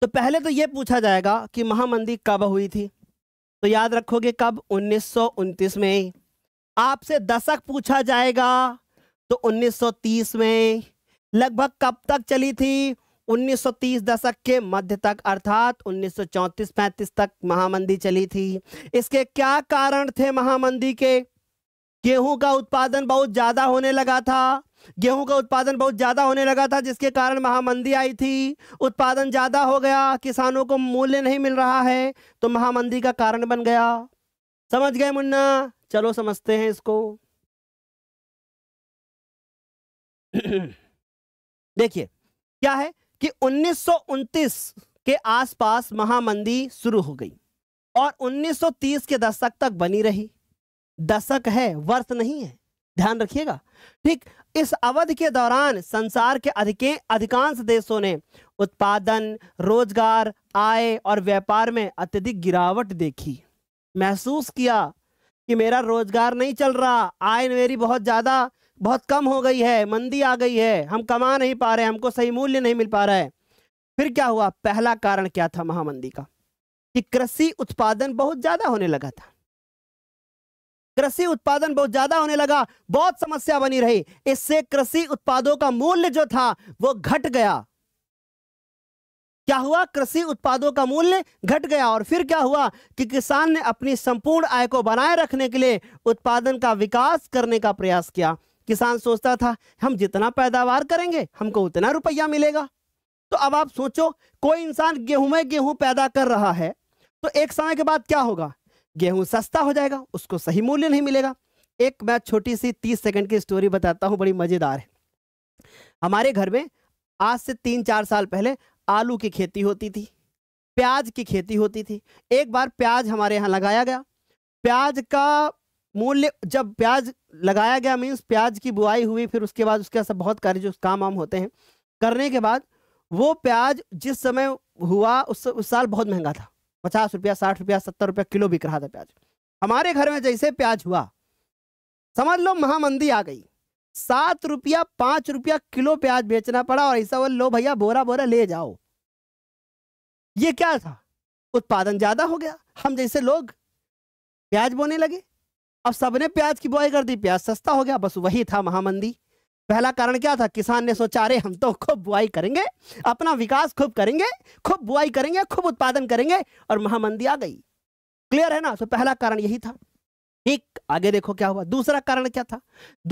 तो पहले तो ये पूछा जाएगा कि महामंदी कब हुई थी तो याद रखोगे कब उन्नीस में आपसे दशक पूछा जाएगा तो 1930 में लगभग कब तक चली थी 1930 दशक के मध्य तक अर्थात 1934-35 तक महामंदी चली थी इसके क्या कारण थे महामंदी के गेहूं का उत्पादन बहुत ज्यादा होने लगा था गेहूं का उत्पादन बहुत ज़्यादा होने लगा था जिसके कारण महामंदी आई थी उत्पादन ज़्यादा हो गया किसानों को मूल्य नहीं मिल रहा है तो महामंदी का कारण बन गया समझ गए मुन्ना चलो समझते हैं इसको देखिए क्या है कि उन्नीस के आसपास महामंदी शुरू हो गई और 1930 के दशक तक बनी रही दशक है वर्ष नहीं है ध्यान रखिएगा ठीक इस अवधि के दौरान संसार के अधिके अधिकांश देशों ने उत्पादन रोजगार आय और व्यापार में अत्यधिक गिरावट देखी महसूस किया कि मेरा रोजगार नहीं चल रहा आय मेरी बहुत ज़्यादा बहुत कम हो गई है मंदी आ गई है हम कमा नहीं पा रहे हमको सही मूल्य नहीं मिल पा रहा है फिर क्या हुआ पहला कारण क्या था महामंदी का कि कृषि उत्पादन बहुत ज़्यादा होने लगा था कृषि उत्पादन बहुत ज्यादा होने लगा बहुत समस्या बनी रही इससे कृषि उत्पादों का मूल्य जो था वो घट गया क्या हुआ कृषि उत्पादों का मूल्य घट गया और फिर क्या हुआ कि किसान ने अपनी संपूर्ण आय को बनाए रखने के लिए उत्पादन का विकास करने का प्रयास किया किसान सोचता था हम जितना पैदावार करेंगे हमको उतना रुपया मिलेगा तो अब आप सोचो कोई इंसान गेहूं में गेहूं पैदा कर रहा है तो एक समय के बाद क्या होगा गेहूं सस्ता हो जाएगा उसको सही मूल्य नहीं मिलेगा एक मैं छोटी सी तीस सेकंड की स्टोरी बताता हूँ बड़ी मज़ेदार है हमारे घर में आज से तीन चार साल पहले आलू की खेती होती थी प्याज की खेती होती थी एक बार प्याज हमारे यहाँ लगाया गया प्याज का मूल्य जब प्याज लगाया गया मीन्स प्याज की बुआई हुई फिर उसके बाद उसके सब बहुत कार्य जो काम वाम होते हैं करने के बाद वो प्याज जिस समय हुआ उस, उस साल बहुत महंगा था पचास रुपया साठ रुपया सत्तर रुपया किलो बिक रहा था प्याज हमारे घर में जैसे प्याज हुआ समझ लो महामंदी आ गई सात रुपया पांच रुपया किलो प्याज बेचना पड़ा और ऐसा बोल लो भैया बोरा बोरा ले जाओ ये क्या था उत्पादन ज्यादा हो गया हम जैसे लोग प्याज बोने लगे अब सबने प्याज की बुआई कर दी प्याज सस्ता हो गया बस वही था महामंदी पहला कारण क्या था किसान ने सोचा अरे हम तो खूब बुआई करेंगे अपना विकास खूब करेंगे खूब बुआई करेंगे खूब उत्पादन करेंगे और महामंदी आ गई क्लियर है ना तो पहला कारण यही था ठीक आगे देखो क्या हुआ दूसरा कारण क्या था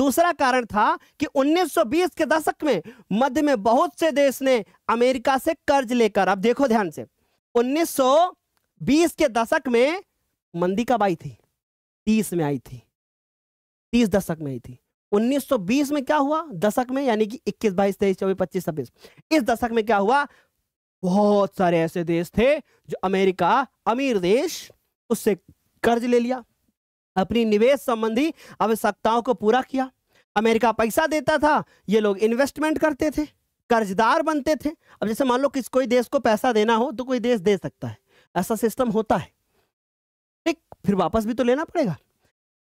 दूसरा कारण था कि 1920 के दशक में मध्य में बहुत से देश ने अमेरिका से कर्ज लेकर अब देखो ध्यान से 1920 के दशक में मंदी कब आई थी तीस में आई थी तीस दशक में आई थी 1920 में क्या हुआ दशक में यानी कि 21 बाईस तेईस चौबीस पच्चीस छब्बीस इस दशक में क्या हुआ बहुत सारे ऐसे देश थे जो अमेरिका अमीर देश उससे कर्ज ले लिया अपनी निवेश संबंधी आवश्यकताओं को पूरा किया अमेरिका पैसा देता था ये लोग इन्वेस्टमेंट करते थे कर्जदार बनते थे अब जैसे मान लो किस कोई देश को पैसा देना हो तो कोई देश दे सकता है ऐसा सिस्टम होता है ठीक फिर वापस भी तो लेना पड़ेगा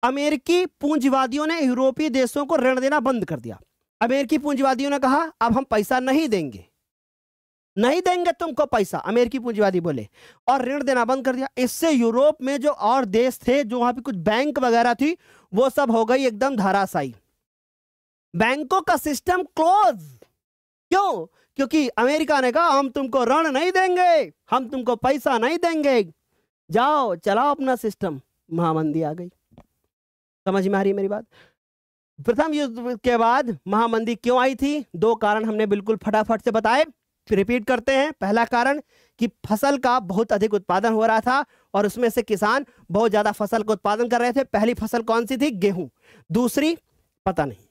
अमेरिकी पूंजीवादियों ने यूरोपीय देशों को ऋण देना बंद कर दिया अमेरिकी पूंजीवादियों ने कहा अब हम पैसा नहीं देंगे नहीं देंगे तुमको पैसा अमेरिकी पूंजीवादी बोले और ऋण देना बंद कर दिया इससे यूरोप में जो और देश थे जो वहां पे कुछ बैंक वगैरह थी वो सब हो गई एकदम धाराशाई बैंकों का सिस्टम क्लोज क्यों क्योंकि अमेरिका ने कहा हम तुमको ऋण नहीं देंगे हम तुमको पैसा नहीं देंगे जाओ चलाओ अपना सिस्टम महामंदी आ गई समझ में आ रही है मेरी बात प्रथम युद्ध के बाद महामंदी क्यों आई थी दो कारण हमने बिल्कुल फटाफट से बताए रिपीट करते हैं पहला कारण कि फसल का बहुत अधिक उत्पादन हो रहा था और उसमें से किसान बहुत ज़्यादा फसल का उत्पादन कर रहे थे पहली फसल कौन सी थी गेहूं दूसरी पता नहीं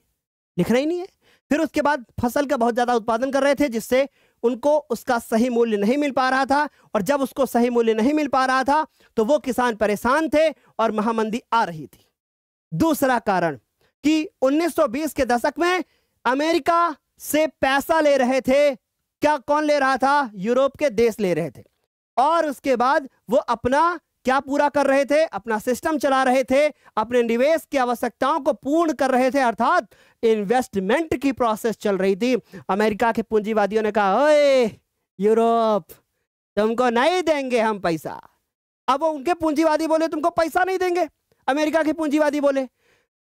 लिखना ही नहीं है फिर उसके बाद फसल का बहुत ज़्यादा उत्पादन कर रहे थे जिससे उनको उसका सही मूल्य नहीं मिल पा रहा था और जब उसको सही मूल्य नहीं मिल पा रहा था तो वो किसान परेशान थे और महामंदी आ रही थी दूसरा कारण कि 1920 के दशक में अमेरिका से पैसा ले रहे थे क्या कौन ले रहा था यूरोप के देश ले रहे थे और उसके बाद वो अपना क्या पूरा कर रहे थे अपना सिस्टम चला रहे थे अपने निवेश की आवश्यकताओं को पूर्ण कर रहे थे अर्थात इन्वेस्टमेंट की प्रोसेस चल रही थी अमेरिका के पूंजीवादियों ने कहा ओए यूरोप तुमको नहीं देंगे हम पैसा अब वो उनके पूंजीवादी बोले तुमको पैसा नहीं देंगे अमेरिका के पूंजीवादी बोले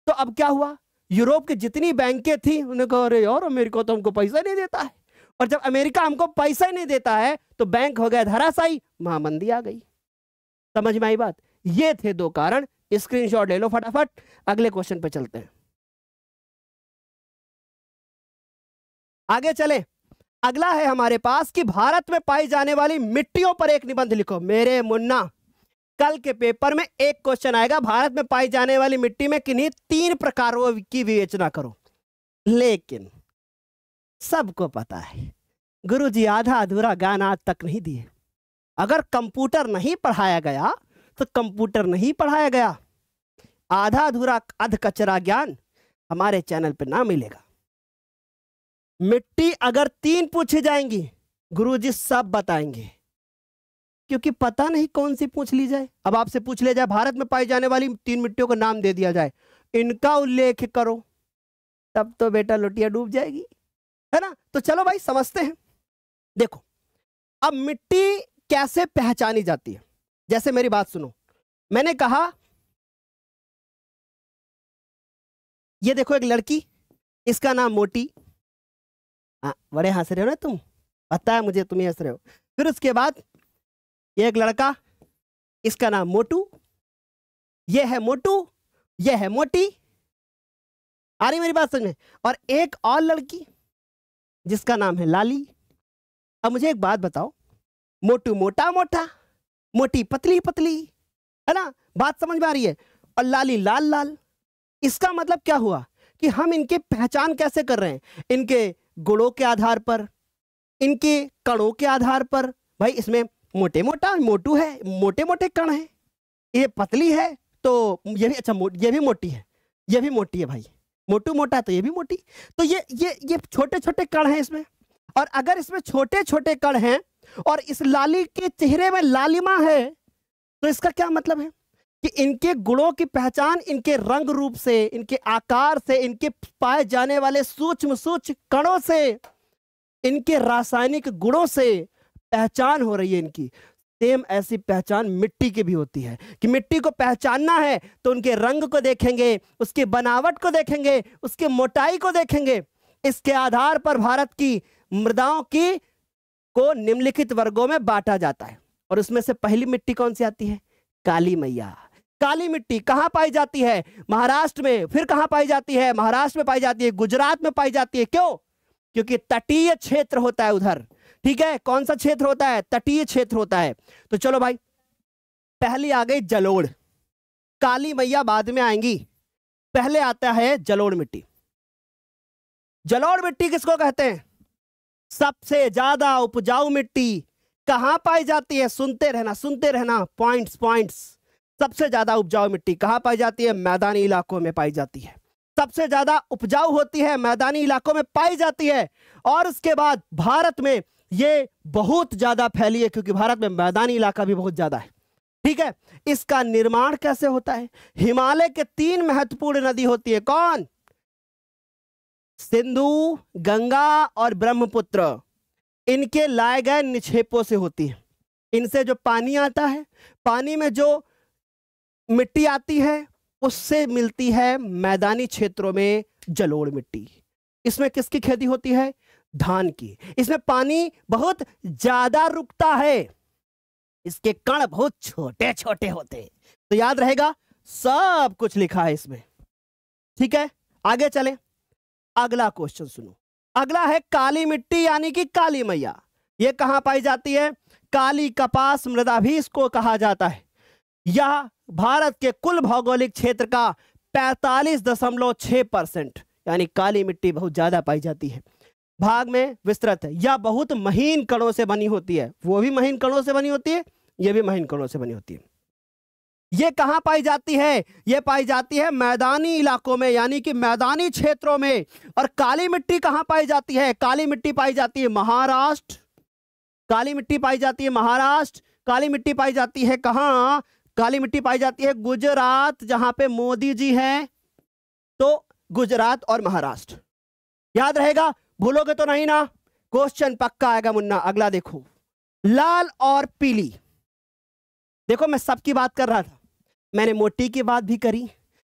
तो अब क्या हुआ यूरोप की जितनी बैंकें थी उन्होंने कहा अरे यार अमेरिका तो हमको पैसा नहीं देता है और जब अमेरिका हमको पैसा ही नहीं देता है तो बैंक हो गया धराशाई महामंदी आ गई समझ में आई बात ये थे दो कारण स्क्रीनशॉट ले लो फटाफट अगले क्वेश्चन पे चलते हैं आगे चले अगला है हमारे पास कि भारत में पाई जाने वाली मिट्टियों पर एक निबंध लिखो मेरे मुन्ना कल के पेपर में एक क्वेश्चन आएगा भारत में पाई जाने वाली मिट्टी में किन्हीं तीन प्रकारों की विवेचना करो लेकिन सबको पता है गुरु जी आधा अधूरा ज्ञान आज तक नहीं दिए अगर कंप्यूटर नहीं पढ़ाया गया तो कंप्यूटर नहीं पढ़ाया गया आधा अधूरा अध कचरा ज्ञान हमारे चैनल पर ना मिलेगा मिट्टी अगर तीन पूछी जाएंगी गुरुजी सब बताएंगे क्योंकि पता नहीं कौन सी पूछ ली जाए अब आपसे पूछ लिया जाए भारत में पाई जाने वाली तीन मिट्टियों का नाम दे दिया जाए इनका उल्लेख करो तब तो बेटा लुटिया डूब जाएगी है ना तो चलो भाई समझते हैं देखो अब मिट्टी कैसे पहचानी जाती है जैसे मेरी बात सुनो मैंने कहा ये देखो एक लड़की इसका नाम मोटी आ, हाँ, बड़े हंस रहे हो ना तुम पता है मुझे तुम हंस रहे हो फिर उसके बाद ये एक लड़का इसका नाम मोटू ये है मोटू ये है मोटी आ रही मेरी बात समझ में और एक और लड़की जिसका नाम है लाली अब मुझे एक बात बताओ मोटू मोटा मोटा मोटी पतली पतली है ना बात समझ में आ रही है और लाली लाल लाल इसका मतलब क्या हुआ कि हम इनके पहचान कैसे कर रहे हैं इनके गुणों के आधार पर इनके कणों के आधार पर भाई इसमें मोटे मोटा मोटू है मोटे मोटे कण है ये पतली है तो ये भी अच्छा ये भी मोटी है ये भी मोटी है भाई मोटू मोटा तो ये भी मोटी तो ये ये ये छोटे छोटे कण हैं इसमें और अगर इसमें छोटे छोटे कण हैं और इस लाली के चेहरे में लालिमा है तो इसका क्या मतलब है कि इनके गुणों की पहचान इनके रंग रूप से इनके आकार से इनके पाए जाने वाले सूक्ष्म सूक्ष्म कणों से इनके रासायनिक गुणों से पहचान हो रही है इनकी सेम ऐसी पहचान मिट्टी की भी होती है कि मिट्टी को पहचानना है तो उनके रंग को देखेंगे उसकी बनावट को देखेंगे उसकी मोटाई को देखेंगे इसके आधार पर भारत की मृदाओं की को निम्नलिखित वर्गों में बांटा जाता है और उसमें से पहली मिट्टी कौन सी आती है काली मैया काली मिट्टी कहां पाई जाती है महाराष्ट्र में फिर कहां पाई जाती है महाराष्ट्र में पाई जाती है गुजरात में पाई जाती है क्यों क्योंकि तटीय क्षेत्र होता है उधर ठीक है कौन सा क्षेत्र होता है तटीय क्षेत्र होता है तो चलो भाई पहली आ गई जलोड़ काली मैया बाद में आएंगी पहले आता है जलोड़ मिट्टी जलोड़ मिट्टी किसको कहते हैं सबसे ज्यादा उपजाऊ मिट्टी कहां पाई जाती है सुनते रहना सुनते रहना पॉइंट्स पॉइंट्स सबसे ज्यादा उपजाऊ मिट्टी कहां पाई जाती है मैदानी इलाकों में पाई जाती है सबसे ज्यादा उपजाऊ होती है मैदानी इलाकों में पाई जाती है और उसके बाद भारत में ये बहुत ज़्यादा फैली है क्योंकि भारत में मैदानी इलाका भी बहुत ज़्यादा है ठीक है इसका निर्माण कैसे होता है हिमालय के तीन महत्वपूर्ण नदी होती है कौन सिंधु गंगा और ब्रह्मपुत्र इनके लाए गए निक्षेपों से होती है इनसे जो पानी आता है पानी में जो मिट्टी आती है उससे मिलती है मैदानी क्षेत्रों में जलोड़ मिट्टी इसमें किसकी खेती होती है धान की इसमें पानी बहुत ज्यादा रुकता है इसके कण बहुत छोटे छोटे होते हैं तो याद रहेगा सब कुछ लिखा है इसमें ठीक है आगे चलें अगला क्वेश्चन सुनो अगला है काली मिट्टी यानी कि काली मैया ये कहां पाई जाती है काली कपास मृदा भी इसको कहा जाता है यह भारत के कुल भौगोलिक क्षेत्र का पैतालीस दशमलव छह परसेंट यानी काली मिट्टी बहुत ज़्यादा पाई जाती है भाग में विस्तृत है या बहुत महीन कणों से बनी होती है वो भी महीन कणों से बनी होती है ये भी महीन कणों से बनी होती है ये कहाँ पाई जाती है ये पाई जाती है मैदानी इलाकों में यानी कि मैदानी क्षेत्रों में और काली मिट्टी कहाँ पाई जाती है काली मिट्टी पाई जाती है महाराष्ट्र काली मिट्टी पाई जाती है महाराष्ट्र काली मिट्टी पाई जाती है कहाँ काली मिट्टी पाई जाती है गुजरात जहां पे मोदी जी हैं तो गुजरात और महाराष्ट्र याद रहेगा भूलोगे तो नहीं ना क्वेश्चन पक्का आएगा मुन्ना अगला देखो लाल और पीली देखो मैं सबकी बात कर रहा था मैंने मोटी की बात भी करी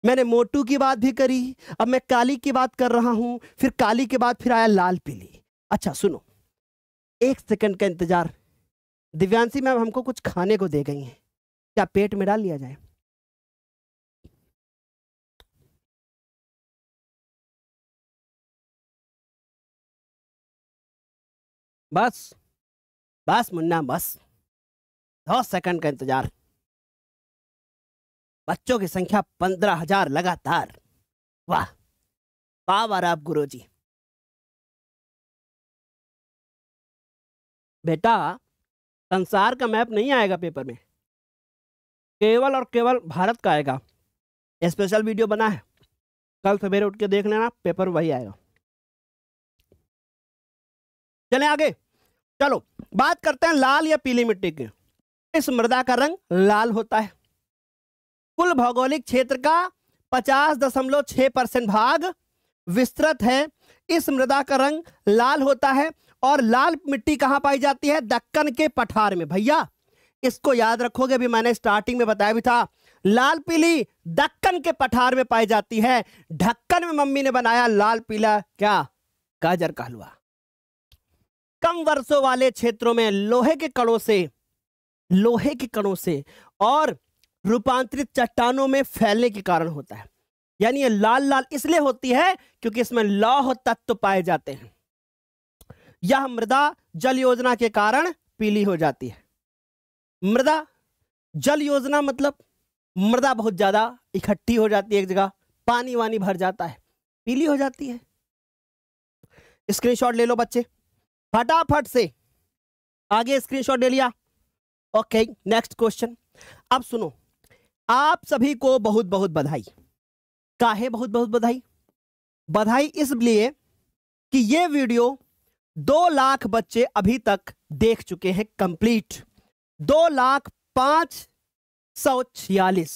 मैंने मोटू की बात भी करी अब मैं काली की बात कर रहा हूं फिर काली के बाद फिर आया लाल पीली अच्छा सुनो एक सेकंड का इंतजार दिव्यांशी मैम हमको कुछ खाने को दे गई हैं क्या पेट में डाल लिया जाए बस बस मुन्ना बस दो सेकंड का इंतजार बच्चों की संख्या पंद्रह हजार लगातार वाह पावर आप गुरु जी बेटा संसार का मैप नहीं आएगा पेपर में केवल और केवल भारत का आएगा स्पेशल वीडियो बना है कल सवेरे उठ के देख लेना पेपर वही आएगा चले आगे चलो बात करते हैं लाल या पीली मिट्टी की इस मृदा का रंग लाल होता है कुल भौगोलिक क्षेत्र का पचास दशमलव छह परसेंट भाग विस्तृत है इस मृदा का रंग लाल होता है और लाल मिट्टी कहां पाई जाती है दक्कन के पठार में भैया इसको याद रखोगे अभी मैंने स्टार्टिंग में बताया भी था लाल पीली दक्कन के पठार में पाई जाती है ढक्कन में मम्मी ने बनाया लाल पीला क्या गाजर का हलवा कम वर्षों वाले क्षेत्रों में लोहे के कणों से लोहे के कणों से और रूपांतरित चट्टानों में फैलने के कारण होता है यानी ये लाल लाल इसलिए होती है क्योंकि इसमें लौह तत्व पाए जाते हैं यह मृदा जल योजना के कारण पीली हो जाती है मृदा जल योजना मतलब मृदा बहुत ज्यादा इकट्ठी हो जाती है एक जगह पानी वानी भर जाता है पीली हो जाती है स्क्रीनशॉट ले लो बच्चे फटाफट से आगे स्क्रीनशॉट ले लिया ओके नेक्स्ट क्वेश्चन अब सुनो आप सभी को बहुत बहुत बधाई काहे बहुत बहुत बधाई बधाई इसलिए कि ये वीडियो दो लाख बच्चे अभी तक देख चुके हैं कंप्लीट दो लाख पांच सौ छियालीस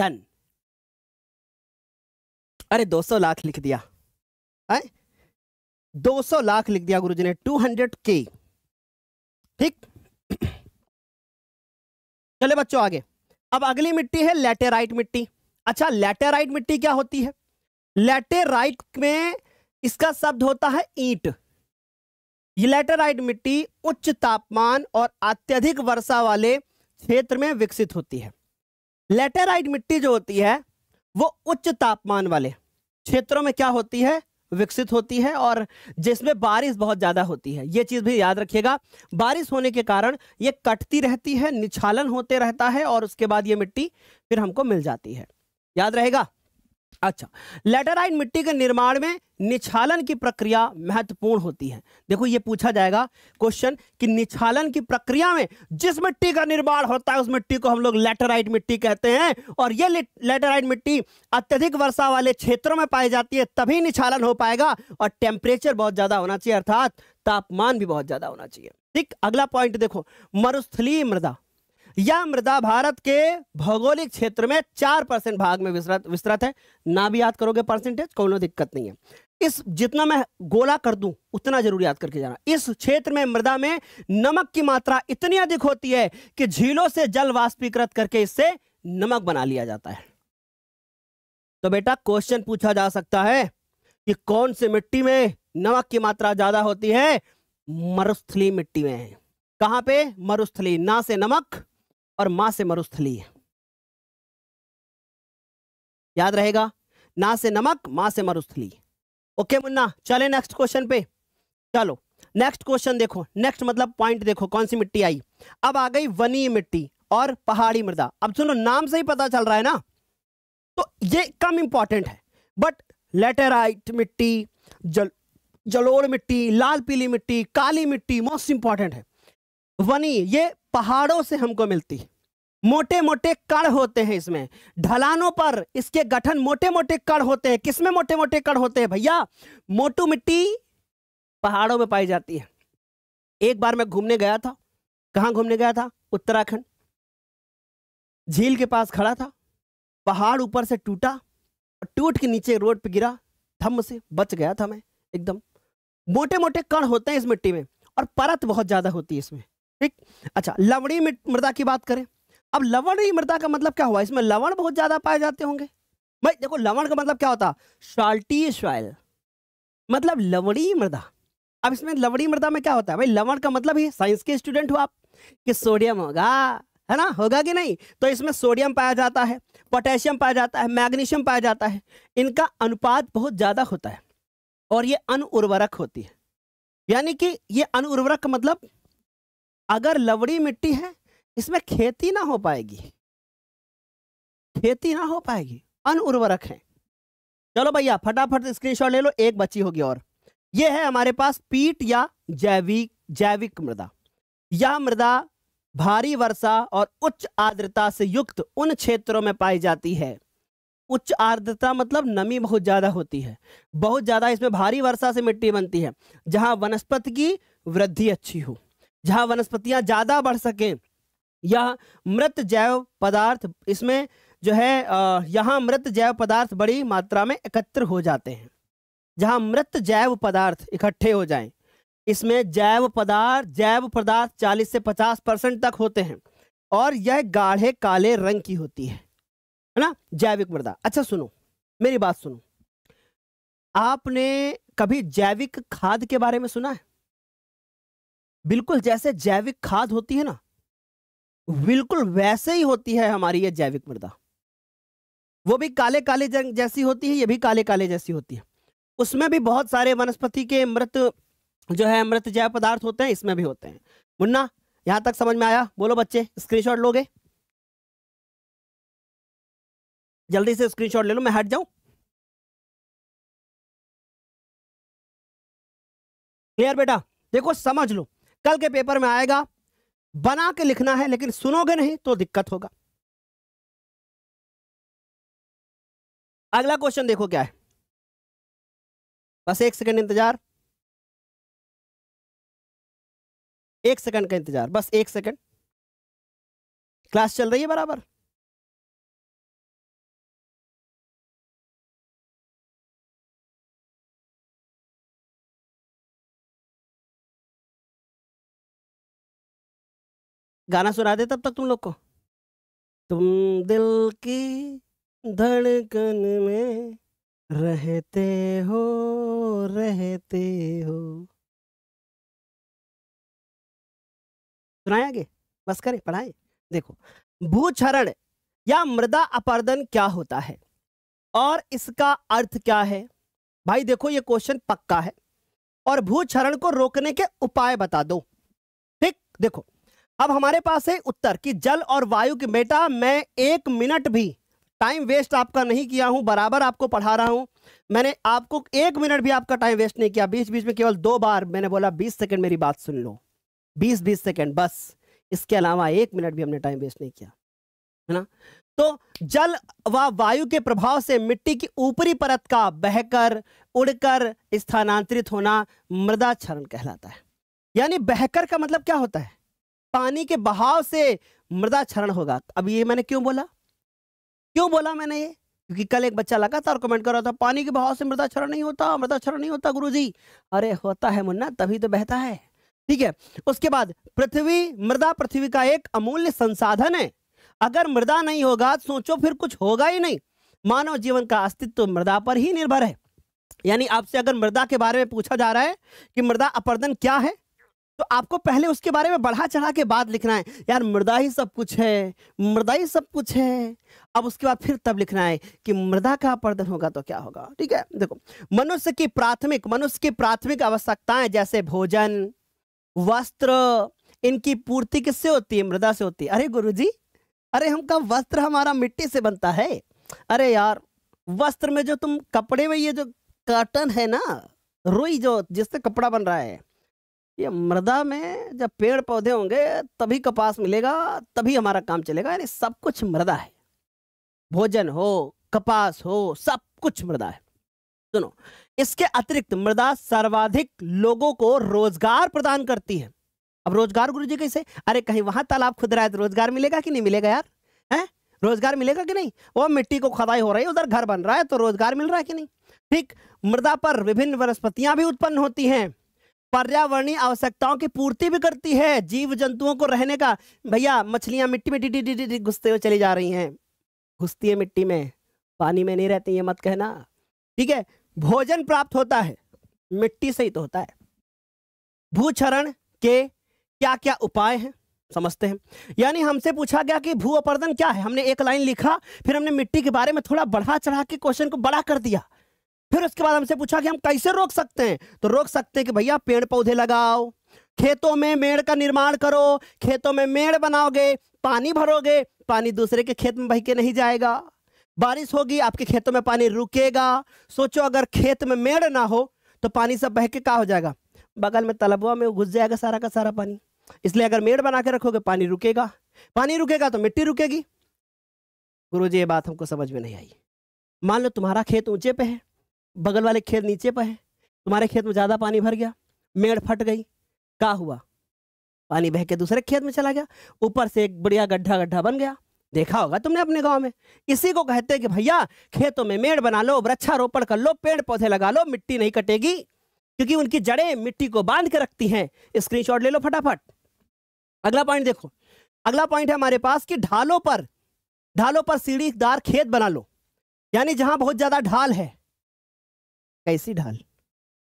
डन अरे दो सौ लाख लिख दिया है 200 लाख लिख दिया गुरुजी ने 200 के ठीक चले बच्चों आगे अब अगली मिट्टी है लेटेराइट मिट्टी अच्छा लेटेराइट मिट्टी क्या होती है लेटेराइट में इसका शब्द होता है ईट ये लेटेराइट मिट्टी उच्च तापमान और अत्यधिक वर्षा वाले क्षेत्र में विकसित होती है लेटेराइट मिट्टी जो होती है वो उच्च तापमान वाले क्षेत्रों में क्या होती है विकसित होती है और जिसमें बारिश बहुत ज़्यादा होती है ये चीज़ भी याद रखिएगा बारिश होने के कारण ये कटती रहती है निछालन होते रहता है और उसके बाद ये मिट्टी फिर हमको मिल जाती है याद रहेगा अच्छा लेटराइट मिट्टी के निर्माण में निछालन की प्रक्रिया महत्वपूर्ण होती है देखो ये पूछा जाएगा क्वेश्चन कि निछालन की प्रक्रिया में जिस मिट्टी का निर्माण होता है उस मिट्टी को हम लोग लेटराइट मिट्टी कहते हैं और ये लेटराइट मिट्टी अत्यधिक वर्षा वाले क्षेत्रों में पाई जाती है तभी निछालन हो पाएगा और टेम्परेचर बहुत ज्यादा होना चाहिए अर्थात तापमान भी बहुत ज्यादा होना चाहिए ठीक अगला पॉइंट देखो मरुस्थली मृदा यह मृदा भारत के भौगोलिक क्षेत्र में चार परसेंट भाग में विस्तृत विस्तृत है ना भी याद करोगे परसेंटेज कोई दिक्कत नहीं है इस जितना मैं गोला कर दूं उतना जरूर याद करके जाना इस क्षेत्र में मृदा में नमक की मात्रा इतनी अधिक होती है कि झीलों से जल वाष्पीकृत करके इससे नमक बना लिया जाता है तो बेटा क्वेश्चन पूछा जा सकता है कि कौन से मिट्टी में नमक की मात्रा ज्यादा होती है मरुस्थली मिट्टी में कहां पे मरुस्थली ना से नमक और मां से मरुस्थली है याद रहेगा ना से नमक मां से मरुस्थली ओके मुन्ना चले नेक्स्ट क्वेश्चन पे चलो नेक्स्ट क्वेश्चन देखो नेक्स्ट मतलब पॉइंट देखो कौन सी मिट्टी आई अब आ गई वनी मिट्टी और पहाड़ी मृदा अब सुनो नाम से ही पता चल रहा है ना तो ये कम इंपॉर्टेंट है बट लेटेराइट मिट्टी जल जलोड़ मिट्टी लाल पीली मिट्टी काली मिट्टी मोस्ट इंपॉर्टेंट है वनी ये पहाड़ों से हमको मिलती मोटे मोटे कण होते हैं इसमें ढलानों पर इसके गठन मोटे मोटे कण होते हैं किसमें मोटे मोटे कण होते हैं भैया मोटू मिट्टी पहाड़ों में पाई जाती है एक बार मैं घूमने गया था कहाँ घूमने गया था उत्तराखंड झील के पास खड़ा था पहाड़ ऊपर से टूटा टूट के नीचे रोड पे गिरा थम से बच गया था मैं एकदम मोटे मोटे कण होते हैं इस मिट्टी में और परत बहुत ज़्यादा होती है इसमें ठीक अच्छा लवणी मृदा की बात करें अब लवणी मृदा का मतलब क्या हुआ इसमें लवण बहुत ज्यादा पाए जाते होंगे भाई देखो लवण का मतलब क्या होता शाल्टी शॉयल मतलब लवणी मृदा अब इसमें लवणी मृदा में क्या होता है भाई लवण का मतलब ही साइंस के स्टूडेंट हो आप कि सोडियम होगा है ना होगा कि नहीं तो इसमें सोडियम पाया जाता है पोटेशियम पाया जाता है मैग्नीशियम पाया जाता है इनका अनुपात बहुत ज़्यादा होता है और ये अनुर्वरक होती है यानी कि ये अनुर्वरक का मतलब अगर लवड़ी मिट्टी है इसमें खेती ना हो पाएगी खेती ना हो पाएगी अन उर्वरक है चलो भैया फटाफट स्क्रीनशॉट ले लो एक बची होगी और ये है हमारे पास पीट या जैविक जैविक मृदा यह मृदा भारी वर्षा और उच्च आर्द्रता से युक्त उन क्षेत्रों में पाई जाती है उच्च आर्द्रता मतलब नमी बहुत ज़्यादा होती है बहुत ज़्यादा इसमें भारी वर्षा से मिट्टी बनती है जहां वनस्पति की वृद्धि अच्छी हो जहां वनस्पतियां ज़्यादा बढ़ सके या मृत जैव पदार्थ इसमें जो है यहाँ मृत जैव पदार्थ बड़ी मात्रा में एकत्र हो जाते हैं जहां मृत जैव पदार्थ इकट्ठे हो जाएं इसमें जैव पदार्थ जैव पदार्थ 40 से 50 परसेंट तक होते हैं और यह गाढ़े काले रंग की होती है है ना जैविक मृदा अच्छा सुनो मेरी बात सुनो आपने कभी जैविक खाद के बारे में सुना है बिल्कुल जैसे जैविक खाद होती है ना बिल्कुल वैसे ही होती है हमारी ये जैविक मृदा वो भी काले काले जैसी होती है ये भी काले काले जैसी होती है उसमें भी बहुत सारे वनस्पति के मृत जो है मृत जैव पदार्थ होते हैं इसमें भी होते हैं मुन्ना यहां तक समझ में आया बोलो बच्चे स्क्रीनशॉट लोगे जल्दी से स्क्रीनशॉट ले लो मैं हट जाऊं क्लियर बेटा देखो समझ लो कल के पेपर में आएगा बना के लिखना है लेकिन सुनोगे नहीं तो दिक्कत होगा अगला क्वेश्चन देखो क्या है बस एक सेकंड इंतजार एक सेकंड का इंतजार बस एक सेकंड क्लास चल रही है बराबर गाना सुना दे तब तक तुम लोग को तुम दिल की धड़कन में रहते हो रहते हो सुनाया आगे बस करें पढ़ाए देखो भूक्षरण या मृदा अपर्दन क्या होता है और इसका अर्थ क्या है भाई देखो ये क्वेश्चन पक्का है और भूक्षरण को रोकने के उपाय बता दो ठीक देखो अब हमारे पास है उत्तर कि जल और वायु की बेटा मैं एक मिनट भी टाइम वेस्ट आपका नहीं किया हूं बराबर आपको पढ़ा रहा हूं मैंने आपको एक मिनट भी आपका टाइम वेस्ट नहीं किया बीच बीच में केवल दो बार मैंने बोला बीस सेकंड मेरी बात सुन लो बीस बीस सेकंड बस इसके अलावा एक मिनट भी हमने टाइम वेस्ट नहीं किया है ना तो जल व वायु के प्रभाव से मिट्टी की ऊपरी परत का बहकर उड़कर स्थानांतरित होना मृदा क्षरण कहलाता है यानी बहकर का मतलब क्या होता है पानी के बहाव से मृदा क्षरण होगा अब ये मैंने क्यों बोला क्यों बोला मैंने ये क्योंकि कल एक बच्चा लगातार कमेंट कर रहा था पानी के बहाव से मृदा क्षरण नहीं होता मृदा क्षरण नहीं होता जी अरे होता है मुन्ना तभी तो बहता है ठीक है उसके बाद पृथ्वी मृदा पृथ्वी का एक अमूल्य संसाधन है अगर मृदा नहीं होगा सोचो फिर कुछ होगा ही नहीं मानव जीवन का अस्तित्व मृदा पर ही निर्भर है यानी आपसे अगर मृदा के बारे में पूछा जा रहा है कि मृदा अपर्दन क्या है तो आपको पहले उसके बारे में बढ़ा चढ़ा के बाद लिखना है यार मृदा ही सब कुछ है मृदा ही सब कुछ है अब उसके बाद फिर तब लिखना है कि मृदा का अपर्दन होगा तो क्या होगा ठीक है देखो मनुष्य की प्राथमिक मनुष्य की प्राथमिक आवश्यकताएं जैसे भोजन वस्त्र इनकी पूर्ति किससे होती है मृदा से होती है अरे जी अरे हमका वस्त्र हमारा मिट्टी से बनता है अरे यार वस्त्र में जो तुम कपड़े में ये जो कॉटन है ना रुई जो जिससे कपड़ा बन रहा है ये मृदा में जब पेड़ पौधे होंगे तभी कपास मिलेगा तभी हमारा काम चलेगा यानी सब कुछ मृदा है भोजन हो कपास हो सब कुछ मृदा है सुनो इसके अतिरिक्त मृदा सर्वाधिक लोगों को रोजगार प्रदान करती है अब रोजगार गुरु जी कैसे अरे कहीं वहां तालाब खुद रहा है तो रोजगार मिलेगा कि नहीं मिलेगा यार है रोजगार मिलेगा कि नहीं वो मिट्टी को खदाई हो रही है उधर घर बन रहा है तो रोजगार मिल रहा है कि नहीं ठीक मृदा पर विभिन्न वनस्पतियां भी उत्पन्न होती हैं पर्यावरणीय आवश्यकताओं की पूर्ति भी करती है जीव जंतुओं को रहने का भैया मछलियां मिट्टी में डी घुसते हुए चली जा रही हैं घुसती है मिट्टी में पानी में नहीं रहती ये मत कहना ठीक है भोजन प्राप्त होता है मिट्टी से ही तो होता है भूक्षरण के क्या क्या उपाय हैं समझते हैं यानी हमसे पूछा गया कि भू अपर्दन क्या है हमने एक लाइन लिखा फिर हमने मिट्टी के बारे में थोड़ा बढ़ा चढ़ा के क्वेश्चन को बड़ा कर दिया फिर उसके बाद हमसे पूछा कि हम कैसे रोक सकते हैं तो रोक सकते हैं कि भैया पेड़ पौधे लगाओ खेतों में मेड़ का निर्माण करो खेतों में मेड़ बनाओगे पानी भरोगे पानी दूसरे के खेत में बह के नहीं जाएगा बारिश होगी आपके खेतों में पानी रुकेगा सोचो अगर खेत में मेड़ ना हो तो पानी सब बह के का हो जाएगा बगल में तलबुआ में घुस जाएगा सारा का सारा पानी इसलिए अगर मेड़ बना के रखोगे पानी रुकेगा पानी रुकेगा तो मिट्टी रुकेगी गुरु जी ये बात हमको समझ में नहीं आई मान लो तुम्हारा खेत ऊंचे पे है बगल वाले खेत नीचे पर है तुम्हारे खेत में ज़्यादा पानी भर गया मेड़ फट गई का हुआ पानी बह के दूसरे खेत में चला गया ऊपर से एक बढ़िया गड्ढा गड्ढा बन गया देखा होगा तुमने अपने गांव में इसी को कहते हैं कि भैया खेतों में मेड़ बना लो वृक्षारोपण कर लो पेड़ पौधे लगा लो मिट्टी नहीं कटेगी क्योंकि उनकी जड़ें मिट्टी को बांध के रखती हैं स्क्रीनशॉट ले लो फटाफट अगला पॉइंट देखो अगला पॉइंट है हमारे पास कि ढालों पर ढालों पर सीढ़ीदार खेत बना लो यानी जहां बहुत ज्यादा ढाल है कैसी ढाल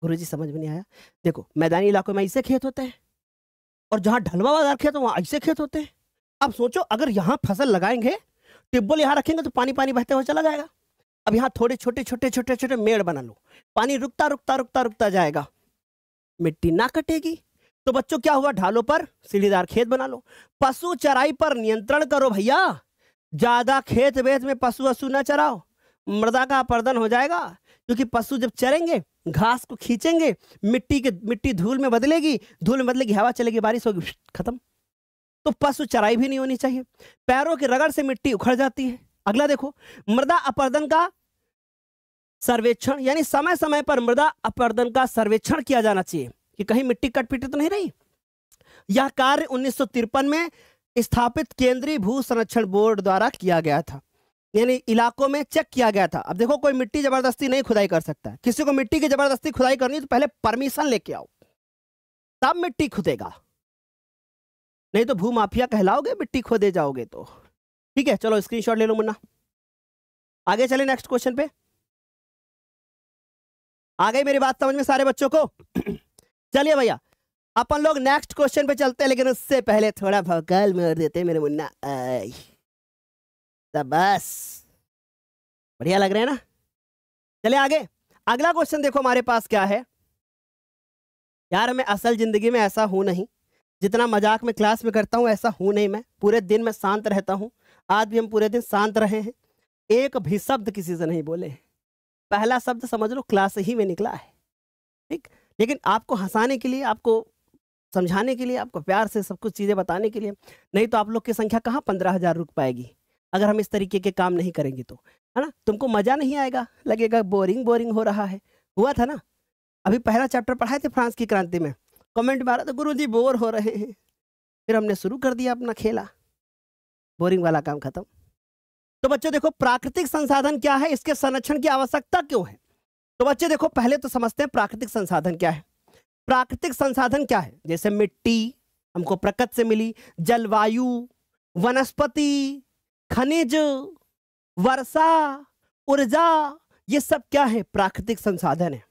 गुरु जी समझ में नहीं आया देखो मैदानी इलाकों में ऐसे खेत होते हैं और जहाँ ढलवा वाला खेत हो वहाँ ऐसे खेत होते हैं अब सोचो अगर यहाँ फसल लगाएंगे टिब्बल यहाँ रखेंगे तो पानी पानी बहते हुए चला जाएगा अब यहाँ थोड़े छोटे छोटे छोटे छोटे मेड़ बना लो पानी रुकता रुकता रुकता रुकता जाएगा मिट्टी ना कटेगी तो बच्चों क्या हुआ ढालों पर सीढ़ीदार खेत बना लो पशु चराई पर नियंत्रण करो भैया ज्यादा खेत वेत में पशु वसु ना चराओ मृदा का अपर्दन हो जाएगा क्योंकि पशु जब चरेंगे घास को खींचेंगे मिट्टी के मिट्टी धूल में बदलेगी धूल में बदलेगी हवा चलेगी बारिश होगी खत्म तो पशु चराई भी नहीं होनी चाहिए पैरों के रगड़ से मिट्टी उखड़ जाती है अगला देखो मृदा अपर्दन का सर्वेक्षण यानी समय समय पर मृदा अपर्दन का सर्वेक्षण किया जाना चाहिए कि कहीं मिट्टी कटपीटी तो नहीं रही यह कार्य उन्नीस में स्थापित केंद्रीय भू संरक्षण बोर्ड द्वारा किया गया था यानी इलाकों में चेक किया गया था अब देखो कोई मिट्टी जबरदस्ती नहीं खुदाई कर सकता है किसी को मिट्टी की जबरदस्ती खुदाई करनी है तो पहले परमिशन लेके आओ तब मिट्टी खुदेगा नहीं तो भू माफिया कहलाओगे मिट्टी खोदे जाओगे तो ठीक है चलो स्क्रीन ले लो मुन्ना आगे चले नेक्स्ट क्वेश्चन पे आ गई मेरी बात समझ में सारे बच्चों को चलिए भैया अपन लोग नेक्स्ट क्वेश्चन पे चलते हैं लेकिन उससे पहले थोड़ा भगल देते हैं मेरे मुन्ना आई तो बस बढ़िया लग रहा है ना चले आगे अगला क्वेश्चन देखो हमारे पास क्या है यार मैं असल जिंदगी में ऐसा हूं नहीं जितना मजाक में क्लास में करता हूं ऐसा हूं नहीं मैं पूरे दिन मैं शांत रहता हूं आज भी हम पूरे दिन शांत रहे हैं एक भी शब्द किसी से नहीं बोले पहला शब्द समझ लो क्लास ही में निकला है ठीक लेकिन आपको हंसाने के लिए आपको समझाने के लिए आपको प्यार से सब कुछ चीज़ें बताने के लिए नहीं तो आप लोग की संख्या कहाँ पंद्रह हज़ार रुक पाएगी अगर हम इस तरीके के काम नहीं करेंगे तो है ना तुमको मज़ा नहीं आएगा लगेगा बोरिंग बोरिंग हो रहा है हुआ था ना अभी पहला चैप्टर पढ़ाए थे फ्रांस की क्रांति में कमेंट मारा तो गुरु जी बोर हो रहे हैं फिर हमने शुरू कर दिया अपना खेला बोरिंग वाला काम खत्म तो बच्चों देखो प्राकृतिक संसाधन क्या है इसके संरक्षण की आवश्यकता क्यों है तो बच्चे देखो पहले तो समझते हैं प्राकृतिक संसाधन क्या है प्राकृतिक संसाधन क्या है जैसे मिट्टी हमको प्रकृति से मिली जलवायु वनस्पति खनिज वर्षा ऊर्जा ये सब क्या है प्राकृतिक संसाधन है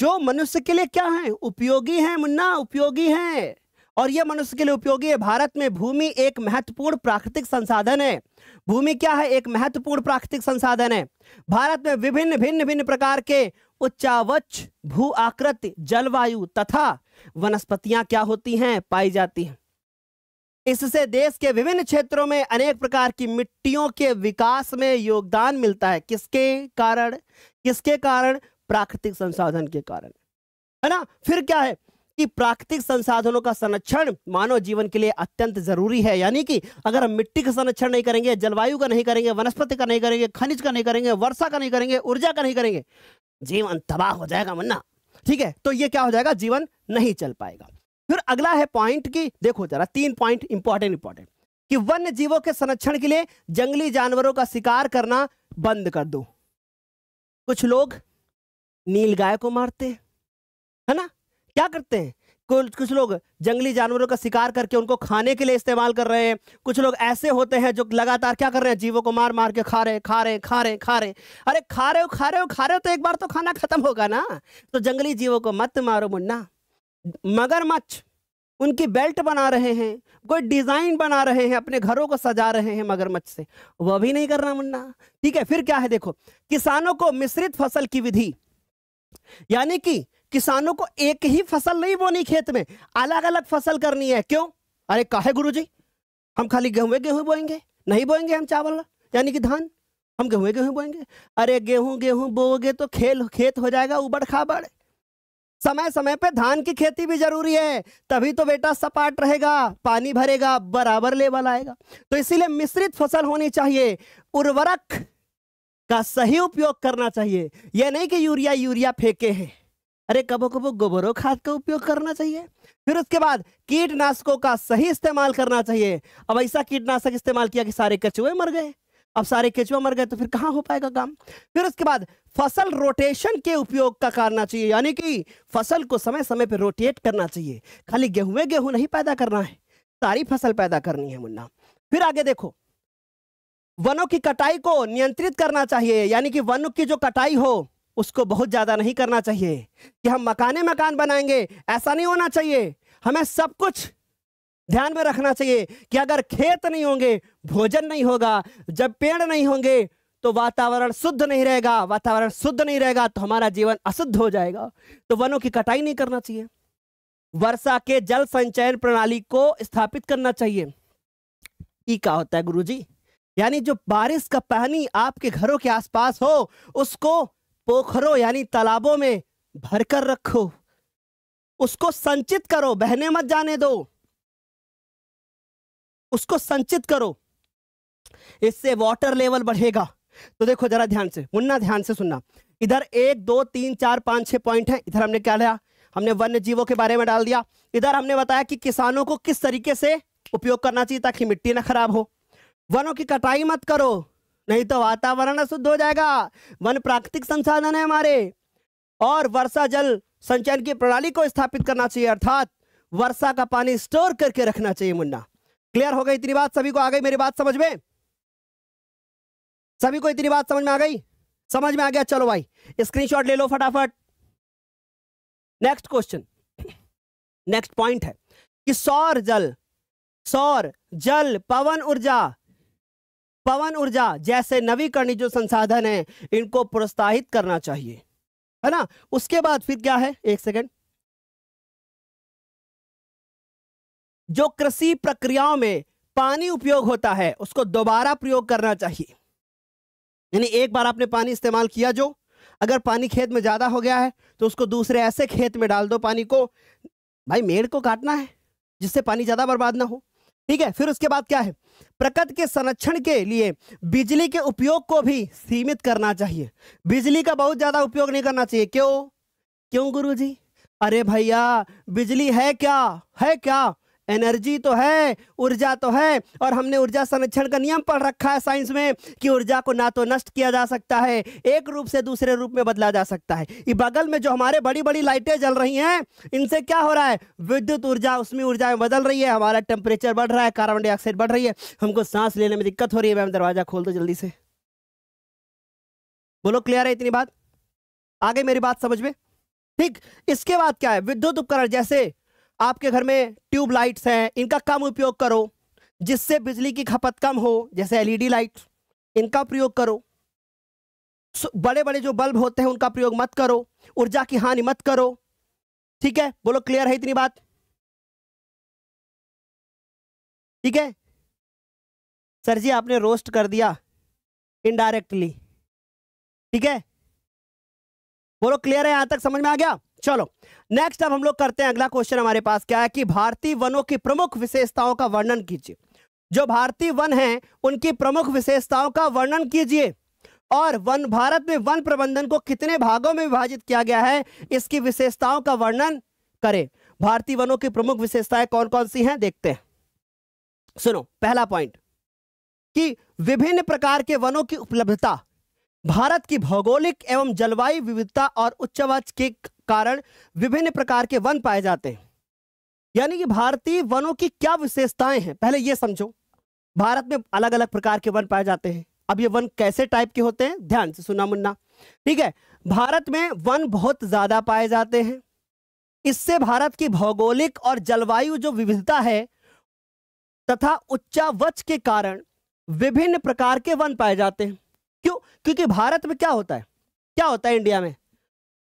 जो मनुष्य के लिए क्या है उपयोगी है मुन्ना उपयोगी है और यह मनुष्य के लिए उपयोगी है भारत में भूमि एक महत्वपूर्ण प्राकृतिक संसाधन है भूमि क्या है एक महत्वपूर्ण प्राकृतिक संसाधन है भारत में विभिन्न भिन्न भिन्न प्रकार के उच्चावच भू आकृति जलवायु तथा वनस्पतियां क्या होती हैं पाई जाती हैं इससे देश के विभिन्न क्षेत्रों में अनेक प्रकार की मिट्टियों के विकास में योगदान मिलता है किसके कारण किसके कारण प्राकृतिक संसाधन के कारण है ना फिर क्या है कि प्राकृतिक संसाधनों का संरक्षण मानव जीवन के लिए अत्यंत जरूरी है यानी कि अगर हम मिट्टी का संरक्षण नहीं करेंगे जलवायु का नहीं करेंगे वनस्पति का नहीं करेंगे खनिज का नहीं करेंगे वर्षा का नहीं करेंगे ऊर्जा का नहीं करेंगे जीवन तबाह हो जाएगा मन्ना ठीक है तो ये क्या हो जाएगा जीवन नहीं चल पाएगा फिर अगला है पॉइंट की देखो जरा तीन पॉइंट इंपॉर्टेंट इंपॉर्टेंट कि वन्य जीवों के संरक्षण के लिए जंगली जानवरों का शिकार करना बंद कर दो कुछ लोग नील गाय को मारते हैं है ना क्या करते हैं कुछ लोग जंगली जानवरों का शिकार करके उनको खाने के लिए इस्तेमाल कर रहे हैं कुछ लोग ऐसे होते हैं जो लगातार क्या कर रहे हैं जीवों को मार मार के खा रहे खा रहे खा रहे खा रहे अरे खा रहे हो खा रहे हो खा रहे हो तो एक बार तो खाना खत्म होगा ना तो जंगली जीवों को मत मारो मुन्ना मगरमच्छ उनकी बेल्ट बना रहे हैं कोई डिज़ाइन बना रहे हैं अपने घरों को सजा रहे हैं मगरमच्छ से वह भी नहीं करना मुन्ना ठीक है फिर क्या है देखो किसानों को मिश्रित फसल की विधि यानी कि किसानों को एक ही फसल नहीं बोनी खेत में अलग अलग फसल करनी है क्यों अरे कहे गुरु जी हम खाली गेहूं गेहूं बोएंगे नहीं बोएंगे हम चावल यानी कि धान हम गेहूं गेहूं बोएंगे अरे गेहूं गेहूं बोगे तो खेल खेत हो जाएगा उबड़ खाबड़ समय समय पे धान की खेती भी जरूरी है तभी तो बेटा सपाट रहेगा पानी भरेगा बराबर लेवल आएगा तो इसीलिए मिश्रित फसल होनी चाहिए उर्वरक का सही उपयोग करना चाहिए यह नहीं कि यूरिया यूरिया फेंके हैं अरे कबो कबो गोबरों खाद का उपयोग करना चाहिए फिर उसके बाद कीटनाशकों का सही इस्तेमाल करना चाहिए अब ऐसा कीटनाशक इस्तेमाल किया कि सारे कचुए मर गए अब सारे केचुआ मर गए तो फिर कहां हो पाएगा काम फिर उसके बाद फसल रोटेशन के उपयोग का करना चाहिए यानी कि फसल को समय समय पर रोटेट करना चाहिए खाली गेहूं गेहूं नहीं पैदा करना है सारी फसल पैदा करनी है मुन्ना फिर आगे देखो वनों की कटाई को नियंत्रित करना चाहिए यानी कि वनों की जो कटाई हो उसको बहुत ज़्यादा नहीं करना चाहिए कि हम मकाने मकान बनाएंगे ऐसा नहीं होना चाहिए हमें सब कुछ ध्यान में रखना चाहिए कि अगर खेत नहीं होंगे भोजन नहीं होगा जब पेड़ नहीं होंगे तो वातावरण शुद्ध नहीं रहेगा वातावरण शुद्ध नहीं रहेगा तो हमारा जीवन अशुद्ध हो जाएगा तो वनों की कटाई नहीं करना चाहिए वर्षा के जल संचयन प्रणाली को स्थापित करना चाहिए ई का होता है गुरु जी यानी जो बारिश का पानी आपके घरों के आसपास हो उसको पोखरों यानी तालाबों में भरकर रखो उसको संचित करो बहने मत जाने दो उसको संचित करो इससे वाटर लेवल बढ़ेगा तो देखो जरा ध्यान से मुन्ना ध्यान से सुनना इधर एक दो तीन चार पांच छह पॉइंट है इधर हमने क्या लिया हमने वन्य जीवों के बारे में डाल दिया इधर हमने बताया कि किसानों को किस तरीके से उपयोग करना चाहिए ताकि मिट्टी ना खराब हो वनों की कटाई मत करो नहीं तो वातावरण अशुद्ध हो जाएगा वन प्राकृतिक संसाधन है हमारे और वर्षा जल संचयन की प्रणाली को स्थापित करना चाहिए अर्थात वर्षा का पानी स्टोर करके रखना चाहिए मुन्ना क्लियर हो गई इतनी बात सभी को आ गई मेरी बात समझ में सभी को इतनी बात समझ में आ गई समझ में आ गया चलो भाई स्क्रीनशॉट ले लो फटाफट नेक्स्ट क्वेश्चन नेक्स्ट पॉइंट है कि सौर जल सौर जल पवन ऊर्जा पवन ऊर्जा जैसे नवीकरणीय जो संसाधन है इनको प्रोत्साहित करना चाहिए है ना उसके बाद फिर क्या है एक सेकंड जो कृषि प्रक्रियाओं में पानी उपयोग होता है उसको दोबारा प्रयोग करना चाहिए यानी एक बार आपने पानी इस्तेमाल किया जो अगर पानी खेत में ज़्यादा हो गया है तो उसको दूसरे ऐसे खेत में डाल दो पानी को भाई मेड़ को काटना है जिससे पानी ज़्यादा बर्बाद ना हो ठीक है फिर उसके बाद क्या है प्रकृति के संरक्षण के लिए बिजली के उपयोग को भी सीमित करना चाहिए बिजली का बहुत ज़्यादा उपयोग नहीं करना चाहिए क्यों क्यों गुरु जी अरे भैया बिजली है क्या है क्या एनर्जी तो है ऊर्जा तो है और हमने ऊर्जा संरक्षण का नियम पढ़ रखा है साइंस में कि ऊर्जा को ना तो नष्ट किया जा सकता है एक रूप से दूसरे रूप में बदला जा सकता है ये बगल में जो हमारे बड़ी बड़ी लाइटें जल रही हैं इनसे क्या हो रहा है विद्युत ऊर्जा उसमें ऊर्जा में बदल रही है हमारा टेम्परेचर बढ़ रहा है कार्बन डाइऑक्साइड बढ़ रही है हमको सांस लेने में दिक्कत हो रही है मैम दरवाजा खोल दो जल्दी से बोलो क्लियर है इतनी बात आगे मेरी बात समझ में ठीक इसके बाद क्या है विद्युत उपकरण जैसे आपके घर में ट्यूब लाइट्स हैं इनका कम उपयोग करो जिससे बिजली की खपत कम हो जैसे एलईडी लाइट इनका प्रयोग करो बड़े बड़े जो बल्ब होते हैं उनका प्रयोग मत करो ऊर्जा की हानि मत करो ठीक है बोलो क्लियर है इतनी बात ठीक है सर जी आपने रोस्ट कर दिया इनडायरेक्टली ठीक है बोलो क्लियर है यहां तक समझ में आ गया चलो नेक्स्ट अब हम लोग करते हैं अगला क्वेश्चन हमारे पास क्या है कि भारतीय वनों की प्रमुख विशेषताओं का वर्णन कीजिए जो भारतीय वन हैं उनकी प्रमुख विशेषताओं का वर्णन कीजिए और वन भारत में वन प्रबंधन को कितने भागों में विभाजित किया गया है इसकी विशेषताओं का वर्णन करें भारतीय वनों की प्रमुख विशेषताएं कौन कौन सी हैं देखते हैं सुनो पहला पॉइंट कि विभिन्न प्रकार के वनों की उपलब्धता भारत की भौगोलिक एवं जलवायु विविधता और उच्चवाच के कारण विभिन्न प्रकार के वन पाए जाते हैं यानी कि भारतीय वनों की क्या विशेषताएं हैं पहले ये समझो भारत में अलग अलग प्रकार के वन पाए जाते हैं अब ये वन कैसे टाइप के होते हैं ध्यान से सुना मुन्ना ठीक है भारत में वन बहुत ज्यादा पाए जाते हैं इससे भारत की भौगोलिक और जलवायु जो विविधता है तथा उच्चावच के कारण विभिन्न प्रकार के वन पाए जाते हैं क्यों क्योंकि भारत में क्या होता है क्या होता है इंडिया में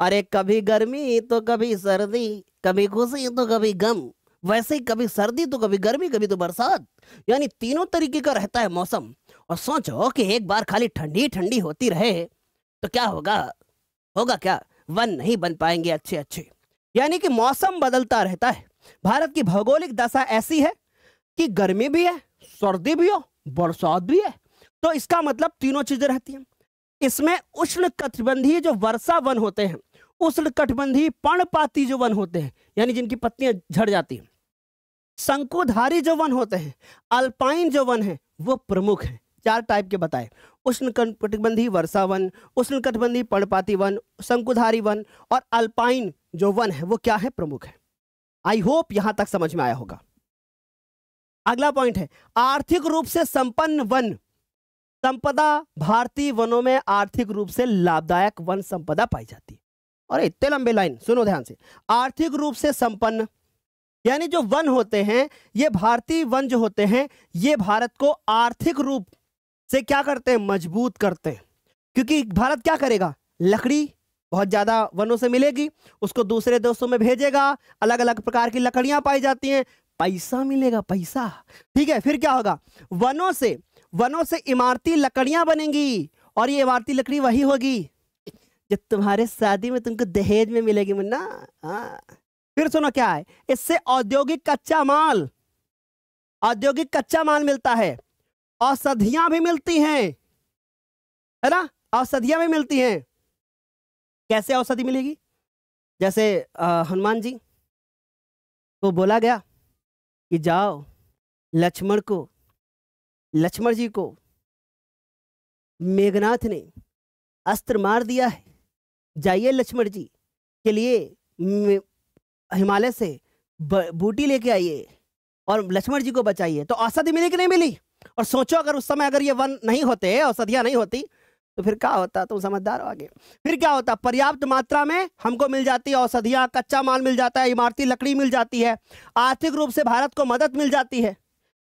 अरे कभी गर्मी तो कभी सर्दी कभी खुशी तो कभी गम वैसे ही कभी सर्दी तो कभी गर्मी कभी तो बरसात यानी तीनों तरीके का रहता है मौसम और सोचो कि एक बार खाली ठंडी ठंडी होती रहे तो क्या होगा होगा क्या वन नहीं बन पाएंगे अच्छे अच्छे यानी कि मौसम बदलता रहता है भारत की भौगोलिक दशा ऐसी है कि गर्मी भी है सर्दी भी हो बरसात भी है तो इसका मतलब तीनों चीजें रहती हैं इसमें उष्ण कटिबंधीय जो वर्षा वन होते हैं उष्ण कटिबंधीय पर्णपाती जो वन होते हैं यानी जिनकी पत्तियां झड़ जाती हैं शंकुधारी जो वन होते हैं अल्पाइन जो वन है वो प्रमुख है चार टाइप के बताए उष्ण कटिबंधीय वर्षा वन उष्ण कटिबंधीय पर्णपाती वन शंकुधारी वन और अल्पाइन जो वन है वो क्या है प्रमुख है आई होप यहां तक समझ में आया होगा अगला पॉइंट है आर्थिक रूप से संपन्न वन संपदा भारतीय वनों में आर्थिक रूप से लाभदायक वन संपदा पाई जाती है और इतने लंबे लाइन सुनो ध्यान से आर्थिक रूप से संपन्न यानी जो वन होते हैं ये भारतीय वन जो होते हैं ये भारत को आर्थिक रूप से क्या करते हैं मजबूत करते हैं क्योंकि भारत क्या करेगा लकड़ी बहुत ज़्यादा वनों से मिलेगी उसको दूसरे देशों में भेजेगा अलग अलग प्रकार की लकड़ियां पाई जाती हैं पैसा मिलेगा पैसा ठीक है फिर क्या होगा वनों से वनों से इमारती लकड़ियां बनेंगी और ये इमारती लकड़ी वही होगी जब तुम्हारे शादी में तुमको दहेज में मिलेगी मुन्ना हाँ। फिर सुनो क्या है इससे औद्योगिक कच्चा माल औद्योगिक कच्चा माल मिलता है औषधियां भी मिलती हैं है ना औषधियां भी मिलती हैं कैसे औषधि मिलेगी जैसे हनुमान जी को बोला गया कि जाओ लक्ष्मण को लक्ष्मण जी को मेघनाथ ने अस्त्र मार दिया है जाइए लक्ष्मण जी के लिए हिमालय से बूटी लेके आइए और लक्ष्मण जी को बचाइए तो औषधि मिली कि नहीं मिली और सोचो अगर उस समय अगर ये वन नहीं होते औषधियाँ नहीं होती तो फिर क्या होता तुम समझदार हो आगे फिर क्या होता पर्याप्त मात्रा में हमको मिल जाती है औषधियाँ कच्चा माल मिल जाता है इमारती लकड़ी मिल जाती है आर्थिक रूप से भारत को मदद मिल जाती है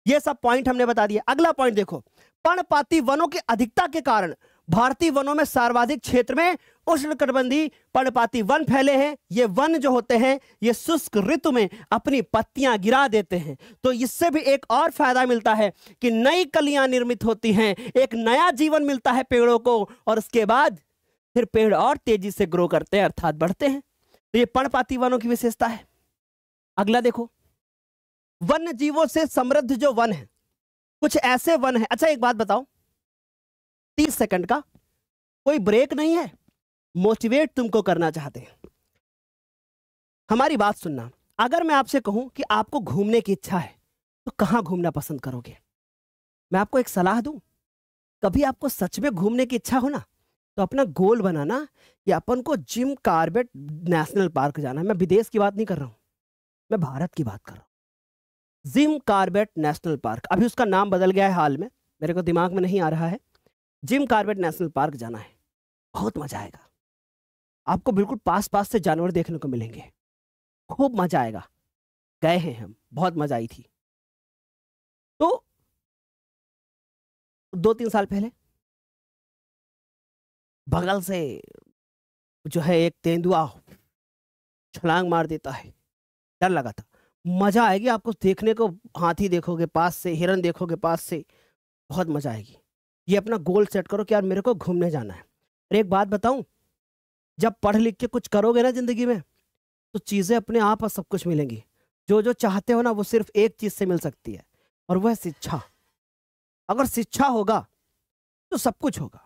ये सब पॉइंट हमने बता दिया अगला पॉइंट देखो पर्णपाती वनों की अधिकता के कारण भारतीय वनों में सर्वाधिक क्षेत्र में कटबंधी पर्णपाती वन फैले हैं ये वन जो होते हैं ये शुष्क ऋतु में अपनी पत्तियां गिरा देते हैं तो इससे भी एक और फायदा मिलता है कि नई कलियां निर्मित होती हैं एक नया जीवन मिलता है पेड़ों को और उसके बाद फिर पेड़ और तेजी से ग्रो करते हैं अर्थात बढ़ते हैं तो ये पर्णपाती वनों की विशेषता है अगला देखो वन जीवों से समृद्ध जो वन है कुछ ऐसे वन है अच्छा एक बात बताओ तीस सेकंड का कोई ब्रेक नहीं है मोटिवेट तुमको करना चाहते हैं हमारी बात सुनना अगर मैं आपसे कहूं कि आपको घूमने की इच्छा है तो कहां घूमना पसंद करोगे मैं आपको एक सलाह दूं कभी आपको सच में घूमने की इच्छा हो ना तो अपना गोल बनाना कि अपन को जिम कार्बेट नेशनल पार्क जाना है मैं विदेश की बात नहीं कर रहा हूं मैं भारत की बात कर रहा हूं जिम कार्बेट नेशनल पार्क अभी उसका नाम बदल गया है हाल में मेरे को दिमाग में नहीं आ रहा है जिम कार्बेट नेशनल पार्क जाना है बहुत मजा आएगा आपको बिल्कुल पास पास से जानवर देखने को मिलेंगे खूब मजा आएगा गए हैं हम बहुत मजा आई थी तो दो तीन साल पहले बगल से जो है एक तेंदुआ छलांग मार देता है डर लगा था मजा आएगी आपको देखने को हाथी देखोगे पास से हिरन देखोगे पास से बहुत मजा आएगी ये अपना गोल सेट करो कि यार मेरे को घूमने जाना है और एक बात बताऊं जब पढ़ लिख के कुछ करोगे ना जिंदगी में तो चीज़ें अपने आप और सब कुछ मिलेंगी जो जो चाहते हो ना वो सिर्फ एक चीज़ से मिल सकती है और वह शिक्षा अगर शिक्षा होगा तो सब कुछ होगा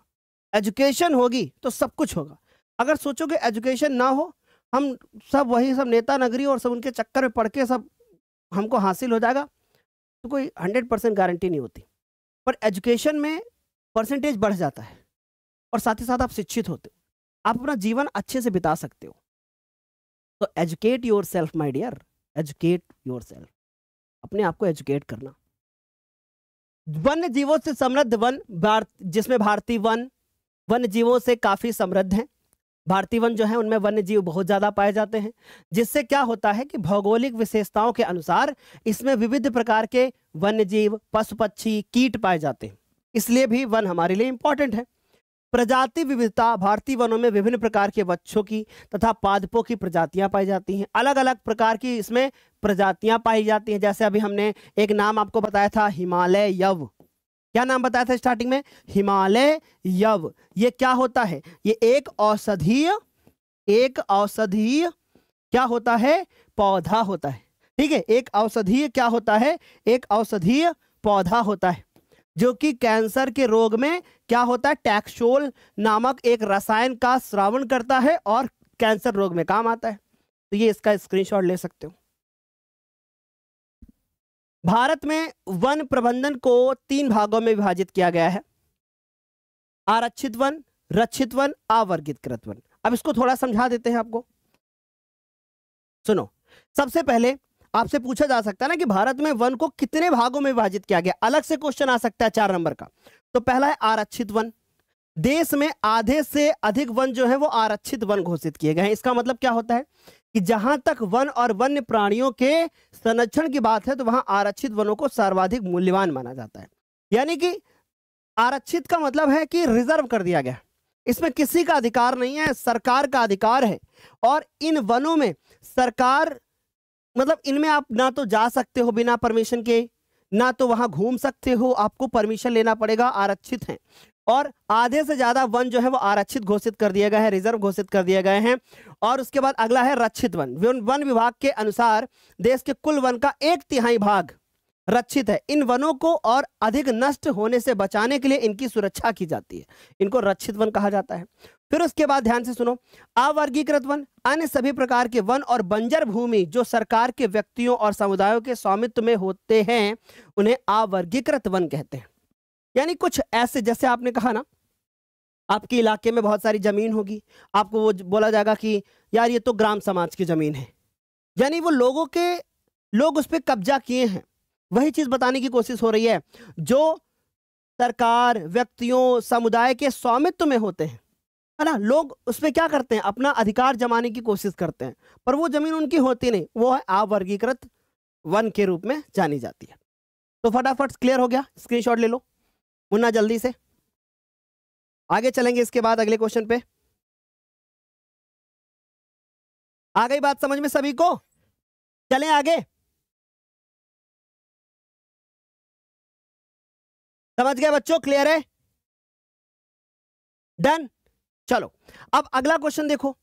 एजुकेशन होगी तो सब कुछ होगा अगर सोचोगे एजुकेशन ना हो हम सब वही सब नेता नगरी और सब उनके चक्कर में पड़ के सब हमको हासिल हो जाएगा तो कोई हंड्रेड परसेंट गारंटी नहीं होती पर एजुकेशन में परसेंटेज बढ़ जाता है और साथ ही साथ आप शिक्षित होते हो आप अपना जीवन अच्छे से बिता सकते हो तो educate yourself my dear educate yourself अपने आप को एजुकेट करना वन्य जीवों से समृद्ध वन भारत जिसमें भारतीय वन वन्य जीवों से काफी समृद्ध हैं भारतीय वन जो है उनमें वन्य जीव बहुत ज़्यादा पाए जाते हैं जिससे क्या होता है कि भौगोलिक विशेषताओं के अनुसार इसमें विविध प्रकार के वन्य जीव पशु पक्षी कीट पाए जाते हैं इसलिए भी वन हमारे लिए इंपॉर्टेंट है प्रजाति विविधता भारतीय वनों में विभिन्न प्रकार के वच्छों की तथा पादपों की प्रजातियां पाई जाती हैं अलग अलग प्रकार की इसमें प्रजातियां पाई जाती हैं जैसे अभी हमने एक नाम आपको बताया था हिमालय यव क्या नाम बताया था स्टार्टिंग में हिमालय यव ये क्या होता है ये एक औषधीय एक औषधीय क्या होता है पौधा होता है ठीक है एक औषधीय क्या होता है एक औषधीय पौधा होता है जो कि कैंसर के रोग में क्या होता है टैक्सोल नामक एक रसायन का श्रावण करता है और कैंसर रोग में काम आता है तो ये इसका स्क्रीनशॉट ले सकते हो भारत में वन प्रबंधन को तीन भागों में विभाजित किया गया है आरक्षित वन रक्षित वन कृत वन अब इसको थोड़ा समझा देते हैं आपको सुनो सबसे पहले आपसे पूछा जा सकता है ना कि भारत में वन को कितने भागों में विभाजित किया गया अलग से क्वेश्चन आ सकता है चार नंबर का तो पहला है आरक्षित वन देश में आधे से अधिक वन जो है वो आरक्षित वन घोषित किए गए हैं इसका मतलब क्या होता है कि जहां तक वन और वन्य प्राणियों के संरक्षण की बात है तो वहां आरक्षित वनों को सर्वाधिक मूल्यवान माना जाता है यानी कि आरक्षित का मतलब है कि रिजर्व कर दिया गया इसमें किसी का अधिकार नहीं है सरकार का अधिकार है और इन वनों में सरकार मतलब इनमें आप ना तो जा सकते हो बिना परमिशन के ना तो वहां घूम सकते हो आपको परमिशन लेना पड़ेगा आरक्षित हैं और आधे से ज्यादा वन जो है वो आरक्षित घोषित कर दिया गया है रिजर्व घोषित कर दिए गए हैं और उसके बाद अगला है रक्षित वन वन विभाग के अनुसार देश के कुल वन का एक तिहाई भाग रक्षित है इन वनों को और अधिक नष्ट होने से बचाने के लिए इनकी सुरक्षा की जाती है इनको रक्षित वन कहा जाता है फिर उसके बाद ध्यान से सुनो अवर्गीकृत वन अन्य सभी प्रकार के वन और बंजर भूमि जो सरकार के व्यक्तियों और समुदायों के स्वामित्व में होते हैं उन्हें अवर्गीकृत वन कहते हैं यानी कुछ ऐसे जैसे आपने कहा ना आपके इलाके में बहुत सारी ज़मीन होगी आपको वो बोला जाएगा कि यार ये तो ग्राम समाज की ज़मीन है यानी वो लोगों के लोग उस पर कब्जा किए हैं वही चीज़ बताने की कोशिश हो रही है जो सरकार व्यक्तियों समुदाय के स्वामित्व में होते हैं है ना लोग उस पर क्या करते हैं अपना अधिकार जमाने की कोशिश करते हैं पर वो ज़मीन उनकी होती नहीं वो है आवर्गीकृत वन के रूप में जानी जाती है तो फटाफट क्लियर हो गया स्क्रीनशॉट ले लो मुन्ना जल्दी से आगे चलेंगे इसके बाद अगले क्वेश्चन पे आ गई बात समझ में सभी को चलें आगे समझ गए बच्चों क्लियर है डन चलो अब अगला क्वेश्चन देखो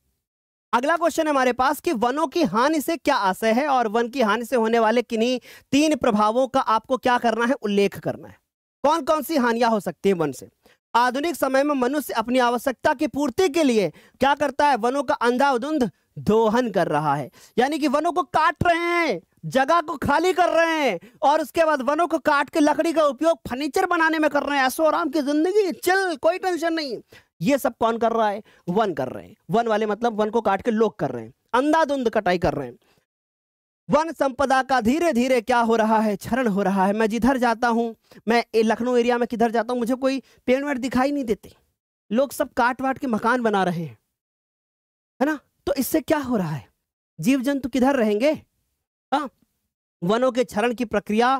अगला क्वेश्चन है हमारे पास कि वनों की हानि से क्या आशय है और वन की हानि से होने वाले किन्हीं तीन प्रभावों का आपको क्या करना है उल्लेख करना है कौन कौन सी हानियां हो सकती हैं वन से आधुनिक समय में मनुष्य अपनी आवश्यकता की पूर्ति के लिए क्या करता है वनों का अंधाधुंध दोहन कर रहा है यानी कि वनों को काट रहे हैं जगह को खाली कर रहे हैं और उसके बाद वनों को काट के लकड़ी का उपयोग फर्नीचर बनाने में कर रहे हैं ऐसो आराम की जिंदगी चल कोई टेंशन नहीं ये सब कौन कर रहा है वन कर रहे हैं वन वाले मतलब वन को काट के लोग कर रहे हैं अंधाधुंध कटाई कर रहे हैं वन संपदा का धीरे धीरे क्या हो रहा है क्षरण हो रहा है मैं जिधर जाता हूँ मैं लखनऊ एरिया में किधर जाता हूँ मुझे कोई पेड़ वेड़ दिखाई नहीं देते लोग सब काट वाट के मकान बना रहे हैं है ना तो इससे क्या हो रहा है जीव जंतु किधर रहेंगे आ? हाँ, वनों के क्षरण की प्रक्रिया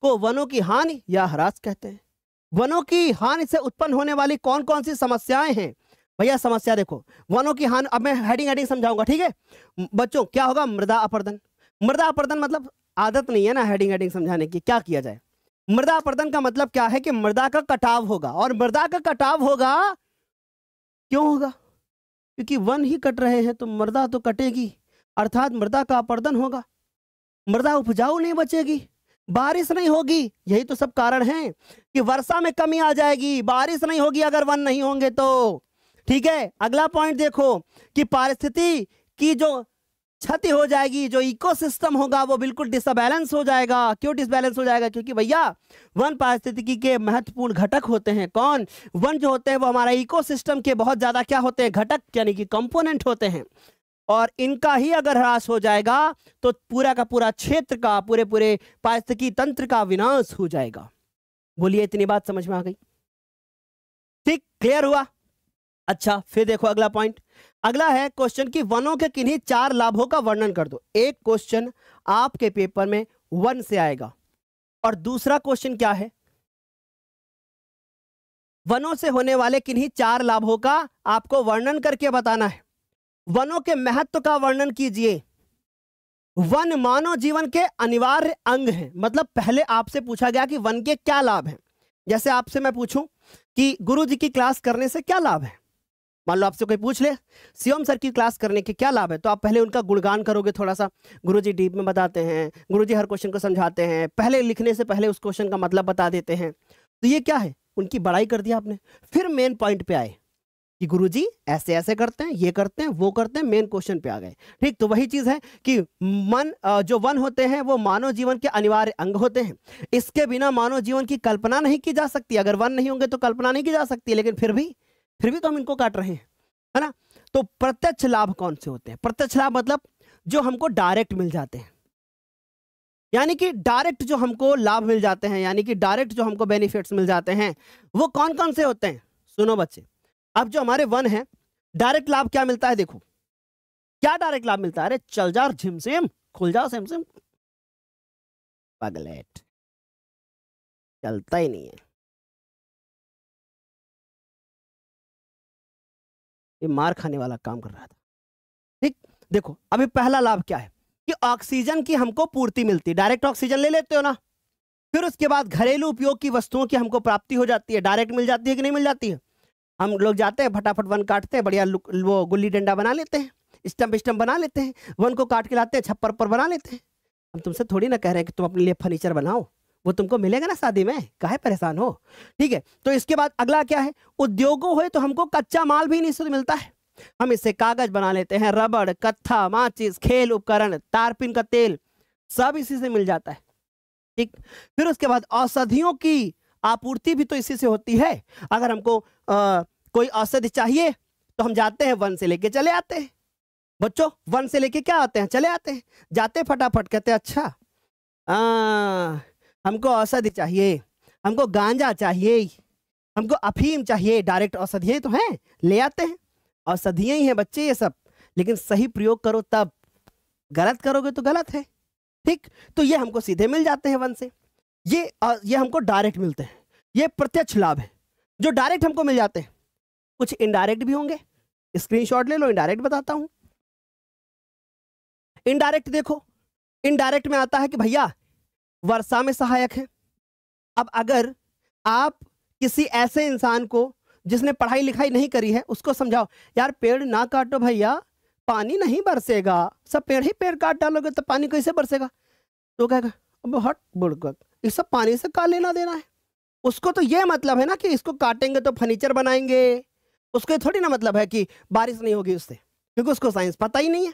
को वनों की हानि या हरास कहते हैं वनों की हानि से उत्पन्न होने वाली कौन कौन सी समस्याएं हैं भैया समस्या देखो वनों की हानि अब मैं हेडिंग हेडिंग समझाऊंगा ठीक है बच्चों क्या होगा मृदा अपर्दन मृदा अपर्दन मतलब आदत नहीं है ना हेडिंग हेडिंग समझाने की क्या किया जाए मृदा अपर्दन का मतलब क्या है कि मृदा का कटाव होगा और मृदा का कटाव होगा क्यों होगा क्योंकि वन ही कट रहे हैं तो मृदा तो कटेगी अर्थात मृदा का अपर्दन होगा मृदा उपजाऊ नहीं बचेगी बारिश नहीं होगी यही तो सब कारण है कि वर्षा में कमी आ जाएगी बारिश नहीं होगी अगर वन नहीं होंगे तो ठीक है अगला पॉइंट देखो कि पारिस्थिति की जो क्षति हो जाएगी जो इकोसिस्टम होगा वो बिल्कुल डिसबैलेंस हो जाएगा क्यों डिसबैलेंस हो जाएगा क्योंकि भैया वन पारिस्थितिकी के महत्वपूर्ण घटक होते हैं कौन वन जो होते हैं वो हमारा इकोसिस्टम के बहुत ज़्यादा क्या होते हैं घटक यानी कि कंपोनेंट होते हैं और इनका ही अगर ह्रास हो जाएगा तो पूरा का पूरा क्षेत्र का पूरे पूरे पारिस्थितिकी तंत्र का विनाश हो जाएगा बोलिए इतनी बात समझ में आ गई ठीक क्लियर हुआ अच्छा फिर देखो अगला पॉइंट अगला है क्वेश्चन की वनों के किन्हीं चार लाभों का वर्णन कर दो एक क्वेश्चन आपके पेपर में वन से आएगा और दूसरा क्वेश्चन क्या है वनों से होने वाले किन्हीं चार लाभों का आपको वर्णन करके बताना है वनों के महत्व का वर्णन कीजिए वन मानव जीवन के अनिवार्य अंग हैं मतलब पहले आपसे पूछा गया कि वन के क्या लाभ हैं जैसे आपसे मैं पूछूं कि गुरु जी की क्लास करने से क्या लाभ है मान लो आपसे कोई पूछ ले सीओम सर की क्लास करने के क्या लाभ है तो आप पहले उनका गुणगान करोगे थोड़ा सा गुरुजी डीप में बताते हैं गुरुजी हर क्वेश्चन को समझाते हैं पहले लिखने से पहले उस क्वेश्चन का मतलब बता देते हैं तो ये क्या है उनकी बड़ाई कर दिया आपने फिर मेन पॉइंट पे आए कि जी ऐसे ऐसे करते हैं ये करते हैं वो करते हैं मेन क्वेश्चन पे आ गए ठीक तो वही चीज़ है कि मन जो वन होते हैं वो मानव जीवन के अनिवार्य अंग होते हैं इसके बिना मानव जीवन की कल्पना नहीं की जा सकती अगर वन नहीं होंगे तो कल्पना नहीं की जा सकती लेकिन फिर भी फिर भी तो हम इनको काट रहे हैं है ना तो प्रत्यक्ष लाभ कौन से होते हैं प्रत्यक्ष लाभ मतलब जो हमको डायरेक्ट मिल जाते हैं यानी कि डायरेक्ट जो हमको लाभ मिल जाते हैं यानी कि डायरेक्ट जो हमको बेनिफिट्स मिल जाते हैं वो कौन कौन से होते हैं सुनो बच्चे अब जो हमारे वन है डायरेक्ट लाभ क्या मिलता है देखो क्या डायरेक्ट लाभ मिलता है अरे चल जाओ झिमसिम खुल जाओ सिमसिम पगलेट चलता ही नहीं है ये मार खाने वाला काम कर रहा था ठीक देखो अभी पहला लाभ क्या है कि ऑक्सीजन की हमको पूर्ति मिलती है डायरेक्ट ऑक्सीजन ले लेते हो ना फिर उसके बाद घरेलू उपयोग की वस्तुओं की हमको प्राप्ति हो जाती है डायरेक्ट मिल जाती है कि नहीं मिल जाती है हम लोग जाते हैं फटाफट वन काटते हैं बढ़िया वो गुल्ली डंडा बना लेते हैं स्टम्प स्टम्प बना लेते हैं वन को काट के लाते हैं छप्पर पर बना लेते हैं हम तुमसे थोड़ी ना कह रहे हैं कि तुम अपने लिए फर्नीचर बनाओ वो तुमको मिलेगा ना शादी में काहे परेशान हो ठीक है तो इसके बाद अगला क्या है उद्योगों हो तो हमको कच्चा माल भी निश्चित मिलता है हम इससे कागज बना लेते हैं रबड़ कत्था माचिस खेल उपकरण तारपिन का तेल सब इसी से मिल जाता है ठीक फिर उसके बाद औषधियों की आपूर्ति भी तो इसी से होती है अगर हमको आ, कोई औषधि चाहिए तो हम जाते हैं वन से लेके चले आते हैं बच्चों वन से लेके क्या आते हैं चले आते हैं जाते फटाफट कहते हैं अच्छा आ, हमको औषधि चाहिए हमको गांजा चाहिए हमको अफीम चाहिए डायरेक्ट औषधियाँ तो हैं ले आते हैं औषधियाँ ही हैं बच्चे ये सब लेकिन सही प्रयोग करो तब गलत करोगे तो गलत है ठीक तो ये हमको सीधे मिल जाते हैं वन से ये ये हमको डायरेक्ट मिलते हैं ये प्रत्यक्ष लाभ है जो डायरेक्ट हमको मिल जाते हैं कुछ इनडायरेक्ट भी होंगे स्क्रीनशॉट ले लो इनडायरेक्ट बताता हूं इनडायरेक्ट देखो इनडायरेक्ट में आता है कि भैया वर्षा में सहायक है अब अगर आप किसी ऐसे इंसान को जिसने पढ़ाई लिखाई नहीं करी है उसको समझाओ यार पेड़ ना काटो भैया पानी नहीं बरसेगा सब पेड़ ही पेड़ काट डालोगे तो पानी कैसे बरसेगा तो कहेगा अब हट बुड़क ये सब पानी से का लेना देना है उसको तो ये मतलब है ना कि इसको काटेंगे तो फर्नीचर बनाएंगे उसको ये थोड़ी ना मतलब है कि बारिश नहीं होगी उससे क्योंकि उसको साइंस पता ही नहीं है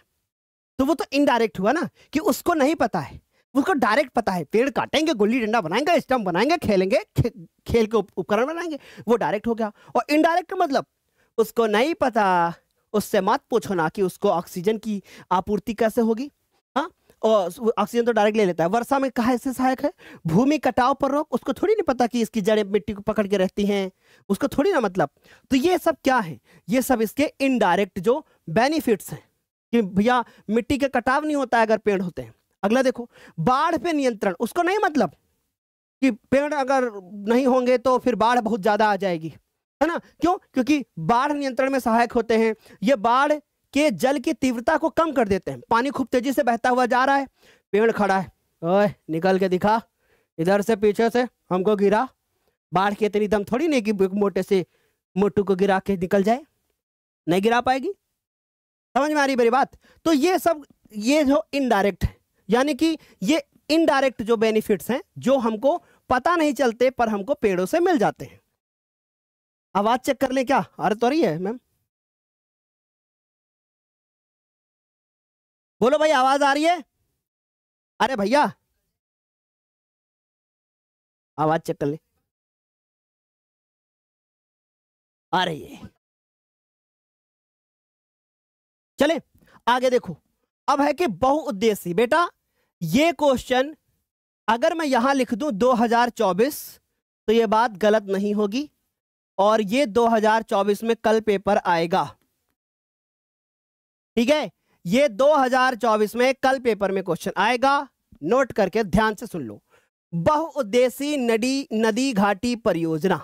तो वो तो इनडायरेक्ट हुआ ना कि उसको नहीं पता है उसको डायरेक्ट पता है पेड़ काटेंगे गुल्ली डंडा बनाएंगे स्टम्प बनाएंगे खेलेंगे खे, खेल के उपकरण बनाएंगे वो डायरेक्ट हो गया और इनडायरेक्ट मतलब उसको नहीं पता उससे मत पूछो ना कि उसको ऑक्सीजन की आपूर्ति कैसे होगी हाँ और ऑक्सीजन तो डायरेक्ट ले लेता है वर्षा में कहा इससे सहायक है भूमि कटाव पर रोक उसको थोड़ी नहीं पता कि इसकी जड़ें मिट्टी को पकड़ के रहती हैं उसको थोड़ी ना मतलब तो ये सब क्या है ये सब इसके इनडायरेक्ट जो बेनिफिट्स हैं कि भैया मिट्टी के कटाव नहीं होता है अगर पेड़ होते हैं अगला देखो बाढ़ पे नियंत्रण उसको नहीं मतलब कि पेड़ अगर नहीं होंगे तो फिर बाढ़ बहुत ज़्यादा आ जाएगी है ना क्यों क्योंकि बाढ़ नियंत्रण में सहायक होते हैं ये बाढ़ के जल की तीव्रता को कम कर देते हैं पानी खूब तेजी से बहता हुआ जा रहा है पेड़ खड़ा है ओए निकल के दिखा इधर से पीछे से हमको गिरा बाढ़ की इतनी दम थोड़ी नहीं कि मोटे से मोटू को गिरा के निकल जाए नहीं गिरा पाएगी समझ में आ रही मेरी बात तो ये सब ये जो इनडायरेक्ट है यानी कि ये इनडायरेक्ट जो बेनिफिट्स हैं जो हमको पता नहीं चलते पर हमको पेड़ों से मिल जाते हैं आवाज चेक कर लें क्या अरे तो रही है मैम बोलो भाई आवाज आ रही है अरे भैया आवाज चेक कर ले आ रही है चले आगे देखो अब है कि बहुउद्देशीय बेटा ये क्वेश्चन अगर मैं यहां लिख दूं 2024 तो ये बात गलत नहीं होगी और ये 2024 में कल पेपर आएगा ठीक है ये 2024 में कल पेपर में क्वेश्चन आएगा नोट करके ध्यान से सुन लो बहुउद्देशी नदी नदी घाटी परियोजना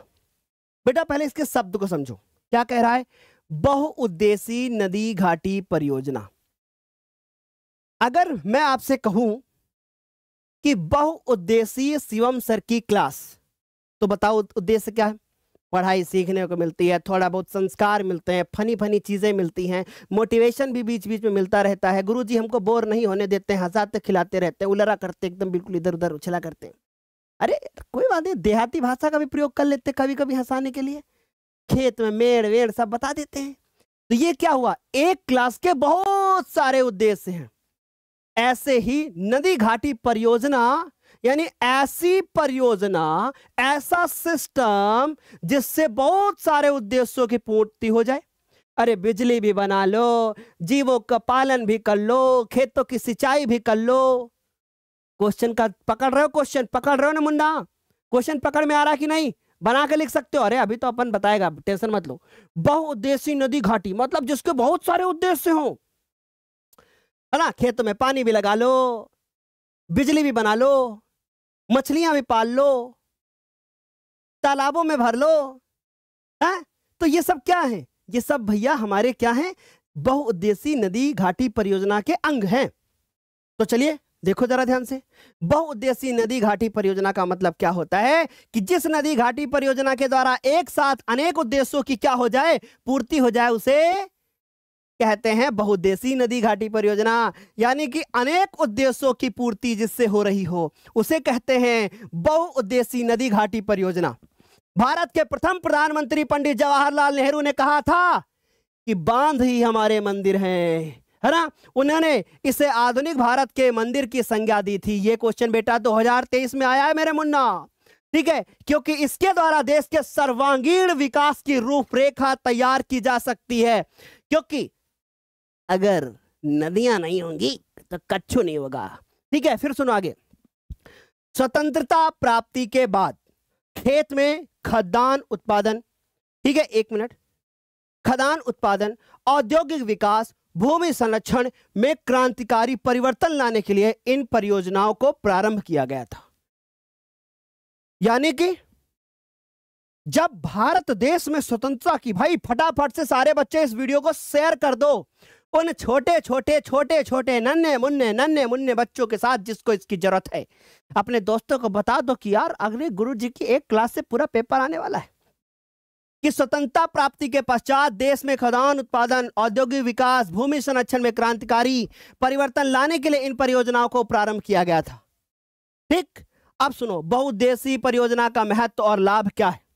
बेटा पहले इसके शब्द को समझो क्या कह रहा है बहुउद्देशी नदी घाटी परियोजना अगर मैं आपसे कहूं कि बहुउद्देशीय शिवम सर की क्लास तो बताओ उद्देश्य क्या है पढ़ाई सीखने को मिलती है थोड़ा बहुत संस्कार मिलते हैं फनी फनी चीज़ें मिलती हैं मोटिवेशन भी बीच बीच में मिलता रहता है गुरुजी हमको बोर नहीं होने देते हैं हंसाते खिलाते रहते हैं उलरा करते एकदम बिल्कुल इधर उधर उछला करते हैं अरे कोई बात नहीं देहाती भाषा का भी प्रयोग कर लेते कभी कभी हंसाने के लिए खेत में मेड़ वेड़ सब बता देते हैं तो ये क्या हुआ एक क्लास के बहुत सारे उद्देश्य हैं ऐसे ही नदी घाटी परियोजना यानी ऐसी परियोजना ऐसा सिस्टम जिससे बहुत सारे उद्देश्यों की पूर्ति हो जाए अरे बिजली भी बना लो जीवों का पालन भी कर लो खेतों की सिंचाई भी कर लो क्वेश्चन का पकड़ रहे हो क्वेश्चन पकड़ रहे हो ना मुन्ना क्वेश्चन पकड़ में आ रहा कि नहीं बना के लिख सकते हो अरे अभी तो अपन बताएगा टेंशन मत लो बहुउद्देशीय नदी घाटी मतलब जिसके बहुत सारे उद्देश्य हों है ना खेतों में पानी भी लगा लो बिजली भी बना लो मछलियां भी पाल लो तालाबों में भर लो है तो ये सब क्या है ये सब भैया हमारे क्या है बहुउद्देशीय नदी घाटी परियोजना के अंग हैं तो चलिए देखो जरा ध्यान से बहुउद्देशीय नदी घाटी परियोजना का मतलब क्या होता है कि जिस नदी घाटी परियोजना के द्वारा एक साथ अनेक उद्देश्यों की क्या हो जाए पूर्ति हो जाए उसे कहते हैं बहुदेशी नदी घाटी परियोजना यानी कि अनेक उद्देश्यों की पूर्ति जिससे हो रही हो उसे कहते हैं बहुउद्देशी नदी घाटी परियोजना भारत के प्रथम प्रधानमंत्री पंडित जवाहरलाल नेहरू ने कहा था कि बांध ही हमारे मंदिर हैं है ना उन्होंने इसे आधुनिक भारत के मंदिर की संज्ञा दी थी ये क्वेश्चन बेटा 2023 में आया है मेरे मुन्ना ठीक है क्योंकि इसके द्वारा देश के सर्वांगीण विकास की रूपरेखा तैयार की जा सकती है क्योंकि अगर नदियां नहीं होंगी तो कच्छू नहीं होगा ठीक है फिर सुनो आगे स्वतंत्रता प्राप्ति के बाद खेत में खदान उत्पादन ठीक है एक मिनट खदान उत्पादन औद्योगिक विकास भूमि संरक्षण में क्रांतिकारी परिवर्तन लाने के लिए इन परियोजनाओं को प्रारंभ किया गया था यानी कि जब भारत देश में स्वतंत्रता की भाई फटाफट से सारे बच्चे इस वीडियो को शेयर कर दो उन छोटे छोटे छोटे छोटे नन्हे मुन्ने नन्हे मुन्ने बच्चों के साथ जिसको इसकी जरूरत है अपने दोस्तों को बता दो कि यार अगले गुरु जी की एक क्लास से पूरा पेपर आने वाला है कि स्वतंत्रता प्राप्ति के पश्चात देश में खदान उत्पादन औद्योगिक विकास भूमि संरक्षण में क्रांतिकारी परिवर्तन लाने के लिए इन परियोजनाओं को प्रारंभ किया गया था ठीक अब सुनो बहुदेशी परियोजना का महत्व और लाभ क्या है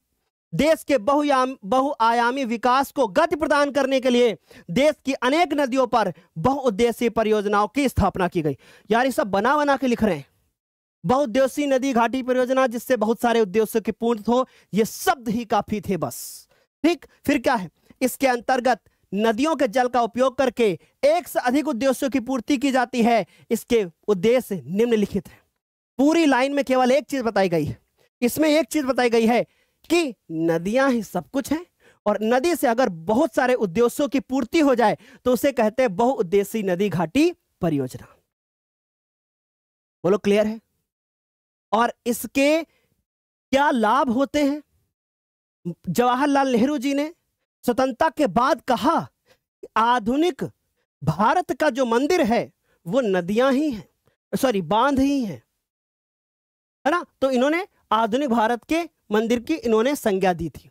देश के बहुयाम बहुआयामी विकास को गति प्रदान करने के लिए देश की अनेक नदियों पर बहुउद्देशीय परियोजनाओं की स्थापना की गई यार ये सब बना बना के लिख रहे हैं बहुउद्देशीय नदी घाटी परियोजना जिससे बहुत सारे उद्देश्य की पूर्ण हो ये शब्द ही काफी थे बस ठीक फिर क्या है इसके अंतर्गत नदियों के जल का उपयोग करके एक से अधिक उद्देश्यों की पूर्ति की जाती है इसके उद्देश्य निम्नलिखित है पूरी लाइन में केवल एक चीज बताई गई है इसमें एक चीज बताई गई है कि नदियां ही सब कुछ हैं और नदी से अगर बहुत सारे उद्देश्यों की पूर्ति हो जाए तो उसे कहते हैं बहुउद्देशी नदी घाटी परियोजना बोलो क्लियर है और इसके क्या लाभ होते हैं जवाहरलाल नेहरू जी ने स्वतंत्रता के बाद कहा आधुनिक भारत का जो मंदिर है वो नदियां ही हैं सॉरी बांध ही हैं है ना तो इन्होंने आधुनिक भारत के मंदिर की इन्होंने संज्ञा दी थी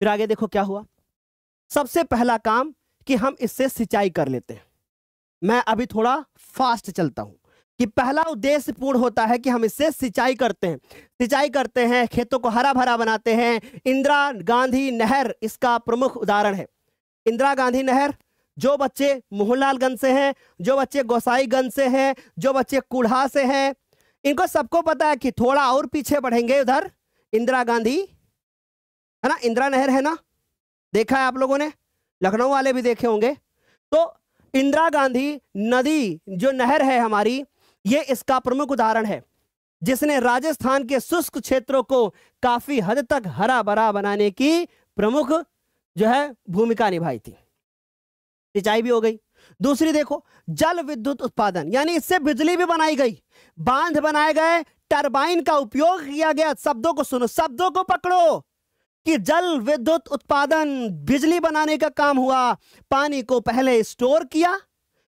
फिर आगे देखो क्या हुआ सबसे पहला काम कि हम इससे सिंचाई कर लेते हैं मैं अभी थोड़ा फास्ट चलता हूं कि पहला उद्देश्य पूर्ण होता है कि हम इससे सिंचाई करते हैं सिंचाई करते हैं खेतों को हरा भरा बनाते हैं इंदिरा गांधी नहर इसका प्रमुख उदाहरण है इंदिरा गांधी नहर जो बच्चे मोहनलालगंज से हैं जो बच्चे गोसाईगंज से हैं जो बच्चे कुढ़ा से हैं इनको सबको पता है कि थोड़ा और पीछे बढ़ेंगे उधर इंदिरा गांधी है ना इंदिरा नहर है ना देखा है आप लोगों ने लखनऊ वाले भी देखे होंगे तो इंदिरा गांधी नदी जो नहर है हमारी ये इसका प्रमुख उदाहरण है जिसने राजस्थान के शुष्क क्षेत्रों को काफी हद तक हरा भरा बनाने की प्रमुख जो है भूमिका निभाई थी सिंचाई भी हो गई दूसरी देखो जल विद्युत उत्पादन यानी इससे बिजली भी बनाई गई बांध बनाए गए टरबाइन का उपयोग किया गया शब्दों को सुनो शब्दों को पकड़ो कि जल विद्युत उत्पादन बिजली बनाने का काम हुआ पानी को पहले स्टोर किया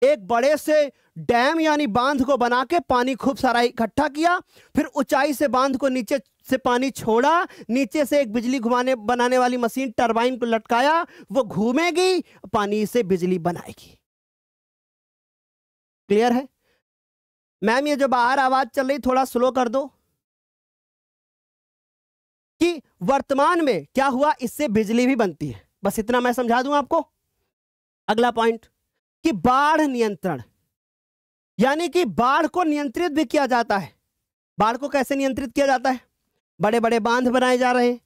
एक बड़े से डैम यानी बांध को बना के पानी खूब सारा इकट्ठा किया फिर ऊंचाई से बांध को नीचे से पानी छोड़ा नीचे से एक बिजली घुमाने बनाने वाली मशीन टरबाइन को लटकाया वो घूमेगी पानी से बिजली बनाएगी क्लियर है मैम ये जो बाहर आवाज चल रही थोड़ा स्लो कर दो कि वर्तमान में क्या हुआ इससे बिजली भी बनती है बस इतना मैं समझा दूं आपको अगला पॉइंट कि बाढ़ नियंत्रण यानी कि बाढ़ को नियंत्रित भी किया जाता है बाढ़ को कैसे नियंत्रित किया जाता है बड़े बड़े बांध बनाए जा रहे हैं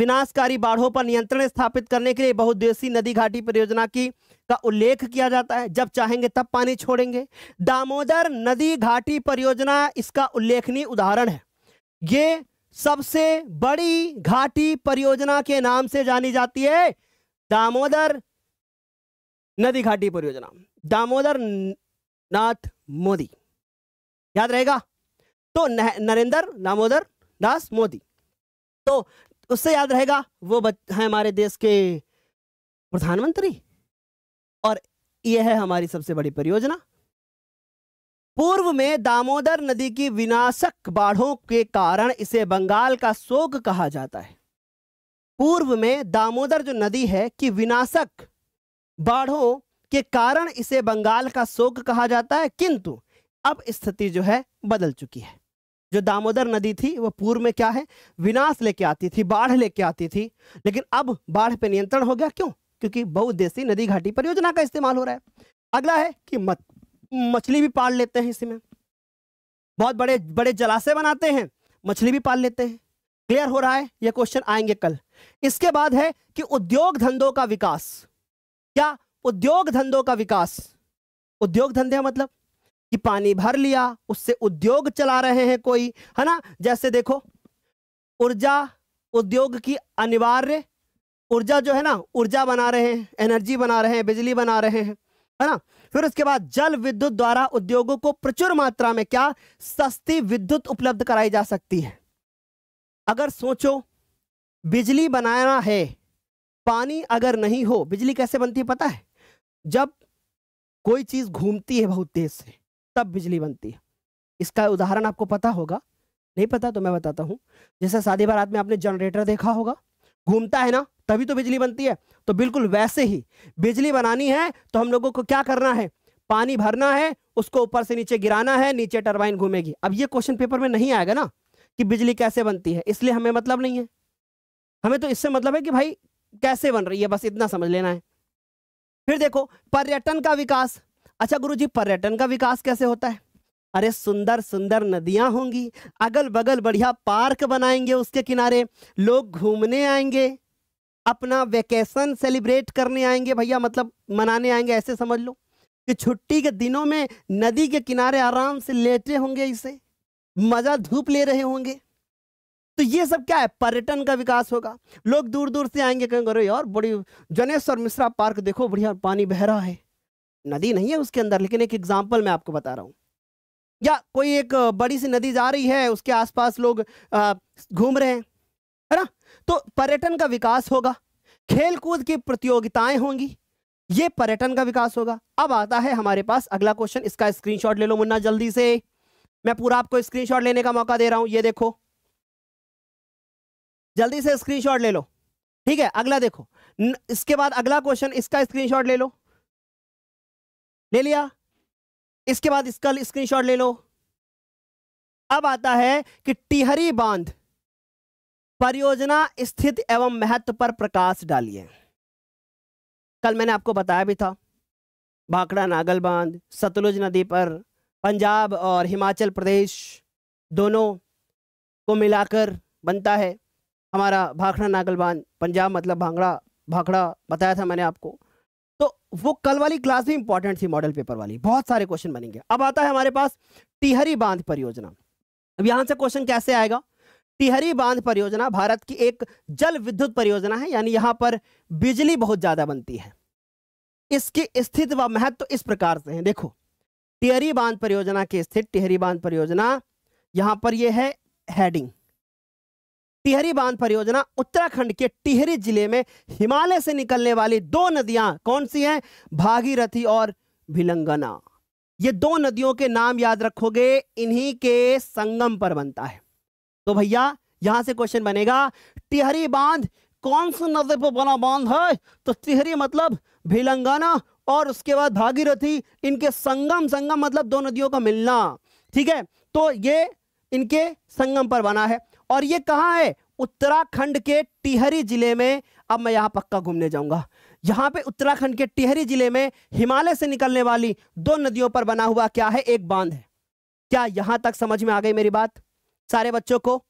विनाशकारी बाढ़ों पर नियंत्रण स्थापित करने के लिए बहुदेशी नदी घाटी परियोजना की का उल्लेख किया जाता है जब चाहेंगे तब पानी छोड़ेंगे दामोदर नदी घाटी परियोजना इसका उल्लेखनीय उदाहरण है ये सबसे बड़ी घाटी परियोजना के नाम से जानी जाती है दामोदर नदी घाटी परियोजना दामोदर नाथ मोदी याद रहेगा तो नरेंद्र दामोदर दास मोदी तो उससे याद रहेगा वो हैं हमारे देश के प्रधानमंत्री और यह है हमारी सबसे बड़ी परियोजना पूर्व में दामोदर नदी की विनाशक बाढ़ों के कारण इसे बंगाल का शोक कहा जाता है पूर्व में दामोदर जो नदी है कि विनाशक बाढ़ों के कारण इसे बंगाल का शोक कहा जाता है किंतु अब स्थिति जो है बदल चुकी है जो दामोदर नदी थी वह पूर्व में क्या है विनाश लेके आती थी बाढ़ लेके आती थी लेकिन अब बाढ़ पे नियंत्रण हो गया क्यों क्योंकि बहुउद्देशीय नदी घाटी परियोजना का इस्तेमाल हो रहा है अगला है कि मछली भी पाल लेते हैं इसमें बहुत बड़े बड़े जलाशय बनाते हैं मछली भी पाल लेते हैं क्लियर हो रहा है यह क्वेश्चन आएंगे कल इसके बाद है कि उद्योग धंधों का विकास क्या उद्योग धंधों का विकास उद्योग धंधे मतलब कि पानी भर लिया उससे उद्योग चला रहे हैं कोई है ना जैसे देखो ऊर्जा उद्योग की अनिवार्य ऊर्जा जो है ना ऊर्जा बना रहे हैं एनर्जी बना रहे हैं बिजली बना रहे हैं है ना फिर उसके बाद जल विद्युत द्वारा उद्योगों को प्रचुर मात्रा में क्या सस्ती विद्युत उपलब्ध कराई जा सकती है अगर सोचो बिजली बनाना है पानी अगर नहीं हो बिजली कैसे बनती है पता है जब कोई चीज घूमती है बहुत तेज से तब बिजली बनती है इसका उदाहरण आपको पता होगा नहीं पता तो मैं बताता हूं जैसे शादी बारात में आपने जनरेटर देखा होगा घूमता है ना तभी तो बिजली बनती है तो बिल्कुल वैसे ही बिजली बनानी है तो हम लोगों को क्या करना है पानी भरना है उसको ऊपर से नीचे गिराना है नीचे टर्बाइन घूमेगी अब ये क्वेश्चन पेपर में नहीं आएगा ना कि बिजली कैसे बनती है इसलिए हमें मतलब नहीं है हमें तो इससे मतलब है कि भाई कैसे बन रही है बस इतना समझ लेना है फिर देखो पर्यटन का विकास अच्छा गुरु जी पर्यटन का विकास कैसे होता है अरे सुंदर सुंदर नदियां होंगी अगल बगल बढ़िया पार्क बनाएंगे उसके किनारे लोग घूमने आएंगे अपना वेकेशन सेलिब्रेट करने आएंगे भैया मतलब मनाने आएंगे ऐसे समझ लो कि छुट्टी के दिनों में नदी के किनारे आराम से लेटे होंगे इसे मजा धूप ले रहे होंगे तो ये सब क्या है पर्यटन का विकास होगा लोग दूर दूर से आएंगे कहेंगे अरे यार बड़ी जनेश्वर मिश्रा पार्क देखो बढ़िया पानी बह रहा है नदी नहीं है उसके अंदर लेकिन एक एग्जाम्पल मैं आपको बता रहा हूँ या कोई एक बड़ी सी नदी जा रही है उसके आसपास लोग घूम रहे हैं है ना तो पर्यटन का विकास होगा खेलकूद की प्रतियोगिताएं होंगी ये पर्यटन का विकास होगा अब आता है हमारे पास अगला क्वेश्चन इसका स्क्रीनशॉट ले लो मुन्ना जल्दी से मैं पूरा आपको स्क्रीनशॉट लेने का मौका दे रहा हूं ये देखो जल्दी से स्क्रीनशॉट ले लो ठीक है अगला देखो इसके बाद अगला क्वेश्चन इसका स्क्रीनशॉट ले लो ले लिया इसके बाद इसका स्क्रीनशॉट ले लो अब आता है कि टिहरी बांध परियोजना स्थित एवं महत्व पर प्रकाश डालिए कल मैंने आपको बताया भी था भाखड़ा नागल बांध सतलुज नदी पर पंजाब और हिमाचल प्रदेश दोनों को मिलाकर बनता है हमारा भाखड़ा नागल बांध पंजाब मतलब भांगड़ा भाखड़ा बताया था मैंने आपको तो वो कल वाली क्लास भी इंपॉर्टेंट थी मॉडल पेपर वाली बहुत सारे क्वेश्चन बनेंगे अब आता है हमारे पास टिहरी बांध परियोजना अब यहां से क्वेश्चन कैसे आएगा टिहरी बांध परियोजना भारत की एक जल विद्युत परियोजना है यानी यहां पर बिजली बहुत ज्यादा बनती है इसकी स्थिति व महत्व तो इस प्रकार से है देखो टिहरी बांध परियोजना की स्थित टिहरी बांध परियोजना यहां पर यह है हेडिंग टिहरी बांध परियोजना उत्तराखंड के टिहरी जिले में हिमालय से निकलने वाली दो नदियां कौन सी हैं भागीरथी और भिलंगना ये दो नदियों के नाम याद रखोगे इन्हीं के संगम पर बनता है तो भैया यहां से क्वेश्चन बनेगा टिहरी बांध कौन सी नदी पर बना बांध है तो टिहरी मतलब भिलंगना और उसके बाद भागीरथी इनके संगम संगम मतलब दो नदियों का मिलना ठीक है तो ये इनके संगम पर बना है और ये कहाँ है उत्तराखंड के टिहरी जिले में अब मैं यहाँ पक्का घूमने जाऊँगा यहाँ पे उत्तराखंड के टिहरी जिले में हिमालय से निकलने वाली दो नदियों पर बना हुआ क्या है एक बांध है क्या यहाँ तक समझ में आ गई मेरी बात सारे बच्चों को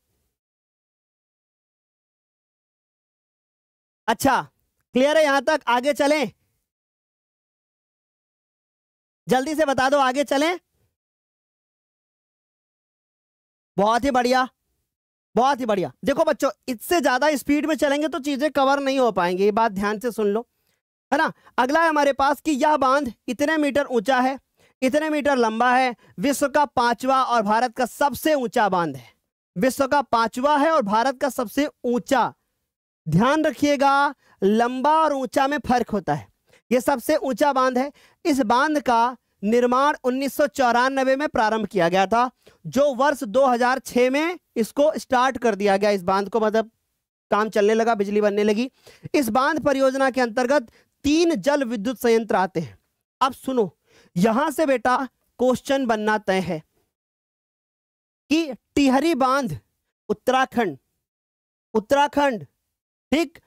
अच्छा क्लियर है यहाँ तक आगे चलें जल्दी से बता दो आगे चलें बहुत ही बढ़िया बहुत ही बढ़िया देखो बच्चों इससे ज़्यादा स्पीड में चलेंगे तो चीज़ें कवर नहीं हो पाएंगे ये बात ध्यान से सुन लो है ना अगला है हमारे पास कि यह बांध इतने मीटर ऊंचा है इतने मीटर लंबा है विश्व का पांचवा और भारत का सबसे ऊंचा बांध है विश्व का पांचवा है और भारत का सबसे ऊंचा ध्यान रखिएगा लंबा और ऊंचा में फर्क होता है यह सबसे ऊंचा बांध है इस बांध का निर्माण उन्नीस में प्रारंभ किया गया था जो वर्ष 2006 में इसको स्टार्ट कर दिया गया इस बांध को मतलब काम चलने लगा बिजली बनने लगी इस बांध परियोजना के अंतर्गत तीन जल विद्युत संयंत्र आते हैं अब सुनो यहां से बेटा क्वेश्चन बनना तय है कि टिहरी बांध उत्तराखंड उत्तराखंड ठीक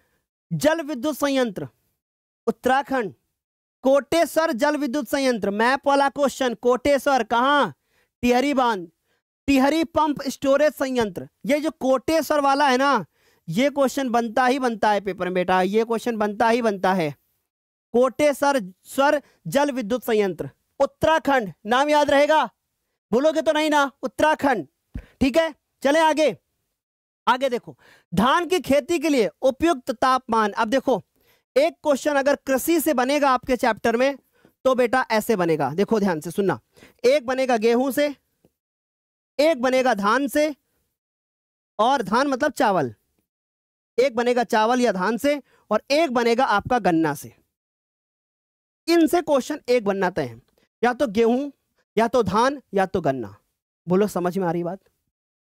जल विद्युत संयंत्र उत्तराखंड कोटेश्वर जल विद्युत संयंत्र मैप वाला क्वेश्चन कोटेश्वर कहा टिहरी बांध टिहरी पंप स्टोरेज संयंत्र ये जो कोटेश्वर वाला है ना ये क्वेश्चन बनता ही बनता है पेपर में बेटा ये क्वेश्चन बनता ही बनता है कोटेश्वर स्वर जल विद्युत संयंत्र उत्तराखंड नाम याद रहेगा भूलोगे तो नहीं ना उत्तराखंड ठीक है चले आगे आगे देखो धान की खेती के लिए उपयुक्त तापमान अब देखो एक क्वेश्चन अगर कृषि से बनेगा आपके चैप्टर में तो बेटा ऐसे बनेगा देखो ध्यान से सुनना एक बनेगा गेहूं से एक बनेगा धान से और धान मतलब चावल एक बनेगा चावल या धान से और एक बनेगा आपका गन्ना से इनसे क्वेश्चन एक बनना तय है या तो गेहूं या तो धान या तो गन्ना बोलो समझ में आ रही बात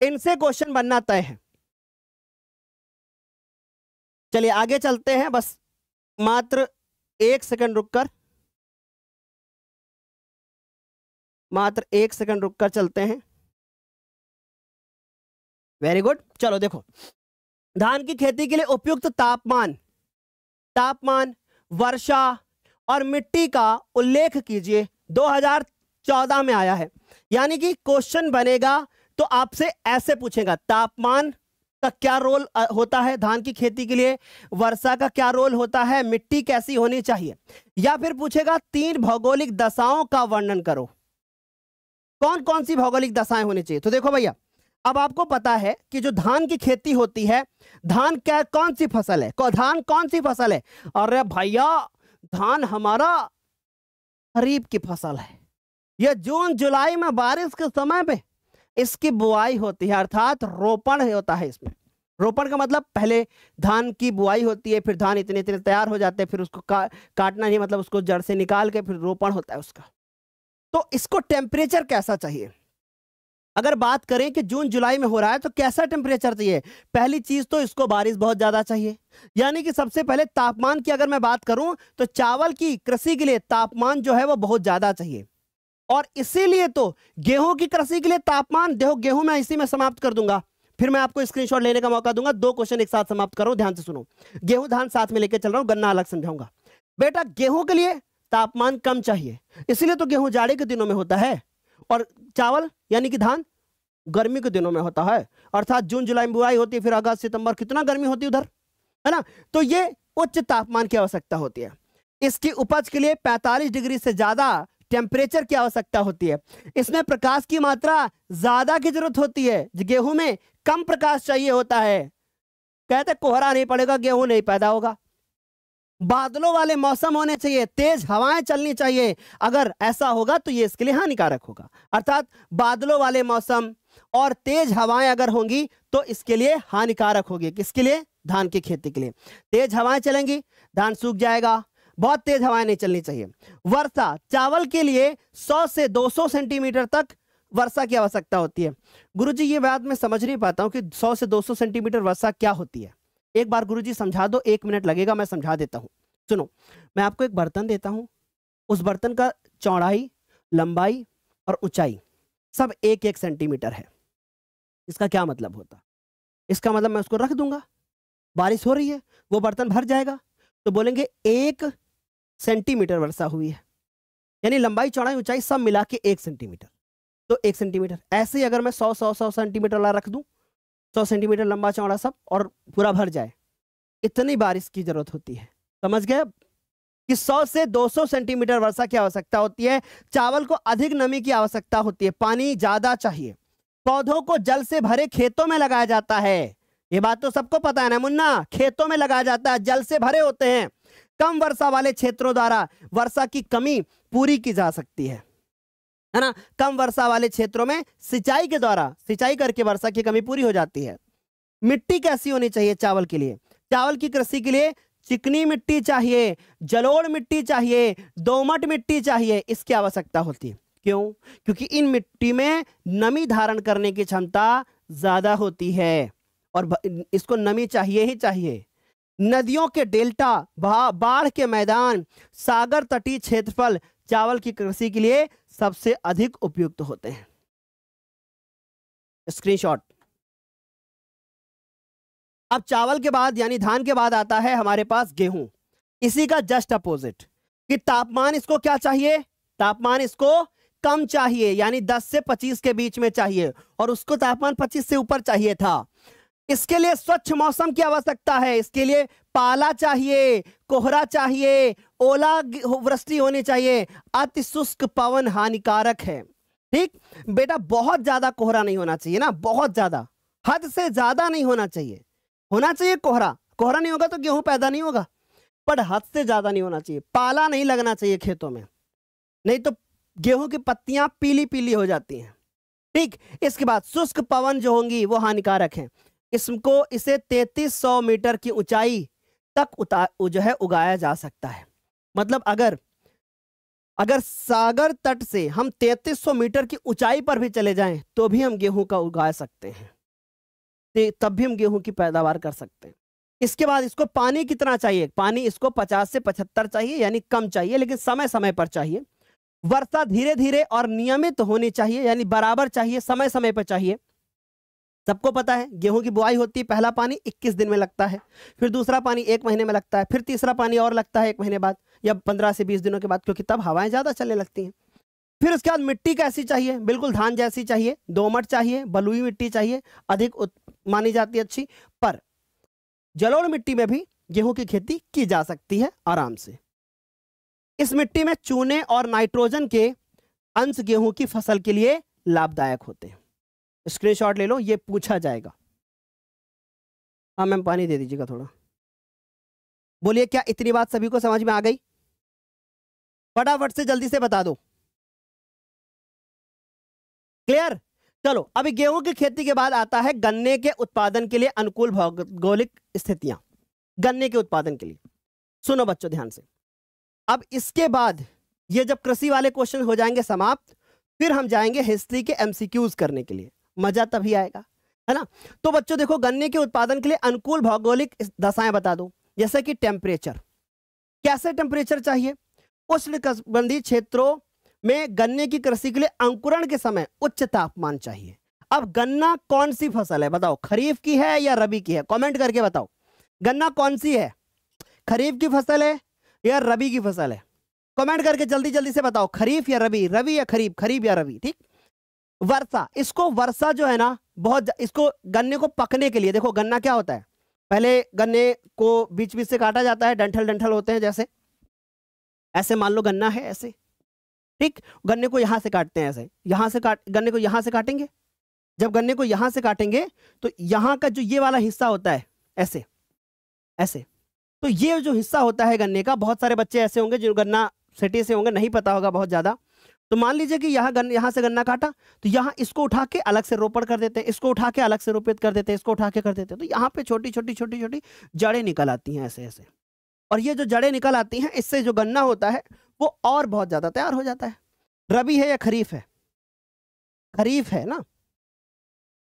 इनसे क्वेश्चन बनना तय है चलिए आगे चलते हैं बस मात्र एक सेकंड रुककर मात्र एक सेकंड रुककर चलते हैं वेरी गुड चलो देखो धान की खेती के लिए उपयुक्त तापमान तापमान वर्षा और मिट्टी का उल्लेख कीजिए 2014 में आया है यानी कि क्वेश्चन बनेगा तो आपसे ऐसे पूछेगा तापमान का क्या रोल होता है धान की खेती के लिए वर्षा का क्या रोल होता है मिट्टी कैसी होनी चाहिए या फिर पूछेगा तीन भौगोलिक दशाओं का वर्णन करो कौन कौन सी भौगोलिक दशाएं होनी चाहिए तो देखो भैया अब आपको पता है कि जो धान की खेती होती है धान क्या कौन सी फसल है धान कौन सी फसल है अरे भैया धान हमारा खरीफ की फसल है यह जून जुलाई में बारिश के समय में इसकी बुआई होती है अर्थात रोपण होता है इसमें रोपण का मतलब पहले धान की बुआई होती है फिर धान इतने इतने तैयार हो जाते हैं फिर उसको का, काटना नहीं मतलब उसको जड़ से निकाल के फिर रोपण होता है उसका तो इसको टेम्परेचर कैसा चाहिए अगर बात करें कि जून जुलाई में हो रहा है तो कैसा टेम्परेचर चाहिए पहली चीज तो इसको बारिश बहुत ज्यादा चाहिए यानी कि सबसे पहले तापमान की अगर मैं बात करूं तो चावल की कृषि के लिए तापमान जो है वो बहुत ज्यादा चाहिए और इसीलिए तो गेहूं की कृषि के लिए तापमान देखो गेहूं मैं इसी में समाप्त कर दूंगा फिर मैं आपको स्क्रीनशॉट लेने का मौका दूंगा दो क्वेश्चन एक साथ समाप्त करो ध्यान से सुनो गेहूं धान साथ में लेकर चल रहा हूं गन्ना अलग समझाऊंगा बेटा गेहूं के लिए तापमान कम चाहिए इसीलिए तो गेहूं जाड़े के दिनों में होता है और चावल यानी कि धान गर्मी के दिनों में होता है अर्थात जून जुलाई में बुआई होती है फिर अगस्त सितंबर कितना गर्मी होती है उधर है ना तो ये उच्च तापमान की आवश्यकता होती है इसकी उपज के लिए 45 डिग्री से ज्यादा टेम्परेचर की आवश्यकता होती है इसमें प्रकाश की मात्रा ज्यादा की जरूरत होती है गेहूं में कम प्रकाश चाहिए होता है कहते कोहरा नहीं पड़ेगा गेहूं नहीं पैदा होगा बादलों वाले मौसम होने चाहिए तेज हवाएं चलनी चाहिए अगर ऐसा होगा तो ये इसके लिए हानिकारक होगा अर्थात बादलों वाले मौसम और तेज हवाएं अगर होंगी तो इसके लिए हानिकारक होगी किसके लिए धान की खेती के लिए तेज हवाएं चलेंगी धान सूख जाएगा बहुत तेज हवाएं नहीं चलनी चाहिए वर्षा चावल के लिए 100 से 200 सेंटीमीटर तक वर्षा की आवश्यकता होती है गुरुजी ये बात मैं समझ नहीं पाता हूँ कि 100 से 200 सेंटीमीटर वर्षा क्या होती है एक बार गुरुजी समझा दो एक मिनट लगेगा मैं समझा देता हूँ सुनो मैं आपको एक बर्तन देता हूँ उस बर्तन का चौड़ाई लंबाई और ऊंचाई सब एक एक सेंटीमीटर है इसका क्या मतलब होता इसका मतलब मैं उसको रख दूंगा बारिश हो रही है वो बर्तन भर जाएगा तो बोलेंगे एक सेंटीमीटर वर्षा हुई है यानी लंबाई चौड़ाई ऊंचाई सब मिला के एक सेंटीमीटर तो एक सेंटीमीटर ऐसे ही अगर मैं सौ सौ सौ सेंटीमीटर वाला रख दूँ सौ सेंटीमीटर लंबा चौड़ा सब और पूरा भर जाए इतनी बारिश की जरूरत होती है समझ गए कि 100 से 200 सेंटीमीटर वर्षा की आवश्यकता होती है चावल को अधिक नमी की आवश्यकता होती है पानी ज्यादा चाहिए पौधों को जल से भरे खेतों में लगाया जाता है ये बात तो सबको पता है ना मुन्ना खेतों में लगाया जाता है जल से भरे होते हैं कम वर्षा वाले क्षेत्रों द्वारा वर्षा की कमी पूरी की जा सकती है है ना कम वर्षा वाले क्षेत्रों में सिंचाई के द्वारा सिंचाई करके वर्षा की कमी पूरी हो जाती है मिट्टी कैसी होनी चाहिए चावल के लिए चावल की कृषि के लिए चिकनी मिट्टी चाहिए जलोड़ मिट्टी चाहिए दोमट मिट्टी चाहिए इसकी आवश्यकता होती है क्यों क्योंकि इन मिट्टी में नमी धारण करने की क्षमता ज़्यादा होती है और इसको नमी चाहिए ही चाहिए नदियों के डेल्टा बाढ़ के मैदान सागर तटीय क्षेत्रफल चावल की कृषि के लिए सबसे अधिक उपयुक्त होते हैं स्क्रीनशॉट अब चावल के बाद यानी धान के बाद आता है हमारे पास गेहूं इसी का जस्ट अपोजिट कि तापमान इसको क्या चाहिए तापमान इसको कम चाहिए यानी 10 से 25 के बीच में चाहिए और उसको तापमान 25 से ऊपर चाहिए था इसके लिए स्वच्छ मौसम की आवश्यकता है इसके लिए पाला चाहिए कोहरा चाहिए ओला वृष्टि होनी चाहिए अति शुष्क पवन हानिकारक है ठीक बेटा बहुत ज्यादा कोहरा नहीं होना चाहिए ना बहुत ज्यादा हद से ज्यादा नहीं होना चाहिए होना चाहिए कोहरा कोहरा नहीं होगा तो गेहूं पैदा नहीं होगा पर हद से ज्यादा नहीं होना चाहिए पाला नहीं लगना चाहिए खेतों में नहीं तो गेहूं की पत्तियां पीली पीली हो जाती हैं ठीक इसके बाद शुष्क पवन जो होंगी वो हानिकारक हैं इसको इसे 3300 मीटर की ऊंचाई तक उता जो है उगाया जा सकता है मतलब अगर अगर सागर तट से हम 3300 मीटर की ऊंचाई पर भी चले जाएं तो भी हम गेहूं का उगा सकते हैं तब भी हम गेहूं की पैदावार कर सकते हैं इसके बाद इसको पानी कितना चाहिए पानी इसको 50 से 75 चाहिए यानी कम चाहिए लेकिन समय समय पर चाहिए वर्षा धीरे धीरे और नियमित होनी चाहिए यानी बराबर चाहिए समय समय पर चाहिए सबको पता है गेहूं की बुआई होती है पहला पानी 21 दिन में लगता है फिर दूसरा पानी एक महीने में लगता है फिर तीसरा पानी और लगता है एक महीने बाद या 15 से 20 दिनों के बाद क्योंकि तब हवाएं ज़्यादा चलने लगती हैं फिर उसके बाद मिट्टी कैसी चाहिए बिल्कुल धान जैसी चाहिए दोमट चाहिए बलुई मिट्टी चाहिए अधिक मानी जाती है अच्छी पर जलोड़ मिट्टी में भी गेहूं की खेती की जा सकती है आराम से इस मिट्टी में चूने और नाइट्रोजन के अंश गेहूं की फसल के लिए लाभदायक होते हैं स्क्रीनशॉट ले लो ये पूछा जाएगा हाँ मैम पानी दे दीजिएगा थोड़ा बोलिए क्या इतनी बात सभी को समझ में आ गई फटाफट से जल्दी से बता दो क्लियर चलो अभी गेहूं की खेती के बाद आता है गन्ने के उत्पादन के लिए अनुकूल भौगोलिक स्थितियां गन्ने के उत्पादन के लिए सुनो बच्चों ध्यान से अब इसके बाद ये जब कृषि वाले क्वेश्चन हो जाएंगे समाप्त फिर हम जाएंगे हिस्ट्री के एमसीक्यूज करने के लिए मजा तभी आएगा है ना तो बच्चों देखो गन्ने के उत्पादन के लिए अनुकूल भौगोलिक दशाएं बता दो जैसे कि टेम्परेचर कैसे टेम्परेचर चाहिए उष्ण क्षेत्रों में गन्ने की कृषि के लिए अंकुरण के समय उच्च तापमान चाहिए अब गन्ना कौन सी फसल है बताओ खरीफ की है या रबी की है कमेंट करके बताओ गन्ना कौन सी है खरीफ की फसल है या रबी की फसल है कमेंट करके जल्दी जल्दी से बताओ खरीफ या रबी रबी या खरीफ खरीफ या रबी ठीक वर्षा इसको वर्षा जो है ना बहुत इसको गन्ने को पकने के लिए देखो गन्ना क्या होता है पहले गन्ने को बीच बीच से काटा जाता है डंठल डंठल होते हैं जैसे ऐसे मान लो गन्ना है ऐसे ठीक गन्ने को यहां से काटते हैं ऐसे यहां से काट गन्ने को यहां से काटेंगे जब गन्ने को यहां से काटेंगे तो यहां का जो ये वाला हिस्सा होता है ऐसे ऐसे तो ये जो हिस्सा होता है गन्ने का बहुत सारे बच्चे ऐसे होंगे जो गन्ना सिटी से होंगे नहीं पता होगा बहुत ज़्यादा तो मान लीजिए कि यहाँ गन्ना यहाँ से गन्ना काटा तो यहाँ इसको उठा के अलग से रोपड़ कर देते हैं इसको उठा के अलग से रोपित कर देते हैं इसको उठा के कर देते हैं तो यहाँ पे छोटी छोटी छोटी छोटी जड़ें निकल आती हैं ऐसे ऐसे और ये जो जड़ें निकल आती हैं इससे जो गन्ना होता है वो और बहुत ज़्यादा तैयार हो जाता है रबी है या खरीफ है खरीफ है ना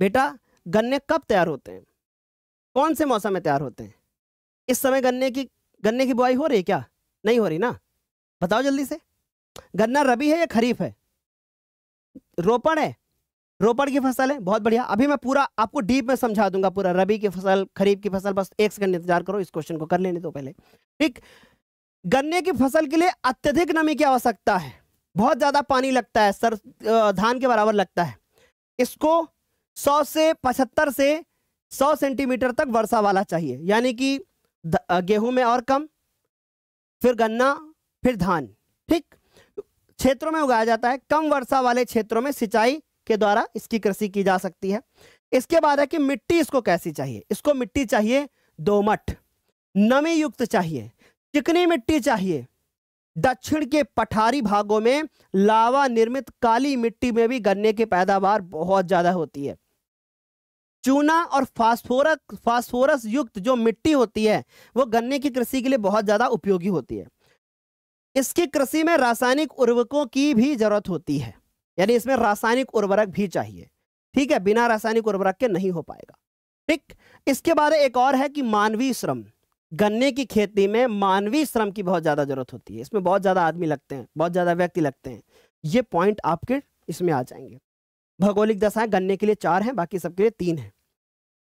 बेटा गन्ने कब तैयार होते हैं कौन से मौसम में तैयार होते हैं इस समय गन्ने की गन्ने की बुआई हो रही है क्या नहीं हो रही ना बताओ जल्दी से गन्ना रबी है या खरीफ है रोपण है रोपण की फसल है बहुत बढ़िया अभी मैं पूरा आपको डीप में समझा दूंगा पूरा रबी की फसल खरीफ की फसल बस एक सेकंड इंतजार करो इस क्वेश्चन को कर लेने दो पहले ठीक गन्ने की फसल के लिए अत्यधिक नमी की आवश्यकता है बहुत ज्यादा पानी लगता है सर धान के बराबर लगता है इसको 100 से 75 से 100 सेंटीमीटर तक वर्षा वाला चाहिए यानी कि गेहूं में और कम फिर गन्ना फिर धान ठीक क्षेत्रों में उगाया जाता है कम वर्षा वाले क्षेत्रों में सिंचाई के द्वारा इसकी कृषि की जा सकती है इसके बाद है कि मिट्टी इसको कैसी चाहिए इसको मिट्टी चाहिए मठ नमी युक्त चाहिए चिकनी मिट्टी चाहिए दक्षिण के पठारी भागों में लावा निर्मित काली मिट्टी में भी गन्ने की पैदावार बहुत ज्यादा होती है चूना और फास्फोरस फास्फोरस युक्त जो मिट्टी होती है वो गन्ने की कृषि के लिए बहुत ज्यादा उपयोगी होती है इसकी कृषि में रासायनिक उर्वरकों की भी जरूरत होती है यानी इसमें रासायनिक उर्वरक भी चाहिए ठीक है बिना रासायनिक उर्वरक के नहीं हो पाएगा ठीक इसके बाद एक और है कि मानवीय श्रम गन्ने की खेती में मानवीय श्रम की बहुत ज़्यादा जरूरत होती है इसमें बहुत ज़्यादा आदमी लगते हैं बहुत ज़्यादा व्यक्ति लगते हैं ये पॉइंट आपके इसमें आ जाएंगे भौगोलिक दशाएं गन्ने के लिए चार हैं बाकी सबके लिए तीन हैं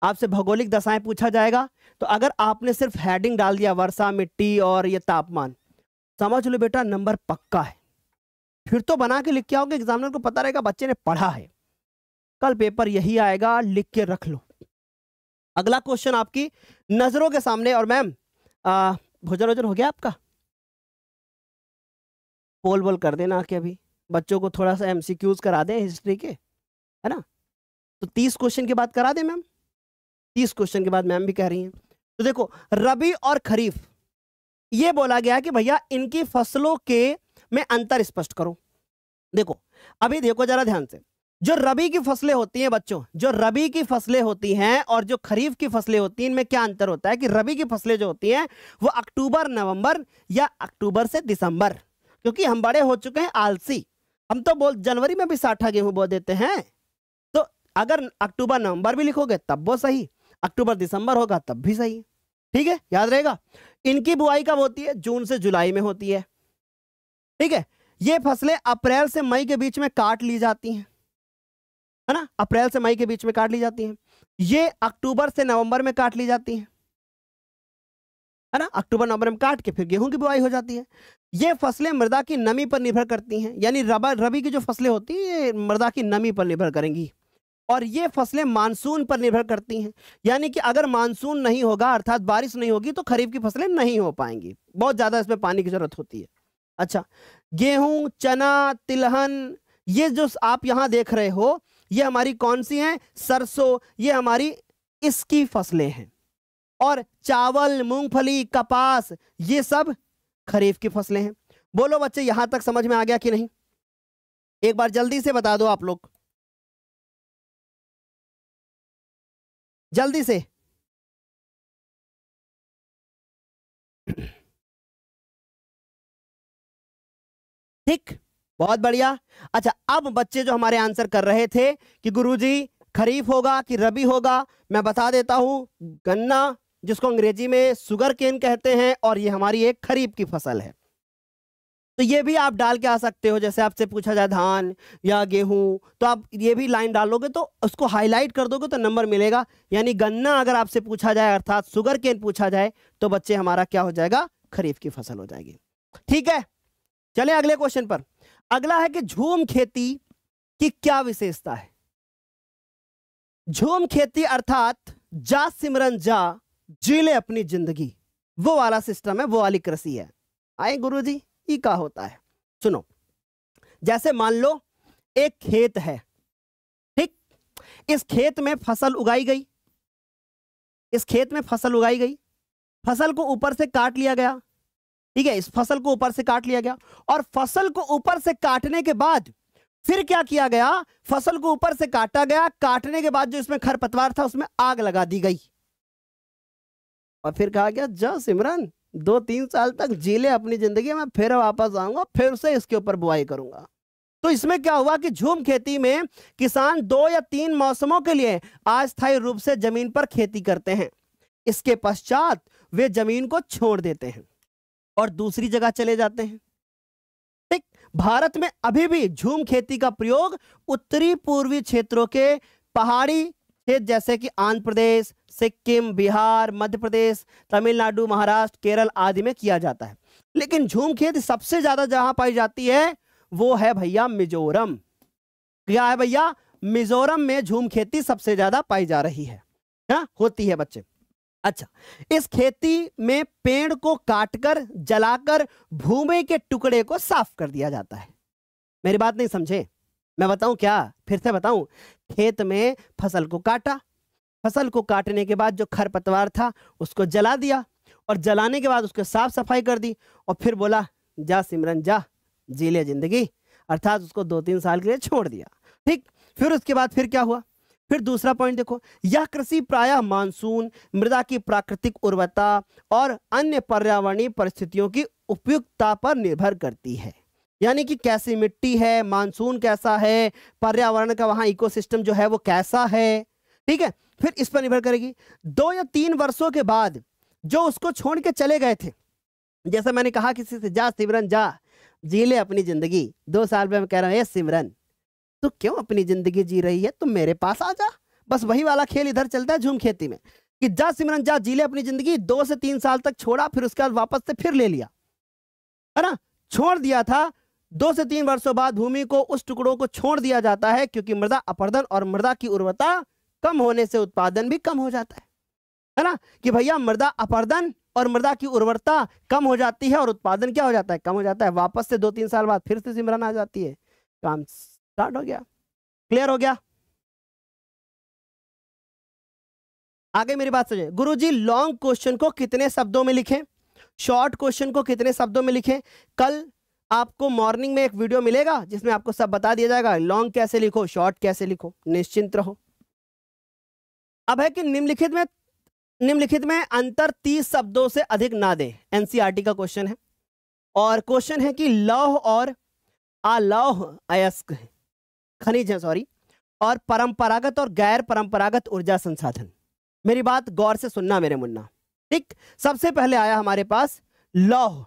आपसे भौगोलिक दशाएं पूछा जाएगा तो अगर आपने सिर्फ हेडिंग डाल दिया वर्षा मिट्टी और ये तापमान समझ लो बेटा नंबर पक्का है फिर तो बना के लिख के आओगे एग्जामिनर को पता रहेगा बच्चे ने पढ़ा है कल पेपर यही आएगा लिख के रख लो अगला क्वेश्चन आपकी नजरों के सामने और मैम भोजन वोजन हो गया आपका बोल बोल कर देना आके अभी बच्चों को थोड़ा सा एमसीक्यूज करा दें हिस्ट्री के है ना तो तीस क्वेश्चन के बाद करा दें मैम तीस क्वेश्चन के बाद मैम भी कह रही हैं तो देखो रबी और खरीफ यह बोला गया कि भैया इनकी फसलों के में अंतर स्पष्ट करो देखो अभी देखो जरा ध्यान से जो रबी की फसलें होती हैं बच्चों जो रबी की फसलें होती हैं और जो खरीफ की फसलें होती हैं इनमें क्या अंतर होता है कि रबी की फसलें जो होती हैं वो अक्टूबर नवंबर या अक्टूबर से दिसंबर क्योंकि हम बड़े हो चुके हैं आलसी हम तो बोल जनवरी में भी साठा गेहूं बो देते हैं तो अगर अक्टूबर नवंबर भी लिखोगे तब वो सही अक्टूबर दिसंबर होगा तब भी सही ठीक है याद रहेगा इनकी बुआई कब होती है जून से जुलाई में होती है ठीक है ये फसलें अप्रैल से मई के बीच में काट ली जाती हैं है ना अप्रैल से मई के बीच में काट ली जाती हैं ये अक्टूबर से नवंबर में काट ली जाती हैं है ना अक्टूबर नवंबर में काट के फिर गेहूं की बुआई हो जाती है ये फसलें मृदा की नमी पर निर्भर करती हैं यानी रबा रबी की जो फसलें होती हैं ये मृदा की नमी पर निर्भर करेंगी और ये फसलें मानसून पर निर्भर करती हैं यानी कि अगर मानसून नहीं होगा अर्थात बारिश नहीं होगी तो खरीफ की फसलें नहीं हो पाएंगी बहुत ज़्यादा इसमें पानी की ज़रूरत होती है अच्छा गेहूं चना तिलहन ये जो आप यहां देख रहे हो ये हमारी कौन सी हैं सरसों ये हमारी इसकी फसलें हैं और चावल मूंगफली कपास ये सब खरीफ की फसलें हैं बोलो बच्चे यहां तक समझ में आ गया कि नहीं एक बार जल्दी से बता दो आप लोग जल्दी से ठीक बहुत बढ़िया अच्छा अब बच्चे जो हमारे आंसर कर रहे थे कि गुरुजी खरीफ होगा कि रबी होगा मैं बता देता हूं गन्ना जिसको अंग्रेजी में सुगर केन कहते हैं और ये हमारी एक खरीफ की फसल है तो ये भी आप डाल के आ सकते हो जैसे आपसे पूछा जाए धान या गेहूं तो आप ये भी लाइन डालोगे तो उसको हाईलाइट कर दोगे तो नंबर मिलेगा यानी गन्ना अगर आपसे पूछा जाए अर्थात शुगर केन पूछा जाए तो बच्चे हमारा क्या हो जाएगा खरीफ की फसल हो जाएगी ठीक है चले अगले क्वेश्चन पर अगला है कि झूम खेती की क्या विशेषता है झूम खेती अर्थात जा सिमरन जा जी ले अपनी जिंदगी वो वाला सिस्टम है वो वाली कृषि है आए गुरुजी ई का होता है सुनो जैसे मान लो एक खेत है ठीक इस खेत में फसल उगाई गई इस खेत में फसल उगाई गई फसल को ऊपर से काट लिया गया ठीक है इस फसल को ऊपर से काट लिया गया और फसल को ऊपर से काटने के बाद फिर क्या किया गया फसल को ऊपर से काटा गया काटने के बाद जो इसमें खरपतवार था उसमें आग लगा दी गई और फिर कहा गया जा सिमरन दो तीन साल तक जी ले अपनी जिंदगी में फिर वापस आऊंगा फिर से इसके ऊपर बुआई करूंगा तो इसमें क्या हुआ कि झूम खेती में किसान दो या तीन मौसमों के लिए अस्थायी रूप से जमीन पर खेती करते हैं इसके पश्चात वे जमीन को छोड़ देते हैं और दूसरी जगह चले जाते हैं ठीक भारत में अभी भी झूम खेती का प्रयोग उत्तरी पूर्वी क्षेत्रों के पहाड़ी खेत जैसे कि आंध्र प्रदेश सिक्किम बिहार मध्य प्रदेश तमिलनाडु महाराष्ट्र केरल आदि में किया जाता है लेकिन झूम खेत सबसे ज्यादा जहां पाई जाती है वो है भैया मिजोरम क्या है भैया मिजोरम में झूम खेती सबसे ज्यादा पाई जा रही है हा? होती है बच्चे अच्छा इस खेती में पेड़ को काटकर जलाकर भूमि के टुकड़े को साफ कर दिया जाता है मेरी बात नहीं समझे मैं बताऊं क्या फिर से बताऊं खेत में फसल को काटा फसल को काटने के बाद जो खरपतवार था उसको जला दिया और जलाने के बाद उसके साफ सफाई कर दी और फिर बोला जा सिमरन जा जी ले जिंदगी अर्थात उसको दो तीन साल के लिए छोड़ दिया ठीक फिर उसके बाद फिर क्या हुआ फिर दूसरा पॉइंट देखो यह कृषि प्रायः मानसून मृदा की प्राकृतिक उर्वरता और अन्य पर्यावरणीय परिस्थितियों की उपयुक्तता पर निर्भर करती है यानी कि कैसी मिट्टी है मानसून कैसा है पर्यावरण का वहां इकोसिस्टम जो है वो कैसा है ठीक है फिर इस पर निर्भर करेगी दो या तीन वर्षों के बाद जो उसको छोड़ के चले गए थे जैसे मैंने कहा किसी से जा सिमरन जा जी ले अपनी जिंदगी दो साल में मैं कह रहा हूँ ये सिमरन तो क्यों अपनी जिंदगी जी रही है तुम मेरे पास आ जा बस वही वाला खेल इधर चलता है झूम खेती में कि जा सिमरन जा जी ले अपनी जिंदगी दो से तीन साल तक छोड़ा फिर उसके बाद वापस से फिर ले लिया है ना छोड़ दिया था दो से तीन वर्षों बाद भूमि को उस टुकड़ों को छोड़ दिया जाता है क्योंकि मृदा अपर्दन और मृदा की उर्वरता कम होने से उत्पादन भी कम हो जाता है है ना कि भैया मृदा अपर्दन और मृदा की उर्वरता कम हो जाती है और उत्पादन क्या हो जाता है कम हो जाता है वापस से दो तीन साल बाद फिर से सिमरन आ जाती है काम स्टार्ट हो गया क्लियर हो गया आगे मेरी बात सुनिए गुरु जी लॉन्ग क्वेश्चन को कितने शब्दों में लिखें शॉर्ट क्वेश्चन को कितने शब्दों में लिखें कल आपको मॉर्निंग में एक वीडियो मिलेगा जिसमें आपको सब बता दिया जाएगा लॉन्ग कैसे लिखो शॉर्ट कैसे लिखो निश्चिंत रहो अब है कि निम्नलिखित में निम्नलिखित में अंतर तीस शब्दों से अधिक ना दे एनसीईआरटी e का क्वेश्चन है और क्वेश्चन है कि लौह और अलौह अयस्क है खनिज है सॉरी और परंपरागत और गैर परंपरागत ऊर्जा संसाधन मेरी बात गौर से सुनना मेरे मुन्ना ठीक सबसे पहले आया हमारे पास लौह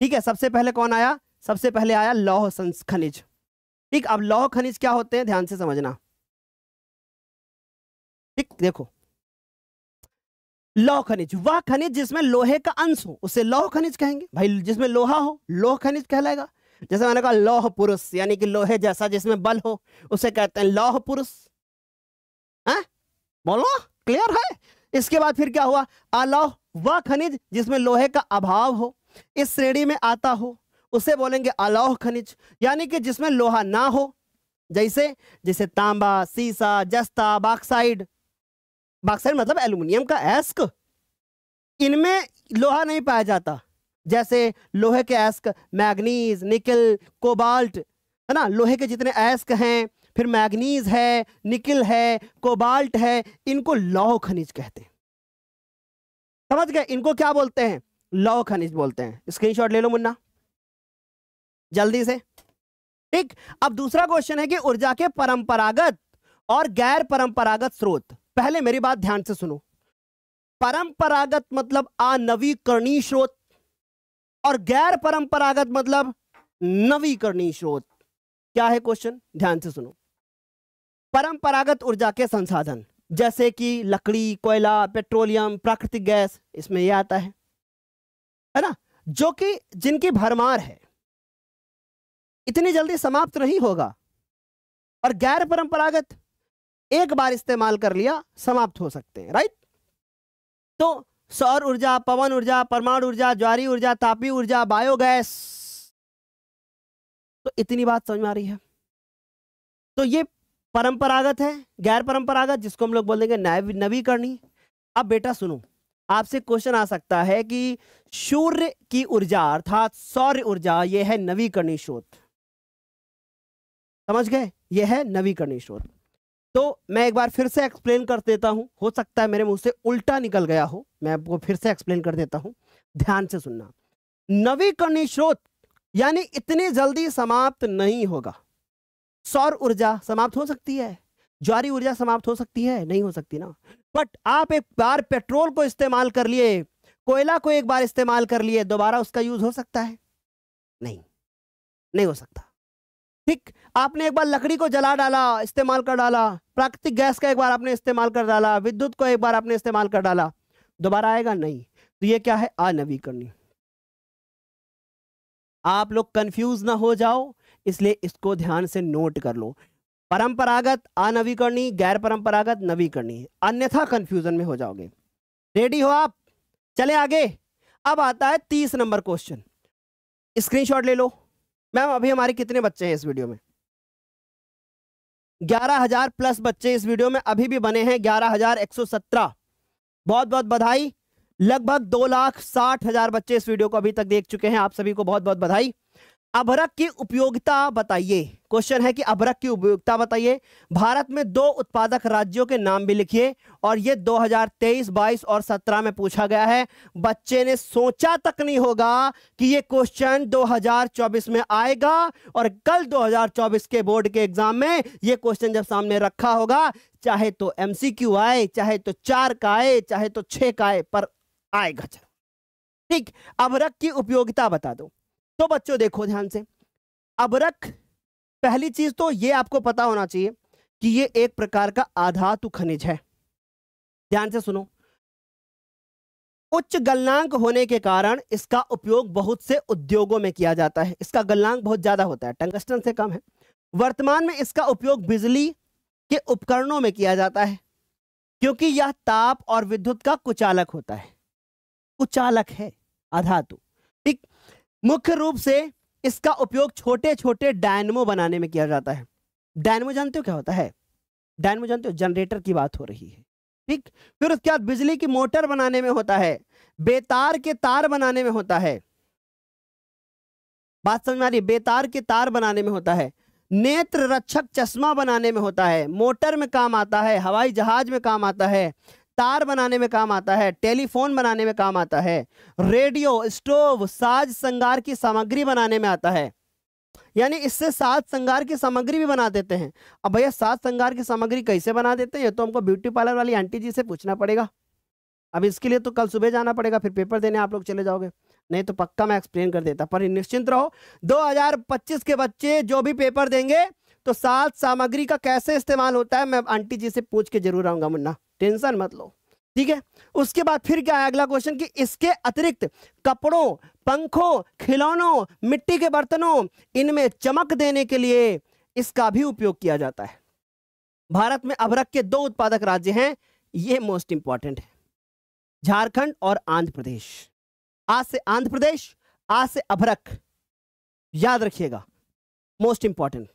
ठीक है सबसे पहले कौन आया सबसे पहले आया लौह खनिज ठीक अब लौह खनिज क्या होते हैं ध्यान से समझना ठीक देखो लौह खनिज वह खनिज जिसमें लोहे का अंश हो उसे लौह खनिज कहेंगे भाई जिसमें लोहा हो लौह खनिज कहलाएगा जैसे मैंने कहा लौह पुरुष यानी कि लोहे जैसा जिसमें बल हो उसे कहते हैं लौह पुरुष है हाँ? बोलो क्लियर है इसके बाद फिर क्या हुआ अलौह वह खनिज जिसमें लोहे का अभाव हो इस श्रेणी में आता हो उसे बोलेंगे अलोह खनिज यानी कि जिसमें लोहा ना हो जैसे जैसे तांबा सीसा जस्ता बाक्साइड बाक्साइड मतलब एल्यूमिनियम का एस्क इनमें लोहा नहीं पाया जाता जैसे लोहे के एस्क मैग्नीज निकल कोबाल्ट है ना लोहे के जितने एस्क हैं फिर मैग्नीज है निकल है कोबाल्ट है इनको लौह खनिज कहते हैं समझ गए इनको क्या बोलते हैं लौह खनिज बोलते हैं स्क्रीनशॉट ले लो मुन्ना जल्दी से ठीक अब दूसरा क्वेश्चन है कि ऊर्जा के परंपरागत और गैर परंपरागत स्रोत पहले मेरी बात ध्यान से सुनो परंपरागत मतलब अनवीकरणीय स्रोत और गैर परंपरागत मतलब नवीकरणीय स्रोत क्या है क्वेश्चन ध्यान से सुनो परंपरागत ऊर्जा के संसाधन जैसे कि लकड़ी कोयला पेट्रोलियम प्राकृतिक गैस इसमें यह आता है है ना जो कि जिनकी भरमार है इतनी जल्दी समाप्त नहीं होगा और गैर परंपरागत एक बार इस्तेमाल कर लिया समाप्त हो सकते हैं राइट तो सौर ऊर्जा पवन ऊर्जा परमाणु ऊर्जा ज्वारी ऊर्जा तापी ऊर्जा बायोगैस तो इतनी बात समझ में आ रही है तो ये परंपरागत है गैर परंपरागत जिसको हम लोग बोल देंगे नवीकरणीय अब बेटा सुनो आपसे क्वेश्चन आ सकता है कि सूर्य की ऊर्जा अर्थात सौर ऊर्जा यह है नवीकरणीय स्रोत समझ गए यह है नवीकरणीय स्रोत तो मैं एक बार फिर से एक्सप्लेन कर देता हूँ हो सकता है मेरे मुंह से उल्टा निकल गया हो मैं आपको फिर से एक्सप्लेन कर देता हूँ ध्यान से सुनना नवीकरणीय स्रोत यानी इतनी जल्दी समाप्त नहीं होगा सौर ऊर्जा समाप्त हो सकती है ज्वारी ऊर्जा समाप्त हो सकती है नहीं हो सकती ना बट आप एक बार पेट्रोल को इस्तेमाल कर लिए कोयला को एक बार इस्तेमाल कर लिए दोबारा उसका यूज हो सकता है नहीं नहीं हो सकता ठीक आपने एक बार लकड़ी को जला डाला इस्तेमाल कर डाला प्राकृतिक गैस का एक बार आपने इस्तेमाल कर डाला विद्युत को एक बार आपने इस्तेमाल कर डाला दोबारा आएगा नहीं तो ये क्या है अनवीकरणी आप लोग कंफ्यूज ना हो जाओ इसलिए इसको ध्यान से नोट कर लो परंपरागत अनवीकरणीय गैर परंपरागत नवीकरणी अन्यथा कंफ्यूजन में हो जाओगे रेडी हो आप चले आगे अब आता है तीस नंबर क्वेश्चन स्क्रीनशॉट ले लो मैम अभी हमारे कितने बच्चे हैं इस वीडियो में ग्यारह हजार प्लस बच्चे इस वीडियो में अभी भी बने हैं ग्यारह हजार एक सौ सत्रह बहुत बहुत बधाई लगभग दो लाख साठ हजार बच्चे इस वीडियो को अभी तक देख चुके हैं आप सभी को बहुत बहुत बधाई अभरक की उपयोगिता बताइए क्वेश्चन है कि अभरक की उपयोगिता बताइए भारत में दो उत्पादक राज्यों के नाम भी लिखिए और ये 2023, 22 और 17 में पूछा गया है बच्चे ने सोचा तक नहीं होगा कि ये क्वेश्चन 2024 में आएगा और कल 2024 के बोर्ड के एग्जाम में ये क्वेश्चन जब सामने रखा होगा चाहे तो एमसीक्यू आए चाहे तो चार का आए चाहे तो छे का आए पर आएगा ठीक अभरक की उपयोगिता बता दो तो बच्चों देखो ध्यान से अबरक पहली चीज तो ये आपको पता होना चाहिए कि ये एक प्रकार का आधातु खनिज है ध्यान से सुनो उच्च गलनांक होने के कारण इसका उपयोग बहुत से उद्योगों में किया जाता है इसका गलनांक बहुत ज्यादा होता है टंगस्टन से कम है वर्तमान में इसका उपयोग बिजली के उपकरणों में किया जाता है क्योंकि यह ताप और विद्युत का कुचालक होता है कुचालक है आधातु ठीक मुख्य रूप से इसका उपयोग छोटे छोटे डायनमो बनाने में किया जाता है डायनमो जानते हो क्या होता है डायनमो जानते हो जनरेटर की बात हो रही है ठीक फिर उसके बाद बिजली की मोटर बनाने में होता है बेतार के तार बनाने में होता है बात समझ में आ रही है बेतार के तार बनाने में होता है नेत्र रक्षक चश्मा बनाने में होता है मोटर में काम आता है हवाई जहाज में काम आता है तार बनाने में काम आता है टेलीफोन बनाने में काम आता है रेडियो स्टोव साज संगार की सामग्री बनाने में आता है यानी इससे सात संगार की सामग्री भी बना देते हैं अब भैया सात संगार की सामग्री कैसे बना देते हैं ये तो हमको ब्यूटी पार्लर वाली आंटी जी से पूछना पड़ेगा अब इसके लिए तो कल सुबह जाना पड़ेगा फिर पेपर देने आप लोग चले जाओगे नहीं तो पक्का मैं एक्सप्लेन कर देता पर निश्चिंत रहो 2025 के बच्चे जो भी पेपर देंगे तो सात सामग्री का कैसे इस्तेमाल होता है मैं आंटी जी से पूछ के जरूर आऊंगा मुन्ना टेंशन मत लो ठीक है उसके बाद फिर क्या है अगला क्वेश्चन कि इसके अतिरिक्त कपड़ों पंखों खिलौनों मिट्टी के बर्तनों इनमें चमक देने के लिए इसका भी उपयोग किया जाता है भारत में अभरक के दो उत्पादक राज्य हैं ये मोस्ट इंपॉर्टेंट है झारखंड और आंध्र प्रदेश आज से आंध्र प्रदेश आज से अभरक याद रखिएगा मोस्ट इंपॉर्टेंट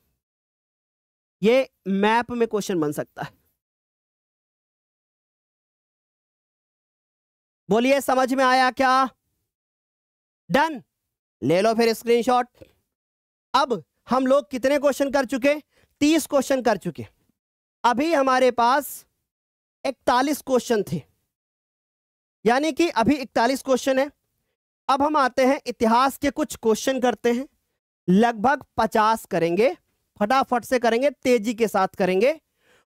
ये मैप में क्वेश्चन बन सकता है बोलिए समझ में आया क्या डन ले लो फिर स्क्रीनशॉट अब हम लोग कितने क्वेश्चन कर चुके तीस क्वेश्चन कर चुके अभी हमारे पास इकतालीस क्वेश्चन थे यानी कि अभी इकतालीस क्वेश्चन है अब हम आते हैं इतिहास के कुछ क्वेश्चन करते हैं लगभग पचास करेंगे फटाफट से करेंगे तेजी के साथ करेंगे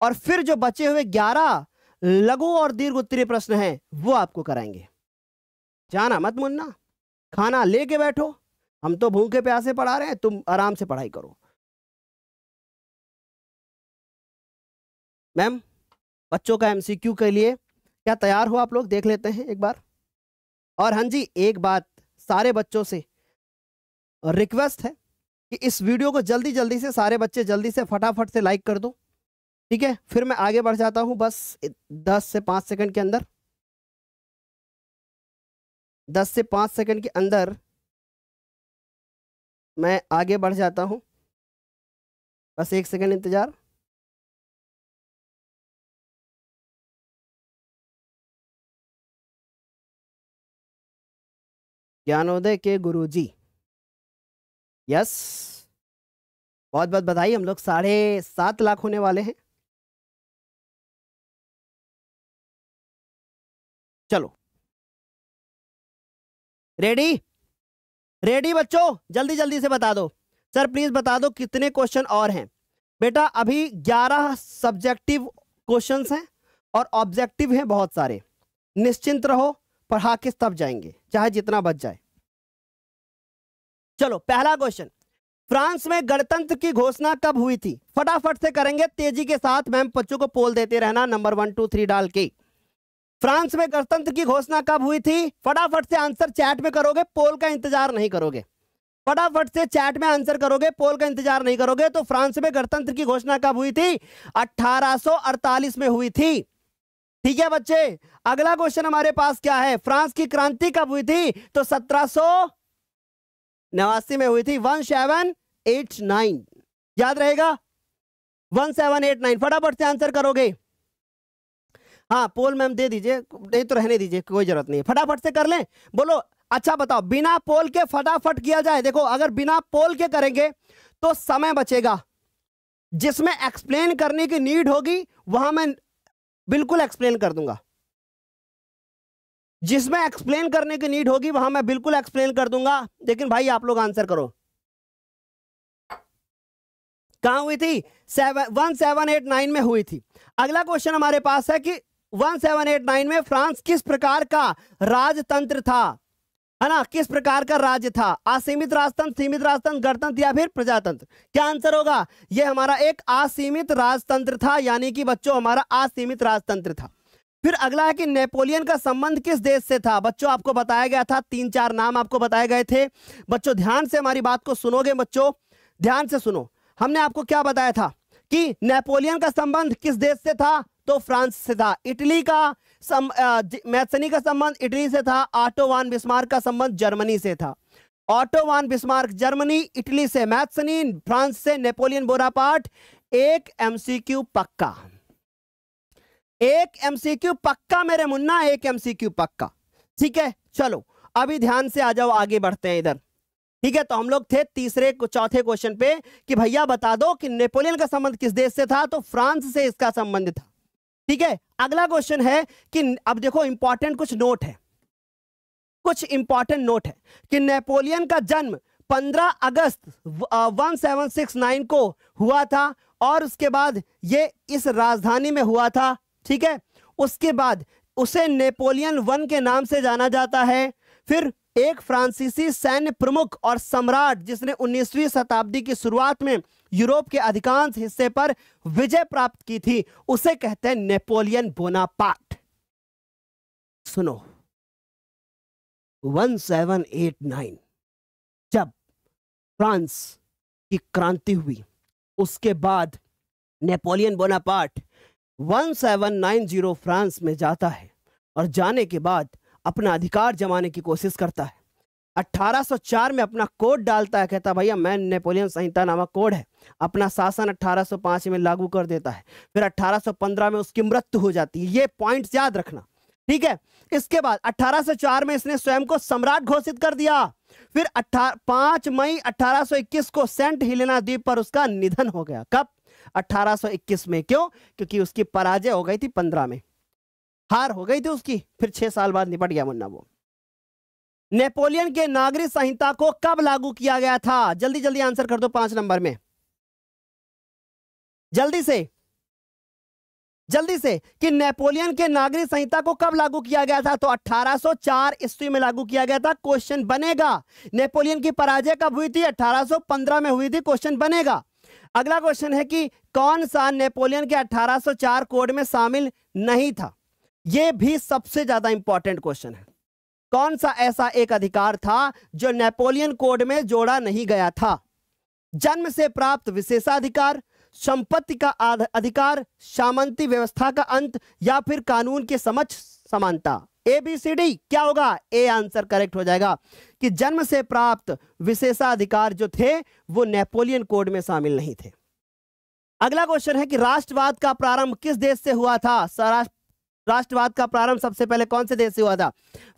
और फिर जो बचे हुए ग्यारह लघु और दीर्घ उत्तरीय प्रश्न है वो आपको कराएंगे जाना मत मुन्ना खाना लेके बैठो हम तो भूखे प्यासे पढ़ा रहे हैं तुम आराम से पढ़ाई करो मैम बच्चों का एमसीक्यू के लिए क्या तैयार हो आप लोग देख लेते हैं एक बार और हाँ जी एक बात सारे बच्चों से रिक्वेस्ट है कि इस वीडियो को जल्दी जल्दी से सारे बच्चे जल्दी से फटाफट से लाइक कर दो ठीक है फिर मैं आगे बढ़ जाता हूं बस दस से पांच सेकंड के अंदर दस से पांच सेकंड के अंदर मैं आगे बढ़ जाता हूं बस एक सेकंड इंतज़ार ज्ञानोदय के गुरुजी यस बहुत बहुत बधाई हम लोग साढ़े सात लाख होने वाले हैं चलो रेडी रेडी बच्चों जल्दी जल्दी से बता दो सर प्लीज बता दो कितने क्वेश्चन और हैं बेटा अभी ग्यारह सब्जेक्टिव क्वेश्चंस हैं और ऑब्जेक्टिव हैं बहुत सारे निश्चिंत रहो पढ़ा के तब जाएंगे चाहे जितना बच जाए चलो पहला क्वेश्चन फ्रांस में गणतंत्र की घोषणा कब हुई थी फटाफट से करेंगे तेजी के साथ मैम बच्चों को पोल देते रहना नंबर वन टू थ्री डाल के फ्रांस में गणतंत्र की घोषणा कब हुई थी फटाफट से आंसर चैट में करोगे पोल का इंतजार नहीं करोगे फटाफट से चैट में आंसर करोगे पोल का इंतजार नहीं करोगे तो फ्रांस में गणतंत्र की घोषणा कब हुई थी 1848 में हुई थी ठीक है बच्चे अगला क्वेश्चन हमारे पास क्या है फ्रांस की क्रांति कब हुई थी तो सत्रह नवासी में हुई थी वन सेवन एट नाइन याद रहेगा वन सेवन एट नाइन फटाफट से आंसर करोगे हाँ पोल मैम दे दीजिए नहीं तो रहने दीजिए कोई जरूरत नहीं फटाफट से कर लें बोलो अच्छा बताओ बिना पोल के फटाफट किया जाए देखो अगर बिना पोल के करेंगे तो समय बचेगा जिसमें एक्सप्लेन करने की नीड होगी वहां मैं बिल्कुल एक्सप्लेन कर दूंगा जिसमें एक्सप्लेन करने की नीड होगी वहां मैं बिल्कुल एक्सप्लेन कर दूंगा लेकिन भाई आप लोग आंसर करो कहा हुई थी seven one seven eight nine में हुई थी अगला क्वेश्चन हमारे पास है कि 1789 में फ्रांस किस प्रकार का राजतंत्र था है ना किस प्रकार का राज्य था असीमित राजतंत्र सीमित राजतंत्र गणतंत्र या फिर प्रजातंत्र क्या आंसर होगा यह हमारा एक असीमित राजतंत्र था यानी कि बच्चों हमारा असीमित राजतंत्र था फिर अगला है कि नेपोलियन का संबंध किस देश से था बच्चों आपको बताया गया था तीन चार नाम आपको बताए गए थे बच्चों ध्यान से हमारी बात को सुनोगे बच्चों ध्यान से सुनो हमने आपको क्या बताया था कि नेपोलियन का संबंध किस देश से था तो फ्रांस से था इटली का मैथसनी का संबंध इटली से था ऑटोवान बिस्मार्क का संबंध जर्मनी से था ऑटोवान बिस्मार्क जर्मनी इटली से मैथसनी फ्रांस से नेपोलियन बोरापाट एक एमसीक्यू पक्का एक एमसीक्यू पक्का मेरे मुन्ना एक एमसीक्यू पक्का ठीक है चलो अभी ध्यान से आ जाओ आगे बढ़ते हैं इधर ठीक है तो हम लोग थे तीसरे चौथे क्वेश्चन पे कि भैया बता दो कि नेपोलियन का संबंध किस देश से था तो फ्रांस से इसका संबंध था ठीक है अगला क्वेश्चन है कि अब देखो इंपॉर्टेंट कुछ नोट है कुछ इंपॉर्टेंट नोट है कि नेपोलियन का जन्म 15 अगस्त 1769 को हुआ था और उसके बाद ये इस राजधानी में हुआ था ठीक है उसके बाद उसे नेपोलियन वन के नाम से जाना जाता है फिर एक फ्रांसीसी सैन्य प्रमुख और सम्राट जिसने 19वीं शताब्दी की शुरुआत में यूरोप के अधिकांश हिस्से पर विजय प्राप्त की थी उसे कहते हैं नेपोलियन बोनापाट सुनो 1789 जब फ्रांस की क्रांति हुई उसके बाद नेपोलियन बोनापाट 1790 फ्रांस में जाता है और जाने के बाद अपना अधिकार जमाने की कोशिश करता है 1804 में अपना कोड डालता है कहता भैया मैं नेपोलियन संहिता नामक कोड है अपना शासन 1805 में लागू कर देता है फिर 1815 में उसकी मृत्यु हो जाती है ये पॉइंट याद रखना ठीक है इसके बाद 1804 में इसने स्वयं को सम्राट घोषित कर दिया फिर पांच मई 1821 को सेंट हिलेना द्वीप पर उसका निधन हो गया कब 1821 में क्यों क्योंकि उसकी पराजय हो गई थी 15 में हार हो गई थी उसकी फिर छह साल बाद निपट गया मुन्ना वो नेपोलियन के नागरिक संहिता को कब लागू किया गया था जल्दी जल्दी आंसर कर दो पांच नंबर में जल्दी से जल्दी से कि नेपोलियन के नागरिक संहिता को कब लागू किया गया था तो 1804 ईस्वी में लागू किया गया था क्वेश्चन बनेगा नेपोलियन की पराजय कब हुई थी 1815 में हुई थी क्वेश्चन बनेगा अगला क्वेश्चन है कि कौन सा नेपोलियन के 1804 कोड में शामिल नहीं था यह भी सबसे ज्यादा इंपॉर्टेंट क्वेश्चन है कौन सा ऐसा एक अधिकार था जो नेपोलियन कोड में जोड़ा नहीं गया था जन्म से प्राप्त विशेषाधिकार संपत्ति का अधिकार सामंती व्यवस्था का अंत या फिर कानून के समक्ष समानता ए बी सी डी क्या होगा ए आंसर करेक्ट हो जाएगा कि जन्म से प्राप्त विशेषाधिकार जो थे वो नेपोलियन कोड में शामिल नहीं थे अगला क्वेश्चन है कि राष्ट्रवाद का प्रारंभ किस देश से हुआ था राष्ट्रवाद का प्रारंभ सबसे पहले कौन से देश से हुआ था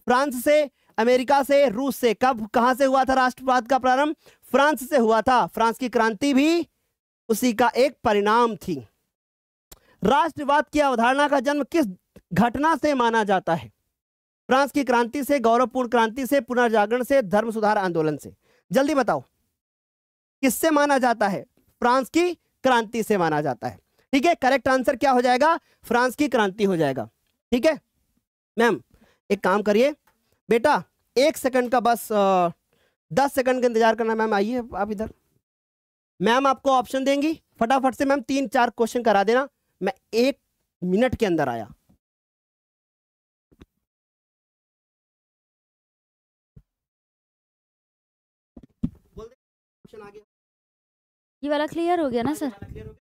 फ्रांस से अमेरिका से रूस से कब कहां से हुआ था राष्ट्रवाद का प्रारंभ फ्रांस से हुआ था फ्रांस की क्रांति भी उसी का एक परिणाम थी राष्ट्रवाद की अवधारणा का जन्म किस घटना से माना जाता है फ्रांस की क्रांति से गौरवपूर्ण क्रांति से पुनर्जागरण से धर्म सुधार आंदोलन से जल्दी बताओ किससे माना जाता है फ्रांस की क्रांति से माना जाता है ठीक है करेक्ट आंसर क्या हो जाएगा फ्रांस की क्रांति हो जाएगा ठीक है मैम एक काम करिए बेटा एक सेकंड का बस दस सेकंड का इंतजार करना मैम आइए आप इधर मैम आपको ऑप्शन देंगी फटाफट से मैम तीन चार क्वेश्चन करा देना मैं एक मिनट के अंदर आया ये वाला क्लियर हो गया ना सर हाँ,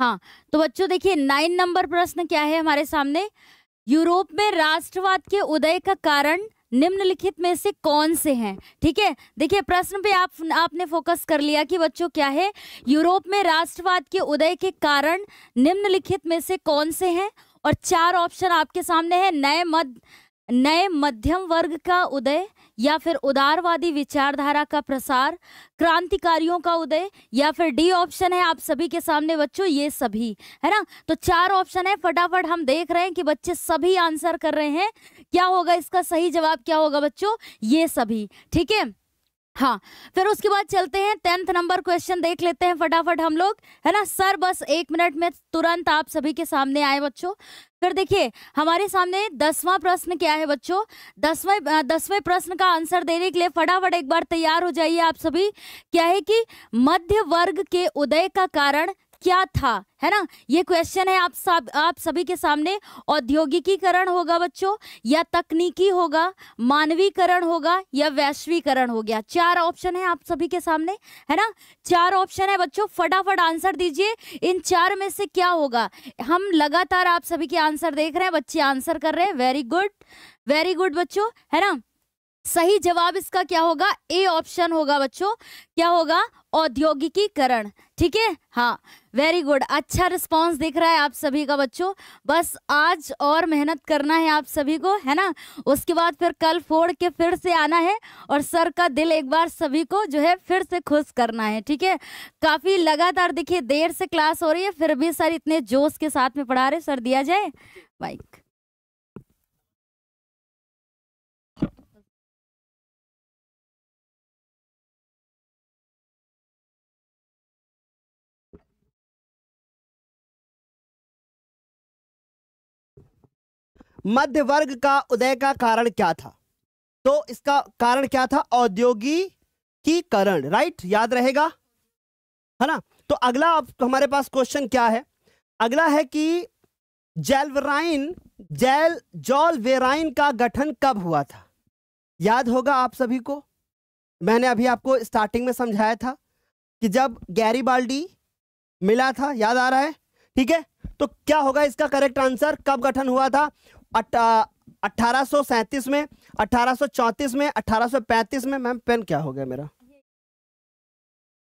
हाँ तो बच्चों देखिए नाइन नंबर प्रश्न क्या है हमारे सामने यूरोप में राष्ट्रवाद के उदय का कारण निम्नलिखित में से कौन से हैं ठीक है देखिए प्रश्न पे आप आपने फोकस कर लिया कि बच्चों क्या है यूरोप में राष्ट्रवाद के उदय के कारण निम्नलिखित में से कौन से हैं और चार ऑप्शन आपके सामने है नए मध्य नए मध्यम वर्ग का उदय या फिर उदारवादी विचारधारा का प्रसार क्रांतिकारियों का उदय या फिर डी ऑप्शन है आप सभी के सामने बच्चों ये सभी है ना तो चार ऑप्शन है फटाफट हम देख रहे हैं कि बच्चे सभी आंसर कर रहे हैं क्या होगा इसका सही जवाब क्या होगा बच्चों ये सभी ठीक है हाँ फिर उसके बाद चलते हैं टेंथ नंबर क्वेश्चन देख लेते हैं फटाफट हम लोग है ना सर बस एक मिनट में तुरंत आप सभी के सामने आए बच्चों फिर देखिए हमारे सामने दसवां प्रश्न क्या है बच्चों दसवें दसवें प्रश्न का आंसर देने के लिए फटाफट एक बार तैयार हो जाइए आप सभी क्या है कि मध्य वर्ग के उदय का कारण क्या था है ना ये क्वेश्चन है आप सब आप सभी के सामने औद्योगिकीकरण होगा बच्चों या तकनीकी होगा मानवीकरण होगा या वैश्वीकरण हो गया चार ऑप्शन है आप सभी के सामने है ना चार ऑप्शन है बच्चों फटाफट आंसर दीजिए इन चार में से क्या होगा हम लगातार आप सभी के आंसर देख रहे हैं बच्चे आंसर कर रहे हैं वेरी गुड वेरी गुड बच्चो है ना सही जवाब इसका क्या होगा ए ऑप्शन होगा बच्चों क्या होगा औद्योगिकीकरण ठीक है हाँ वेरी गुड अच्छा रिस्पांस दिख रहा है आप सभी का बच्चों बस आज और मेहनत करना है आप सभी को है ना उसके बाद फिर कल फोड़ के फिर से आना है और सर का दिल एक बार सभी को जो है फिर से खुश करना है ठीक है काफ़ी लगातार देखिए देर से क्लास हो रही है फिर भी सर इतने जोश के साथ में पढ़ा रहे सर दिया जाए बाइक मध्य वर्ग का उदय का कारण क्या था तो इसका कारण क्या था औद्योगिकीकरण राइट याद रहेगा है ना तो अगला आप तो हमारे पास क्वेश्चन क्या है अगला है कि जैलवराइन जैल वेराइन का गठन कब हुआ था याद होगा आप सभी को मैंने अभी आपको स्टार्टिंग में समझाया था कि जब गैरी बाल्डी मिला था याद आ रहा है ठीक है तो क्या होगा इसका करेक्ट आंसर कब गठन हुआ था अट्ठारह में अठारह में अठारह में मैम पेन क्या हो गया मेरा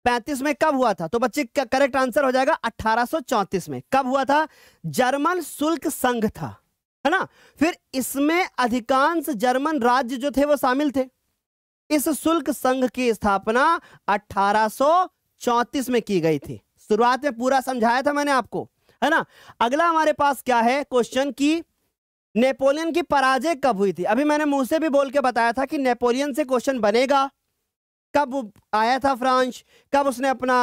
पैंतीस में कब हुआ था तो बच्चे करेक्ट आंसर हो जाएगा अठारह में कब हुआ था जर्मन शुल्क संघ था है ना फिर इसमें अधिकांश जर्मन राज्य जो थे वो शामिल थे इस शुल्क संघ की स्थापना 1834 में की गई थी शुरुआत में पूरा समझाया था मैंने आपको है ना अगला हमारे पास क्या है क्वेश्चन की नेपोलियन की पराजय कब हुई थी अभी मैंने मुंह से भी बोल के बताया था कि नेपोलियन से क्वेश्चन बनेगा कब आया था फ्रांस कब उसने अपना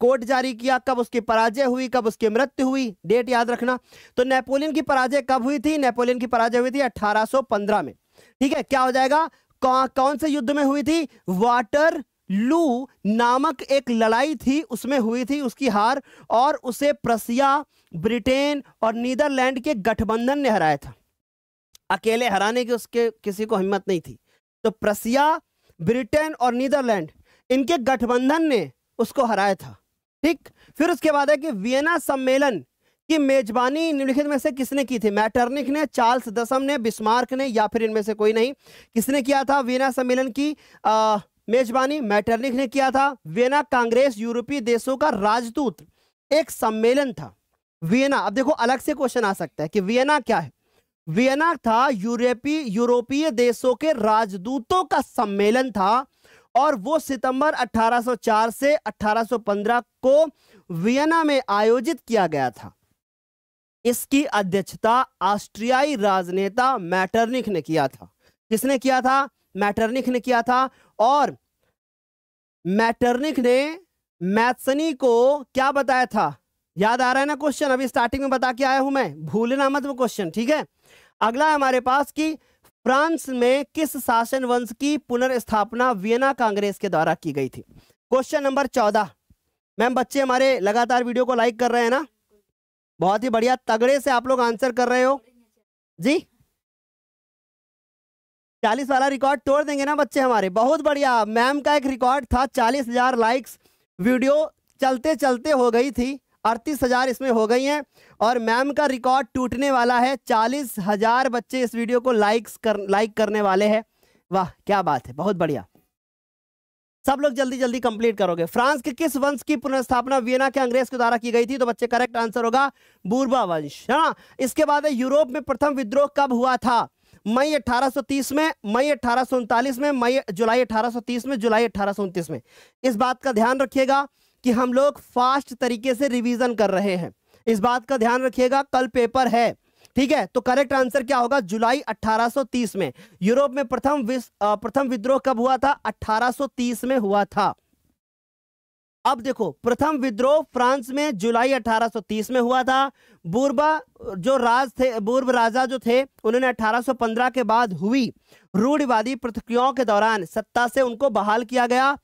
कोट जारी किया कब उसकी पराजय हुई कब उसकी मृत्यु हुई डेट याद रखना तो नेपोलियन की पराजय कब हुई थी नेपोलियन की पराजय हुई थी 1815 में ठीक है क्या हो जाएगा कौ, कौन से युद्ध में हुई थी वाटर लू नामक एक लड़ाई थी उसमें हुई थी उसकी हार और उसे प्रसिया ब्रिटेन और नीदरलैंड के गठबंधन ने हराया था अकेले हराने की उसके किसी को हिम्मत नहीं थी तो प्रसिया ब्रिटेन और नीदरलैंड इनके गठबंधन ने उसको हराया था ठीक फिर उसके बाद है कि वियना सम्मेलन की मेजबानी निम्नलिखित में से किसने की थी मैटर्निक ने चार्ल्स दसम ने बिस्मार्क ने या फिर इनमें से कोई नहीं किसने किया था वियना सम्मेलन की आ, मेजबानी मैटर्निक ने किया था वियना कांग्रेस यूरोपीय देशों का राजदूत एक सम्मेलन था वियना अब देखो अलग से क्वेश्चन आ सकता है कि वियना क्या है वियना था यूरोपी यूरोपीय देशों के राजदूतों का सम्मेलन था और वो सितंबर 1804 से 1815 को वियना में आयोजित किया गया था इसकी अध्यक्षता ऑस्ट्रियाई राजनेता मैटरनिक ने किया था किसने किया था मैटरनिक ने किया था और मैटरनिक ने मैथसनी को क्या बताया था याद आ रहा है ना क्वेश्चन अभी स्टार्टिंग में बता के आया हूं मैं भूलना मत वो क्वेश्चन ठीक है अगला हमारे पास कि फ्रांस में किस शासन वंश की पुनर्स्थापना वियना कांग्रेस के द्वारा की गई थी क्वेश्चन नंबर चौदह मैम बच्चे हमारे लगातार वीडियो को लाइक कर रहे हैं ना बहुत ही बढ़िया तगड़े से आप लोग आंसर कर रहे हो जी चालीस वाला रिकॉर्ड तोड़ देंगे ना बच्चे हमारे बहुत बढ़िया मैम का एक रिकॉर्ड था चालीस हजार लाइक्स वीडियो चलते चलते हो गई थी अड़तीस हज़ार इसमें हो गई हैं और मैम का रिकॉर्ड टूटने वाला है चालीस हज़ार बच्चे इस वीडियो को लाइक्स कर लाइक करने वाले हैं वाह क्या बात है बहुत बढ़िया सब लोग जल्दी जल्दी कंप्लीट करोगे फ्रांस के किस वंश की पुनर्स्थापना वियना के अंग्रेज के द्वारा की गई थी तो बच्चे करेक्ट आंसर होगा बूर्बा वंश है हाँ, ना इसके बाद यूरोप में प्रथम विद्रोह कब हुआ था मई 1830 में मई अठारह में मई जुलाई 1830 में जुलाई अठारह में इस बात का ध्यान रखिएगा कि हम लोग फास्ट तरीके से रिवीजन कर रहे हैं इस बात का ध्यान रखिएगा कल पेपर है ठीक है तो करेक्ट आंसर क्या होगा जुलाई 1830 में यूरोप में प्रथम प्रथम विद्रोह कब हुआ था 1830 में हुआ था अब देखो प्रथम विद्रोह फ्रांस में जुलाई 1830 में हुआ था बुर्बा जो राज थे बुर्ब राजा जो थे उन्होंने 1815 के बाद हुई रूढ़िवादी प्रतिक्रियाओं के दौरान सत्ता से उनको बहाल किया गया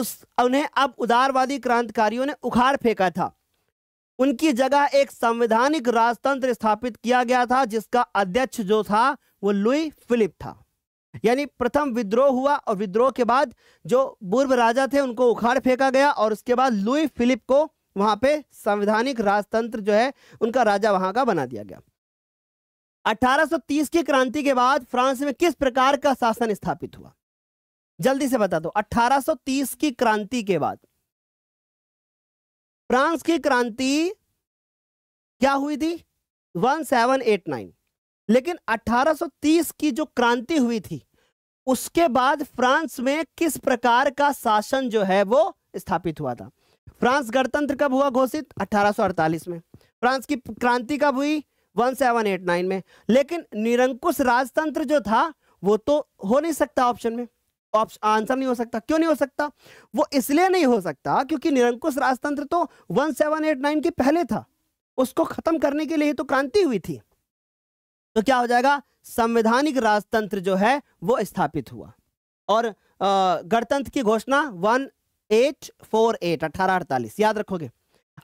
उस उन्हें अब उदारवादी क्रांतिकारियों ने उखाड़ फेंका था उनकी जगह एक संवैधानिक राजतंत्र स्थापित किया गया था जिसका अध्यक्ष जो था वो लुई फिलिप था यानी प्रथम विद्रोह हुआ और विद्रोह के बाद जो पूर्व राजा थे उनको उखाड़ फेंका गया और उसके बाद लुई फिलिप को वहां पे संवैधानिक राजतंत्र जो है उनका राजा वहां का बना दिया गया 1830 की क्रांति के बाद फ्रांस में किस प्रकार का शासन स्थापित हुआ जल्दी से बता दो 1830 की क्रांति के बाद फ्रांस की क्रांति क्या हुई थी 1789 लेकिन 1830 की जो क्रांति हुई थी उसके बाद फ्रांस में किस प्रकार का शासन जो है वो स्थापित हुआ था फ्रांस गणतंत्र कब हुआ घोषित 1848 में फ्रांस की क्रांति कब हुई 1789 में लेकिन निरंकुश राजतंत्र जो था वो तो हो नहीं सकता ऑप्शन में आंसर नहीं हो सकता क्यों नहीं हो सकता वो इसलिए नहीं हो सकता क्योंकि निरंकुश राजतंत्र तो 1789 के पहले था उसको खत्म करने के लिए तो क्रांति हुई थी तो क्या हो जाएगा संवैधानिक राजतंत्र जो है वो स्थापित हुआ और गणतंत्र की घोषणा वन एट फोर एट अठारह अड़तालीस याद रखोगे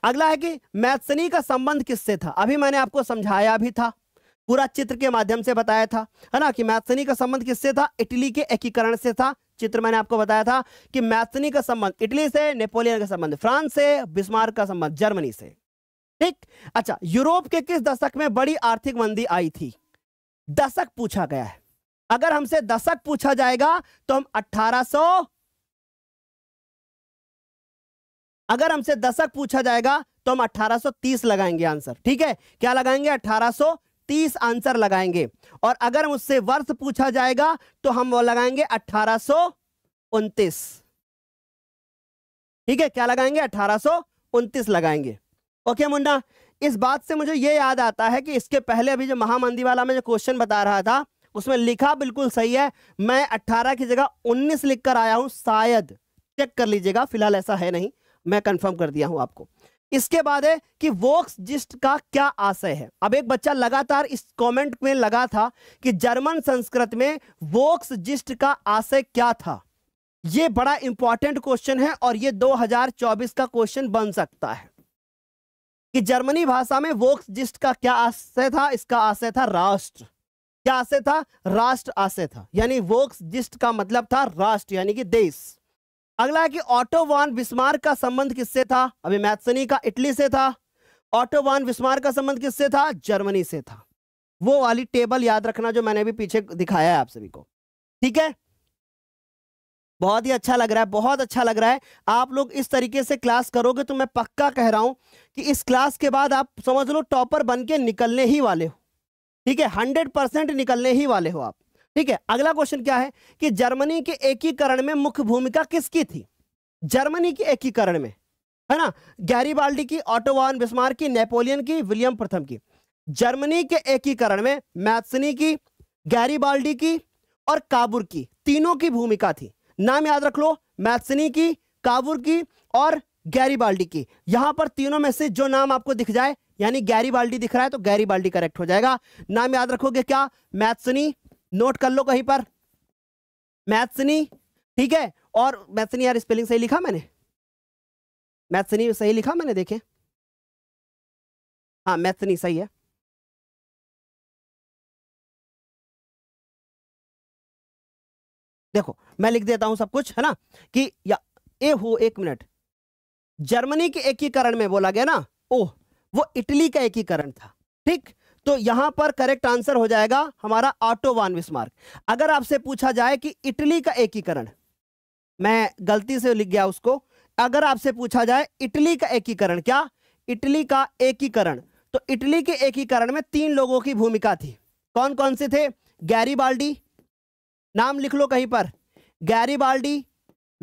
अगला है कि मैथसनी का संबंध किससे था अभी मैंने आपको समझाया भी था पूरा चित्र के माध्यम से बताया था है ना कि मैथनी का संबंध किससे था इटली के एकीकरण से था चित्र मैंने आपको बताया था कि मैथनी का संबंध इटली से नेपोलियन का संबंध फ्रांस से बिस्मार्क का संबंध जर्मनी से ठीक अच्छा यूरोप के किस दशक में बड़ी आर्थिक मंदी आई थी दशक पूछा गया है अगर हमसे दशक पूछा जाएगा तो हम 1800 अगर हमसे दशक पूछा जाएगा तो हम 1830 लगाएंगे आंसर ठीक है क्या लगाएंगे तीस आंसर लगाएंगे और अगर मुझसे वर्ष पूछा जाएगा तो हम लगाएंगे अठारह ठीक है क्या लगाएंगे अठारह लगाएंगे ओके मुंडा इस बात से मुझे ये याद आता है कि इसके पहले अभी जो महामंदी वाला में जो क्वेश्चन बता रहा था उसमें लिखा बिल्कुल सही है मैं 18 की जगह 19 लिखकर आया हूं शायद चेक कर लीजिएगा फिलहाल ऐसा है नहीं मैं कंफर्म कर दिया हूं आपको इसके बाद है कि वोक्स जिस्ट का क्या आशय है अब एक बच्चा लगातार इस कमेंट में लगा था कि जर्मन संस्कृत में वोक्स जिस्ट का आशय क्या था यह बड़ा इंपॉर्टेंट क्वेश्चन है और यह 2024 का क्वेश्चन बन सकता है कि जर्मनी भाषा में वोक्स जिस्ट का क्या आशय था इसका आशय था राष्ट्र क्या आशय था राष्ट्र आशय था यानी वोक्स जिस्ट का मतलब था राष्ट्र यानी कि देश अगला है कि ऑटोवान बिस्मार का संबंध किससे था अभी मैथसनी का इटली से था ऑटोवान बिस्मार का संबंध किससे था जर्मनी से था वो वाली टेबल याद रखना जो मैंने अभी पीछे दिखाया है आप सभी को ठीक है बहुत ही अच्छा लग रहा है बहुत अच्छा लग रहा है आप लोग इस तरीके से क्लास करोगे तो मैं पक्का कह रहा हूं कि इस क्लास के बाद आप समझ लो टॉपर बन के निकलने ही वाले हो ठीक है हंड्रेड परसेंट निकलने ही वाले हो आप ठीक है अगला क्वेश्चन क्या है कि जर्मनी के एकीकरण में मुख्य भूमिका किसकी थी जर्मनी के एकीकरण में है ना गैरी बाल्डी की ऑटोवान बिस्मार की नेपोलियन की विलियम प्रथम की जर्मनी के एकीकरण में मैथसनी की गैरी बाल्डी की और काबुर की तीनों की भूमिका थी नाम याद रख लो मैथसनी की काबुर की और गैरी बाल्डी की यहां पर तीनों में से जो नाम आपको दिख जाए यानी गैरी बाल्डी दिख रहा है तो गैरी बाल्डी करेक्ट हो जाएगा नाम याद रखोगे क्या मैथसनी नोट कर लो कहीं पर मैथ्सनी ठीक है और मैथ्सनी यार स्पेलिंग सही लिखा मैंने मैथ्सनी सही लिखा मैंने देखे हाँ मैथ्सनी सही है देखो मैं लिख देता हूं सब कुछ है ना कि या ए हो एक मिनट जर्मनी के एकीकरण में बोला गया ना ओह वो इटली का एकीकरण था ठीक तो यहां पर करेक्ट आंसर हो जाएगा हमारा ऑटो विस्मार्क अगर आपसे पूछा जाए कि इटली का एकीकरण मैं गलती से लिख गया उसको अगर आपसे पूछा जाए इटली का एकीकरण क्या इटली का एकीकरण तो इटली के एकीकरण में तीन लोगों की भूमिका थी कौन कौन से थे गैरी बाल्डी नाम लिख लो कहीं पर गैरी बाल्डी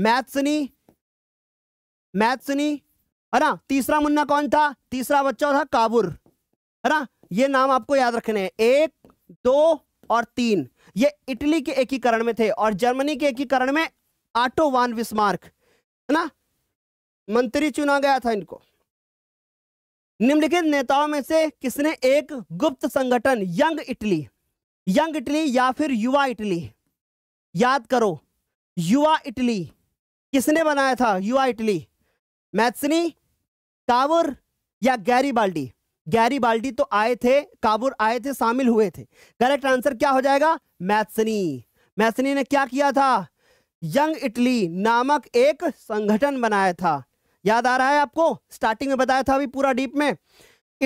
मैथ्सनी मैथ्सनी है ना तीसरा मुन्ना कौन था तीसरा बच्चा था काबुर है ना ये नाम आपको याद रखने हैं एक दो और तीन ये इटली के एकीकरण में थे और जर्मनी के एकीकरण में आटो वान विस्मार्क है ना मंत्री चुना गया था इनको निम्नलिखित नेताओं में से किसने एक गुप्त संगठन यंग इटली यंग इटली या फिर युवा इटली याद करो युवा इटली किसने बनाया था युवा इटली मैथ्सनी कावर या गैरी बाल्डी गैरी बाल्टी तो आए थे काबुर आए थे शामिल हुए थे करेक्ट आंसर क्या हो जाएगा मैथसनी मैथसनी ने क्या किया था यंग इटली नामक एक संगठन बनाया था याद आ रहा है आपको स्टार्टिंग में बताया था अभी पूरा डीप में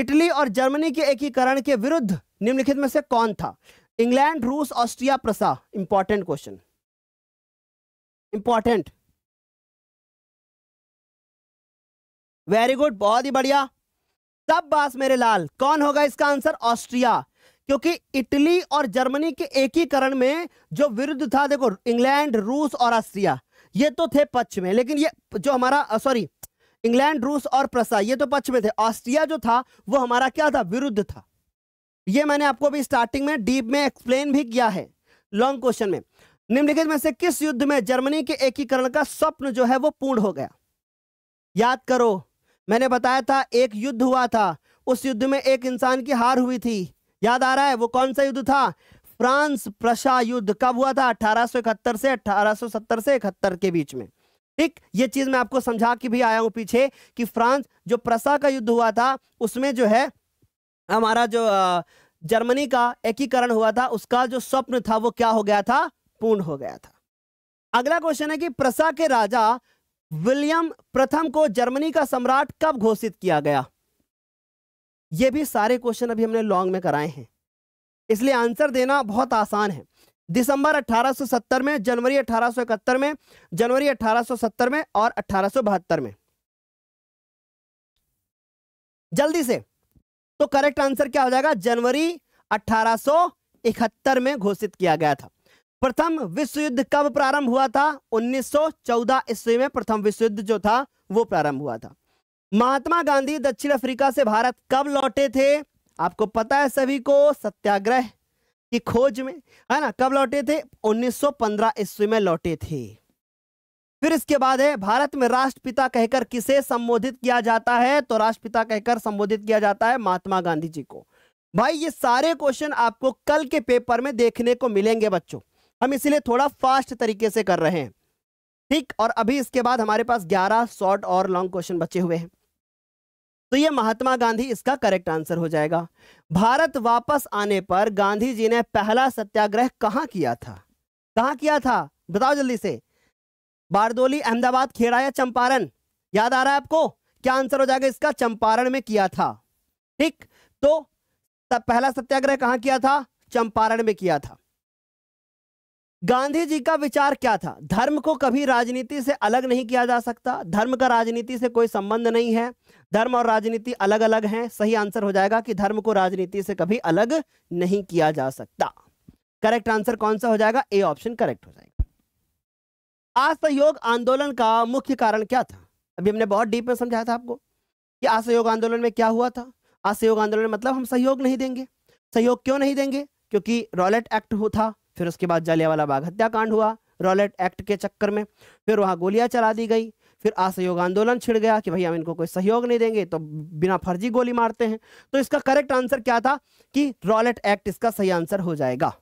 इटली और जर्मनी के एकीकरण के विरुद्ध निम्नलिखित में से कौन था England Rus Austria Prussia important question important very good बहुत ही बढ़िया सब बास मेरे लाल कौन होगा इसका आंसर ऑस्ट्रिया क्योंकि इटली और जर्मनी के एकीकरण में जो विरुद्ध था देखो इंग्लैंड रूस और ऑस्ट्रिया ये तो थे पक्ष में लेकिन ये जो हमारा सॉरी इंग्लैंड रूस और प्रसा ये तो पक्ष में थे ऑस्ट्रिया जो था वो हमारा क्या था विरुद्ध था ये मैंने आपको अभी स्टार्टिंग में डीप में एक्सप्लेन भी किया है लॉन्ग क्वेश्चन में निम्नलिखित में से किस युद्ध में जर्मनी के एकीकरण का स्वप्न जो है वो पूर्ण हो गया याद करो मैंने बताया था एक युद्ध हुआ था उस युद्ध में एक इंसान की हार हुई थी याद आ रहा है वो कौन सा युद्ध था फ्रांस प्रशा युद्ध कब हुआ था अठारह से अठारह से इकहत्तर के बीच में ठीक ये चीज मैं आपको समझा के भी आया हूं पीछे कि फ्रांस जो प्रसा का युद्ध हुआ था उसमें जो है हमारा जो जर्मनी का एकीकरण हुआ था उसका जो स्वप्न था वो क्या हो गया था पूर्ण हो गया था अगला क्वेश्चन है कि प्रसा के राजा विलियम प्रथम को जर्मनी का सम्राट कब घोषित किया गया ये भी सारे क्वेश्चन अभी हमने लॉन्ग में कराए हैं इसलिए आंसर देना बहुत आसान है दिसंबर 1870 में जनवरी 1871 में जनवरी 1870 में और अठारह में जल्दी से तो करेक्ट आंसर क्या हो जाएगा जनवरी 1871 में घोषित किया गया था प्रथम विश्व युद्ध कब प्रारंभ हुआ था 1914 ईस्वी में प्रथम विश्व युद्ध जो था वो प्रारंभ हुआ था महात्मा गांधी दक्षिण अफ्रीका से भारत कब लौटे थे आपको पता है सभी को सत्याग्रह की खोज में है ना कब लौटे थे 1915 ईस्वी में लौटे थे फिर इसके बाद है भारत में राष्ट्रपिता कहकर किसे संबोधित किया जाता है तो राष्ट्रपिता कहकर संबोधित किया जाता है महात्मा गांधी जी को भाई ये सारे क्वेश्चन आपको कल के पेपर में देखने को मिलेंगे बच्चों हम इसीलिए थोड़ा फास्ट तरीके से कर रहे हैं ठीक और अभी इसके बाद हमारे पास 11 शॉर्ट और लॉन्ग क्वेश्चन बचे हुए हैं तो ये महात्मा गांधी इसका करेक्ट आंसर हो जाएगा भारत वापस आने पर गांधी जी ने पहला सत्याग्रह कहां किया था कहां किया था बताओ जल्दी से बारदोली अहमदाबाद खेड़ा या चंपारण याद आ रहा है आपको क्या आंसर हो जाएगा इसका चंपारण में किया था ठीक तो पहला सत्याग्रह कहां किया था चंपारण में किया था गांधी जी का विचार क्या था धर्म को कभी राजनीति से अलग नहीं किया जा सकता धर्म का राजनीति से कोई संबंध नहीं है धर्म और राजनीति अलग अलग हैं सही आंसर हो जाएगा कि धर्म को राजनीति से कभी अलग नहीं किया जा सकता करेक्ट आंसर कौन सा हो जाएगा ए ऑप्शन करेक्ट हो जाएगा असहयोग आंदोलन का मुख्य कारण क्या था अभी हमने बहुत डीप में समझाया था आपको कि असहयोग आंदोलन में क्या हुआ था असहयोग आंदोलन मतलब हम सहयोग नहीं देंगे सहयोग क्यों नहीं देंगे क्योंकि रॉलेट एक्ट हो था फिर उसके बाद जालियावाला बाग हत्याकांड हुआ रॉलेट एक्ट के चक्कर में फिर वहाँ गोलियां चला दी गई फिर असहयोग आंदोलन छिड़ गया कि भाई हम इनको कोई सहयोग नहीं देंगे तो बिना फर्जी गोली मारते हैं तो इसका करेक्ट आंसर क्या था कि रॉलेट एक्ट इसका सही आंसर हो जाएगा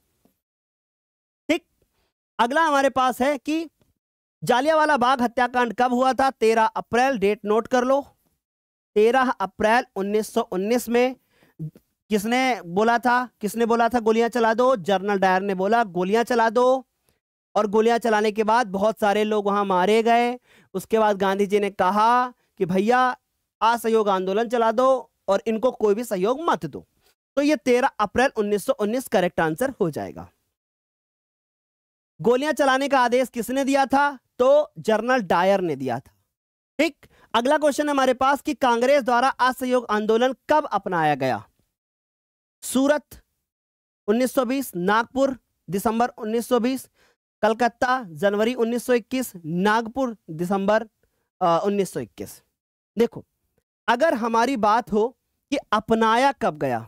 ठीक अगला हमारे पास है कि जालियावाला बाग हत्याकांड कब हुआ था तेरह अप्रैल डेट नोट कर लो तेरह अप्रैल 1919 में किसने बोला था किसने बोला था गोलियां चला दो जर्नल डायर ने बोला गोलियां चला दो और गोलियां चलाने के बाद बहुत सारे लोग वहां मारे गए उसके बाद गांधी जी ने कहा कि भैया असहयोग आंदोलन चला दो और इनको कोई भी सहयोग मत दो तो ये तेरह अप्रैल 1919 करेक्ट आंसर हो जाएगा गोलियां चलाने का आदेश किसने दिया था तो जर्नल डायर ने दिया था ठीक अगला क्वेश्चन हमारे पास कि कांग्रेस द्वारा असहयोग आंदोलन कब अपनाया गया सूरत 1920 नागपुर दिसंबर 1920 कलकत्ता जनवरी 1921 नागपुर दिसंबर उन्नीस देखो अगर हमारी बात हो कि अपनाया कब गया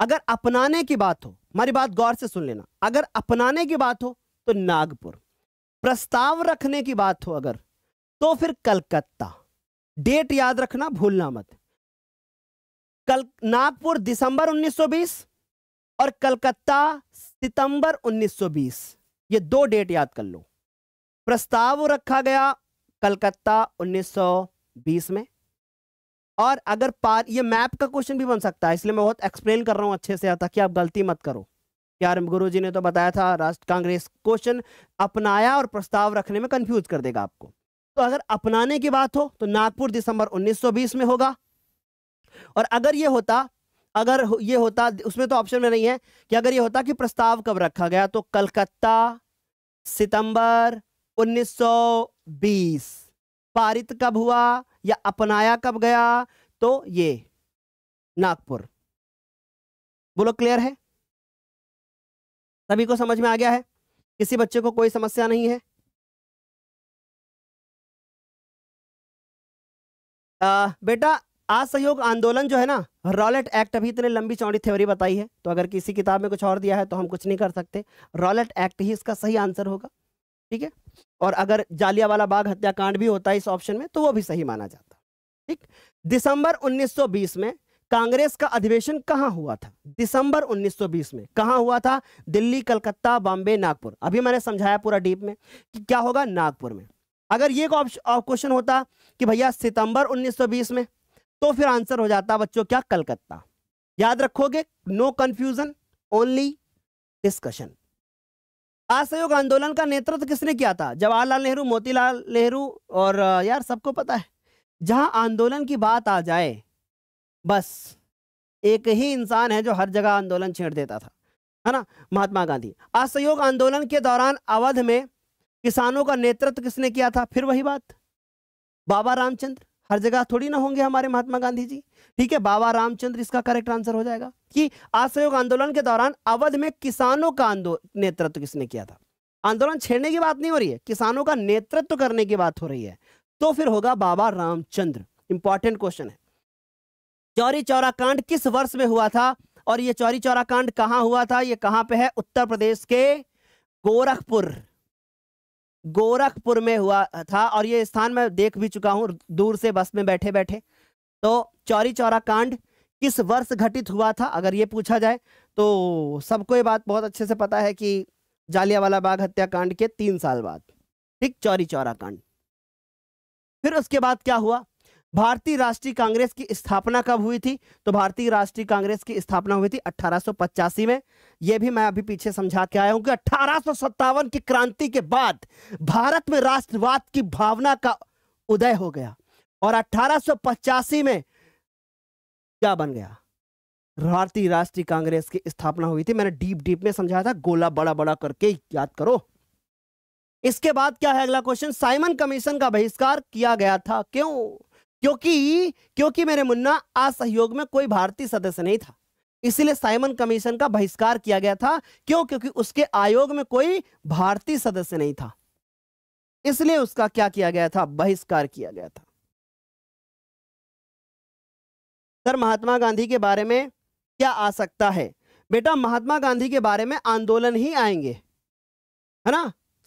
अगर अपनाने की बात हो हमारी बात गौर से सुन लेना अगर अपनाने की बात हो तो नागपुर प्रस्ताव रखने की बात हो अगर तो फिर कलकत्ता डेट याद रखना भूलना मत कल नागपुर दिसंबर 1920 और कलकत्ता सितंबर 1920 ये दो डेट याद कर लो प्रस्ताव रखा गया कलकत्ता 1920 में और अगर पार ये मैप का क्वेश्चन भी बन सकता है इसलिए मैं बहुत एक्सप्लेन कर रहा हूं अच्छे से ताकि आप गलती मत करो यार गुरु जी ने तो बताया था राष्ट्र कांग्रेस क्वेश्चन अपनाया और प्रस्ताव रखने में कंफ्यूज कर देगा आपको तो अगर अपनाने की बात हो तो नागपुर दिसंबर 1920 में होगा और अगर ये होता अगर ये होता उसमें तो ऑप्शन में नहीं है कि अगर ये होता कि प्रस्ताव कब रखा गया तो कलकत्ता सितंबर 1920 पारित कब हुआ या अपनाया कब गया तो ये नागपुर बोलो क्लियर है सभी को समझ में आ गया है किसी बच्चे को कोई समस्या नहीं है आ, बेटा असहयोग आंदोलन जो है ना रॉलेट एक्ट अभी इतने लंबी चौड़ी थ्योरी बताई है तो अगर किसी किताब में कुछ और दिया है तो हम कुछ नहीं कर सकते रॉलेट एक्ट ही इसका सही आंसर होगा ठीक है और अगर जालियावाला बाग हत्याकांड भी होता है इस ऑप्शन में तो वो भी सही माना जाता ठीक दिसंबर 1920 में कांग्रेस का अधिवेशन कहाँ हुआ था दिसंबर 1920 में कहाँ हुआ था दिल्ली कलकत्ता बॉम्बे नागपुर अभी मैंने समझाया पूरा डीप में कि क्या होगा नागपुर में अगर ये क्वेश्चन होता कि भैया सितंबर 1920 में तो फिर आंसर हो जाता बच्चों क्या कलकत्ता याद रखोगे नो कंफ्यूजन ओनली डिस्कशन असहयोग आंदोलन का नेतृत्व किसने किया था जवाहरलाल नेहरू मोतीलाल नेहरू और यार सबको पता है जहां आंदोलन की बात आ जाए बस एक ही इंसान है जो हर जगह आंदोलन छेड़ देता था है ना महात्मा गांधी असहयोग आंदोलन के दौरान अवध में किसानों का नेतृत्व किसने किया था फिर वही बात बाबा रामचंद्र हर जगह थोड़ी ना होंगे हमारे महात्मा गांधी जी ठीक है बाबा रामचंद्र इसका करेक्ट आंसर हो जाएगा कि असहयोग आंदोलन के दौरान अवध में किसानों का नेतृत्व किसने किया था आंदोलन छेड़ने की बात नहीं हो रही है किसानों का नेतृत्व करने की बात हो रही है तो फिर होगा बाबा रामचंद्र इंपॉर्टेंट क्वेश्चन है चौरी चौरा कांड किस वर्ष में हुआ था और यह चौरी चौरा कांड कहां हुआ था यह कहां पे है उत्तर प्रदेश के गोरखपुर गोरखपुर में हुआ था और ये स्थान मैं देख भी चुका हूँ दूर से बस में बैठे बैठे तो चौरी चौरा कांड किस वर्ष घटित हुआ था अगर ये पूछा जाए तो सबको ये बात बहुत अच्छे से पता है कि जालियावाला बाग हत्याकांड के तीन साल बाद ठीक चौरी चौरा कांड फिर उसके बाद क्या हुआ भारतीय राष्ट्रीय कांग्रेस की स्थापना कब हुई थी तो भारतीय राष्ट्रीय कांग्रेस की स्थापना हुई थी अठारह में यह भी मैं अभी पीछे समझा के आया हूं कि अठारह की क्रांति के बाद भारत में राष्ट्रवाद की भावना का उदय हो गया और अठारह में क्या बन गया भारतीय राष्ट्रीय कांग्रेस की स्थापना हुई थी मैंने डीप डीप में समझाया था गोला बड़ा बड़ा करके याद करो इसके बाद क्या है अगला क्वेश्चन साइमन कमीशन का बहिष्कार किया गया था क्यों क्योंकि क्योंकि मेरे मुन्ना असहयोग में कोई भारतीय सदस्य नहीं था इसलिए साइमन कमीशन का बहिष्कार किया गया था क्यों क्योंकि उसके आयोग में कोई भारतीय सदस्य नहीं था इसलिए उसका क्या किया गया था बहिष्कार किया गया था सर महात्मा गांधी के बारे में क्या आ सकता है बेटा महात्मा गांधी के बारे में आंदोलन ही आएंगे है ना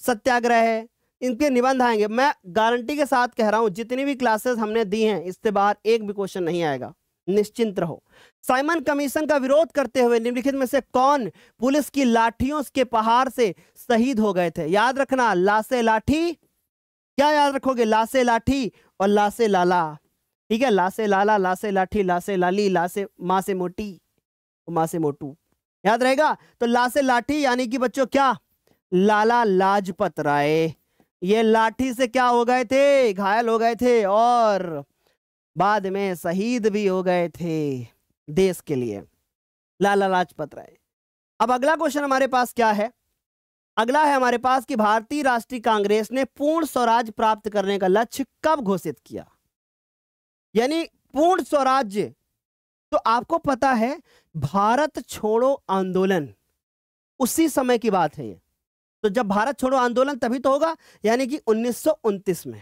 सत्याग्रह है इनके निबंध आएंगे मैं गारंटी के साथ कह रहा हूं जितनी भी क्लासेस हमने दी हैं इससे बाहर एक भी क्वेश्चन नहीं आएगा निश्चिंत रहो साइमन कमीशन का विरोध करते हुए निम्नलिखित में से कौन पुलिस की लाठियों के पहाड़ से शहीद हो गए थे याद रखना लासे लाठी क्या याद रखोगे लासे लाठी और लासे लाला ठीक है लासे लाला लासे लाठी लासे लाली लासे माँ से मोटी माँ से मोटू याद रहेगा तो लासे लाठी यानी कि बच्चों क्या लाला लाजपत राय ये लाठी से क्या हो गए थे घायल हो गए थे और बाद में शहीद भी हो गए थे देश के लिए लाला लाजपत राय अब अगला क्वेश्चन हमारे पास क्या है अगला है हमारे पास कि भारतीय राष्ट्रीय कांग्रेस ने पूर्ण स्वराज प्राप्त करने का लक्ष्य कब घोषित किया यानी पूर्ण स्वराज्य तो आपको पता है भारत छोड़ो आंदोलन उसी समय की बात है ये तो जब भारत छोड़ो आंदोलन तभी तो होगा यानी कि उन्नीस में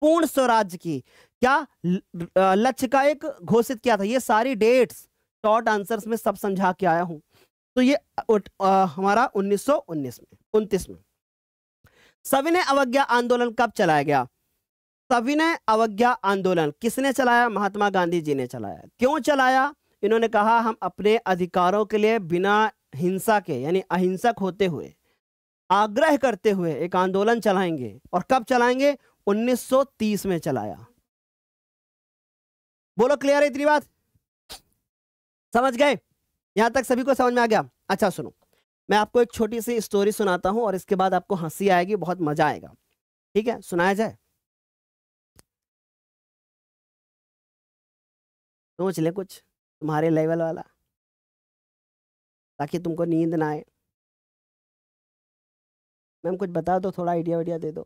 पूर्ण स्वराज की क्या लक्ष्य का एक घोषित किया था ये सारी डेट्स शॉर्ट आंसर्स में सब समझा के आया हूं तो ये आ, हमारा 1919 में उन्तीस में सविनय अवज्ञा आंदोलन कब चलाया गया सविनय अवज्ञा आंदोलन किसने चलाया महात्मा गांधी जी ने चलाया क्यों चलाया इन्होंने कहा हम अपने अधिकारों के लिए बिना हिंसा के यानी अहिंसक होते हुए आग्रह करते हुए एक आंदोलन चलाएंगे और कब चलाएंगे 1930 में चलाया बोलो क्लियर है इतनी बात समझ गए यहां तक सभी को समझ में आ गया अच्छा सुनो मैं आपको एक छोटी सी स्टोरी सुनाता हूं और इसके बाद आपको हंसी आएगी बहुत मजा आएगा ठीक है सुनाया जाए सोच ले कुछ तुम्हारे लेवल वाला ताकि तुमको नींद ना आए मैम कुछ बता दो थोड़ा आइडिया वाइडिया दे दो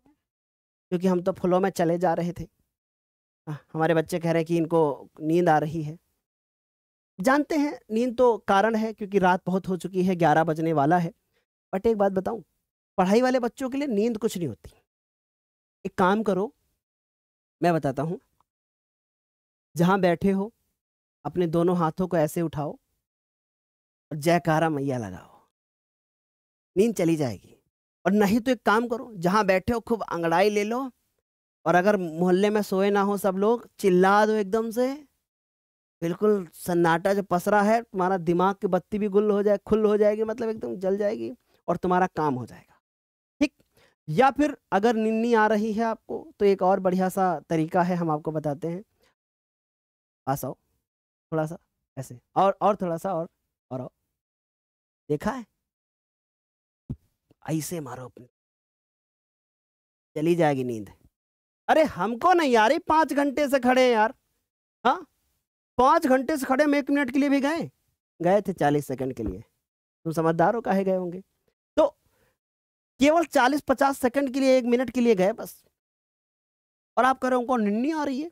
क्योंकि हम तो फ्लो में चले जा रहे थे आ, हाँ, हमारे बच्चे कह रहे हैं कि इनको नींद आ रही है जानते हैं नींद तो कारण है क्योंकि रात बहुत हो चुकी है ग्यारह बजने वाला है बट एक बात बताऊं पढ़ाई वाले बच्चों के लिए नींद कुछ नहीं होती एक काम करो मैं बताता हूँ जहाँ बैठे हो अपने दोनों हाथों को ऐसे उठाओ और जयकारा मैया लगाओ नींद चली जाएगी और नहीं तो एक काम करो जहाँ बैठे हो खूब अंगड़ाई ले लो और अगर मोहल्ले में सोए ना हो सब लोग चिल्ला दो एकदम से बिल्कुल सन्नाटा जो पसरा है तुम्हारा दिमाग की बत्ती भी गुल हो जाए खुल हो जाएगी मतलब एकदम जल जाएगी और तुम्हारा काम हो जाएगा ठीक या फिर अगर निन्नी आ रही है आपको तो एक और बढ़िया सा तरीका है हम आपको बताते हैं पास आओ थोड़ा सा ऐसे और और थोड़ा सा और और आओ देखा है ऐसे मारो अपने चली जाएगी नींद अरे हमको नहीं यार पांच घंटे से खड़े हैं यार हाँ पांच घंटे से खड़े हम एक मिनट के लिए भी गए गए थे चालीस सेकंड के लिए तुम समझदार हो कहे गए होंगे तो केवल चालीस पचास सेकंड के लिए एक मिनट के लिए गए बस और आप कह रहे हो उनको निन्नी आ रही है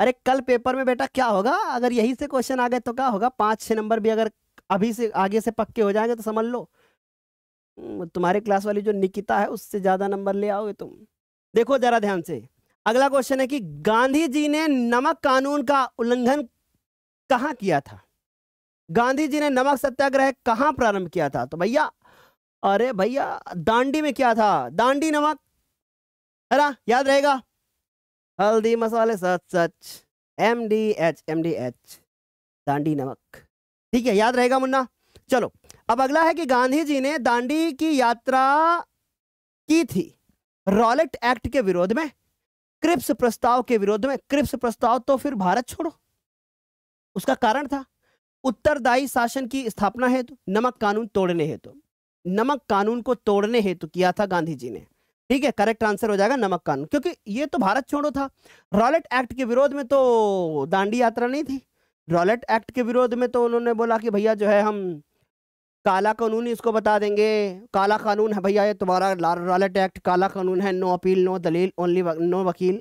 अरे कल पेपर में बेटा क्या होगा अगर यही से क्वेश्चन आ गए तो क्या होगा पांच छह नंबर भी अगर अभी से आगे से पक्के हो जाएंगे तो समझ लो तुम्हारे क्लास वाली जो निकिता है उससे ज़्यादा नंबर ले आओगे तुम देखो ज़रा ध्यान से अगला क्वेश्चन है कि गांधी जी ने नमक कानून का उल्लंघन कहाँ किया था गांधी जी ने नमक सत्याग्रह कहाँ प्रारंभ किया था तो भैया अरे भैया दांडी में क्या था दांडी नमक है ना याद रहेगा हल्दी मसाले सच सच M D H M D H Dandi नमक ठीक है याद रहेगा मुन्ना चलो अब अगला है कि गांधी जी ने दांडी की यात्रा की थी रॉलेट एक्ट के विरोध में क्रिप्स प्रस्ताव के विरोध में क्रिप्स प्रस्ताव तो फिर भारत छोड़ो उसका कारण था उत्तरदायी शासन की स्थापना हेतु तो, नमक कानून तोड़ने हेतु तो, नमक कानून को तोड़ने हेतु तो किया था गांधी जी ने ठीक है करेक्ट आंसर हो जाएगा नमक कानून क्योंकि ये तो भारत छोड़ो था रॉलेट एक्ट के विरोध में तो दांडी यात्रा नहीं थी रॉलेट एक्ट के विरोध में तो उन्होंने बोला कि भैया जो है हम काला कानून इसको बता देंगे काला कानून है भैया ये तुम्हारा रॉलेट एक्ट काला कानून है नो अपील नो दलील ओनली नो वकील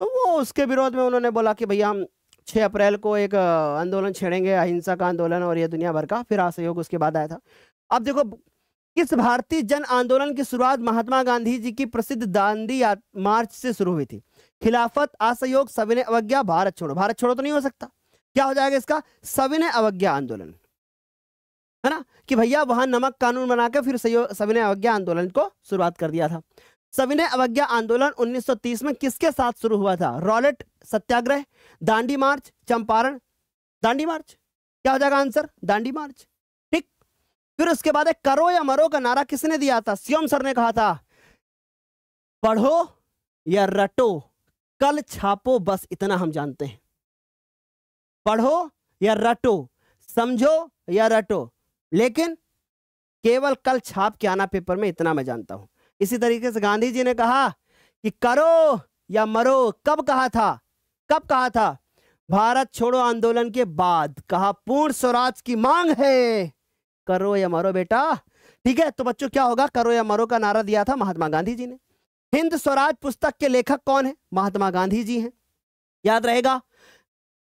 तो वो उसके विरोध में उन्होंने बोला कि भैया हम छः अप्रैल को एक आंदोलन छेड़ेंगे अहिंसा का आंदोलन और ये दुनिया भर का फिर असहयोग उसके बाद आया था अब देखो इस भारतीय जन आंदोलन की शुरुआत महात्मा गांधी जी की प्रसिद्ध दांडी मार्च से शुरू हुई थी खिलाफत असहयोग सविनय अवज्ञा भारत छोड़ो भारत छोड़ो तो नहीं हो सकता क्या हो जाएगा इसका सविनय अवज्ञा आंदोलन है ना कि भैया वहां नमक कानून बनाकर फिर सविनय अवज्ञा आंदोलन को शुरुआत कर दिया था सविनय अवज्ञा आंदोलन 1930 में किसके साथ शुरू हुआ था Rowlatt satyagraha Dandi march Champaran Dandi march क्या हो जाएगा आंसर दांडी मार्च ठीक फिर उसके बाद एक करो या मरो का नारा किसने दिया था सीएम सर ने कहा था पढ़ो या रटो कल छापो बस इतना हम जानते हैं पढ़ो या रटो समझो या रटो लेकिन केवल कल छाप के आना पेपर में इतना मैं जानता हूं इसी तरीके से गांधी जी ने कहा कि करो या मरो कब कहा था कब कहा था भारत छोड़ो आंदोलन के बाद कहा पूर्ण स्वराज की मांग है करो या मरो बेटा ठीक है तो बच्चों क्या होगा करो या मरो का नारा दिया था महात्मा गांधी जी ने हिंद स्वराज पुस्तक के लेखक कौन है महात्मा गांधी जी हैं याद रहेगा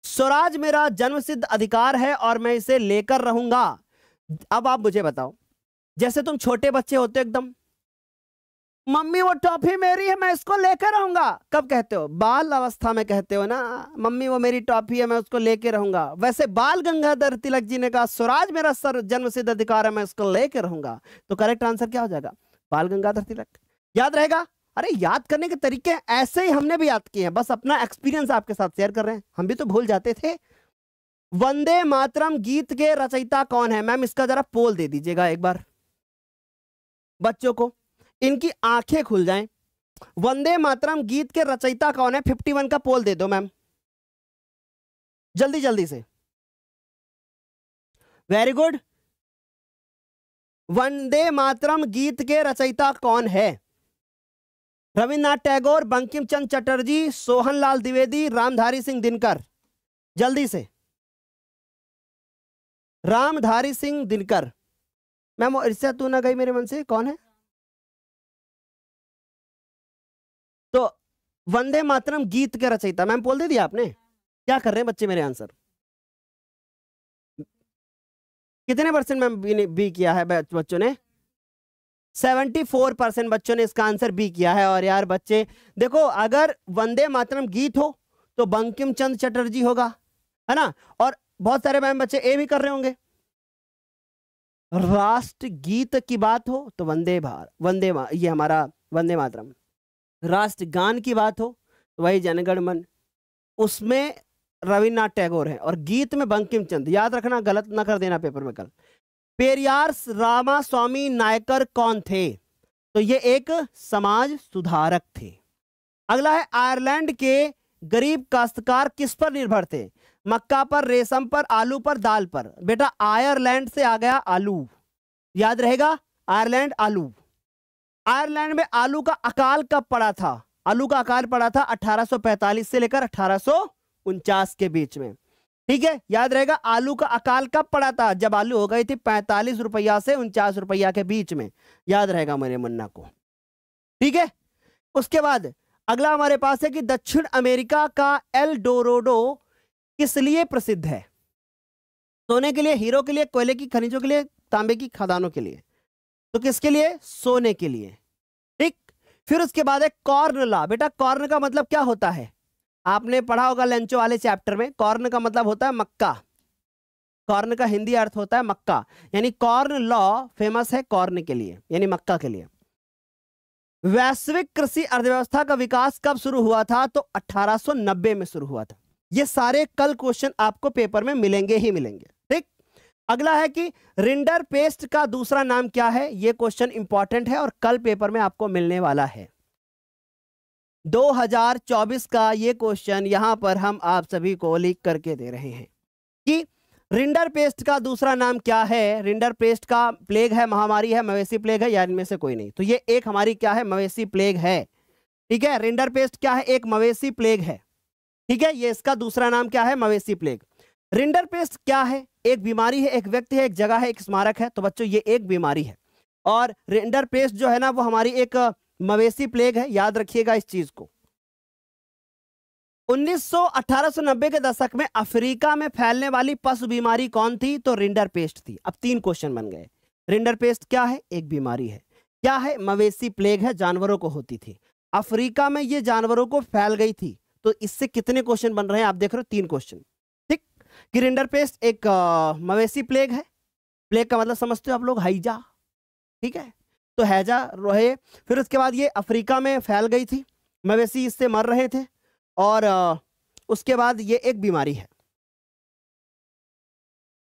स्वराज मेरा जन्मसिद्ध अधिकार है और मैं इसे लेकर रहूंगा अब आप मुझे बताओ जैसे तुम छोटे बच्चे होते हो एकदम मम्मी वो टॉफी मेरी है मैं इसको लेकर रहूंगा कब कहते हो बाल अवस्था में कहते हो ना मम्मी वो मेरी टॉफी है मैं उसको लेकर रहूंगा वैसे बाल गंगाधर तिलक जी ने कहा स्वराज मेरा सर जन्म सिद्ध अधिकार है मैं उसको लेकर रहूंगा तो करेक्ट आंसर क्या हो जाएगा बाल गंगाधर तिलक याद रहेगा अरे याद करने के तरीके ऐसे ही हमने भी याद किए हैं बस अपना एक्सपीरियंस आपके साथ शेयर कर रहे हैं हम भी तो भूल जाते थे वंदे मातरम गीत के रचयिता कौन है मैम इसका जरा पोल दे दीजिएगा एक बार बच्चों को इनकी आंखें खुल जाएं वंदे मातरम गीत के रचयिता कौन है फिफ्टी वन का पोल दे दो मैम जल्दी जल्दी से वेरी गुड वंदे मातरम गीत के रचयिता कौन है रविन्द्रनाथ टैगोर बंकिम चंद चटर्जी सोहनलाल द्विवेदी रामधारी सिंह दिनकर जल्दी से रामधारी सिंह दिनकर मैम इससे तू ना गई मेरे मन से कौन है तो वंदे मातरम गीत के रचयिता मैम बोल दे दिया आपने क्या कर रहे हैं बच्चे मेरे आंसर कितने परसेंट मैम बी, बी किया है बच्चों ने सेवेंटी फोर परसेंट बच्चों ने इसका आंसर बी किया है और यार बच्चे देखो अगर वंदे मातरम गीत हो तो बंकिम चंद चटर्जी होगा है ना और बहुत सारे मैम बच्चे ए भी कर रहे होंगे राष्ट्र गीत की बात हो तो वंदे भार वंदे ये हमारा वंदे मातरम राष्ट्र गान की बात हो तो वही जनगण मन उसमें रविन्द्रनाथ टैगोर है और गीत में बंकिम चंद याद रखना गलत ना कर देना पेपर में कल पेरियार रामा स्वामी नायकर कौन थे तो ये एक समाज सुधारक थे अगला है आयरलैंड के गरीब काश्तकार किस पर निर्भर थे मक्का पर रेशम पर आलू पर दाल पर बेटा आयरलैंड से आ गया आलू याद रहेगा आयरलैंड आलू आयरलैंड में आलू का अकाल कब पड़ा था आलू का अकाल पड़ा था 1845 से लेकर अठारह के बीच में ठीक है याद रहेगा आलू का अकाल कब पड़ा था जब आलू हो गई थी पैंतालीस रुपया से उनचास रुपया के बीच में याद रहेगा मेरे मुन्ना को ठीक है उसके बाद अगला हमारे पास है कि दक्षिण अमेरिका का एल डोरोडो किस लिए प्रसिद्ध है सोने के लिए हीरो के लिए कोयले की खनिजों के लिए तांबे की खदानों के लिए तो किसके लिए सोने के लिए ठीक फिर उसके बाद है कॉर्न ला बेटा कॉर्न का मतलब क्या होता है आपने पढ़ा होगा लंचो वाले चैप्टर में कॉर्न का मतलब होता है मक्का कॉर्न का हिंदी अर्थ होता है मक्का यानी कॉर्न लॉ फेमस है कॉर्न के लिए यानी मक्का के लिए वैश्विक कृषि अर्थव्यवस्था का विकास कब शुरू हुआ था तो 1890 में शुरू हुआ था ये सारे कल क्वेश्चन आपको पेपर में मिलेंगे ही मिलेंगे ठीक अगला है कि रिंडर पेस्ट का दूसरा नाम क्या है ये क्वेश्चन इंपॉर्टेंट है और कल पेपर में आपको मिलने वाला है 2024 का ये क्वेश्चन यहां पर हम आप सभी को लिख करके दे रहे हैं कि रिंडर पेस्ट का दूसरा नाम क्या है रिंडर पेस्ट का प्लेग है महामारी है मवेशी प्लेग है या इनमें से कोई नहीं तो ये एक हमारी क्या है मवेशी प्लेग है ठीक है रिंडर पेस्ट क्या है एक मवेशी प्लेग है ठीक है ये इसका दूसरा नाम क्या है मवेशी प्लेग रिंडर पेस्ट क्या है एक बीमारी है एक व्यक्ति है एक जगह है एक स्मारक है तो बच्चों ये एक बीमारी है और रिंडर पेस्ट जो है ना वो हमारी एक मवेशी प्लेग है याद रखिएगा इस चीज को उन्नीस 1890 के दशक में अफ्रीका में फैलने वाली पशु बीमारी कौन थी तो रिंडर पेस्ट थी अब तीन क्वेश्चन बन गए रिंडर पेस्ट क्या है एक बीमारी है क्या है मवेशी प्लेग है जानवरों को होती थी अफ्रीका में ये जानवरों को फैल गई थी तो इससे कितने क्वेश्चन बन रहे हैं आप देख रहे हो तीन क्वेश्चन ठीक गिरिंडर पेस्ट एक मवेशी प्लेग है प्लेग का मतलब समझते हो आप लोग हाइजा ठीक है तो हैजा रोहे फिर उसके बाद ये अफ्रीका में फैल गई थी मवेशी इससे मर रहे थे और आ, उसके बाद ये एक बीमारी है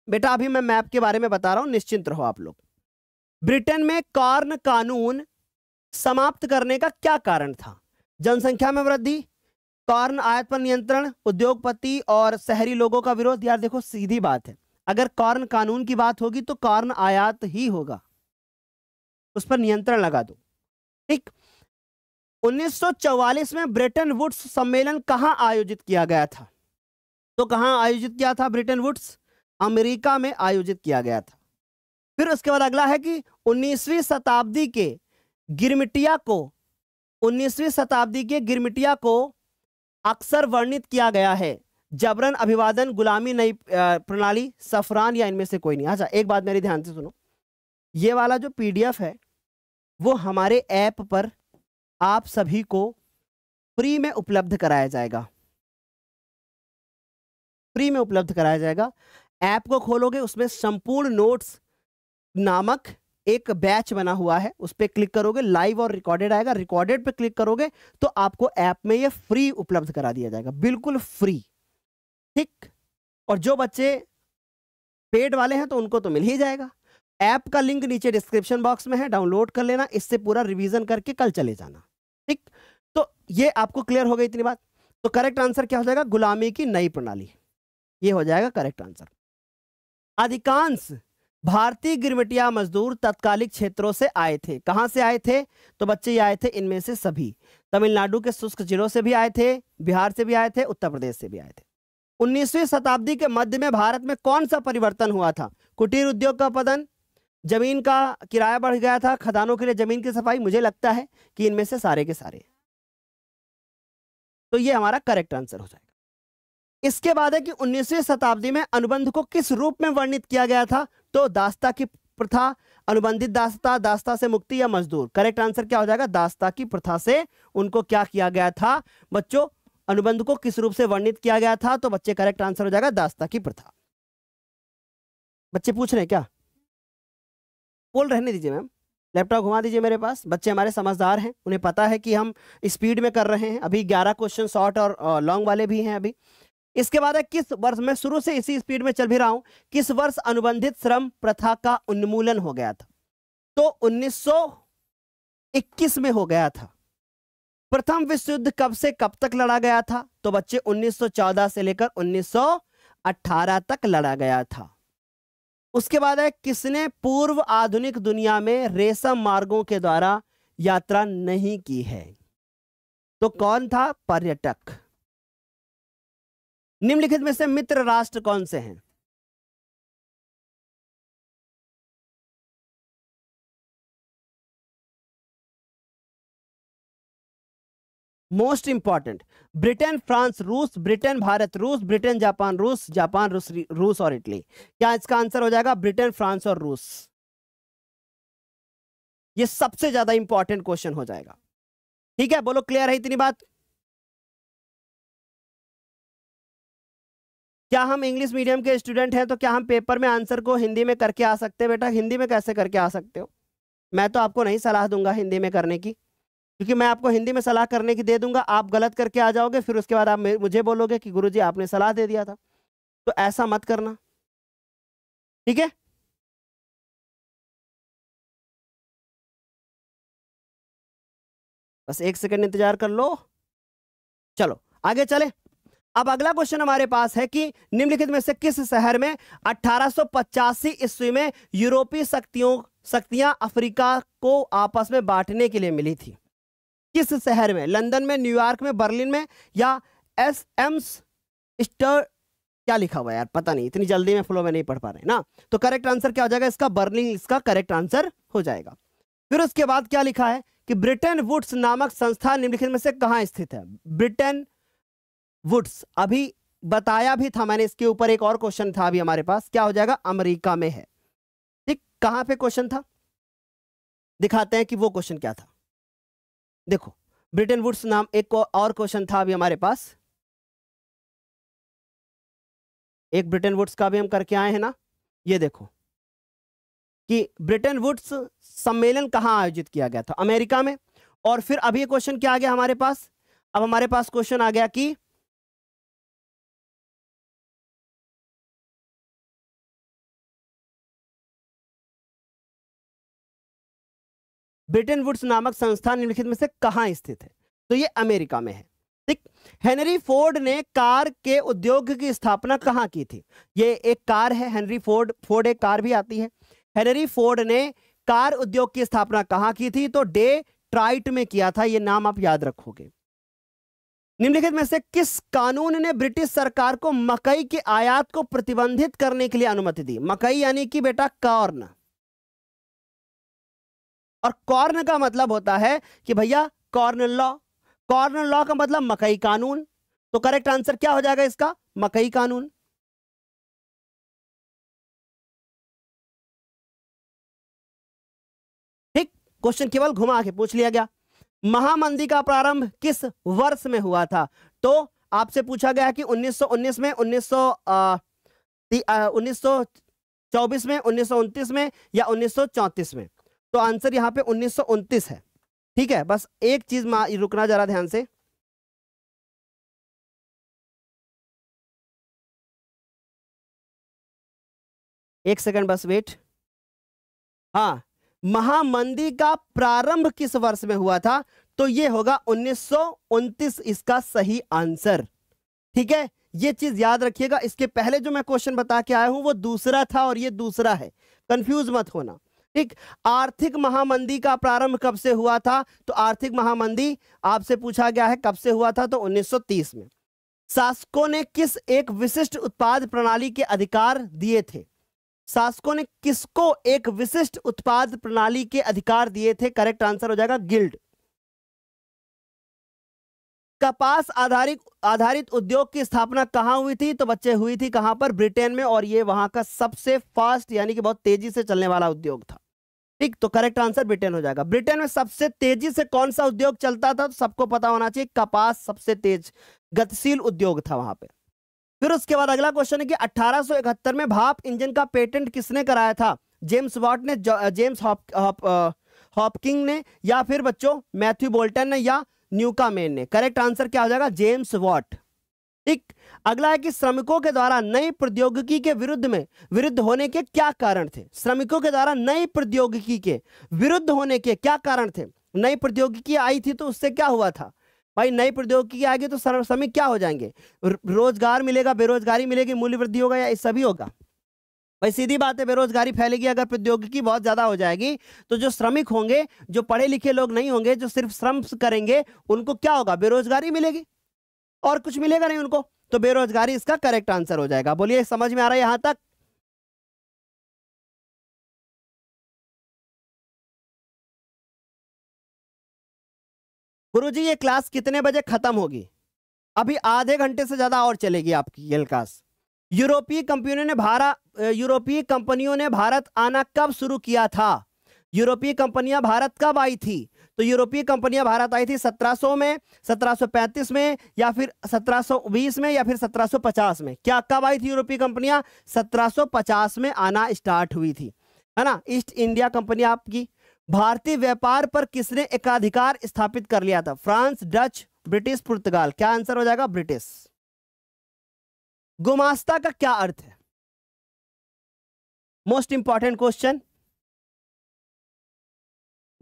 बेटा अभी मैं मैप के बारे में बता रहा हूं निश्चिंत रहो आप लोग ब्रिटेन में कॉर्न कानून समाप्त करने का क्या कारण था जनसंख्या में वृद्धि कॉर्न आयात पर नियंत्रण उद्योगपति और शहरी लोगों का विरोध यार देखो सीधी बात है अगर कॉर्न कानून की बात होगी तो कॉर्न आयात ही होगा उस पर नियंत्रण लगा दो ठीक 1944 में ब्रिटेन वुड्स सम्मेलन कहां आयोजित किया गया था तो कहां आयोजित किया था ब्रिटेन वुड्स अमेरिका में आयोजित किया गया था फिर उसके बाद अगला है कि 19वीं शताब्दी के गिरमिटिया को 19वीं शताब्दी के गिरमिटिया को अक्सर वर्णित किया गया है जबरन अभिवादन गुलामी नई प्रणाली सफरान या इनमें से कोई नहीं अच्छा एक बात मेरी ध्यान से सुनो ये वाला जो पीडीएफ है वो हमारे ऐप पर आप सभी को फ्री में उपलब्ध कराया जाएगा फ्री में उपलब्ध कराया जाएगा ऐप को खोलोगे उसमें संपूर्ण नोट्स नामक एक बैच बना हुआ है उस पर क्लिक करोगे लाइव और रिकॉर्डेड आएगा रिकॉर्डेड पे क्लिक करोगे तो आपको ऐप में ये फ्री उपलब्ध करा दिया जाएगा बिल्कुल फ्री ठीक और जो बच्चे पेड वाले हैं तो उनको तो मिल ही जाएगा ऐप का लिंक नीचे डिस्क्रिप्शन बॉक्स में है डाउनलोड कर लेना इससे पूरा रिविजन करके कल चले जाना ठीक तो ये आपको क्लियर हो गई इतनी बात तो करेक्ट आंसर क्या हो जाएगा गुलामी की नई प्रणाली ये हो जाएगा करेक्ट आंसर अधिकांश भारतीय गिरविटिया मजदूर तत्कालिक क्षेत्रों से आए थे कहां से आए थे तो बच्चे आए थे इनमें से सभी तमिलनाडु के शुष्क जिलों से भी आए थे बिहार से भी आए थे उत्तर प्रदेश से भी आए थे 19वीं शताब्दी के मध्य में भारत में कौन सा परिवर्तन हुआ था कुटीर उद्योग का पदन जमीन का किराया बढ़ गया था खदानों के लिए जमीन की सफाई मुझे लगता है कि इनमें से सारे के सारे तो ये हमारा करेक्ट आंसर हो जाएगा इसके बाद है कि 19वीं शताब्दी में अनुबंध को किस रूप में वर्णित किया गया था तो दास्ता की प्रथा अनुबंधित दास्ता दास्ता से मुक्ति या मजदूर करेक्ट आंसर क्या हो जाएगा दास्ता की प्रथा से उनको क्या किया गया था बच्चों अनुबंध को किस रूप से वर्णित किया गया था तो बच्चे करेक्ट आंसर हो जाएगा दास्ता की प्रथा बच्चे पूछ रहे हैं क्या बोल रहने दीजिए मैम लैपटॉप घुमा दीजिए मेरे पास बच्चे हमारे समझदार हैं उन्हें पता है कि हम स्पीड में कर रहे हैं अभी ग्यारह क्वेश्चन शॉर्ट और लॉन्ग वाले भी हैं अभी इसके बाद है किस वर्ष में शुरू से इसी स्पीड में चल भी रहा हूं किस वर्ष अनुबंधित श्रम प्रथा का उन्मूलन हो गया था तो 1921 में हो गया था प्रथम विश्व युद्ध कब से कब तक लड़ा गया था तो बच्चे 1914 से लेकर 1918 तक लड़ा गया था उसके बाद है किसने पूर्व आधुनिक दुनिया में रेशम मार्गों के द्वारा यात्रा नहीं की है तो कौन था पर्यटक निम्नलिखित में से मित्र राष्ट्र कौन से हैं most important Britain France Rus Britain Bharat Rus Britain Japan रूस जापान रूस रूस और इटली क्या इसका आंसर हो जाएगा ब्रिटेन फ्रांस और रूस ये सबसे ज्यादा इंपॉर्टेंट क्वेश्चन हो जाएगा ठीक है बोलो क्लियर है इतनी बात क्या हम इंग्लिश मीडियम के स्टूडेंट हैं तो क्या हम पेपर में आंसर को हिंदी में करके आ सकते हैं बेटा हिंदी में कैसे करके आ सकते हो मैं तो आपको नहीं सलाह दूंगा हिंदी में करने की क्योंकि मैं आपको हिंदी में सलाह करने की दे दूंगा आप गलत करके आ जाओगे फिर उसके बाद आप मुझे बोलोगे कि गुरु जी आपने सलाह दे दिया था तो ऐसा मत करना ठीक है बस एक सेकेंड इंतजार कर लो चलो आगे चले अब अगला क्वेश्चन हमारे पास है कि निम्नलिखित में से किस शहर में अठारह ईस्वी में यूरोपीय शक्तियों शक्तियां अफ्रीका को आपस में बांटने के लिए मिली थी किस शहर में लंदन में न्यूयॉर्क में बर्लिन में या एस एम्स स्टर क्या लिखा हुआ यार पता नहीं इतनी जल्दी में फ्लो में नहीं पढ़ पा रहे ना तो करेक्ट आंसर क्या हो जाएगा इसका बर्लिन इसका करेक्ट आंसर हो जाएगा फिर उसके बाद क्या लिखा है कि ब्रिटेन वुड्स नामक संस्था निम्नलिखित में से कहां स्थित है ब्रिटेन वुड्स अभी बताया भी था मैंने इसके ऊपर एक और क्वेश्चन था अभी हमारे पास क्या हो जाएगा अमेरिका में है ठीक कहां पे क्वेश्चन था दिखाते हैं कि वो क्वेश्चन क्या था देखो ब्रिटेन वुड्स नाम एक और क्वेश्चन था अभी हमारे पास एक ब्रिटेन वुड्स का भी हम करके आए हैं ना ये देखो कि ब्रिटेन वुड्स सम्मेलन कहां आयोजित किया गया था अमेरिका में और फिर अभी क्वेश्चन क्या आ गया हमारे पास अब हमारे पास क्वेश्चन आ गया कि ब्रिटेन वुड्स नामक संस्था निम्नलिखित में से कहाँ स्थित है तो ये अमेरिका में है ठीक हेनरी फोर्ड ने कार के उद्योग की स्थापना कहाँ की थी ये एक कार है हेनरी फोर्ड फोर्ड एक कार भी आती है हेनरी फोर्ड ने कार उद्योग की स्थापना कहाँ की थी तो डे ट्राइट में किया था ये नाम आप याद रखोगे निम्नलिखित में से किस कानून ने ब्रिटिश सरकार को मकई के आयात को प्रतिबंधित करने के लिए अनुमति दी मकई यानी कि बेटा कॉर्न और कॉर्न का मतलब होता है कि भैया कॉर्न लॉ कॉर्न लॉ का मतलब मकई कानून तो करेक्ट आंसर क्या हो जाएगा इसका मकई कानून ठीक क्वेश्चन केवल घुमा के पूछ लिया गया महामंदी का प्रारंभ किस वर्ष में हुआ था तो आपसे पूछा गया कि 1919 में 1900 1924 में उन्नीस में या 1934 में तो आंसर यहाँ पे उन्नीस है ठीक है बस एक चीज रुकना जरा ध्यान से एक सेकंड बस वेट हाँ महामंदी का प्रारंभ किस वर्ष में हुआ था तो ये होगा उन्नीस इसका सही आंसर ठीक है ये चीज याद रखिएगा इसके पहले जो मैं क्वेश्चन बता के आया हूं वो दूसरा था और ये दूसरा है कंफ्यूज मत होना ठीक आर्थिक महामंदी का प्रारंभ कब से हुआ था तो आर्थिक महामंदी आपसे पूछा गया है कब से हुआ था तो 1930 में शासकों ने किस एक विशिष्ट उत्पाद प्रणाली के अधिकार दिए थे शासकों ने किसको एक विशिष्ट उत्पाद प्रणाली के अधिकार दिए थे करेक्ट आंसर हो जाएगा गिल्ड कपास आधारित आधारित उद्योग की स्थापना कहाँ हुई थी तो बच्चे हुई थी कहाँ पर ब्रिटेन में और ये वहां का सबसे फास्ट यानी कि बहुत तेजी से चलने वाला उद्योग था ठीक तो करेक्ट आंसर ब्रिटेन हो जाएगा ब्रिटेन में सबसे तेजी से कौन सा उद्योग चलता था तो सबको पता होना चाहिए कपास सबसे तेज गतिशील उद्योग था वहां पे फिर उसके बाद अगला क्वेश्चन है कि 1871 में भाप इंजन का पेटेंट किसने कराया था जेम्स वॉट ने जेम्स हॉपकिंग ने या फिर बच्चों मैथ्यू बोल्टन ने या मेन ने करेक्ट आंसर क्या हो जाएगा जेम्स वॉट ठीक अगला है कि श्रमिकों के द्वारा नई प्रौद्योगिकी के विरुद्ध में विरुद्ध होने के क्या कारण थे श्रमिकों के द्वारा नई प्रौद्योगिकी के विरुद्ध होने के क्या कारण थे नई प्रौद्योगिकी आई थी तो उससे क्या हुआ था भाई नई प्रौद्योगिकी आएगी तो श्रमिक क्या हो जाएंगे रोजगार मिलेगा बेरोजगारी मिलेगी मूल्य वृद्धि होगा या सभी होगा भाई सीधी बात है बेरोजगारी फैलेगी अगर प्रौद्योगिकी बहुत ज़्यादा हो जाएगी तो जो श्रमिक होंगे जो पढ़े लिखे लोग नहीं होंगे जो सिर्फ श्रम करेंगे उनको क्या होगा बेरोजगारी मिलेगी और कुछ मिलेगा नहीं उनको तो बेरोजगारी इसका करेक्ट आंसर हो जाएगा बोलिए समझ में आ रहा है यहां तक जी ये क्लास कितने बजे खत्म होगी अभी आधे घंटे से ज्यादा और चलेगी आपकी ये क्लास यूरोपीय कंपनियों ने भारत यूरोपीय कंपनियों ने भारत आना कब शुरू किया था यूरोपीय कंपनियां भारत कब आई थी तो यूरोपीय कंपनियां भारत आई थी 1700 में 1735 में या फिर 1720 में या फिर 1750 में क्या कब आई थी यूरोपीय कंपनियां 1750 में आना स्टार्ट हुई थी है ना ईस्ट इंडिया कंपनी आपकी भारतीय व्यापार पर किसने एकाधिकार स्थापित कर लिया था फ्रांस डच ब्रिटिश पुर्तगाल क्या आंसर हो जाएगा ब्रिटिश गुमास्ता का क्या अर्थ है मोस्ट इंपॉर्टेंट क्वेश्चन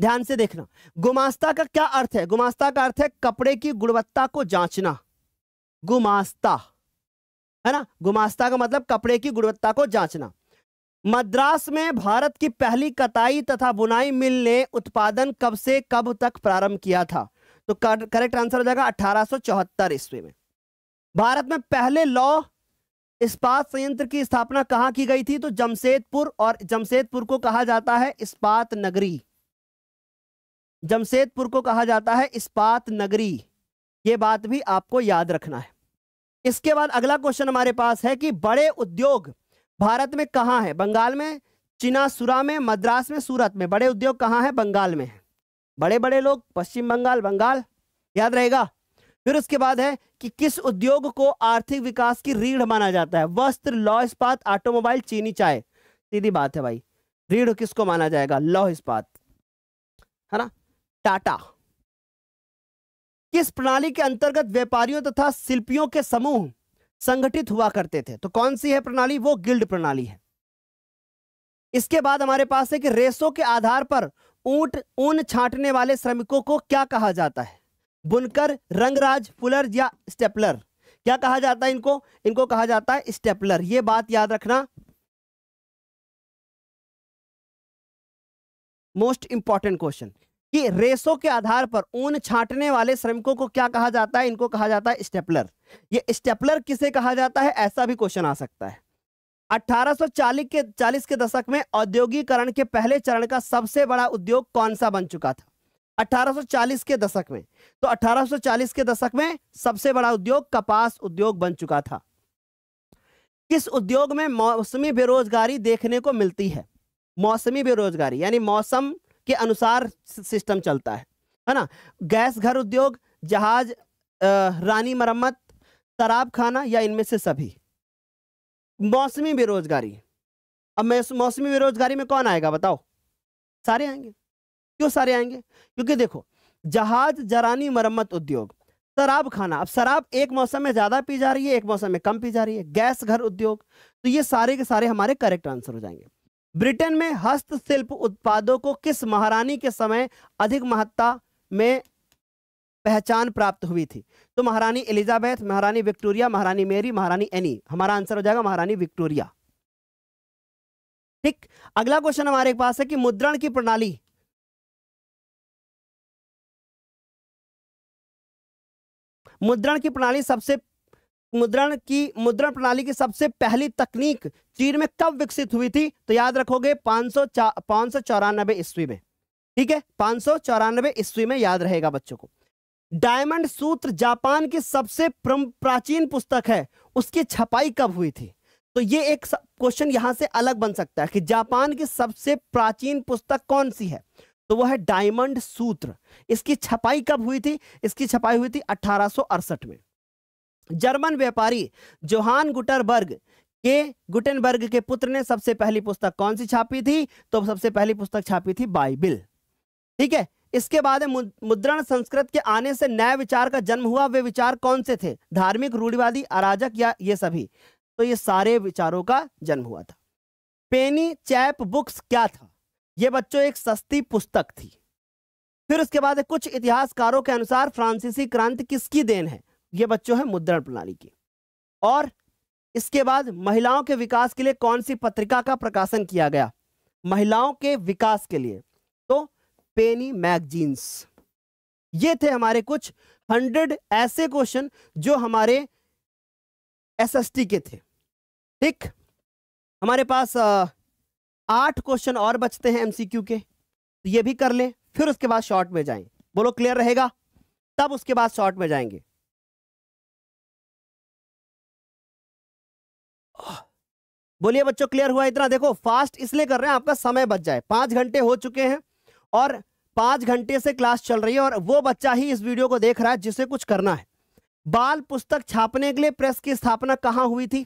ध्यान से देखना गुमास्ता का क्या अर्थ है गुमास्ता का अर्थ है कपड़े की गुणवत्ता को जांचना गुमास्ता है ना गुमास्ता का मतलब कपड़े की गुणवत्ता को जांचना मद्रास में भारत की पहली कताई तथा बुनाई मिल ने उत्पादन कब से कब तक प्रारंभ किया था तो करेक्ट आंसर हो जाएगा अठारह ईस्वी में भारत में पहले लॉ इस्पात संयंत्र की स्थापना कहाँ की गई थी तो जमशेदपुर और जमशेदपुर को कहा जाता है इस्पात नगरी जमशेदपुर को कहा जाता है इस्पात नगरी ये बात भी आपको याद रखना है इसके बाद अगला क्वेश्चन हमारे पास है कि बड़े उद्योग भारत में कहाँ है बंगाल में चिनासुरा में मद्रास में सूरत में बड़े उद्योग कहाँ है बंगाल में है बड़े बड़े लोग पश्चिम बंगाल बंगाल याद रहेगा फिर उसके बाद है कि किस उद्योग को आर्थिक विकास की रीढ़ माना जाता है वस्त्र लौह इस्पात ऑटोमोबाइल चीनी चाय सीधी बात है भाई रीढ़ किसको माना जाएगा लौह इस्पात है ना टाटा किस प्रणाली के अंतर्गत व्यापारियों तथा शिल्पियों के समूह संगठित हुआ करते थे तो कौन सी है प्रणाली वो गिल्ड प्रणाली है इसके बाद हमारे पास है कि रेसों के आधार पर ऊंट ऊन छांटने वाले श्रमिकों को क्या कहा जाता है बुनकर रंगराज फुलर या स्टेपलर क्या कहा जाता है इनको इनको कहा जाता है स्टेपलर ये बात याद रखना मोस्ट इंपॉर्टेंट क्वेश्चन कि रेसों के आधार पर ऊन छांटने वाले श्रमिकों को क्या कहा जाता है इनको कहा जाता है स्टेपलर ये स्टेपलर किसे कहा जाता है ऐसा भी क्वेश्चन आ सकता है 1840 के 40 के दशक में औद्योगिकरण के पहले चरण का सबसे बड़ा उद्योग कौन सा बन चुका था 1840 के दशक में तो 1840 के दशक में सबसे बड़ा उद्योग कपास उद्योग बन चुका था किस उद्योग में मौसमी बेरोजगारी देखने को मिलती है मौसमी बेरोजगारी यानी मौसम के अनुसार सिस्टम चलता है है ना गैस घर उद्योग जहाज रानी मरम्मत शराब खाना या इनमें से सभी मौसमी बेरोजगारी अब मौसमी बेरोजगारी में कौन आएगा बताओ सारे आएंगे क्यों सारे आएंगे क्योंकि देखो जहाज जरानी मरम्मत उद्योग शराब खाना अब शराब एक मौसम में ज़्यादा पी जा रही है एक मौसम में कम पी जा रही है गैस घर उद्योग तो ये सारे के सारे हमारे करेक्ट आंसर हो जाएंगे ब्रिटेन में हस्तशिल्प उत्पादों को किस महारानी के समय अधिक महत्ता में पहचान प्राप्त हुई थी तो महारानी एलिजाबेथ महारानी विक्टोरिया महारानी मेरी महारानी एनी हमारा आंसर हो जाएगा महारानी विक्टोरिया ठीक अगला क्वेश्चन हमारे पास है कि मुद्रण की प्रणाली मुद्रण की प्रणाली सबसे मुद्रण की मुद्रण प्रणाली की सबसे पहली तकनीक चीन में कब विकसित हुई थी तो याद रखोगे पांच सौ पांच सौ चौरानबे ईस्वी में ठीक है पांच सौ चौरानबे ईस्वी में याद रहेगा बच्चों को डायमंड सूत्र जापान की सबसे प्राचीन पुस्तक है उसकी छपाई कब हुई थी तो ये एक क्वेश्चन यहां से अलग बन सकता है कि जापान की सबसे प्राचीन पुस्तक कौन सी है तो वह है डायमंड सूत्र इसकी छपाई कब हुई थी इसकी छपाई हुई थी अठारह में जर्मन व्यापारी जोहान गुटरबर्ग के गुटेनबर्ग के पुत्र ने सबसे पहली पुस्तक कौन सी छापी थी तो सबसे पहली पुस्तक छापी थी बाइबिल ठीक है इसके बाद मुद्रण संस्कृत के आने से नए विचार का जन्म हुआ वे विचार कौन से थे धार्मिक रूढ़िवादी अराजक या ये सभी तो ये सारे विचारों का जन्म हुआ था पेनी चैप बुक्स क्या था ये बच्चों एक सस्ती पुस्तक थी फिर उसके बाद कुछ इतिहासकारों के अनुसार फ्रांसीसी क्रांति किसकी देन है ये बच्चों है मुद्रण प्रणाली की और इसके बाद महिलाओं के विकास के लिए कौन सी पत्रिका का प्रकाशन किया गया महिलाओं के विकास के लिए तो पेनी मैगजीन्स ये थे हमारे कुछ हंड्रेड ऐसे क्वेश्चन जो हमारे एसएसटी के थे ठीक हमारे पास आ, आठ क्वेश्चन और बचते हैं एमसीक्यू के तो ये भी कर लें फिर उसके बाद शॉर्ट में जाएं बोलो क्लियर रहेगा तब उसके बाद शॉर्ट में जाएंगे बोलिए बच्चों क्लियर हुआ इतना देखो फास्ट इसलिए कर रहे हैं आपका समय बच जाए पांच घंटे हो चुके हैं और पांच घंटे से क्लास चल रही है और वो बच्चा ही इस वीडियो को देख रहा है जिसे कुछ करना है बाल पुस्तक छापने के लिए प्रेस की स्थापना कहां हुई थी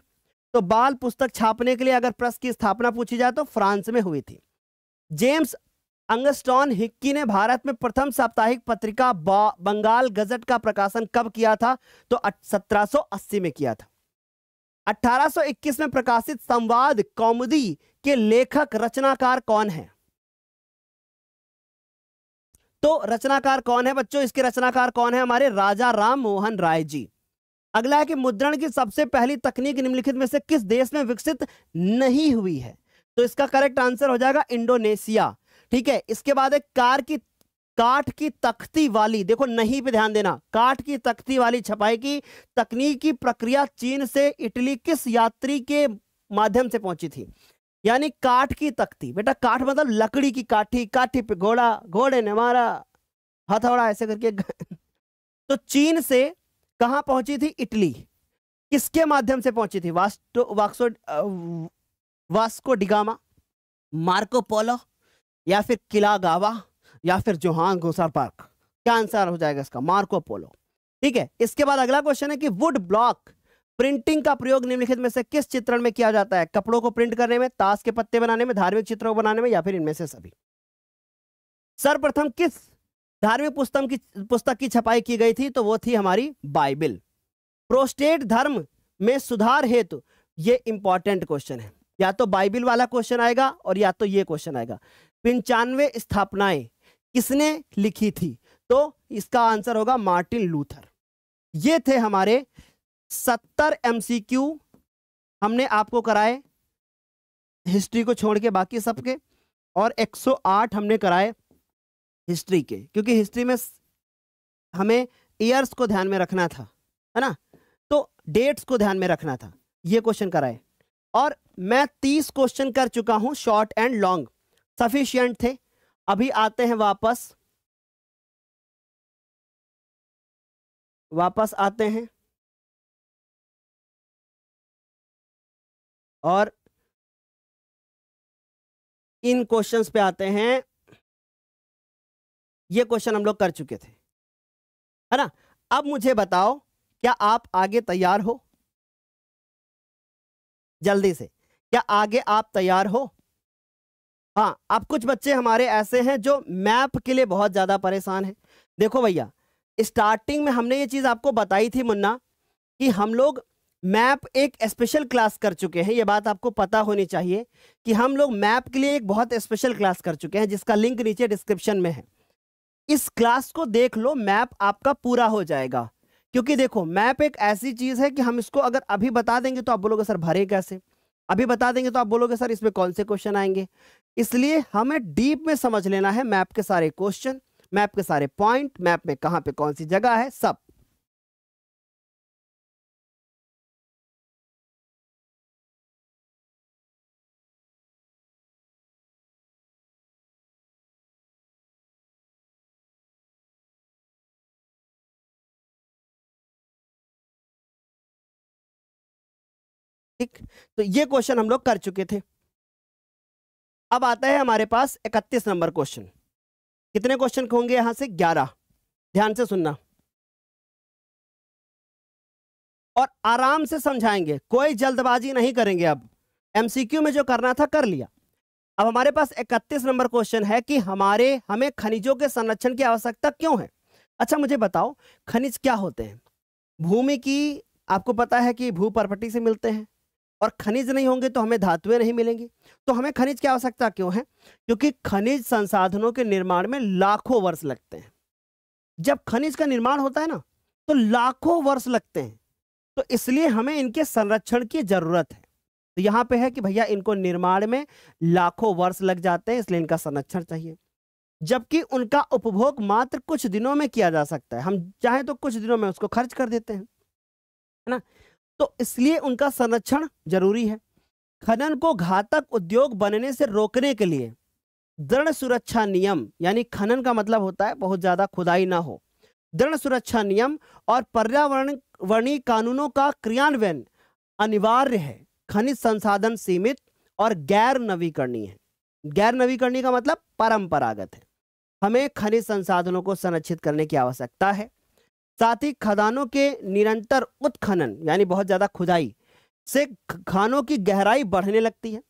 तो बाल पुस्तक छापने के लिए अगर प्रेस की स्थापना पूछी जाए तो फ्रांस में हुई थी जेम्स अंगस्टॉन हिक्की ने भारत में प्रथम साप्ताहिक पत्रिका बंगाल गजट का प्रकाशन कब किया था तो 1780 में किया था 1821 में प्रकाशित संवाद कौमुदी के लेखक रचनाकार कौन है तो रचनाकार कौन है बच्चों इसके रचनाकार कौन है हमारे राजा राम मोहन राय जी अगला है कि मुद्रण की सबसे पहली तकनीक निम्नलिखित में से किस देश में विकसित नहीं हुई है तो इसका करेक्ट आंसर हो जाएगा इंडोनेशिया ठीक है इसके बाद है कार की काठ की तख्ती वाली देखो नहीं पे ध्यान देना काठ की तख्ती वाली छपाई की की प्रक्रिया चीन से इटली किस यात्री के माध्यम से पहुंची थी यानी काठ की तख्ती बेटा काठ मतलब लकड़ी की काठी काठी पे घोड़ा घोड़े ने मारा हथौड़ा ऐसे करके तो चीन से कहां पहुंची थी इटली किसके माध्यम से पहुंची थी Vasco Vasco Vasco da Gama Marco Polo या फिर किला गावा या फिर जोहान घोसार पार्क क्या आंसर हो जाएगा इसका मार्को पोलो ठीक है इसके बाद अगला क्वेश्चन है कि वुड ब्लॉक प्रिंटिंग का प्रयोग निम्नलिखित में से किस चित्रण में किया जाता है कपड़ों को प्रिंट करने में ताश के पत्ते बनाने में धार्मिक चित्रों को बनाने में या फिर इनमें से सभी सर्वप्रथम किस धार्मिक पुस्तक की पुस्तक की छपाई की गई थी तो वो थी हमारी बाइबिल प्रोस्टेट धर्म में सुधार हेतु ये इंपॉर्टेंट क्वेश्चन है या तो बाइबिल वाला क्वेश्चन आएगा और या तो ये क्वेश्चन आएगा पंचानवे स्थापनाएं किसने लिखी थी तो इसका आंसर होगा मार्टिन लूथर ये थे हमारे सत्तर एमसीक्यू हमने आपको कराए हिस्ट्री को छोड़ के बाकी सबके और 108 हमने कराए हिस्ट्री के क्योंकि हिस्ट्री में हमें ईयर्स को ध्यान में रखना था है ना तो डेट्स को ध्यान में रखना था ये क्वेश्चन कराए और मैं तीस क्वेश्चन कर चुका हूं शॉर्ट एंड लॉन्ग सफिशियंट थे अभी आते हैं वापस वापस आते हैं और इन क्वेश्चंस पे आते हैं ये क्वेश्चन हम लोग कर चुके थे है ना अब मुझे बताओ क्या आप आगे तैयार हो जल्दी से क्या आगे आप तैयार हो हाँ अब कुछ बच्चे हमारे ऐसे हैं जो मैप के लिए बहुत ज़्यादा परेशान हैं देखो भैया स्टार्टिंग में हमने ये चीज़ आपको बताई थी मुन्ना कि हम लोग मैप एक स्पेशल क्लास कर चुके हैं ये बात आपको पता होनी चाहिए कि हम लोग मैप के लिए एक बहुत स्पेशल क्लास कर चुके हैं जिसका लिंक नीचे डिस्क्रिप्शन में है इस क्लास को देख लो मैप आपका पूरा हो जाएगा क्योंकि देखो मैप एक ऐसी चीज़ है कि हम इसको अगर अभी बता देंगे तो आप बोलोगे सर भरे कैसे अभी बता देंगे तो आप बोलोगे सर इसमें कौन से क्वेश्चन आएंगे इसलिए हमें डीप में समझ लेना है मैप के सारे क्वेश्चन मैप के सारे पॉइंट मैप में कहां पे कौन सी जगह है सब ठीक तो ये क्वेश्चन हम लोग कर चुके थे अब आता है हमारे पास इकतीस नंबर क्वेश्चन कितने क्वेश्चन होंगे यहां से ग्यारह ध्यान से सुनना और आराम से समझाएंगे कोई जल्दबाजी नहीं करेंगे अब एमसीक्यू में जो करना था कर लिया अब हमारे पास 31 नंबर क्वेश्चन है कि हमारे हमें खनिजों के संरक्षण की आवश्यकता क्यों है अच्छा मुझे बताओ खनिज क्या होते हैं भूमि की आपको पता है कि भू प्रॉपर्टी से मिलते हैं और खनिज नहीं होंगे तो हमें धातुएं नहीं मिलेंगी तो हमें खनिज की आवश्यकता क्यों है क्योंकि खनिज संसाधनों के निर्माण में लाखों वर्ष लगते हैं जब खनिज का निर्माण होता है ना तो लाखों वर्ष लगते हैं तो इसलिए हमें इनके संरक्षण की जरूरत है तो यहाँ पे है कि भैया इनको निर्माण में लाखों वर्ष लग जाते हैं इसलिए इनका संरक्षण चाहिए जबकि उनका उपभोग मात्र कुछ दिनों में किया जा सकता है हम चाहे तो कुछ दिनों में उसको खर्च कर देते हैं है ना तो इसलिए उनका संरक्षण जरूरी है खनन को घातक उद्योग बनने से रोकने के लिए दृढ़ सुरक्षा नियम यानी खनन का मतलब होता है बहुत ज़्यादा खुदाई ना हो दृढ़ सुरक्षा नियम और पर्यावरण वर्णी कानूनों का क्रियान्वयन अनिवार्य है खनिज संसाधन सीमित और गैर नवीकरणीय है गैर नवीकरणीय का मतलब परंपरागत है हमें खनिज संसाधनों को संरक्षित करने की आवश्यकता है साथ ही खदानों के निरंतर उत्खनन यानी बहुत ज़्यादा खुदाई से खानों की गहराई बढ़ने लगती है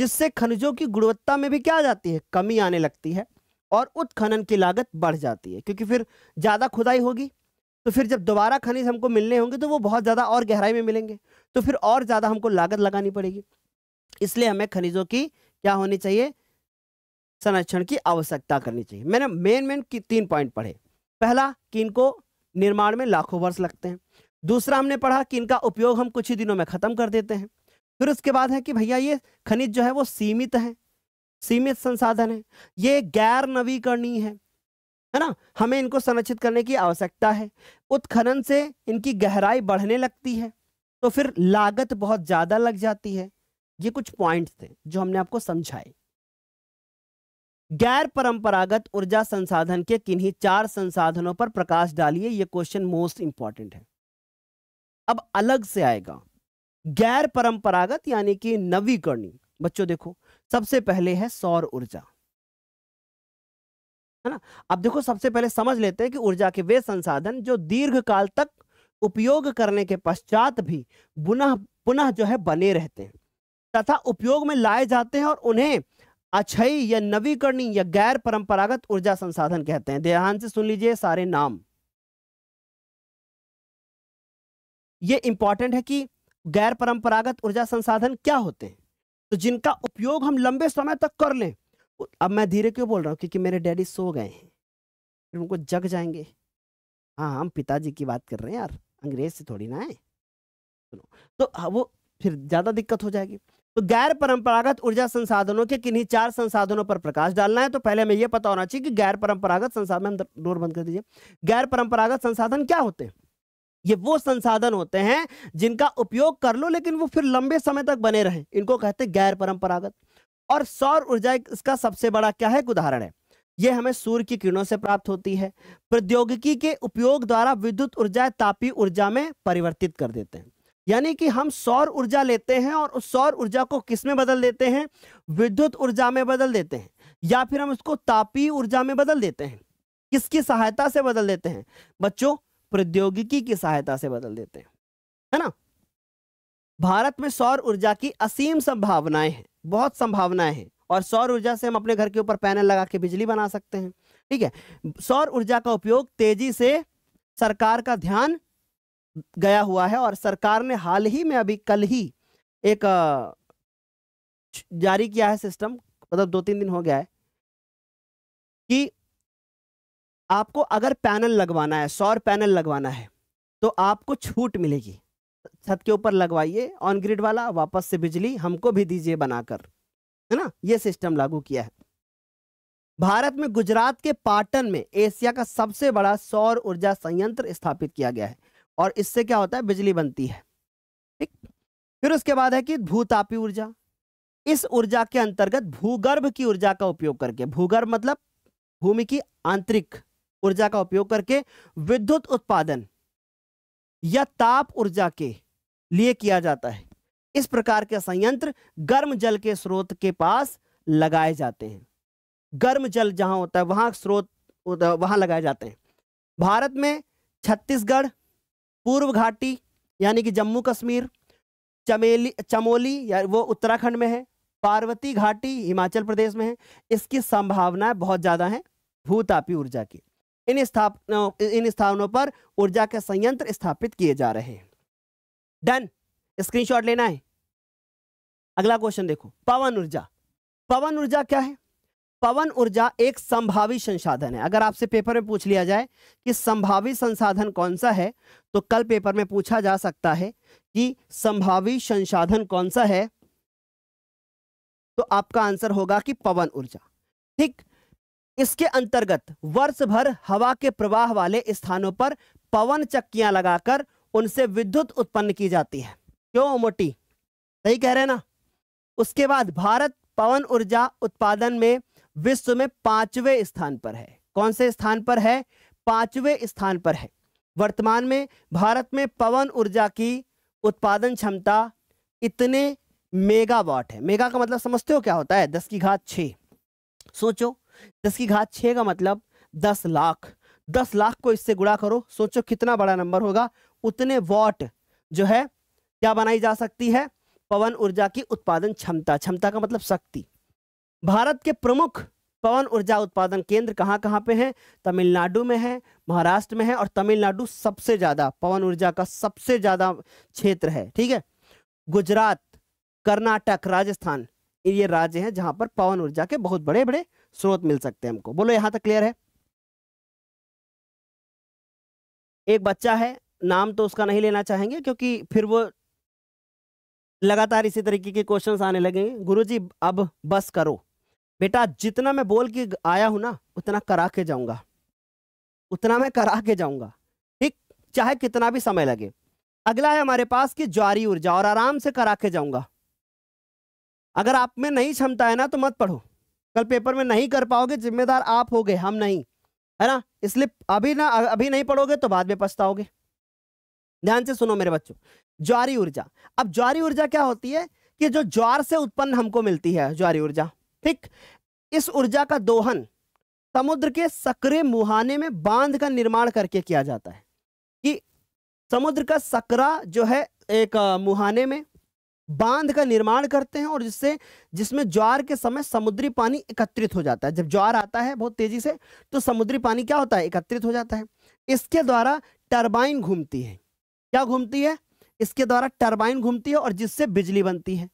जिससे खनिजों की गुणवत्ता में भी क्या आ जाती है कमी आने लगती है और उत्खनन की लागत बढ़ जाती है क्योंकि फिर ज़्यादा खुदाई होगी तो फिर जब दोबारा खनिज हमको मिलने होंगे तो वो बहुत ज़्यादा और गहराई में मिलेंगे तो फिर और ज़्यादा हमको लागत लगानी पड़ेगी इसलिए हमें खनिजों की क्या होनी चाहिए संरक्षण की आवश्यकता करनी चाहिए मैंने मेन मेन की तीन पॉइंट पढ़े पहला कि इनको निर्माण में लाखों वर्ष लगते हैं दूसरा हमने पढ़ा कि इनका उपयोग हम कुछ ही दिनों में ख़त्म कर देते हैं फिर उसके बाद है कि भैया ये खनिज जो है वो सीमित है सीमित संसाधन है ये गैर नवीकरणीय है है ना हमें इनको संरक्षित करने की आवश्यकता है उत्खनन से इनकी गहराई बढ़ने लगती है तो फिर लागत बहुत ज़्यादा लग जाती है ये कुछ पॉइंट थे जो हमने आपको समझाए गैर परंपरागत ऊर्जा संसाधन के किन्हीं चार संसाधनों पर प्रकाश डालिए यह क्वेश्चन मोस्ट इंपॉर्टेंट है अब अलग से आएगा गैर परंपरागत यानी कि नवीकरणीय बच्चों देखो सबसे पहले है सौर ऊर्जा है ना अब देखो सबसे पहले समझ लेते हैं कि ऊर्जा के वे संसाधन जो दीर्घ काल तक उपयोग करने के पश्चात भी पुनः पुनः जो है बने रहते हैं तथा उपयोग में लाए जाते हैं और उन्हें अक्षयी या नवीकरणीय या गैर परंपरागत ऊर्जा संसाधन कहते हैं ध्यान से सुन लीजिए सारे नाम ये इंपॉर्टेंट है कि गैर परंपरागत ऊर्जा संसाधन क्या होते हैं तो जिनका उपयोग हम लंबे समय तक कर लें अब मैं धीरे क्यों बोल रहा हूं क्योंकि मेरे डैडी सो गए हैं फिर उनको जग जाएंगे हाँ हम पिताजी की बात कर रहे हैं यार अंग्रेज से थोड़ी ना है तो हाँ, वो फिर ज़्यादा दिक्कत हो जाएगी तो गैर परंपरागत ऊर्जा संसाधनों के किन्हीं चार संसाधनों पर प्रकाश डालना है तो पहले हमें यह पता होना चाहिए कि गैर परंपरागत संसाधन डोर बंद कर दीजिए गैर परंपरागत संसाधन क्या होते हैं ये वो संसाधन होते हैं जिनका उपयोग कर लो लेकिन वो फिर लंबे समय तक बने रहे इनको कहते हैं गैर परंपरागत और सौर ऊर्जा इसका सबसे बड़ा क्या है एक उदाहरण है ये हमें सूर्य की किरणों से प्राप्त होती है प्रौद्योगिकी के उपयोग द्वारा विद्युत ऊर्जा तापी ऊर्जा में परिवर्तित कर देते हैं यानी कि हम सौर ऊर्जा लेते हैं और उस सौर ऊर्जा को किस में बदल देते हैं विद्युत ऊर्जा में बदल देते हैं या फिर हम उसको तापीय ऊर्जा में बदल देते हैं किसकी सहायता से बदल देते हैं बच्चों प्रौद्योगिकी की सहायता से बदल देते हैं है ना भारत में सौर ऊर्जा की असीम संभावनाएं हैं बहुत संभावनाएं हैं और सौर ऊर्जा से हम अपने घर के ऊपर पैनल लगा के बिजली बना सकते हैं ठीक है सौर ऊर्जा का उपयोग तेजी से सरकार का ध्यान गया हुआ है और सरकार ने हाल ही में अभी कल ही एक जारी किया है सिस्टम मतलब दो तीन दिन हो गया है कि आपको अगर पैनल लगवाना है सौर पैनल लगवाना है तो आपको छूट मिलेगी छत के ऊपर लगवाइए ऑन ग्रिड वाला वापस से बिजली हमको भी दीजिए बनाकर है ना ये सिस्टम लागू किया है भारत में गुजरात के पाटन में एशिया का सबसे बड़ा सौर ऊर्जा संयंत्र स्थापित किया गया है और इससे क्या होता है बिजली बनती है ठीक फिर उसके बाद है कि भूतापी ऊर्जा इस ऊर्जा के अंतर्गत भूगर्भ की ऊर्जा का उपयोग करके भूगर्भ मतलब भूमि की आंतरिक ऊर्जा का उपयोग करके विद्युत उत्पादन या ताप ऊर्जा के लिए किया जाता है इस प्रकार के संयंत्र गर्म जल के स्रोत के पास लगाए जाते हैं गर्म जल जहां होता है वहां स्रोत वहां लगाए जाते हैं भारत में छत्तीसगढ़ पूर्व घाटी यानी कि जम्मू कश्मीर चमेली चमोली या वो उत्तराखंड में है पार्वती घाटी हिमाचल प्रदेश में है इसकी संभावनाएं बहुत ज़्यादा हैं भूतापी ऊर्जा की इन स्थापना इन स्थानों पर ऊर्जा के संयंत्र स्थापित किए जा रहे हैं डन स्क्रीनशॉट लेना है अगला क्वेश्चन देखो पवन ऊर्जा पवन ऊर्जा क्या है पवन ऊर्जा एक संभावी संसाधन है अगर आपसे पेपर में पूछ लिया जाए कि संभावी संसाधन कौन सा है तो कल पेपर में पूछा जा सकता है कि संभावी संसाधन कौन सा है तो आपका आंसर होगा कि पवन ऊर्जा ठीक इसके अंतर्गत वर्ष भर हवा के प्रवाह वाले स्थानों पर पवन चक्कियां लगाकर उनसे विद्युत उत्पन्न की जाती है क्यों मोटी सही कह रहे ना उसके बाद भारत पवन ऊर्जा उत्पादन में विश्व में पांचवें स्थान पर है कौन से स्थान पर है पांचवें स्थान पर है वर्तमान में भारत में पवन ऊर्जा की उत्पादन क्षमता इतने मेगावाट है मेगा का मतलब समझते हो क्या होता है दस की घात छ सोचो दस की घात छे का मतलब दस लाख दस लाख को इससे गुणा करो सोचो कितना बड़ा नंबर होगा उतने वॉट जो है क्या बनाई जा सकती है पवन ऊर्जा की उत्पादन क्षमता क्षमता का मतलब शक्ति भारत के प्रमुख पवन ऊर्जा उत्पादन केंद्र कहाँ कहाँ पे हैं तमिलनाडु में है महाराष्ट्र में है और तमिलनाडु सबसे ज़्यादा पवन ऊर्जा का सबसे ज़्यादा क्षेत्र है ठीक है गुजरात कर्नाटक राजस्थान ये राज्य हैं जहां पर पवन ऊर्जा के बहुत बड़े बड़े स्रोत मिल सकते हैं हमको बोलो यहाँ तक क्लियर है एक बच्चा है नाम तो उसका नहीं लेना चाहेंगे क्योंकि फिर वो लगातार इसी तरीके के क्वेश्चंस आने लगेंगे गुरुजी अब बस करो बेटा जितना मैं बोल के आया हूं ना उतना करा के जाऊंगा उतना मैं करा के जाऊंगा ठीक चाहे कितना भी समय लगे अगला है हमारे पास कि ज्वारी ऊर्जा और आराम से करा के जाऊंगा अगर आप में नहीं क्षमता है ना तो मत पढ़ो कल पेपर में नहीं कर पाओगे जिम्मेदार आप हो गए हम नहीं है ना इसलिए अभी ना अभी नहीं पढ़ोगे तो बाद में पछताओगे ध्यान से सुनो मेरे बच्चों ज्वारी ऊर्जा अब ज्वारी ऊर्जा क्या होती है कि जो ज्वार से उत्पन्न हमको मिलती है ज्वारी ऊर्जा ठीक इस ऊर्जा का दोहन समुद्र के सकरे मुहाने में बांध का निर्माण करके किया जाता है कि समुद्र का सकरा जो है एक मुहाने में बांध का निर्माण करते हैं और जिससे जिसमें ज्वार के समय समुद्री पानी एकत्रित हो जाता है जब ज्वार आता है बहुत तेजी से तो समुद्री पानी क्या होता है एकत्रित हो जाता है इसके द्वारा टरबाइन घूमती है क्या घूमती है इसके द्वारा टरबाइन घूमती है और जिससे बिजली बनती है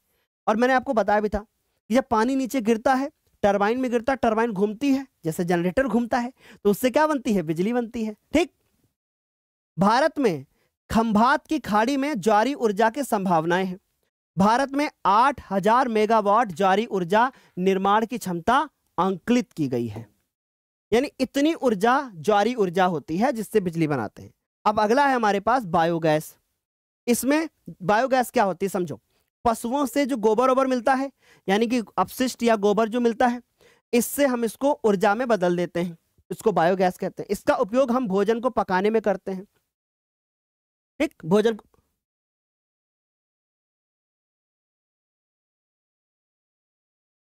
और मैंने आपको बताया भी था कि जब पानी नीचे गिरता है टरबाइन में गिरता टरबाइन घूमती है जैसे जनरेटर घूमता है तो उससे क्या बनती है बिजली बनती है ठीक भारत में खंभात की खाड़ी में जारी ऊर्जा की संभावनाएं हैं भारत में 8000 मेगावाट जारी ऊर्जा निर्माण की क्षमता अंकलित की गई है यानी इतनी ऊर्जा जारी ऊर्जा होती है जिससे बिजली बनाते हैं अब अगला है हमारे पास बायोगैस इसमें बायोगैस क्या होती है समझो पशुओं से जो गोबर ओबर मिलता है यानी कि अपशिष्ट या गोबर जो मिलता है इससे हम इसको ऊर्जा में बदल देते हैं इसको बायोगैस कहते हैं इसका उपयोग हम भोजन को पकाने में करते हैं ठीक भोजन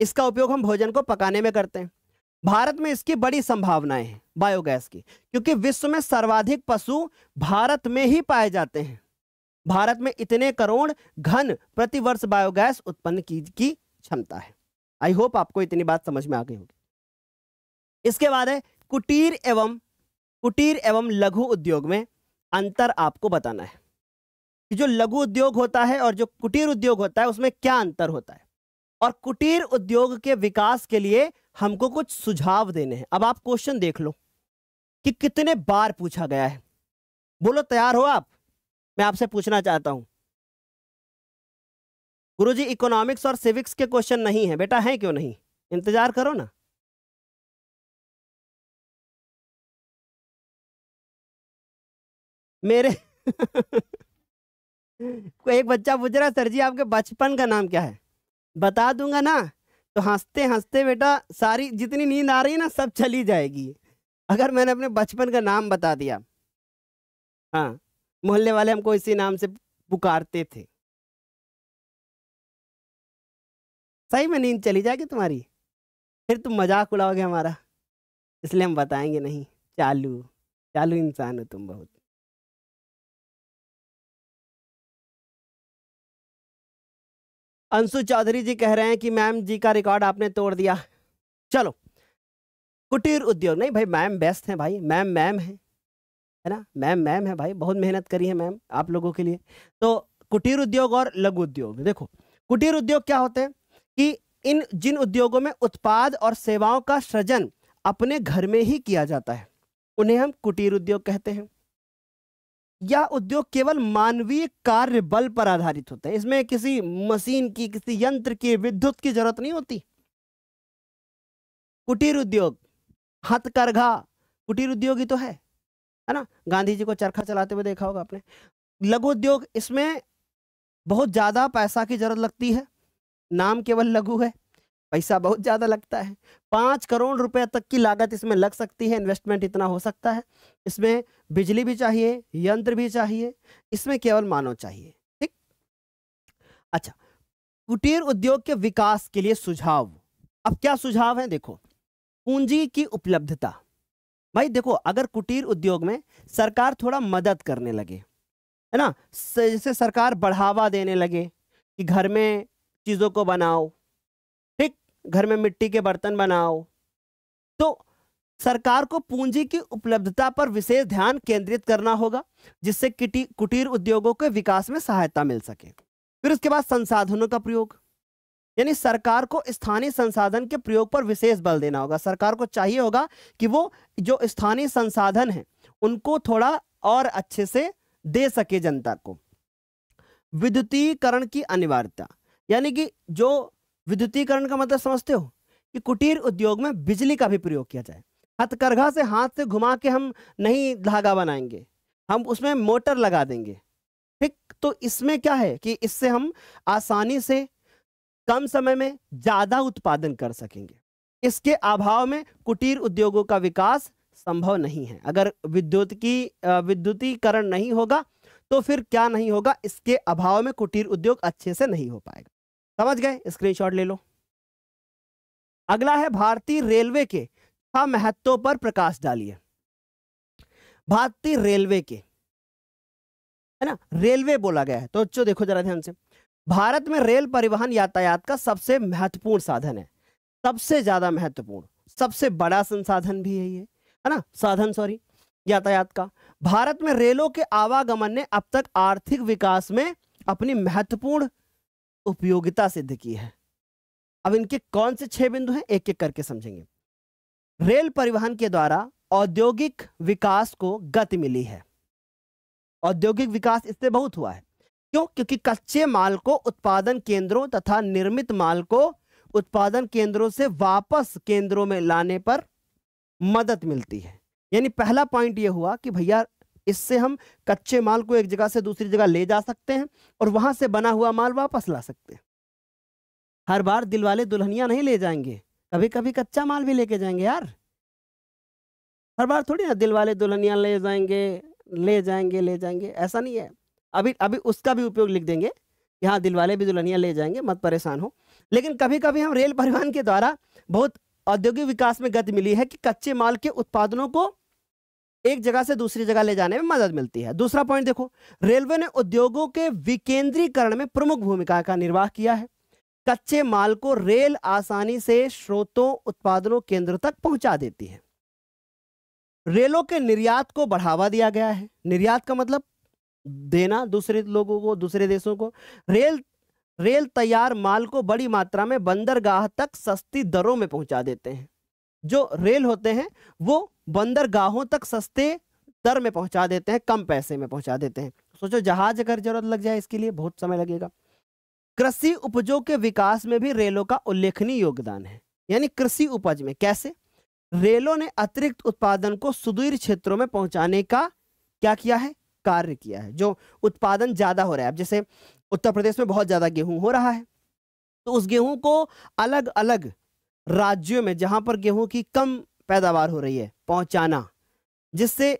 इसका उपयोग हम भोजन को पकाने में करते हैं भारत में इसकी बड़ी संभावनाएं हैं बायोगैस की क्योंकि विश्व में सर्वाधिक पशु भारत में ही पाए जाते हैं भारत में इतने करोड़ घन प्रतिवर्ष बायोगैस उत्पन्न की, की क्षमता है आई होप आपको इतनी बात समझ में आ गई होगी इसके बाद है कुटीर एवं कुटीर एवं लघु उद्योग में अंतर आपको बताना है कि जो लघु उद्योग होता है और जो कुटीर उद्योग होता है उसमें क्या अंतर होता है और कुटीर उद्योग के विकास के लिए हमको कुछ सुझाव देने हैं अब आप क्वेश्चन देख लो कि कितने बार पूछा गया है बोलो तैयार हो आप मैं आपसे पूछना चाहता हूँ गुरुजी इकोनॉमिक्स और सिविक्स के क्वेश्चन नहीं है बेटा है क्यों नहीं इंतजार करो ना मेरे एक बच्चा पूछ रहा सर जी आपके बचपन का नाम क्या है बता दूंगा ना तो हंसते हंसते बेटा सारी जितनी नींद आ रही है ना सब चली जाएगी अगर मैंने अपने बचपन का नाम बता दिया हाँ मोहल्ले वाले हमको इसी नाम से पुकारते थे सही में नींद चली जाएगी तुम्हारी फिर तुम मजाक उड़ाओगे हमारा इसलिए हम बताएंगे नहीं चालू चालू इंसान हो तुम बहुत अंशु चौधरी जी कह रहे हैं कि मैम जी का रिकॉर्ड आपने तोड़ दिया चलो कुटीर उद्योग नहीं भाई मैम बेस्ट हैं भाई मैम मैम हैं है ना मैम मैम है भाई बहुत मेहनत करी है मैम आप लोगों के लिए तो कुटीर उद्योग और लघु उद्योग देखो कुटीर उद्योग क्या होते हैं कि इन जिन उद्योगों में उत्पाद और सेवाओं का सृजन अपने घर में ही किया जाता है उन्हें हम कुटीर उद्योग कहते हैं यह उद्योग केवल मानवीय कार्य बल पर आधारित होते हैं इसमें किसी मशीन की किसी यंत्र की विद्युत की जरूरत नहीं होती कुटीर उद्योग हथकरघा कुटीर उद्योग ही तो है है ना गांधी जी को चरखा चलाते हुए देखा होगा आपने लघु उद्योग इसमें बहुत ज़्यादा पैसा की जरूरत लगती है नाम केवल लघु है पैसा बहुत ज़्यादा लगता है पाँच करोड़ रुपए तक की लागत इसमें लग सकती है इन्वेस्टमेंट इतना हो सकता है इसमें बिजली भी चाहिए यंत्र भी चाहिए इसमें केवल मानव चाहिए ठीक अच्छा कुटीर उद्योग के विकास के लिए सुझाव अब क्या सुझाव है देखो पूंजी की उपलब्धता भाई देखो अगर कुटीर उद्योग में सरकार थोड़ा मदद करने लगे है ना जैसे सरकार बढ़ावा देने लगे कि घर में चीज़ों को बनाओ ठीक घर में मिट्टी के बर्तन बनाओ तो सरकार को पूंजी की उपलब्धता पर विशेष ध्यान केंद्रित करना होगा जिससे कुटीर उद्योगों के विकास में सहायता मिल सके फिर उसके बाद संसाधनों का प्रयोग यानी सरकार को स्थानीय संसाधन के प्रयोग पर विशेष बल देना होगा सरकार को चाहिए होगा कि वो जो स्थानीय संसाधन है उनको थोड़ा और अच्छे से दे सके जनता को विद्युतीकरण की अनिवार्यता यानी कि जो विद्युतीकरण का मतलब समझते हो कि कुटीर उद्योग में बिजली का भी प्रयोग किया जाए हथकरघा से हाथ से घुमा के हम नहीं धागा बनाएंगे हम उसमें मोटर लगा देंगे ठीक तो इसमें क्या है कि इससे हम आसानी से कम समय में ज्यादा उत्पादन कर सकेंगे इसके अभाव में कुटीर उद्योगों का विकास संभव नहीं है अगर विद्युत की विद्युतीकरण नहीं होगा तो फिर क्या नहीं होगा इसके अभाव में कुटीर उद्योग अच्छे से नहीं हो पाएगा समझ गए स्क्रीनशॉट ले लो अगला है भारतीय रेलवे के छह महत्वों पर प्रकाश डालिए भारतीय रेलवे के है ना रेलवे बोला गया है तो अच्छो देखो जरा ध्यान से भारत में रेल परिवहन यातायात का सबसे महत्वपूर्ण साधन है सबसे ज्यादा महत्वपूर्ण सबसे बड़ा संसाधन भी है ये है ना साधन सॉरी यातायात का भारत में रेलों के आवागमन ने अब तक आर्थिक विकास में अपनी महत्वपूर्ण उपयोगिता सिद्ध की है अब इनके कौन से छह बिंदु हैं एक एक करके समझेंगे रेल परिवहन के द्वारा औद्योगिक विकास को गति मिली है औद्योगिक विकास इससे बहुत हुआ है क्यों क्योंकि कच्चे माल को उत्पादन केंद्रों तथा निर्मित माल को उत्पादन केंद्रों से वापस केंद्रों में लाने पर मदद मिलती है यानी पहला पॉइंट यह हुआ कि भैया इससे हम कच्चे माल को एक जगह से दूसरी जगह ले जा सकते हैं और वहां से बना हुआ माल वापस ला सकते हैं हर बार दिल वाले दुल्हनिया नहीं ले जाएंगे कभी कभी कच्चा माल भी लेके जाएंगे यार हर बार थोड़ी ना दिल वाले दुल्हनिया ले जाएंगे ले जाएंगे ले जाएंगे ऐसा नहीं है अभी अभी उसका भी उपयोग लिख देंगे यहाँ दिलवाले भी दुल्हनिया ले जाएंगे मत परेशान हो लेकिन कभी कभी हम रेल परिवहन के द्वारा बहुत औद्योगिक विकास में गति मिली है कि कच्चे माल के उत्पादनों को एक जगह से दूसरी जगह ले जाने में मदद मिलती है दूसरा पॉइंट देखो रेलवे ने उद्योगों के विकेंद्रीकरण में प्रमुख भूमिका का निर्वाह किया है कच्चे माल को रेल आसानी से स्रोतों उत्पादनों केंद्र तक पहुंचा देती है रेलों के निर्यात को बढ़ावा दिया गया है निर्यात का मतलब देना दूसरे लोगों को दूसरे देशों को रेल रेल तैयार माल को बड़ी मात्रा में बंदरगाह तक सस्ती दरों में पहुंचा देते हैं जो रेल होते हैं वो बंदरगाहों तक सस्ते दर में पहुंचा देते हैं कम पैसे में पहुंचा देते हैं सोचो जहाज अगर जरूरत लग जाए इसके लिए बहुत समय लगेगा कृषि उपजों के विकास में भी रेलों का उल्लेखनीय योगदान है यानी कृषि उपज में कैसे रेलों ने अतिरिक्त उत्पादन को सुदूर क्षेत्रों में पहुंचाने का क्या किया है कार्य किया है जो उत्पादन ज़्यादा हो रहा है अब जैसे उत्तर प्रदेश में बहुत ज़्यादा गेहूं हो रहा है तो उस गेहूं को अलग अलग राज्यों में जहां पर गेहूं की कम पैदावार हो रही है पहुंचाना जिससे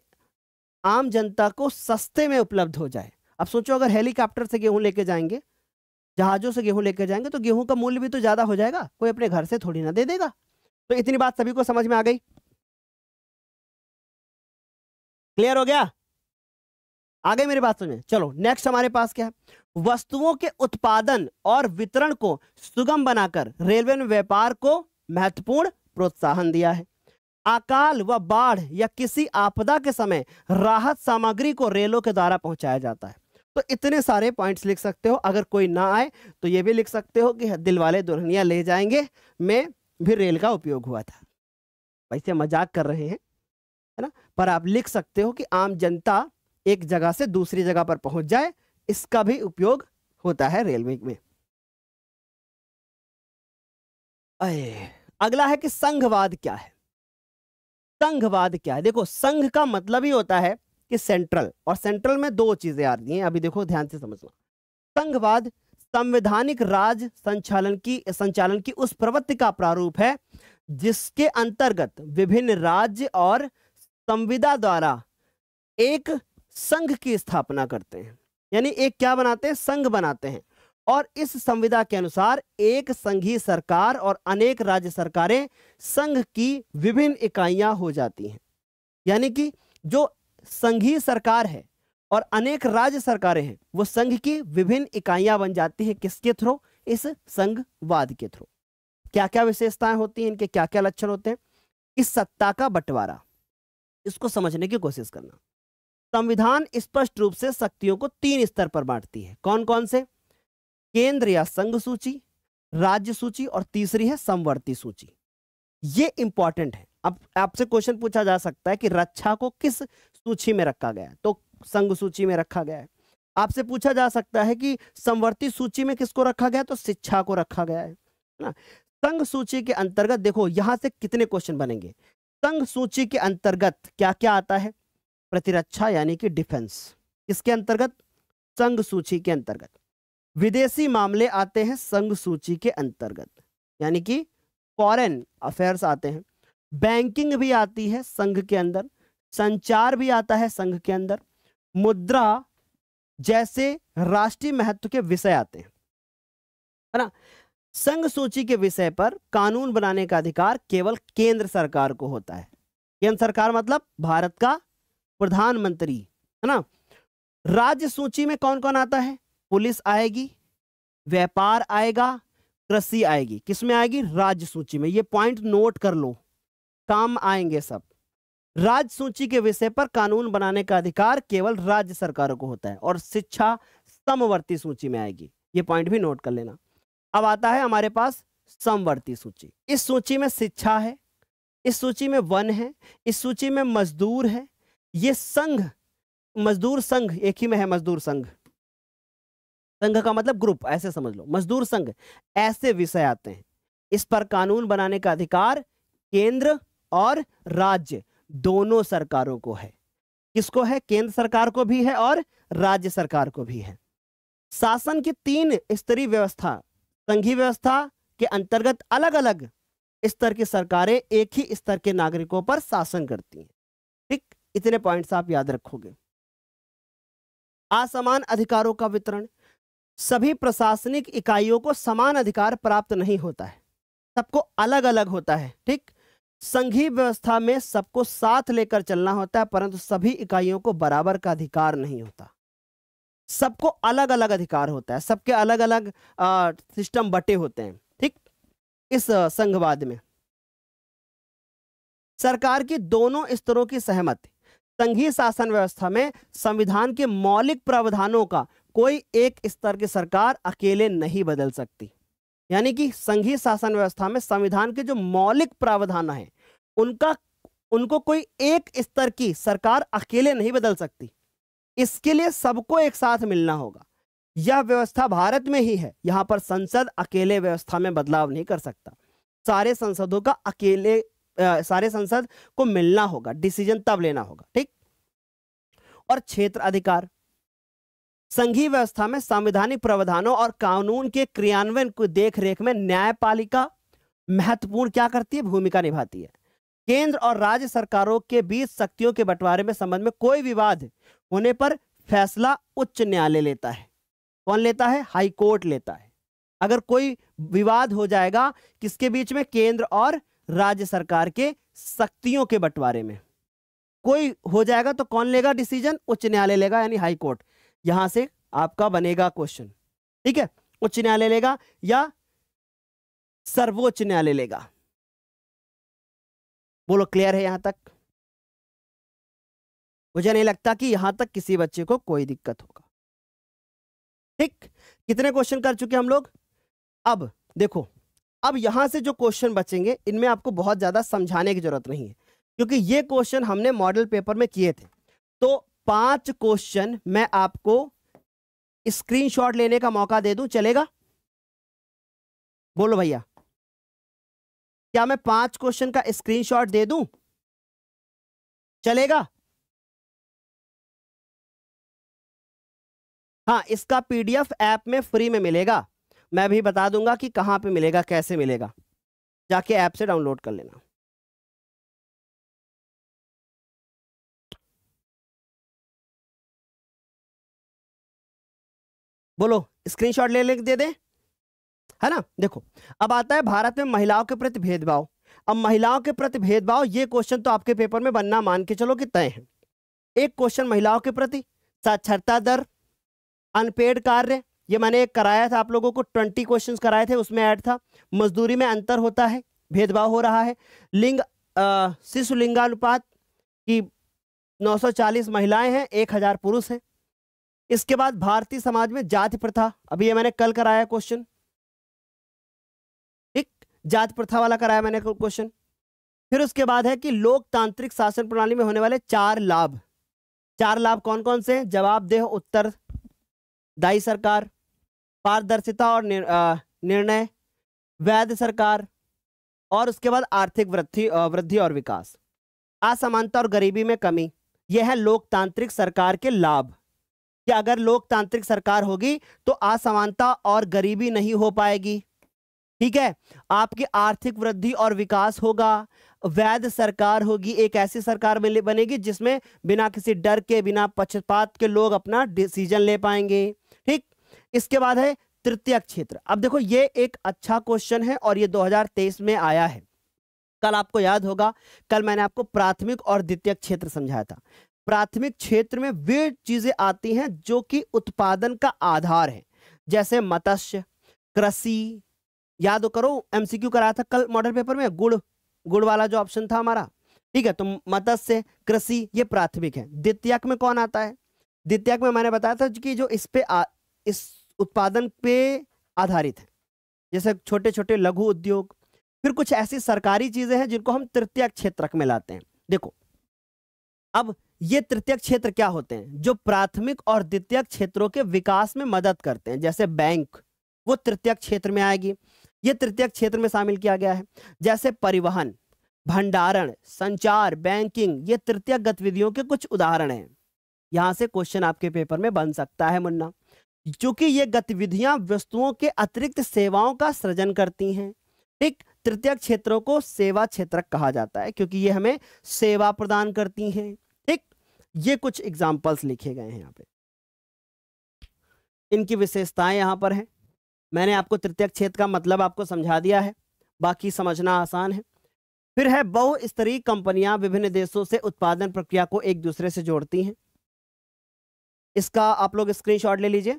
आम जनता को सस्ते में उपलब्ध हो जाए अब सोचो अगर हेलीकॉप्टर से गेहूं लेके जाएंगे जहाज़ों से गेहूं लेके जाएंगे तो गेहूं का मूल्य भी तो ज़्यादा हो जाएगा कोई अपने घर से थोड़ी ना दे देगा तो इतनी बात सभी को समझ में आ गई क्लियर हो गया आगे मेरी बात सुनिए चलो नेक्स्ट हमारे पास क्या है वस्तुओं के उत्पादन और वितरण को सुगम बनाकर रेलवे ने व्यापार को महत्वपूर्ण प्रोत्साहन दिया है अकाल व बाढ़ या किसी आपदा के समय राहत सामग्री को रेलों के द्वारा पहुंचाया जाता है तो इतने सारे पॉइंट्स लिख सकते हो अगर कोई ना आए तो ये भी लिख सकते हो कि दिल वाले दुल्हनिया ले जाएंगे में भी रेल का उपयोग हुआ था वैसे मजाक कर रहे हैं है ना पर आप लिख सकते हो कि आम जनता एक जगह से दूसरी जगह पर पहुंच जाए इसका भी उपयोग होता है रेलवे में अगला है कि संघवाद क्या है संघवाद क्या है देखो संघ का मतलब ही होता है कि सेंट्रल और सेंट्रल में दो चीजें आ रही हैं अभी देखो ध्यान से समझना संघवाद संवैधानिक राज संचालन की संचालन की उस प्रवृत्ति का प्रारूप है जिसके अंतर्गत विभिन्न राज्य और संविदा द्वारा एक संघ की स्थापना करते हैं यानी एक क्या बनाते हैं संघ बनाते हैं और इस संविदा के अनुसार एक संघीय सरकार और अनेक राज्य सरकारें संघ की विभिन्न इकाइयां हो जाती हैं यानी कि जो संघीय सरकार है और अनेक राज्य सरकारें हैं वो संघ की विभिन्न इकाइयां बन जाती हैं किसके थ्रू इस संघवाद के थ्रू क्या क्या विशेषताएं होती हैं इनके क्या क्या लक्षण होते हैं इस सत्ता का बंटवारा इसको समझने की कोशिश करना संविधान स्पष्ट रूप से शक्तियों को तीन स्तर पर बांटती है कौन कौन से केंद्र या संघ सूची राज्य सूची और तीसरी है समवर्ती सूची ये इंपॉर्टेंट है अब आपसे क्वेश्चन पूछा जा सकता है कि रक्षा को किस सूची में रखा गया तो संघ सूची में रखा गया है आपसे पूछा जा सकता है कि समवर्ती सूची में किसको रखा गया तो शिक्षा को रखा गया है ना संघ सूची के अंतर्गत देखो यहां से कितने क्वेश्चन बनेंगे संघ सूची के अंतर्गत क्या क्या आता है प्रतिरक्षा यानी कि डिफेंस इसके अंतर्गत संघ सूची के अंतर्गत विदेशी मामले आते हैं संघ सूची के अंतर्गत यानी कि फॉरेन अफेयर्स आते हैं बैंकिंग भी आती है संघ के अंदर संचार भी आता है संघ के अंदर मुद्रा जैसे राष्ट्रीय महत्व के विषय आते हैं है ना संघ सूची के विषय पर कानून बनाने का अधिकार केवल केंद्र सरकार को होता है केंद्र सरकार मतलब भारत का प्रधानमंत्री है ना राज्य सूची में कौन कौन आता है पुलिस आएगी व्यापार आएगा कृषि आएगी किसमें आएगी राज्य सूची में ये पॉइंट नोट कर लो काम आएंगे सब राज्य सूची के विषय पर कानून बनाने का अधिकार केवल राज्य सरकारों को होता है और शिक्षा समवर्ती सूची में आएगी ये पॉइंट भी नोट कर लेना अब आता है हमारे पास समवर्ती सूची इस सूची में शिक्षा है इस सूची में वन है इस सूची में मजदूर है ये संघ मजदूर संघ एक ही में है मजदूर संघ संघ का मतलब ग्रुप ऐसे समझ लो मजदूर संघ ऐसे विषय आते हैं इस पर कानून बनाने का अधिकार केंद्र और राज्य दोनों सरकारों को है किसको है केंद्र सरकार को भी है और राज्य सरकार को भी है शासन की तीन स्तरीय व्यवस्था संघीय व्यवस्था के अंतर्गत अलग अलग स्तर की सरकारें एक ही स्तर के नागरिकों पर शासन करती हैं ठीक इतने पॉइंट्स आप याद रखोगे असमान अधिकारों का वितरण सभी प्रशासनिक इकाइयों को समान अधिकार प्राप्त नहीं होता है सबको अलग अलग होता है ठीक संघीय व्यवस्था में सबको साथ लेकर चलना होता है परंतु सभी इकाइयों को बराबर का अधिकार नहीं होता सबको अलग अलग अधिकार होता है सबके अलग अलग सिस्टम बटे होते हैं ठीक इस संघवाद में सरकार की दोनों स्तरों की सहमति संघीय शासन व्यवस्था में संविधान के मौलिक प्रावधानों का कोई एक स्तर की सरकार अकेले नहीं बदल सकती यानी कि संघीय शासन व्यवस्था में संविधान के जो मौलिक प्रावधान हैं उनका उनको कोई एक स्तर की सरकार अकेले नहीं बदल सकती इसके लिए सबको एक साथ मिलना होगा यह व्यवस्था भारत में ही है यहां पर संसद अकेले व्यवस्था में बदलाव नहीं कर सकता सारे संसदों का अकेले सारे संसद को मिलना होगा डिसीजन तब लेना होगा ठीक और क्षेत्र अधिकार संघीय व्यवस्था में संवैधानिक प्रावधानों और कानून के क्रियान्वयन को देखरेख में न्यायपालिका महत्वपूर्ण क्या करती है भूमिका निभाती है केंद्र और राज्य सरकारों के बीच शक्तियों के बंटवारे में संबंध में कोई विवाद होने पर फैसला उच्च न्यायालय लेता है कौन लेता है हाई कोर्ट लेता है अगर कोई विवाद हो जाएगा किसके बीच में केंद्र और राज्य सरकार के शक्तियों के बंटवारे में कोई हो जाएगा तो कौन लेगा डिसीजन उच्च न्यायालय लेगा यानी हाई कोर्ट यहां से आपका बनेगा क्वेश्चन ठीक है उच्च न्यायालय लेगा या सर्वोच्च न्यायालय लेगा बोलो क्लियर है यहां तक मुझे नहीं लगता कि यहां तक किसी बच्चे को कोई दिक्कत होगा ठीक कितने क्वेश्चन कर चुके हम लोग अब देखो अब यहां से जो क्वेश्चन बचेंगे इनमें आपको बहुत ज़्यादा समझाने की जरूरत नहीं है क्योंकि ये क्वेश्चन हमने मॉडल पेपर में किए थे तो पांच क्वेश्चन मैं आपको स्क्रीनशॉट लेने का मौका दे दूं चलेगा बोलो भैया क्या मैं पांच क्वेश्चन का स्क्रीनशॉट दे दूं चलेगा हाँ इसका पीडीएफ ऐप में फ्री में मिलेगा मैं भी बता दूंगा कि कहाँ पे मिलेगा कैसे मिलेगा जाके ऐप से डाउनलोड कर लेना बोलो स्क्रीनशॉट ले ले दे दे है ना देखो अब आता है भारत में महिलाओं के प्रति भेदभाव अब महिलाओं के प्रति भेदभाव ये क्वेश्चन तो आपके पेपर में बनना मान के चलो कि तय है एक क्वेश्चन महिलाओं के प्रति साक्षरता दर अनपेड कार्य ये मैंने एक कराया था आप लोगों को ट्वेंटी क्वेश्चंस कराए थे उसमें ऐड था मजदूरी में अंतर होता है भेदभाव हो रहा है लिंग शिशु लिंगानुपात की 940 महिलाएं हैं 1000 पुरुष हैं इसके बाद भारतीय समाज में जाति प्रथा अभी ये मैंने कल कराया क्वेश्चन ठीक जाति प्रथा वाला कराया मैंने क्वेश्चन फिर उसके बाद है कि लोकतांत्रिक शासन प्रणाली में होने वाले चार लाभ चार लाभ कौन कौन से जवाबदेह उत्तर दाई सरकार पारदर्शिता और निर्णय वैध सरकार और उसके बाद आर्थिक वृद्धि वृद्धि और विकास असमानता और गरीबी में कमी यह है लोकतांत्रिक सरकार के लाभ कि अगर लोकतांत्रिक सरकार होगी तो असमानता और गरीबी नहीं हो पाएगी ठीक है आपकी आर्थिक वृद्धि और विकास होगा वैध सरकार होगी एक ऐसी सरकार बनेगी जिसमें बिना किसी डर के बिना पक्षपात के लोग अपना डिसीजन ले पाएंगे ठीक इसके बाद है तृतीय क्षेत्र अब देखो ये एक अच्छा क्वेश्चन है और ये 2023 में आया है कल आपको याद होगा कल मैंने आपको प्राथमिक और द्वितीय क्षेत्र समझाया था प्राथमिक क्षेत्र में वे चीजें आती हैं जो कि उत्पादन का आधार है जैसे मत्स्य कृषि याद करो एमसीक्यू कराया था कल मॉडल पेपर में गुड़ गुड़ वाला जो ऑप्शन था हमारा ठीक है तो मत्स्य कृषि ये प्राथमिक है द्वितीयक में कौन आता है द्वितीयक में मैंने बताया था कि जो इस पे आ, इस उत्पादन पे आधारित है जैसे छोटे छोटे लघु उद्योग फिर कुछ ऐसी सरकारी चीज़ें हैं जिनको हम तृतीय क्षेत्र में लाते हैं देखो अब ये तृतीय क्षेत्र क्या होते हैं जो प्राथमिक और द्वितीय क्षेत्रों के विकास में मदद करते हैं जैसे बैंक वो तृतीय क्षेत्र में आएगी ये तृतीय क्षेत्र में शामिल किया गया है जैसे परिवहन भंडारण संचार बैंकिंग ये तृतीय गतिविधियों के कुछ उदाहरण हैं यहां से क्वेश्चन आपके पेपर में बन सकता है मुन्ना क्योंकि ये गतिविधियां वस्तुओं के अतिरिक्त सेवाओं का सृजन करती हैं ठीक तृतीय क्षेत्रों को सेवा क्षेत्र कहा जाता है क्योंकि ये हमें सेवा प्रदान करती हैं ठीक ये कुछ एग्जाम्पल्स लिखे गए हैं यहाँ पे इनकी विशेषताएं यहाँ पर हैं मैंने आपको तृतीय क्षेत्र का मतलब आपको समझा दिया है बाकी समझना आसान है फिर है बहुस्तरीय कंपनियां विभिन्न देशों से उत्पादन प्रक्रिया को एक दूसरे से जोड़ती हैं इसका आप लोग स्क्रीनशॉट ले लीजिए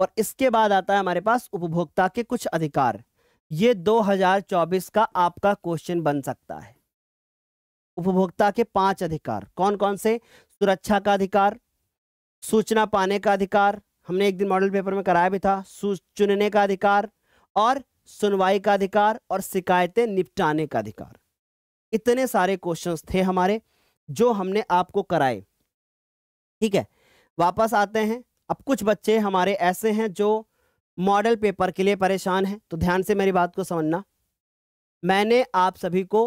और इसके बाद आता है हमारे पास उपभोक्ता के कुछ अधिकार ये 2024 का आपका क्वेश्चन बन सकता है उपभोक्ता के पांच अधिकार कौन कौन से सुरक्षा का अधिकार सूचना पाने का अधिकार हमने एक दिन मॉडल पेपर में कराया भी था चुनने का अधिकार और सुनवाई का अधिकार और शिकायतें निपटाने का अधिकार इतने सारे क्वेश्चंस थे हमारे जो हमने आपको कराए ठीक है वापस आते हैं अब कुछ बच्चे हमारे ऐसे हैं जो मॉडल पेपर के लिए परेशान हैं तो ध्यान से मेरी बात को समझना मैंने आप सभी को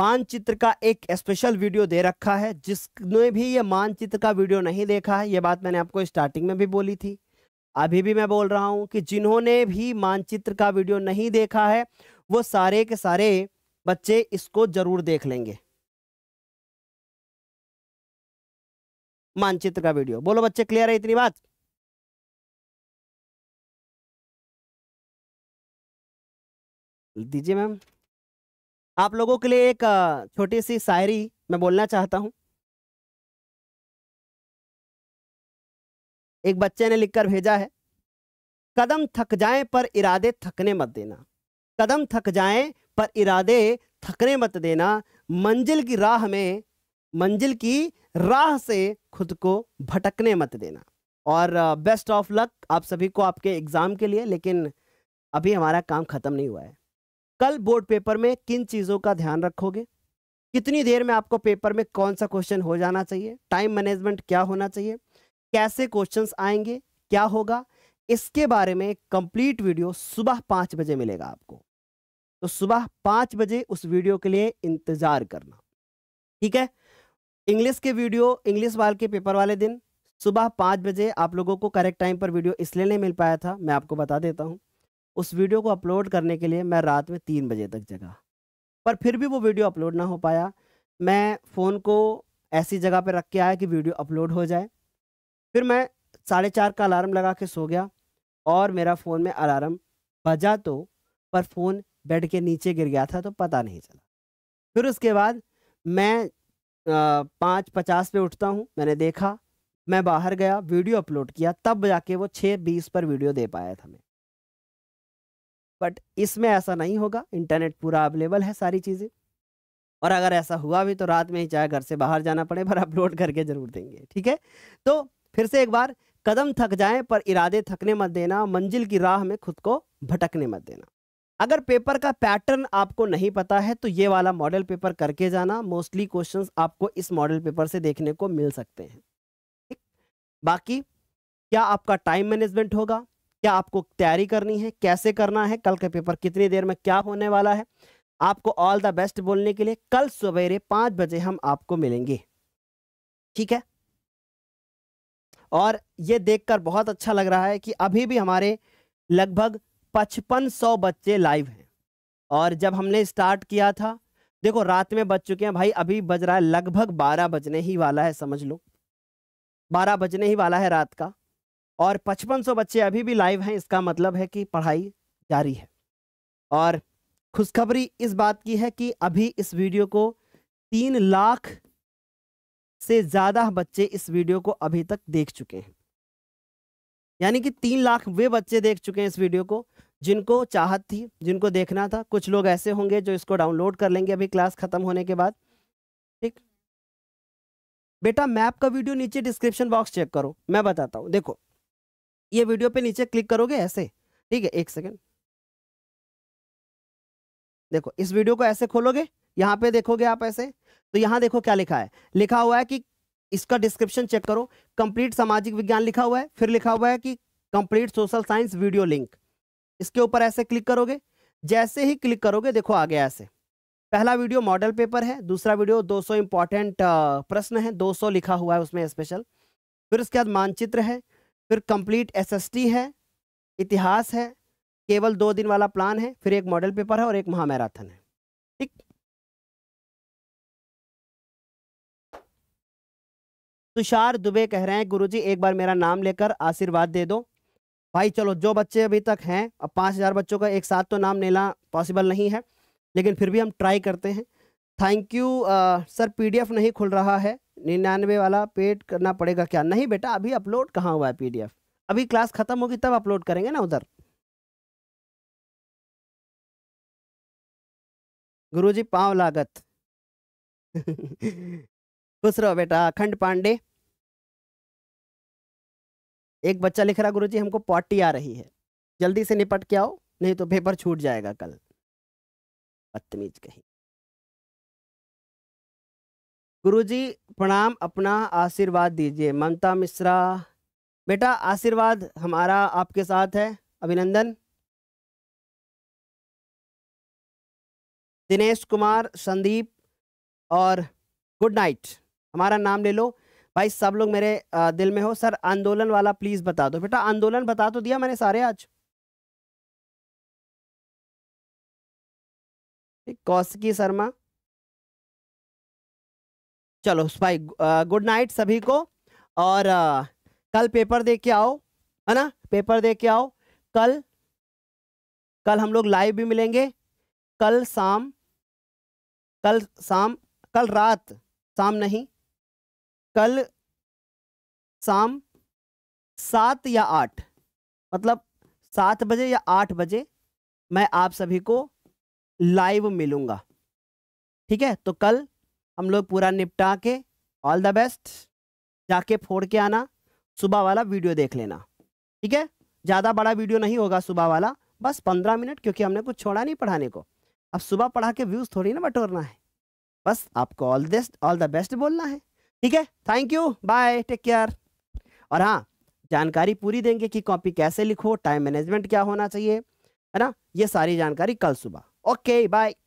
मानचित्र का एक स्पेशल वीडियो दे रखा है जिसने भी ये मानचित्र का वीडियो नहीं देखा है ये बात मैंने आपको स्टार्टिंग में भी बोली थी अभी भी मैं बोल रहा हूँ कि जिन्होंने भी मानचित्र का वीडियो नहीं देखा है वो सारे के सारे बच्चे इसको जरूर देख लेंगे मानचित्र का वीडियो बोलो बच्चे क्लियर है इतनी बात दीजिए मैम आप लोगों के लिए एक छोटी सी शायरी मैं बोलना चाहता हूं एक बच्चे ने लिखकर भेजा है कदम थक जाए पर इरादे थकने मत देना कदम थक जाए पर इरादे थकने मत देना मंजिल की राह में मंजिल की राह से खुद को भटकने मत देना और बेस्ट ऑफ लक आप सभी को आपके एग्ज़ाम के लिए लेकिन अभी हमारा काम ख़त्म नहीं हुआ है कल बोर्ड पेपर में किन चीज़ों का ध्यान रखोगे कितनी देर में आपको पेपर में कौन सा क्वेश्चन हो जाना चाहिए टाइम मैनेजमेंट क्या होना चाहिए कैसे क्वेश्चंस आएंगे क्या होगा इसके बारे में कंप्लीट वीडियो सुबह पांच बजे मिलेगा आपको तो सुबह पांच बजे उस वीडियो के लिए इंतज़ार करना ठीक है इंग्लिश के वीडियो इंग्लिश वाल के पेपर वाले दिन सुबह पाँच बजे आप लोगों को करेक्ट टाइम पर वीडियो इसलिए नहीं मिल पाया था मैं आपको बता देता हूँ उस वीडियो को अपलोड करने के लिए मैं रात में तीन बजे तक जगा पर फिर भी वो वीडियो अपलोड ना हो पाया मैं फ़ोन को ऐसी जगह पर रख के आया कि वीडियो अपलोड हो जाए फिर मैं साढ़े चार का अलार्म लगा के सो गया और मेरा फ़ोन में अलार्म बजा तो पर फ़ोन बेड के नीचे गिर गया था तो पता नहीं चला फिर उसके बाद मैं पाँच पचास पे उठता हूँ मैंने देखा मैं बाहर गया वीडियो अपलोड किया तब जाके वो छः बीस पर वीडियो दे पाया था मैं बट इसमें ऐसा नहीं होगा इंटरनेट पूरा अवेलेबल है सारी चीज़ें और अगर ऐसा हुआ भी तो रात में ही चाहे घर से बाहर जाना पड़े पर अपलोड करके ज़रूर देंगे ठीक है तो फिर से एक बार कदम थक जाएं पर इरादे थकने मत देना मंजिल की राह में खुद को भटकने मत देना अगर पेपर का पैटर्न आपको नहीं पता है तो ये वाला मॉडल पेपर करके जाना मोस्टली क्वेश्चंस आपको इस मॉडल पेपर से देखने को मिल सकते हैं ठीक बाकी क्या आपका टाइम मैनेजमेंट होगा क्या आपको तैयारी करनी है कैसे करना है कल का पेपर कितनी देर में क्या होने वाला है आपको ऑल द बेस्ट बोलने के लिए कल सवेरे पाँच बजे हम आपको मिलेंगे ठीक है और ये देखकर बहुत अच्छा लग रहा है कि अभी भी हमारे लगभग पचपन सौ बच्चे लाइव हैं और जब हमने स्टार्ट किया था देखो रात में बज चुके हैं भाई अभी बज रहा है लगभग बारह बजने ही वाला है समझ लो बारह बजने ही वाला है रात का और पचपन सौ बच्चे अभी भी लाइव हैं इसका मतलब है कि पढ़ाई जारी है और खुशखबरी इस बात की है कि अभी इस वीडियो को तीन लाख से ज़्यादा बच्चे इस वीडियो को अभी तक देख चुके हैं यानी कि तीन लाख वे बच्चे देख चुके हैं इस वीडियो को जिनको चाहत थी जिनको देखना था कुछ लोग ऐसे होंगे जो इसको डाउनलोड कर लेंगे अभी क्लास ख़त्म होने के बाद ठीक बेटा मैप का वीडियो नीचे डिस्क्रिप्शन बॉक्स चेक करो मैं बताता हूँ देखो ये वीडियो पे नीचे क्लिक करोगे ऐसे ठीक है एक सेकेंड देखो इस वीडियो को ऐसे खोलोगे यहाँ पे देखोगे आप ऐसे तो यहाँ देखो क्या लिखा है लिखा हुआ है कि इसका डिस्क्रिप्शन चेक करो कंप्लीट सामाजिक विज्ञान लिखा हुआ है फिर लिखा हुआ है कि complete social science video link इसके ऊपर ऐसे क्लिक करोगे जैसे ही क्लिक करोगे देखो आ गया ऐसे पहला वीडियो मॉडल पेपर है दूसरा वीडियो 200 इंपॉर्टेंट प्रश्न है 200 लिखा हुआ है उसमें स्पेशल फिर उसके बाद मानचित्र है फिर कंप्लीट एसएसटी है इतिहास है केवल दो दिन वाला प्लान है फिर एक मॉडल पेपर है और एक महामैराथन है ठीक तुषार दुबे कह रहे हैं गुरुजी एक बार मेरा नाम लेकर आशीर्वाद दे दो भाई चलो जो बच्चे अभी तक हैं अब पाँच हज़ार बच्चों का एक साथ तो नाम लेना पॉसिबल नहीं है लेकिन फिर भी हम ट्राई करते हैं थैंक यू सर पीडीएफ नहीं खुल रहा है निन्यानवे वाला पेड करना पड़ेगा क्या नहीं बेटा अभी अपलोड कहाँ हुआ है पीडीएफ अभी क्लास ख़त्म होगी तब अपलोड करेंगे ना उधर गुरुजी पाँव लागत खुश रहो बेटा अखंड पांडे एक बच्चा लिख रहा गुरु जी हमको पॉटी आ रही है जल्दी से निपट के आओ नहीं तो पेपर छूट जाएगा कल बदतमीज कहीं गुरु जी प्रणाम अपना आशीर्वाद दीजिए ममता मिश्रा बेटा आशीर्वाद हमारा आपके साथ है अभिनंदन दिनेश कुमार संदीप और गुड नाइट हमारा नाम ले लो भाई सब लोग मेरे दिल में हो सर आंदोलन वाला प्लीज़ बता दो बेटा आंदोलन बता तो दिया मैंने सारे आज कौशिकी शर्मा चलो भाई गुड नाइट सभी को और आ, कल पेपर दे के आओ है ना पेपर दे के आओ कल कल हम लोग लाइव भी मिलेंगे कल शाम कल शाम कल रात शाम नहीं कल शाम सात या आठ मतलब सात बजे या आठ बजे मैं आप सभी को लाइव मिलूंगा ठीक है तो कल हम लोग पूरा निपटा के ऑल द बेस्ट जाके फोड़ के आना सुबह वाला वीडियो देख लेना ठीक है ज़्यादा बड़ा वीडियो नहीं होगा सुबह वाला बस पंद्रह मिनट क्योंकि हमने कुछ छोड़ा नहीं पढ़ाने को अब सुबह पढ़ा के व्यूज़ थोड़ी ना बटोरना है बस आपको all best all the best बोलना है ठीक है thank you bye take care और हाँ जानकारी पूरी देंगे कि कॉपी कैसे लिखो टाइम मैनेजमेंट क्या होना चाहिए है ना ये सारी जानकारी कल सुबह ओके बाय